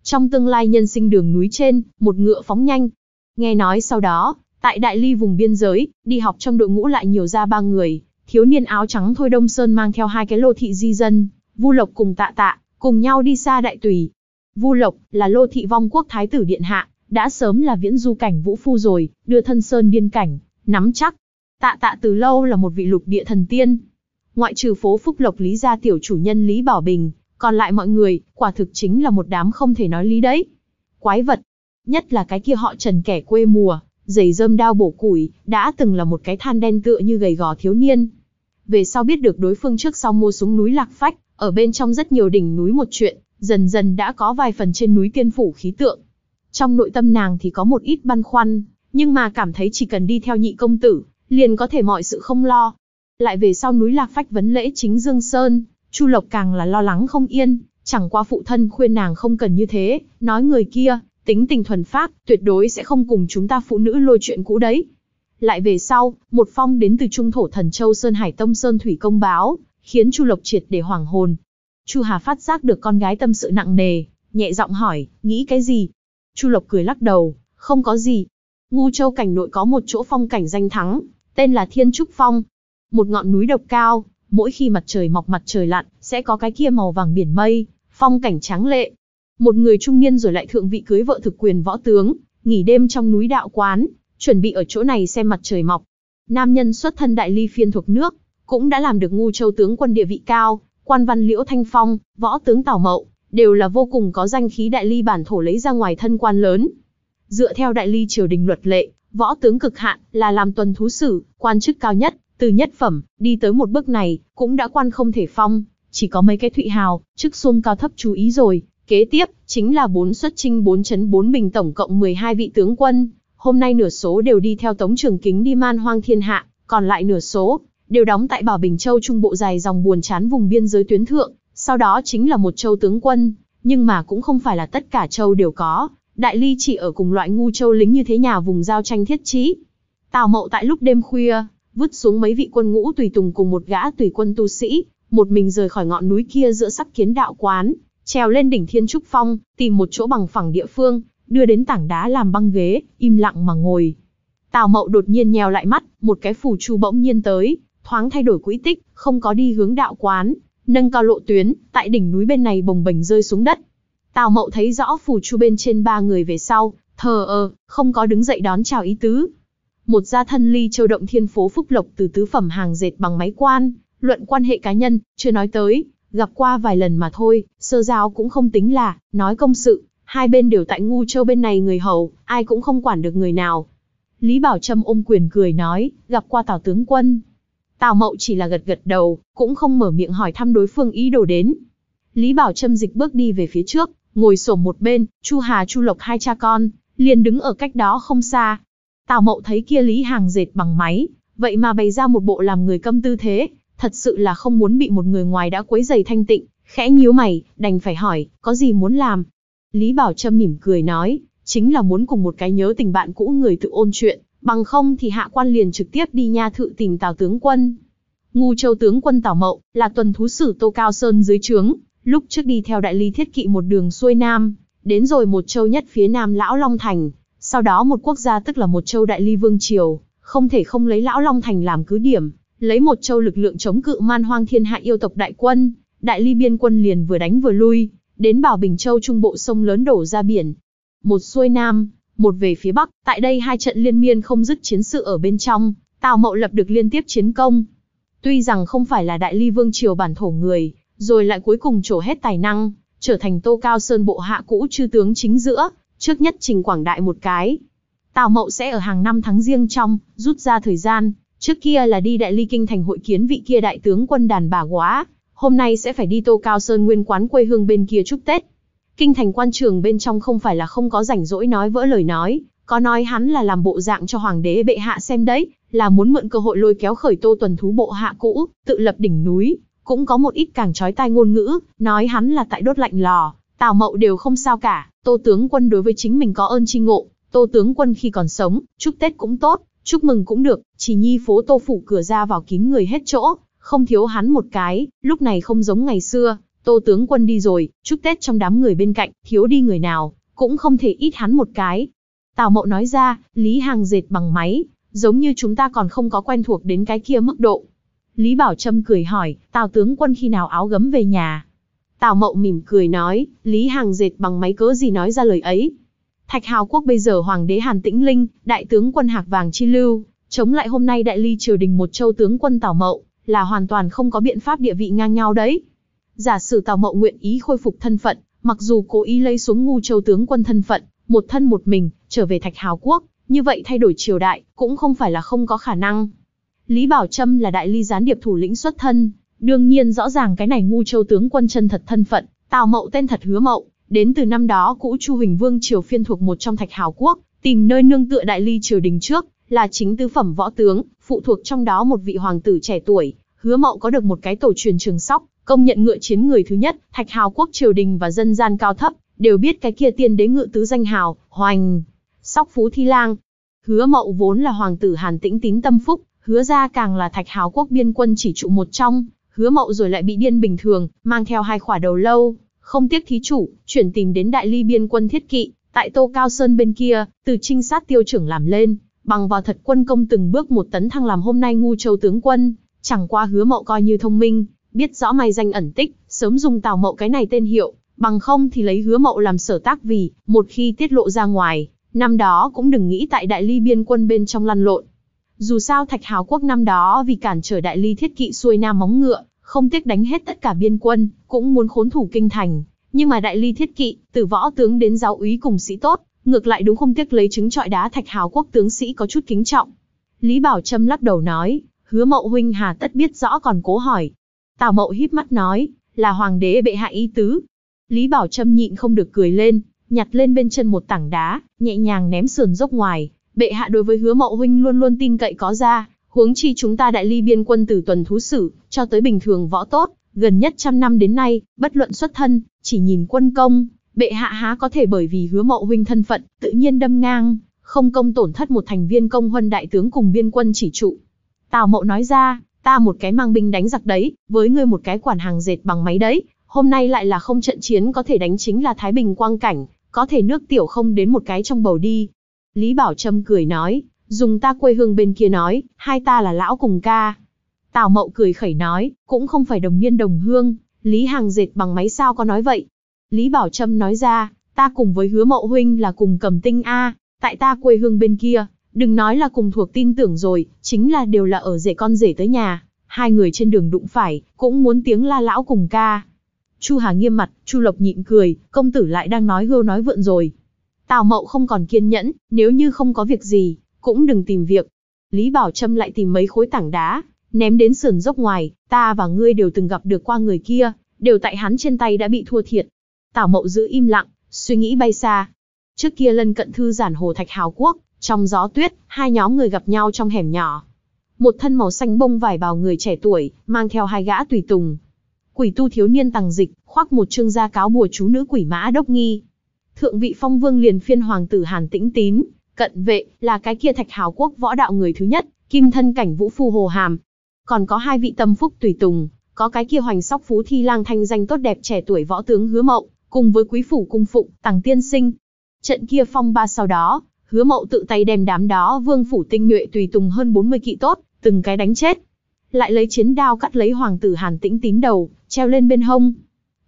Trong tương lai nhân sinh đường núi trên, một ngựa phóng nhanh. Nghe nói sau đó, Tại đại ly vùng biên giới, đi học trong đội ngũ lại nhiều ra ba người, thiếu niên áo trắng Thôi Đông Sơn mang theo hai cái lô thị di dân, Vu Lộc cùng Tạ Tạ, cùng nhau đi xa đại tùy. Vu Lộc là lô thị vong quốc thái tử điện hạ, đã sớm là viễn du cảnh vũ phu rồi, đưa thân sơn điên cảnh, nắm chắc. Tạ Tạ từ lâu là một vị lục địa thần tiên. Ngoại trừ phố Phúc Lộc Lý gia tiểu chủ nhân Lý Bảo Bình, còn lại mọi người, quả thực chính là một đám không thể nói lý đấy. Quái vật, nhất là cái kia họ Trần kẻ quê mùa, giày rơm đao bổ củi, đã từng là một cái than đen tựa như gầy gò thiếu niên. Về sau biết được đối phương trước sau mua súng núi Lạc Phách, ở bên trong rất nhiều đỉnh núi một chuyện, dần dần đã có vài phần trên núi tiên phủ khí tượng. Trong nội tâm nàng thì có một ít băn khoăn, nhưng mà cảm thấy chỉ cần đi theo nhị công tử, liền có thể mọi sự không lo. Lại về sau núi Lạc Phách vấn lễ chính Dương Sơn, Chu Lộc càng là lo lắng không yên, chẳng qua phụ thân khuyên nàng không cần như thế, nói người kia Tính tình thuần phát, tuyệt đối sẽ không cùng chúng ta phụ nữ lôi chuyện cũ đấy. Lại về sau, một phong đến từ trung thổ thần châu Sơn Hải Tông Sơn Thủy công báo, khiến Chu Lộc triệt để hoàng hồn. Chu Hà phát giác được con gái tâm sự nặng nề, nhẹ giọng hỏi, nghĩ cái gì? Chu Lộc cười lắc đầu, không có gì. Ngu Châu cảnh nội có một chỗ phong cảnh danh thắng, tên là Thiên Trúc Phong. Một ngọn núi độc cao, mỗi khi mặt trời mọc mặt trời lặn, sẽ có cái kia màu vàng biển mây, phong cảnh tráng lệ một người trung niên rồi lại thượng vị cưới vợ thực quyền võ tướng, nghỉ đêm trong núi đạo quán, chuẩn bị ở chỗ này xem mặt trời mọc. Nam nhân xuất thân đại ly phiên thuộc nước, cũng đã làm được ngu châu tướng quân địa vị cao, quan văn liễu thanh phong, võ tướng tào mậu, đều là vô cùng có danh khí đại ly bản thổ lấy ra ngoài thân quan lớn. Dựa theo đại ly triều đình luật lệ, võ tướng cực hạn là làm tuần thú sử, quan chức cao nhất, từ nhất phẩm, đi tới một bước này, cũng đã quan không thể phong, chỉ có mấy cái thụy hào, chức xuông cao thấp chú ý rồi, Kế tiếp, chính là bốn xuất trinh bốn chấn bốn bình tổng cộng 12 vị tướng quân, hôm nay nửa số đều đi theo Tống Trường Kính đi man hoang thiên hạ, còn lại nửa số đều đóng tại Bảo Bình Châu trung bộ dài dòng buồn chán vùng biên giới tuyến thượng, sau đó chính là một châu tướng quân, nhưng mà cũng không phải là tất cả châu đều có, Đại Ly chỉ ở cùng loại ngu châu lính như thế nhà vùng giao tranh thiết trí. Tào Mậu tại lúc đêm khuya, vứt xuống mấy vị quân ngũ tùy tùng cùng một gã tùy quân tu sĩ, một mình rời khỏi ngọn núi kia giữa sắc kiến đạo quán, Trèo lên đỉnh Thiên Trúc Phong, tìm một chỗ bằng phẳng địa phương, đưa đến tảng đá làm băng ghế, im lặng mà ngồi. Tào Mậu đột nhiên nhèo lại mắt, một cái phù chu bỗng nhiên tới, thoáng thay đổi quỹ tích, không có đi hướng đạo quán, nâng cao lộ tuyến, tại đỉnh núi bên này bồng bềnh rơi xuống đất. Tào Mậu thấy rõ phù chu bên trên ba người về sau, thờ ơ, không có đứng dậy đón chào ý tứ. Một gia thân ly châu động thiên phố phúc lộc từ tứ phẩm hàng dệt bằng máy quan, luận quan hệ cá nhân, chưa nói tới, Gặp qua vài lần mà thôi, sơ giao cũng không tính là, nói công sự, hai bên đều tại ngu châu bên này người hầu, ai cũng không quản được người nào. Lý Bảo Trâm ôm quyền cười nói, gặp qua Tào tướng quân. Tào Mậu chỉ là gật gật đầu, cũng không mở miệng hỏi thăm đối phương ý đồ đến. Lý Bảo Trâm dịch bước đi về phía trước, ngồi sổ một bên, Chu Hà Chu Lộc hai cha con, liền đứng ở cách đó không xa. Tào Mậu thấy kia Lý Hàng dệt bằng máy, vậy mà bày ra một bộ làm người câm tư thế, thật sự là không muốn bị một người ngoài đã quấy dày thanh tịnh, khẽ nhíu mày, đành phải hỏi, có gì muốn làm? Lý Bảo Trâm mỉm cười nói, chính là muốn cùng một cái nhớ tình bạn cũ người tự ôn chuyện, bằng không thì hạ quan liền trực tiếp đi nha thự tìm Tào tướng quân. Ngu Châu tướng quân Tào Mậu là tuần thú sử Tô Cao Sơn dưới trướng, lúc trước đi theo đại lý thiết kỵ một đường xuôi nam, đến rồi một châu nhất phía nam Lão Long Thành, sau đó một quốc gia tức là một châu đại ly vương triều, không thể không lấy Lão Long Thành làm cứ điểm, lấy một châu lực lượng chống cự man hoang thiên hạ yêu tộc đại quân, đại ly biên quân liền vừa đánh vừa lui, đến Bảo Bình Châu trung bộ sông lớn đổ ra biển. Một xuôi nam, một về phía bắc, tại đây hai trận liên miên không dứt chiến sự ở bên trong, Tào Mậu lập được liên tiếp chiến công. Tuy rằng không phải là đại ly vương triều bản thổ người, rồi lại cuối cùng trổ hết tài năng, trở thành Tô Cao Sơn bộ hạ cũ chư tướng chính giữa, trước nhất trình quảng đại một cái. Tào Mậu sẽ ở hàng năm tháng riêng trong, rút ra thời gian, Trước kia là đi đại ly kinh thành hội kiến vị kia đại tướng quân đàn bà quá, hôm nay sẽ phải đi Tô Cao Sơn nguyên quán quê hương bên kia chúc Tết. Kinh thành quan trường bên trong không phải là không có rảnh rỗi nói vỡ lời nói, có nói hắn là làm bộ dạng cho hoàng đế bệ hạ xem đấy, là muốn mượn cơ hội lôi kéo khởi tô tuần thú bộ hạ cũ, tự lập đỉnh núi, cũng có một ít càng trói tai ngôn ngữ, nói hắn là tại đốt lạnh lò, tào mậu đều không sao cả, tô tướng quân đối với chính mình có ơn chi ngộ, tô tướng quân khi còn sống, chúc Tết cũng tốt, Chúc mừng cũng được, chỉ nhi phố tô phủ cửa ra vào kín người hết chỗ, không thiếu hắn một cái, lúc này không giống ngày xưa, tô tướng quân đi rồi, chúc Tết trong đám người bên cạnh, thiếu đi người nào, cũng không thể ít hắn một cái. Tào mậu nói ra, Lý Hàng dệt bằng máy, giống như chúng ta còn không có quen thuộc đến cái kia mức độ. Lý Bảo Trâm cười hỏi, Tào tướng quân khi nào áo gấm về nhà? Tào mậu mỉm cười nói, Lý Hàng dệt bằng máy cớ gì nói ra lời ấy, Thạch Hào quốc bây giờ hoàng đế Hàn Tĩnh Linh, đại tướng quân Hạc Vàng Chi Lưu, chống lại hôm nay đại ly triều đình một châu tướng quân Tào Mậu, là hoàn toàn không có biện pháp địa vị ngang nhau đấy. Giả sử Tào Mậu nguyện ý khôi phục thân phận, mặc dù cố ý lấy xuống ngu châu tướng quân thân phận, một thân một mình, trở về Thạch Hào quốc, như vậy thay đổi triều đại, cũng không phải là không có khả năng. Lý Bảo Trâm là đại ly gián điệp thủ lĩnh xuất thân, đương nhiên rõ ràng cái này ngu châu tướng quân chân thật thân phận, Tào Mậu tên thật hứa Mậu, Đến từ năm đó cũ Chu Huỳnh Vương triều phiên thuộc một trong Thạch Hào quốc, tìm nơi nương tựa đại ly triều đình trước, là chính tứ phẩm võ tướng, phụ thuộc trong đó một vị hoàng tử trẻ tuổi, hứa mậu có được một cái tổ truyền trường sóc, công nhận ngựa chiến người thứ nhất, Thạch Hào quốc triều đình và dân gian cao thấp, đều biết cái kia tiên đế ngự tứ danh hào, hoành, sóc phú thi lang. Hứa mậu vốn là hoàng tử Hàn Tĩnh tín tâm phúc, hứa ra càng là Thạch Hào quốc biên quân chỉ trụ một trong, hứa mậu rồi lại bị điên bình thường, mang theo hai khỏa đầu lâu, không tiếc thí chủ, chuyển tìm đến đại ly biên quân thiết kỵ, tại Tô Cao Sơn bên kia, từ trinh sát tiêu trưởng làm lên, bằng vào thật quân công từng bước một tấn thăng làm hôm nay ngu châu tướng quân, chẳng qua hứa mậu coi như thông minh, biết rõ mày danh ẩn tích, sớm dùng tào mậu cái này tên hiệu, bằng không thì lấy hứa mậu làm sở tác vì, một khi tiết lộ ra ngoài, năm đó cũng đừng nghĩ tại đại ly biên quân bên trong lăn lộn. Dù sao Thạch Hào Quốc năm đó vì cản trở đại ly thiết kỵ xuôi nam móng ngựa, không tiếc đánh hết tất cả biên quân, cũng muốn khốn thủ kinh thành. Nhưng mà đại ly thiết kỵ, từ võ tướng đến giáo úy cùng sĩ tốt, ngược lại đúng không tiếc lấy trứng trọi đá thạch hào quốc tướng sĩ có chút kính trọng. Lý Bảo Trâm lắc đầu nói, hứa mậu huynh hà tất biết rõ còn cố hỏi. Tào mậu híp mắt nói, là hoàng đế bệ hạ ý tứ. Lý Bảo Trâm nhịn không được cười lên, nhặt lên bên chân một tảng đá, nhẹ nhàng ném sườn dốc ngoài. Bệ hạ đối với hứa mậu huynh luôn luôn tin cậy có ra, Huống chi chúng ta đại ly biên quân từ tuần thú sử, cho tới bình thường võ tốt, gần nhất trăm năm đến nay, bất luận xuất thân, chỉ nhìn quân công, bệ hạ há có thể bởi vì hứa mộ huynh thân phận, tự nhiên đâm ngang, không công tổn thất một thành viên công huân đại tướng cùng biên quân chỉ trụ. Tào mộ nói ra, ta một cái mang binh đánh giặc đấy, với ngươi một cái quản hàng dệt bằng máy đấy, hôm nay lại là không trận chiến có thể đánh chính là Thái Bình quang cảnh, có thể nước tiểu không đến một cái trong bầu đi. Lý Bảo Trâm cười nói, Dùng ta quê hương bên kia nói, hai ta là lão cùng ca. Tào Mậu cười khẩy nói, cũng không phải đồng niên đồng hương, Lý Hàng dệt bằng máy sao có nói vậy. Lý Bảo Trâm nói ra, ta cùng với hứa mậu huynh là cùng cầm tinh A, tại ta quê hương bên kia, đừng nói là cùng thuộc tin tưởng rồi, chính là đều là ở rể con rể tới nhà, hai người trên đường đụng phải, cũng muốn tiếng la lão cùng ca. Chu Hà nghiêm mặt, Chu Lộc nhịn cười, công tử lại đang nói hưu nói vượn rồi. Tào Mậu không còn kiên nhẫn, nếu như không có việc gì, cũng đừng tìm việc. Lý Bảo Trâm lại tìm mấy khối tảng đá, ném đến sườn dốc ngoài, ta và ngươi đều từng gặp được qua người kia, đều tại hắn trên tay đã bị thua thiệt. Tào Mậu giữ im lặng, suy nghĩ bay xa. Trước kia lân cận thư giản hồ thạch hào quốc, trong gió tuyết, hai nhóm người gặp nhau trong hẻm nhỏ. Một thân màu xanh bông vải bào người trẻ tuổi, mang theo hai gã tùy tùng. Quỷ tu thiếu niên tàng dịch, khoác một trương gia cáo bùa chú nữ quỷ mã đốc nghi. Thượng vị phong vương liền phiên hoàng tử Hàn Tĩnh Tín, cận vệ, là cái kia thạch hào quốc võ đạo người thứ nhất, kim thân cảnh vũ phu hồ hàm. Còn có hai vị tâm phúc tùy tùng, có cái kia hoành sóc phú thi lang thanh danh tốt đẹp trẻ tuổi võ tướng hứa mậu, cùng với quý phủ cung phụng, tàng tiên sinh. Trận kia phong ba sau đó, hứa mậu tự tay đem đám đó vương phủ tinh nhuệ tùy tùng hơn 40 kỵ tốt, từng cái đánh chết. Lại lấy chiến đao cắt lấy hoàng tử hàn tĩnh tín đầu, treo lên bên hông.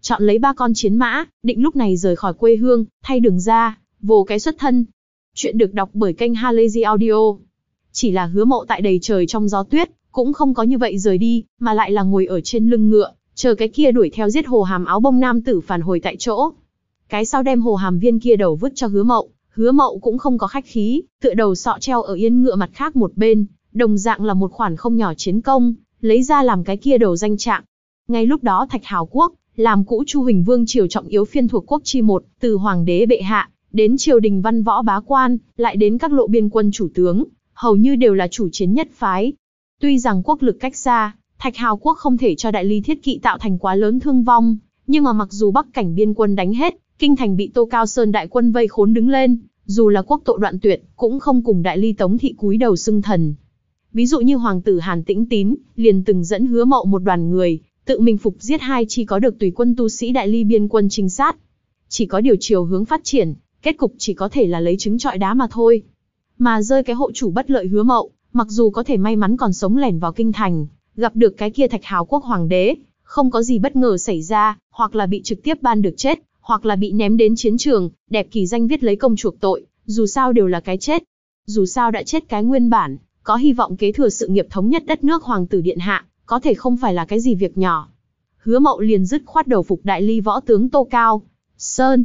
Chọn lấy ba con chiến mã, định lúc này rời khỏi quê hương, thay đường ra, vồ cái xuất thân, Chuyện được đọc bởi kênh Halazy Audio. Chỉ là hứa mộ tại đầy trời trong gió tuyết, cũng không có như vậy rời đi, mà lại là ngồi ở trên lưng ngựa, chờ cái kia đuổi theo giết hồ hàm áo bông nam tử phản hồi tại chỗ. Cái sau đem hồ hàm viên kia đầu vứt cho hứa mậu, hứa mậu cũng không có khách khí, tựa đầu sọ treo ở yên ngựa mặt khác một bên, đồng dạng là một khoản không nhỏ chiến công, lấy ra làm cái kia đầu danh trạng. Ngay lúc đó Thạch Hào Quốc, làm cũ Chu Huỳnh Vương triều trọng yếu phiên thuộc quốc chi một, từ hoàng đế bệ hạ, đến triều đình văn võ bá quan, lại đến các lộ biên quân chủ tướng, hầu như đều là chủ chiến nhất phái. Tuy rằng quốc lực cách xa, Thạch Hào quốc không thể cho Đại Ly Thiết Kỵ tạo thành quá lớn thương vong, nhưng mà mặc dù Bắc cảnh biên quân đánh hết, kinh thành bị Tô Cao Sơn đại quân vây khốn đứng lên, dù là quốc tội đoạn tuyệt, cũng không cùng Đại Ly Tống thị cúi đầu xưng thần. Ví dụ như hoàng tử Hàn Tĩnh Tín, liền từng dẫn hứa mậu một đoàn người, tự mình phục giết hai chi có được tùy quân tu sĩ Đại Ly biên quân trinh sát. Chỉ có điều chiều hướng phát triển, kết cục chỉ có thể là lấy trứng trọi đá mà thôi. Mà rơi cái hộ chủ bất lợi hứa mậu, mặc dù có thể may mắn còn sống lẻn vào kinh thành, gặp được cái kia thạch hào quốc hoàng đế, không có gì bất ngờ xảy ra, hoặc là bị trực tiếp ban được chết, hoặc là bị ném đến chiến trường, đẹp kỳ danh viết lấy công chuộc tội, dù sao đều là cái chết. Dù sao đã chết cái nguyên bản, có hy vọng kế thừa sự nghiệp thống nhất đất nước hoàng tử điện hạ, có thể không phải là cái gì việc nhỏ. Hứa Mậu liền dứt khoát đầu phục đại ly võ tướng Tô Cao, Sơn,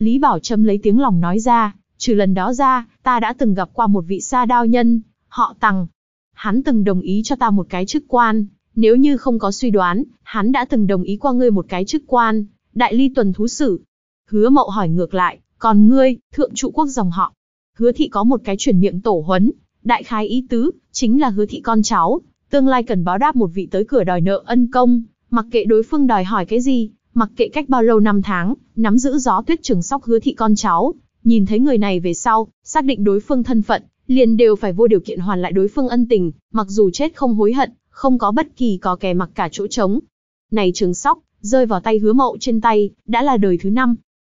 Lý Bảo Trâm lấy tiếng lòng nói ra, trừ lần đó ra, ta đã từng gặp qua một vị sa đao nhân, họ Tằng. Hắn từng đồng ý cho ta một cái chức quan, nếu như không có suy đoán, hắn đã từng đồng ý qua ngươi một cái chức quan, đại ly tuần thú sử. Hứa mậu hỏi ngược lại, còn ngươi, thượng trụ quốc dòng họ. Hứa thị có một cái chuyển miệng tổ huấn, đại khái ý tứ, chính là hứa thị con cháu, tương lai cần báo đáp một vị tới cửa đòi nợ ân công, mặc kệ đối phương đòi hỏi cái gì, Mặc kệ cách bao lâu năm tháng, nắm giữ gió tuyết trường sóc hứa thị con cháu, nhìn thấy người này về sau, xác định đối phương thân phận, liền đều phải vô điều kiện hoàn lại đối phương ân tình, mặc dù chết không hối hận, không có bất kỳ có kè mặc cả chỗ trống. Này trường sóc, rơi vào tay hứa mậu trên tay, đã là đời thứ năm.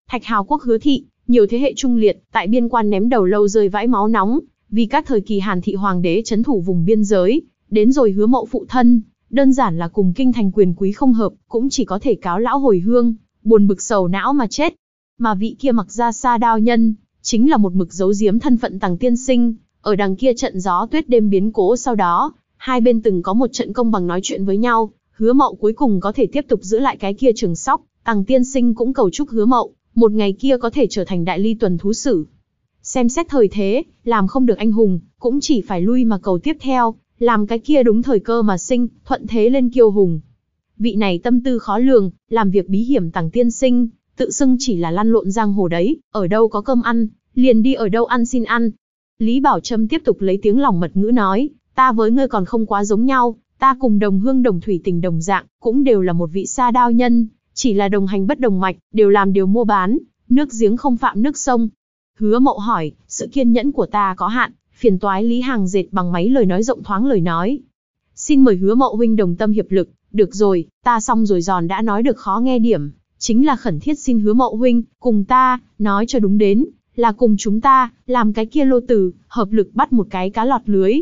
Thạch hào quốc hứa thị, nhiều thế hệ trung liệt, tại biên quan ném đầu lâu rơi vãi máu nóng, vì các thời kỳ Hàn thị hoàng đế chấn thủ vùng biên giới, đến rồi hứa mậu phụ thân, đơn giản là cùng kinh thành quyền quý không hợp, cũng chỉ có thể cáo lão hồi hương, buồn bực sầu não mà chết. Mà vị kia mặc ra xa đao nhân, chính là một mực giấu giếm thân phận tàng tiên sinh, ở đằng kia trận gió tuyết đêm biến cố sau đó, hai bên từng có một trận công bằng nói chuyện với nhau, hứa mậu cuối cùng có thể tiếp tục giữ lại cái kia trường sóc, tàng tiên sinh cũng cầu chúc hứa mậu, một ngày kia có thể trở thành đại ly tuần thú sử. Xem xét thời thế, làm không được anh hùng, cũng chỉ phải lui mà cầu tiếp theo, làm cái kia đúng thời cơ mà sinh, thuận thế lên kiêu hùng. Vị này tâm tư khó lường, làm việc bí hiểm tàng tiên sinh, tự xưng chỉ là lăn lộn giang hồ đấy, ở đâu có cơm ăn, liền đi ở đâu ăn xin ăn. Lý Bảo Trâm tiếp tục lấy tiếng lòng mật ngữ nói, ta với ngươi còn không quá giống nhau, ta cùng đồng hương đồng thủy tình đồng dạng, cũng đều là một vị sa đao nhân, chỉ là đồng hành bất đồng mạch, đều làm điều mua bán, nước giếng không phạm nước sông. Hứa mậu hỏi, sự kiên nhẫn của ta có hạn, phiền toái Lý Hàng dệt bằng mấy lời nói rộng thoáng lời nói. Xin mời hứa mậu huynh đồng tâm hiệp lực, được rồi, ta xong rồi giòn đã nói được khó nghe điểm, chính là khẩn thiết xin hứa mậu huynh, cùng ta, nói cho đúng đến, là cùng chúng ta, làm cái kia lô tử, hợp lực bắt một cái cá lọt lưới.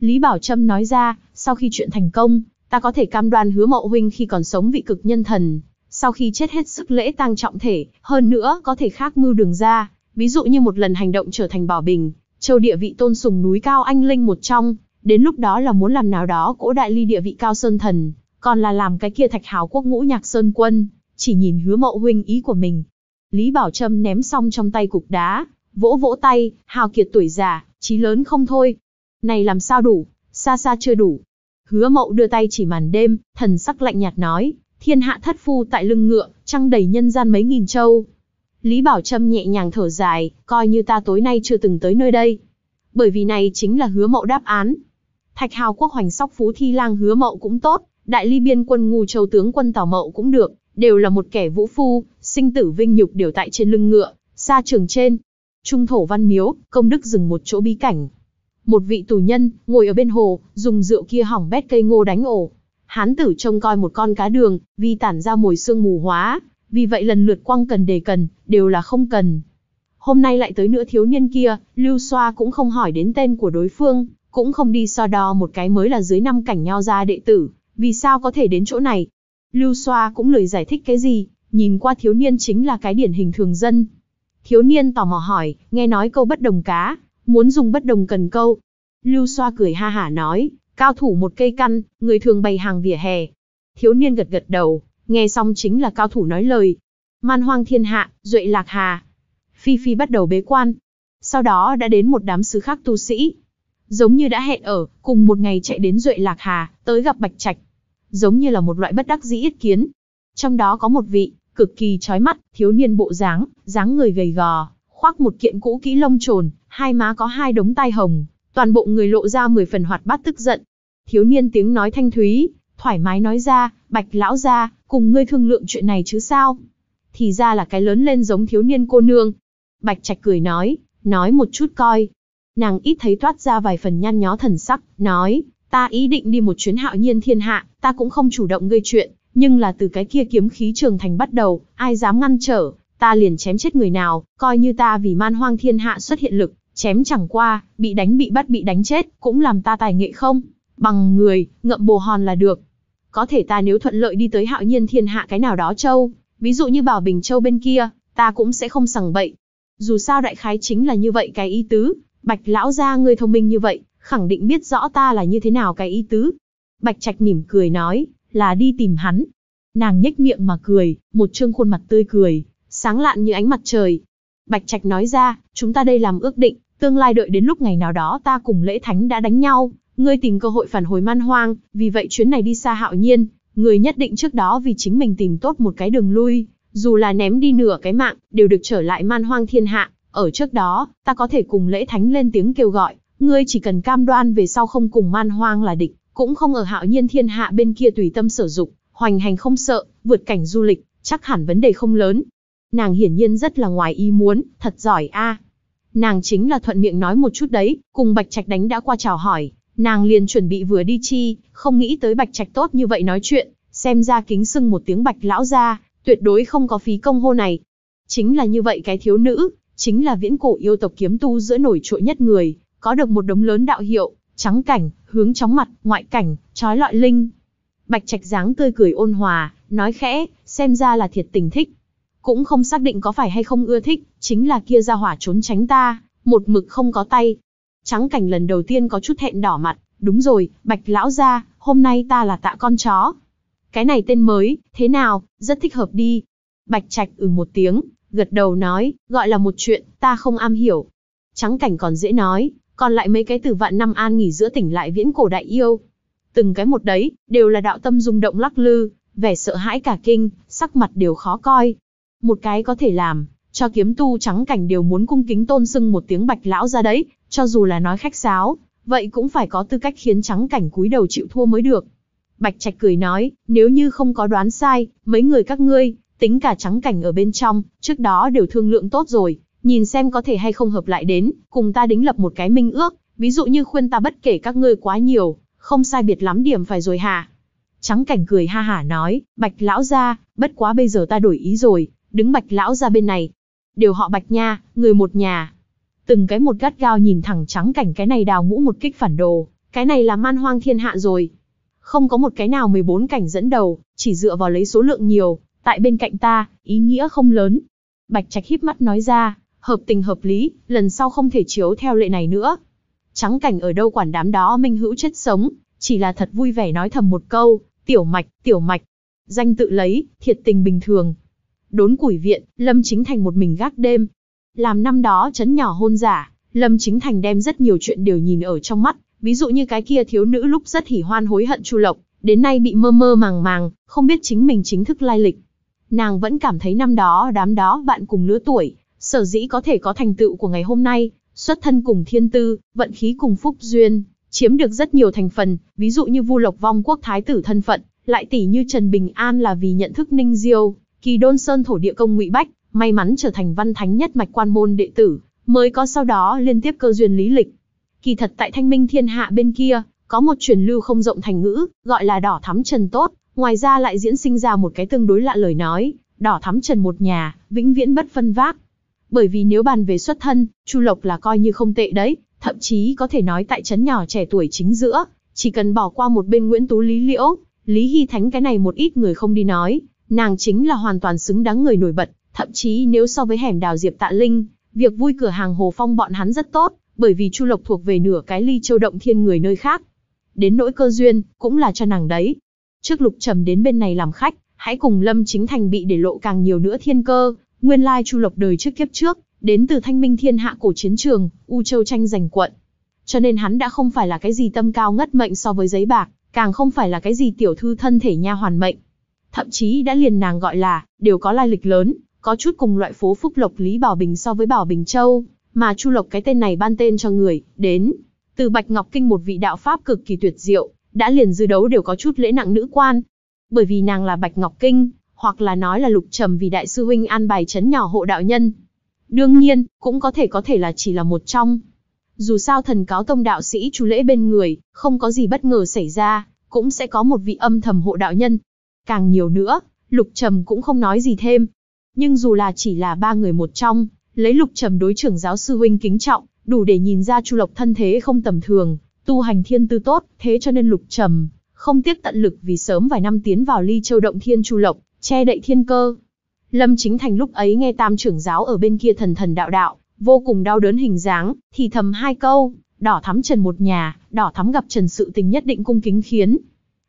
Lý Bảo Trâm nói ra, sau khi chuyện thành công, ta có thể cam đoan hứa mậu huynh khi còn sống vị cực nhân thần, sau khi chết hết sức lễ tăng trọng thể, hơn nữa có thể khác mưu đường ra, ví dụ như một lần hành động trở thành bảo bình, châu địa vị tôn sùng núi cao anh linh một trong, đến lúc đó là muốn làm nào đó cỗ đại ly địa vị cao sơn thần, còn là làm cái kia thạch hào quốc ngũ nhạc sơn quân, chỉ nhìn hứa mậu huynh ý của mình. Lý Bảo Trâm ném xong trong tay cục đá, vỗ vỗ tay, hào kiệt tuổi già, trí lớn không thôi. Này làm sao đủ, xa xa chưa đủ. Hứa mậu đưa tay chỉ màn đêm, thần sắc lạnh nhạt nói, thiên hạ thất phu tại lưng ngựa, trăng đầy nhân gian mấy nghìn châu, Lý Bảo Trâm nhẹ nhàng thở dài, coi như ta tối nay chưa từng tới nơi đây. Bởi vì này chính là hứa mậu đáp án. Thạch hào quốc hoành sóc phú thi lang hứa mậu cũng tốt, đại ly biên quân ngu châu tướng quân tào mậu cũng được, đều là một kẻ vũ phu, sinh tử vinh nhục đều tại trên lưng ngựa, xa trường trên. Trung thổ văn miếu, công đức dừng một chỗ bí cảnh. Một vị tù nhân, ngồi ở bên hồ, dùng rượu kia hỏng bét cây ngô đánh ổ. Hán tử trông coi một con cá đường, vi tản ra mồi xương mù hóa, vì vậy lần lượt quăng cần đề cần, đều là không cần. Hôm nay lại tới nữa thiếu niên kia, Lưu Xoa cũng không hỏi đến tên của đối phương, cũng không đi so đo một cái mới là dưới năm cảnh nho ra đệ tử, vì sao có thể đến chỗ này. Lưu Xoa cũng lười giải thích cái gì, nhìn qua thiếu niên chính là cái điển hình thường dân. Thiếu niên tò mò hỏi, nghe nói câu bất đồng cá, muốn dùng bất đồng cần câu. Lưu Xoa cười ha hả nói, cao thủ một cây căn, người thường bày hàng vỉa hè. Thiếu niên gật gật đầu, Nghe xong chính là cao thủ nói lời. Man hoang thiên hạ, duệ lạc hà. Phi Phi bắt đầu bế quan. Sau đó đã đến một đám sứ khác tu sĩ. Giống như đã hẹn ở, cùng một ngày chạy đến duệ lạc hà, tới gặp bạch trạch. Giống như là một loại bất đắc dĩ ít kiến. Trong đó có một vị, cực kỳ trói mắt, thiếu niên bộ dáng, dáng người gầy gò, khoác một kiện cũ kỹ lông trồn, hai má có hai đống tai hồng, toàn bộ người lộ ra mười phần hoạt bát tức giận. Thiếu niên tiếng nói thanh thúy, thoải mái nói ra, bạch lão gia, cùng ngươi thương lượng chuyện này chứ sao? Thì ra là cái lớn lên giống thiếu niên cô nương. Bạch trạch cười nói, nói một chút coi. Nàng ít thấy toát ra vài phần nhăn nhó thần sắc, nói, ta ý định đi một chuyến hạo nhiên thiên hạ, ta cũng không chủ động gây chuyện, nhưng là từ cái kia kiếm khí trường thành bắt đầu, ai dám ngăn trở, ta liền chém chết người nào, coi như ta vì man hoang thiên hạ xuất hiện lực, chém chẳng qua, bị đánh bị bắt bị đánh chết, cũng làm ta tài nghệ không. Bằng người, ngậm bồ hòn là được, có thể ta nếu thuận lợi đi tới hạo nhiên thiên hạ cái nào đó châu, ví dụ như bảo bình châu bên kia, ta cũng sẽ không sằng bậy. Dù sao đại khái chính là như vậy cái ý tứ, bạch lão gia ngươi thông minh như vậy, khẳng định biết rõ ta là như thế nào cái ý tứ. Bạch trạch mỉm cười nói, là đi tìm hắn. Nàng nhếch miệng mà cười, một trương khuôn mặt tươi cười, sáng lạn như ánh mặt trời. Bạch trạch nói ra, chúng ta đây làm ước định, tương lai đợi đến lúc ngày nào đó ta cùng lễ thánh đã đánh nhau, Ngươi tìm cơ hội phản hồi man hoang, vì vậy chuyến này đi xa hạo nhiên, người nhất định trước đó vì chính mình tìm tốt một cái đường lui, dù là ném đi nửa cái mạng, đều được trở lại man hoang thiên hạ. Ở trước đó, ta có thể cùng lễ thánh lên tiếng kêu gọi, ngươi chỉ cần cam đoan về sau không cùng man hoang là địch, cũng không ở hạo nhiên thiên hạ bên kia tùy tâm sử dụng, hoành hành không sợ, vượt cảnh du lịch, chắc hẳn vấn đề không lớn. Nàng hiển nhiên rất là ngoài ý muốn, thật giỏi a. Nàng chính là thuận miệng nói một chút đấy, cùng Bạch Trạch đánh đã qua chào hỏi, Nàng liền chuẩn bị vừa đi chi, không nghĩ tới bạch trạch tốt như vậy nói chuyện, xem ra kính sưng một tiếng bạch lão ra, tuyệt đối không có phí công hô này. Chính là như vậy cái thiếu nữ, chính là viễn cổ yêu tộc kiếm tu giữa nổi trội nhất người, có được một đống lớn đạo hiệu, trắng cảnh, hướng chóng mặt, ngoại cảnh, trói loại linh. Bạch trạch dáng tươi cười ôn hòa, nói khẽ, xem ra là thiệt tình thích. Cũng không xác định có phải hay không ưa thích, chính là kia ra hỏa trốn tránh ta, một mực không có tay, Trắng cảnh lần đầu tiên có chút hẹn đỏ mặt, đúng rồi, bạch lão gia, hôm nay ta là tạ con chó. Cái này tên mới, thế nào, rất thích hợp đi. Bạch trạch ừ một tiếng, gật đầu nói, gọi là một chuyện, ta không am hiểu. Trắng cảnh còn dễ nói, còn lại mấy cái từ vạn năm an nghỉ giữa tỉnh lại viễn cổ đại yêu. Từng cái một đấy, đều là đạo tâm rung động lắc lư, vẻ sợ hãi cả kinh, sắc mặt đều khó coi. Một cái có thể làm, cho kiếm tu trắng cảnh đều muốn cung kính tôn sưng một tiếng bạch lão ra đấy, cho dù là nói khách sáo, vậy cũng phải có tư cách khiến trắng cảnh cúi đầu chịu thua mới được. Bạch Trạch cười nói, nếu như không có đoán sai, mấy người các ngươi, tính cả trắng cảnh ở bên trong, trước đó đều thương lượng tốt rồi, nhìn xem có thể hay không hợp lại đến, cùng ta đính lập một cái minh ước, ví dụ như khuyên ta bất kể các ngươi quá nhiều, không sai biệt lắm điểm phải rồi hả? Trắng cảnh cười ha hả nói, bạch lão gia, bất quá bây giờ ta đổi ý rồi, đứng bạch lão gia bên này. Đều họ bạch nha, người một nhà, từng cái một gắt gao nhìn thẳng trắng cảnh cái này đào ngũ một kích phản đồ, cái này là man hoang thiên hạ rồi. Không có một cái nào 14 cảnh dẫn đầu, chỉ dựa vào lấy số lượng nhiều, tại bên cạnh ta, ý nghĩa không lớn. Bạch Trạch híp mắt nói ra, hợp tình hợp lý, lần sau không thể chiếu theo lệ này nữa. Trắng cảnh ở đâu quản đám đó minh hữu chết sống, chỉ là thật vui vẻ nói thầm một câu, tiểu mạch, tiểu mạch. Danh tự lấy, thiệt tình bình thường. Đốn củi viện, Lâm Chính Thành một mình gác đêm, làm năm đó chấn nhỏ hôn giả, Lâm Chính Thành đem rất nhiều chuyện đều nhìn ở trong mắt, ví dụ như cái kia thiếu nữ lúc rất hỉ hoan hối hận Chu Lộc, đến nay bị mơ mơ màng màng, không biết chính mình chính thức lai lịch. Nàng vẫn cảm thấy năm đó đám đó bạn cùng lứa tuổi, sở dĩ có thể có thành tựu của ngày hôm nay, xuất thân cùng thiên tư, vận khí cùng phúc duyên, chiếm được rất nhiều thành phần, ví dụ như Vu Lộc Vong quốc thái tử thân phận, lại tỷ như Trần Bình An là vì nhận thức Ninh Diêu, Kỳ Đôn Sơn thổ địa công Ngụy Bách, may mắn trở thành văn thánh nhất mạch quan môn đệ tử, mới có sau đó liên tiếp cơ duyên lý lịch. Kỳ thật tại Thanh Minh Thiên Hạ bên kia, có một truyền lưu không rộng thành ngữ, gọi là đỏ thắm trần tốt, ngoài ra lại diễn sinh ra một cái tương đối lạ lời nói, đỏ thắm trần một nhà, vĩnh viễn bất phân vác. Bởi vì nếu bàn về xuất thân, Chu Lộc là coi như không tệ đấy, thậm chí có thể nói tại trấn nhỏ trẻ tuổi chính giữa, chỉ cần bỏ qua một bên Nguyễn Tú Lý Liễu, Lý Hy Thánh cái này một ít người không đi nói, nàng chính là hoàn toàn xứng đáng người nổi bật, Thậm chí nếu so với hẻm đào Diệp Tạ Linh, việc vui cửa hàng Hồ Phong bọn hắn rất tốt, bởi vì Chu Lộc thuộc về nửa cái ly châu động thiên người nơi khác. Đến nỗi cơ duyên, cũng là cho nàng đấy. Trước Lục Trầm đến bên này làm khách, hãy cùng Lâm Chính Thành bị để lộ càng nhiều nữa thiên cơ, nguyên lai Chu Lộc đời trước kiếp trước, đến từ Thanh Minh Thiên Hạ cổ chiến trường, U Châu tranh giành quận. Cho nên hắn đã không phải là cái gì tâm cao ngất mệnh so với giấy bạc, càng không phải là cái gì tiểu thư thân thể nha hoàn mệnh. Thậm chí đã liền nàng gọi là đều có lai lịch lớn, có chút cùng loại phố Phúc Lộc Lý Bảo Bình so với Bảo Bình Châu, mà Chu Lộc cái tên này ban tên cho người, đến. Từ Bạch Ngọc Kinh một vị đạo pháp cực kỳ tuyệt diệu, đã liền dư đấu đều có chút lễ nặng nữ quan. Bởi vì nàng là Bạch Ngọc Kinh, hoặc là nói là Lục Trầm vì đại sư huynh an bài chấn nhỏ hộ đạo nhân. Đương nhiên, cũng có thể có thể là chỉ là một trong. Dù sao thần cáo tông đạo sĩ chú lễ bên người, không có gì bất ngờ xảy ra, cũng sẽ có một vị âm thầm hộ đạo nhân. Càng nhiều nữa, Lục Trầm cũng không nói gì thêm, nhưng dù là chỉ là ba người một trong, lấy lục trầm đối trưởng giáo sư huynh kính trọng, đủ để nhìn ra Chu Lộc thân thế không tầm thường, tu hành thiên tư tốt, thế cho nên lục trầm không tiếc tận lực vì sớm vài năm tiến vào Ly Châu động thiên Chu Lộc, che đậy thiên cơ. Lâm Chính Thành lúc ấy nghe Tam trưởng giáo ở bên kia thần thần đạo đạo, vô cùng đau đớn hình dáng, thì thầm hai câu, đỏ thắm Trần một nhà, đỏ thắm gặp Trần sự tình nhất định cung kính khiến.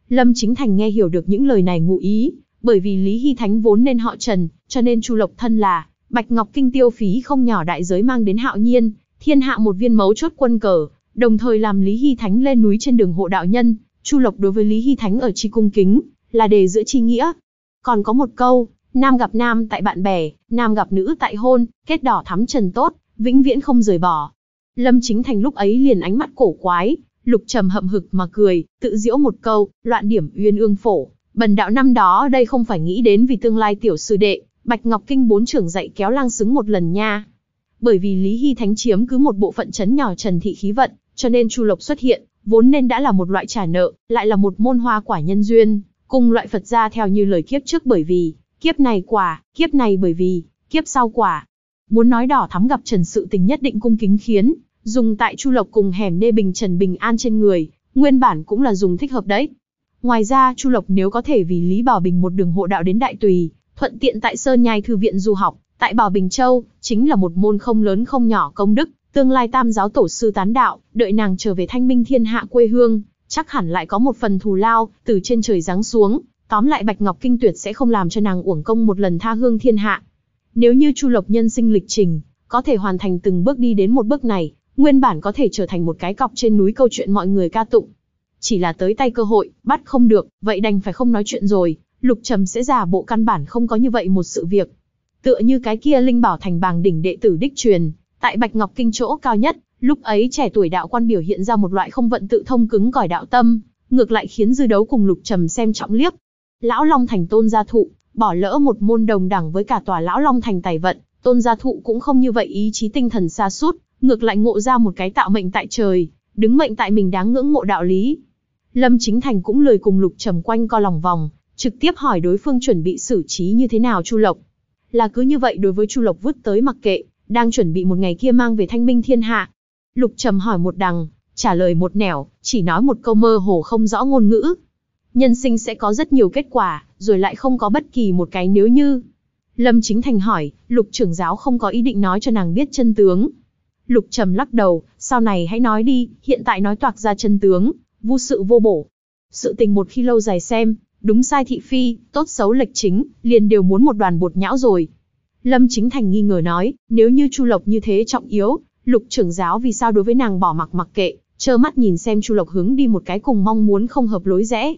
Lâm Chính Thành nghe hiểu được những lời này ngụ ý, bởi vì Lý Hy Thánh vốn nên họ Trần, cho nên Chu Lộc thân là Bạch Ngọc Kinh tiêu phí không nhỏ đại giới mang đến Hạo Nhiên, thiên hạ một viên mấu chốt quân cờ, đồng thời làm Lý Hy Thánh lên núi trên đường hộ đạo nhân, Chu Lộc đối với Lý Hy Thánh ở chi cung kính, là đề giữa chi nghĩa. Còn có một câu, nam gặp nam tại bạn bè, nam gặp nữ tại hôn, kết đỏ thắm trần tốt, vĩnh viễn không rời bỏ. Lâm Chính Thành lúc ấy liền ánh mắt cổ quái, lục trầm hậm hực mà cười, tự diễu một câu, loạn điểm uyên ương phổ, Bần đạo năm đó đây không phải nghĩ đến vì tương lai tiểu sư đệ, Bạch Ngọc Kinh bốn trưởng dạy kéo lang xứng một lần nha. Bởi vì Lý Hy Thánh chiếm cứ một bộ phận chấn nhỏ Trần Thị khí vận, cho nên Chu Lộc xuất hiện, vốn nên đã là một loại trả nợ, lại là một môn hoa quả nhân duyên, cùng loại Phật gia theo như lời kiếp trước bởi vì, kiếp này quả, kiếp này bởi vì, kiếp sau quả. Muốn nói đỏ thắm gặp Trần sự tình nhất định cung kính khiến, dùng tại Chu Lộc cùng hẻm nê bình Trần Bình An trên người, nguyên bản cũng là dùng thích hợp đấy. Ngoài ra Chu Lộc nếu có thể vì Lý Bảo Bình một đường hộ đạo đến Đại Tùy, thuận tiện tại Sơn Nhai Thư viện du học, tại Bảo Bình Châu, chính là một môn không lớn không nhỏ công đức, tương lai tam giáo tổ sư tán đạo, đợi nàng trở về thanh minh thiên hạ quê hương, chắc hẳn lại có một phần thù lao, từ trên trời giáng xuống, tóm lại Bạch Ngọc Kinh Tuyệt sẽ không làm cho nàng uổng công một lần tha hương thiên hạ. Nếu như Chu Lộc nhân sinh lịch trình, có thể hoàn thành từng bước đi đến một bước này, nguyên bản có thể trở thành một cái cọc trên núi câu chuyện mọi người ca tụng chỉ là tới tay cơ hội, bắt không được, vậy đành phải không nói chuyện rồi, Lục Trầm sẽ giả bộ căn bản không có như vậy một sự việc. Tựa như cái kia Linh Bảo Thành bàng đỉnh đệ tử đích truyền, tại Bạch Ngọc Kinh chỗ cao nhất, lúc ấy trẻ tuổi đạo quan biểu hiện ra một loại không vận tự thông cứng cỏi đạo tâm, ngược lại khiến dư đấu cùng Lục Trầm xem trọng liếc. Lão Long Thành tôn gia thụ, bỏ lỡ một môn đồng đẳng với cả tòa Lão Long Thành tài vận, tôn gia thụ cũng không như vậy ý chí tinh thần xa suốt ngược lại ngộ ra một cái tạo mệnh tại trời, đứng mệnh tại mình đáng ngưỡng ngộ đạo lý. Lâm Chính Thành cũng lời cùng Lục Trầm quanh co lòng vòng, trực tiếp hỏi đối phương chuẩn bị xử trí như thế nào Chu Lộc. Là cứ như vậy đối với Chu Lộc vứt tới mặc kệ, đang chuẩn bị một ngày kia mang về thanh minh thiên hạ. Lục Trầm hỏi một đằng, trả lời một nẻo, chỉ nói một câu mơ hồ không rõ ngôn ngữ. Nhân sinh sẽ có rất nhiều kết quả, rồi lại không có bất kỳ một cái nếu như. Lâm Chính Thành hỏi, Lục trưởng giáo không có ý định nói cho nàng biết chân tướng. Lục Trầm lắc đầu, sau này hãy nói đi, hiện tại nói toạc ra chân tướng, vu sự vô bổ. Sự tình một khi lâu dài xem, đúng sai thị phi, tốt xấu lệch chính, liền đều muốn một đoàn bột nhão rồi. Lâm Chính Thành nghi ngờ nói, nếu như Chu Lộc như thế trọng yếu, Lục trưởng giáo vì sao đối với nàng bỏ mặc mặc kệ, trơ mắt nhìn xem Chu Lộc hướng đi một cái cùng mong muốn không hợp lối rẽ.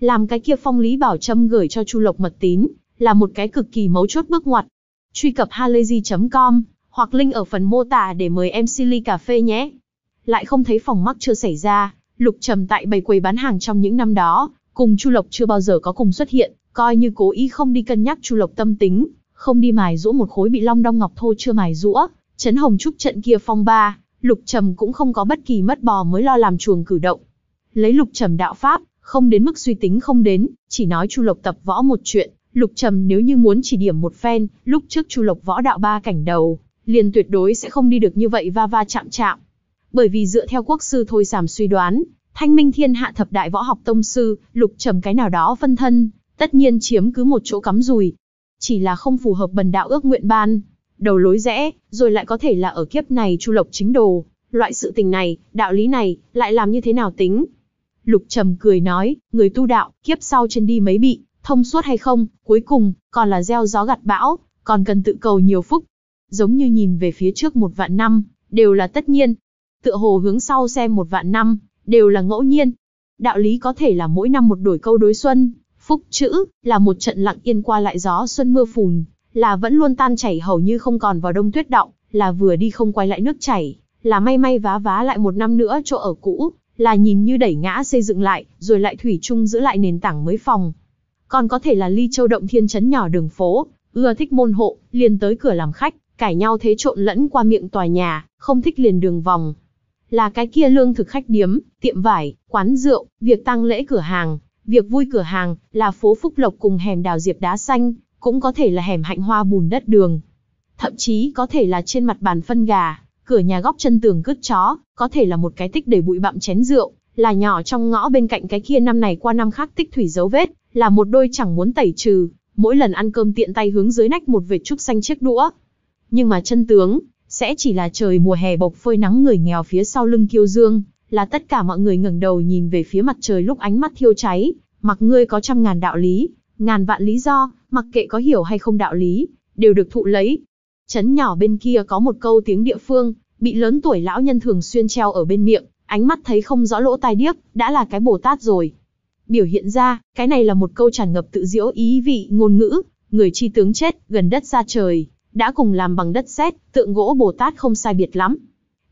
Làm cái kia phong lý bảo châm gửi cho Chu Lộc mật tín, là một cái cực kỳ mấu chốt bước ngoặt. Truy cập halayzi.com hoặc link ở phần mô tả để mời em Silly Cà Phê nhé. Lại không thấy phòng mắc chưa xảy ra, Lục Trầm tại bầy quầy bán hàng trong những năm đó, cùng Chu Lộc chưa bao giờ có cùng xuất hiện, coi như cố ý không đi cân nhắc Chu Lộc tâm tính, không đi mài rũa một khối bị long đong ngọc thô chưa mài rũa, chấn hồng trúc trận kia phong ba, Lục Trầm cũng không có bất kỳ mất bò mới lo làm chuồng cử động. Lấy Lục Trầm đạo pháp, không đến mức suy tính không đến, chỉ nói Chu Lộc tập võ một chuyện, Lục Trầm nếu như muốn chỉ điểm một phen, lúc trước Chu Lộc võ đạo ba cảnh đầu, liền tuyệt đối sẽ không đi được như vậy va va chạm chạm bởi vì dựa theo quốc sư thôi giảm suy đoán, thanh minh thiên hạ thập đại võ học tông sư, lục trầm cái nào đó phân thân, tất nhiên chiếm cứ một chỗ cắm rùi. Chỉ là không phù hợp bần đạo ước nguyện ban, đầu lối rẽ, rồi lại có thể là ở kiếp này chu lộc chính đồ, loại sự tình này, đạo lý này, lại làm như thế nào tính? Lục trầm cười nói, người tu đạo, kiếp sau trên đi mấy bị, thông suốt hay không, cuối cùng, còn là gieo gió gặt bão, còn cần tự cầu nhiều phúc. Giống như nhìn về phía trước một vạn năm, đều là tất nhiên, tựa hồ hướng sau xem một vạn năm, đều là ngẫu nhiên. Đạo lý có thể là mỗi năm một đổi câu đối xuân, phúc chữ, là một trận lặng yên qua lại gió xuân mưa phùn, là vẫn luôn tan chảy hầu như không còn vào đông tuyết động, là vừa đi không quay lại nước chảy, là may may vá vá lại một năm nữa chỗ ở cũ, là nhìn như đẩy ngã xây dựng lại, rồi lại thủy chung giữ lại nền tảng mới phòng. Còn có thể là ly châu động thiên chấn nhỏ đường phố, ưa thích môn hộ, liền tới cửa làm khách, cải nhau thế trộn lẫn qua miệng tòa nhà, không thích liền đường vòng, là cái kia lương thực khách điếm, tiệm vải, quán rượu, việc tăng lễ cửa hàng, việc vui cửa hàng, là phố Phúc Lộc cùng hẻm đào diệp đá xanh, cũng có thể là hẻm hạnh hoa bùn đất đường. Thậm chí có thể là trên mặt bàn phân gà, cửa nhà góc chân tường cứt chó, có thể là một cái tích đầy bụi bặm chén rượu, là nhỏ trong ngõ bên cạnh cái kia năm này qua năm khác tích thủy dấu vết, là một đôi chẳng muốn tẩy trừ, mỗi lần ăn cơm tiện tay hướng dưới nách một vệt trúc xanh chiếc đũa. Nhưng mà chân tướng sẽ chỉ là trời mùa hè bộc phơi nắng người nghèo phía sau lưng kiêu dương, là tất cả mọi người ngẩng đầu nhìn về phía mặt trời lúc ánh mắt thiêu cháy, mặc ngươi có trăm ngàn đạo lý, ngàn vạn lý do, mặc kệ có hiểu hay không đạo lý, đều được thụ lấy. Chấn nhỏ bên kia có một câu tiếng địa phương, bị lớn tuổi lão nhân thường xuyên treo ở bên miệng, ánh mắt thấy không rõ lỗ tai điếc, đã là cái Bồ Tát rồi. Biểu hiện ra, cái này là một câu tràn ngập tự diễu ý vị ngôn ngữ, người chi tướng chết, gần đất xa trời, đã cùng làm bằng đất sét, tượng gỗ Bồ Tát không sai biệt lắm.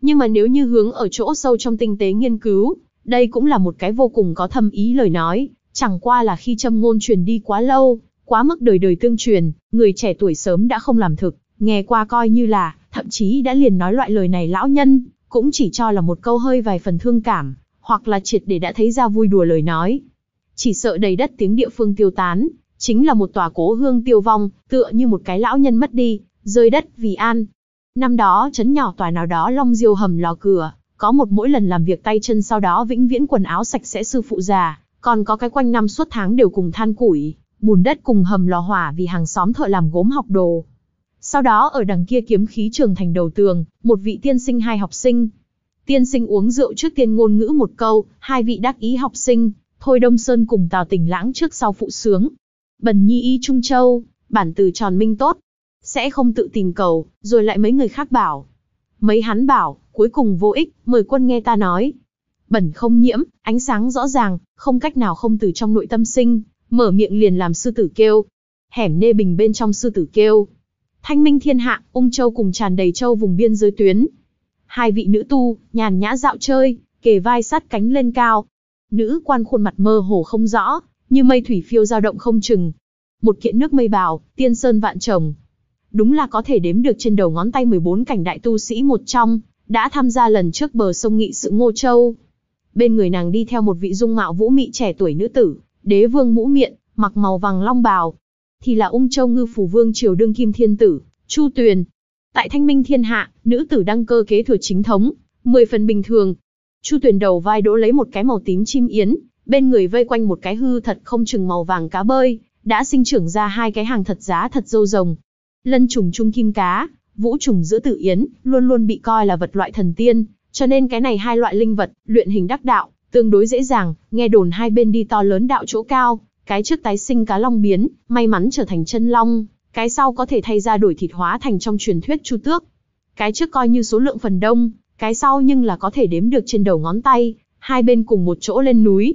Nhưng mà nếu như hướng ở chỗ sâu trong tinh tế nghiên cứu, đây cũng là một cái vô cùng có thâm ý lời nói, chẳng qua là khi châm ngôn truyền đi quá lâu, quá mức đời đời tương truyền, người trẻ tuổi sớm đã không làm thực, nghe qua coi như là, thậm chí đã liền nói loại lời này lão nhân, cũng chỉ cho là một câu hơi vài phần thương cảm, hoặc là triệt để đã thấy ra vui đùa lời nói. Chỉ sợ đầy đất tiếng địa phương tiêu tán, chính là một tòa cố hương tiêu vong, tựa như một cái lão nhân mất đi, rơi đất vì an. Năm đó, trấn nhỏ tòa nào đó long diêu hầm lò cửa, có một mỗi lần làm việc tay chân sau đó vĩnh viễn quần áo sạch sẽ sư phụ già, còn có cái quanh năm suốt tháng đều cùng than củi, bùn đất cùng hầm lò hỏa vì hàng xóm thợ làm gốm học đồ. Sau đó ở đằng kia kiếm khí trường thành đầu tường, một vị tiên sinh hai học sinh. Tiên sinh uống rượu trước tiên ngôn ngữ một câu, hai vị đắc ý học sinh, Thôi Đông Sơn cùng Tào Tỉnh Lãng trước sau phụ sướng. Bần nhi y Trung Châu, bản từ tròn minh tốt, sẽ không tự tìm cầu, rồi lại mấy người khác bảo. Mấy hắn bảo, cuối cùng vô ích, mời quân nghe ta nói. Bẩn không nhiễm, ánh sáng rõ ràng, không cách nào không từ trong nội tâm sinh, mở miệng liền làm sư tử kêu. Hẻm nê bình bên trong sư tử kêu. Thanh minh thiên hạ, ung châu cùng tràn đầy châu vùng biên giới tuyến. Hai vị nữ tu, nhàn nhã dạo chơi, kề vai sát cánh lên cao. Nữ quan khuôn mặt mơ hồ không rõ, như mây thủy phiêu dao động không chừng. Một kiện nước mây bào, tiên sơn vạn trồng, đúng là có thể đếm được trên đầu ngón tay 14 cảnh đại tu sĩ một trong, đã tham gia lần trước bờ sông nghị sự Ngô Châu. Bên người nàng đi theo một vị dung mạo vũ mị trẻ tuổi nữ tử, đế vương mũ miệng, mặc màu vàng long bào, thì là Ung Châu ngư phủ vương triều đương kim thiên tử, Chu Tuyền. Tại Thanh Minh Thiên Hạ, nữ tử đăng cơ kế thừa chính thống, 10 phần bình thường. Chu Tuyền đầu vai đỗ lấy một cái màu tím chim yến, bên người vây quanh một cái hư thật không chừng màu vàng cá bơi, đã sinh trưởng ra hai cái hàng thật giá thật dâu rồng, Lân trùng trung kim cá, vũ trùng giữa tử yến, luôn luôn bị coi là vật loại thần tiên, cho nên cái này hai loại linh vật, luyện hình đắc đạo, tương đối dễ dàng, nghe đồn hai bên đi to lớn đạo chỗ cao, cái trước tái sinh cá long biến, may mắn trở thành chân long, cái sau có thể thay ra đổi thịt hóa thành trong truyền thuyết chu tước. Cái trước coi như số lượng phần đông, cái sau nhưng là có thể đếm được trên đầu ngón tay, hai bên cùng một chỗ lên núi.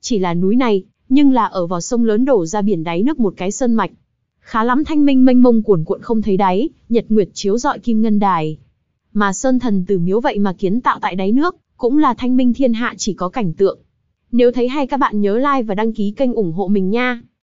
Chỉ là núi này, nhưng là ở vào sông lớn đổ ra biển đáy nước một cái sơn mạch, Khá lắm thanh minh mênh mông cuồn cuộn không thấy đáy, nhật nguyệt chiếu rọi kim ngân đài. Mà sơn thần từ miếu vậy mà kiến tạo tại đáy nước, cũng là thanh minh thiên hạ chỉ có cảnh tượng. Nếu thấy hay các bạn nhớ like và đăng ký kênh ủng hộ mình nha.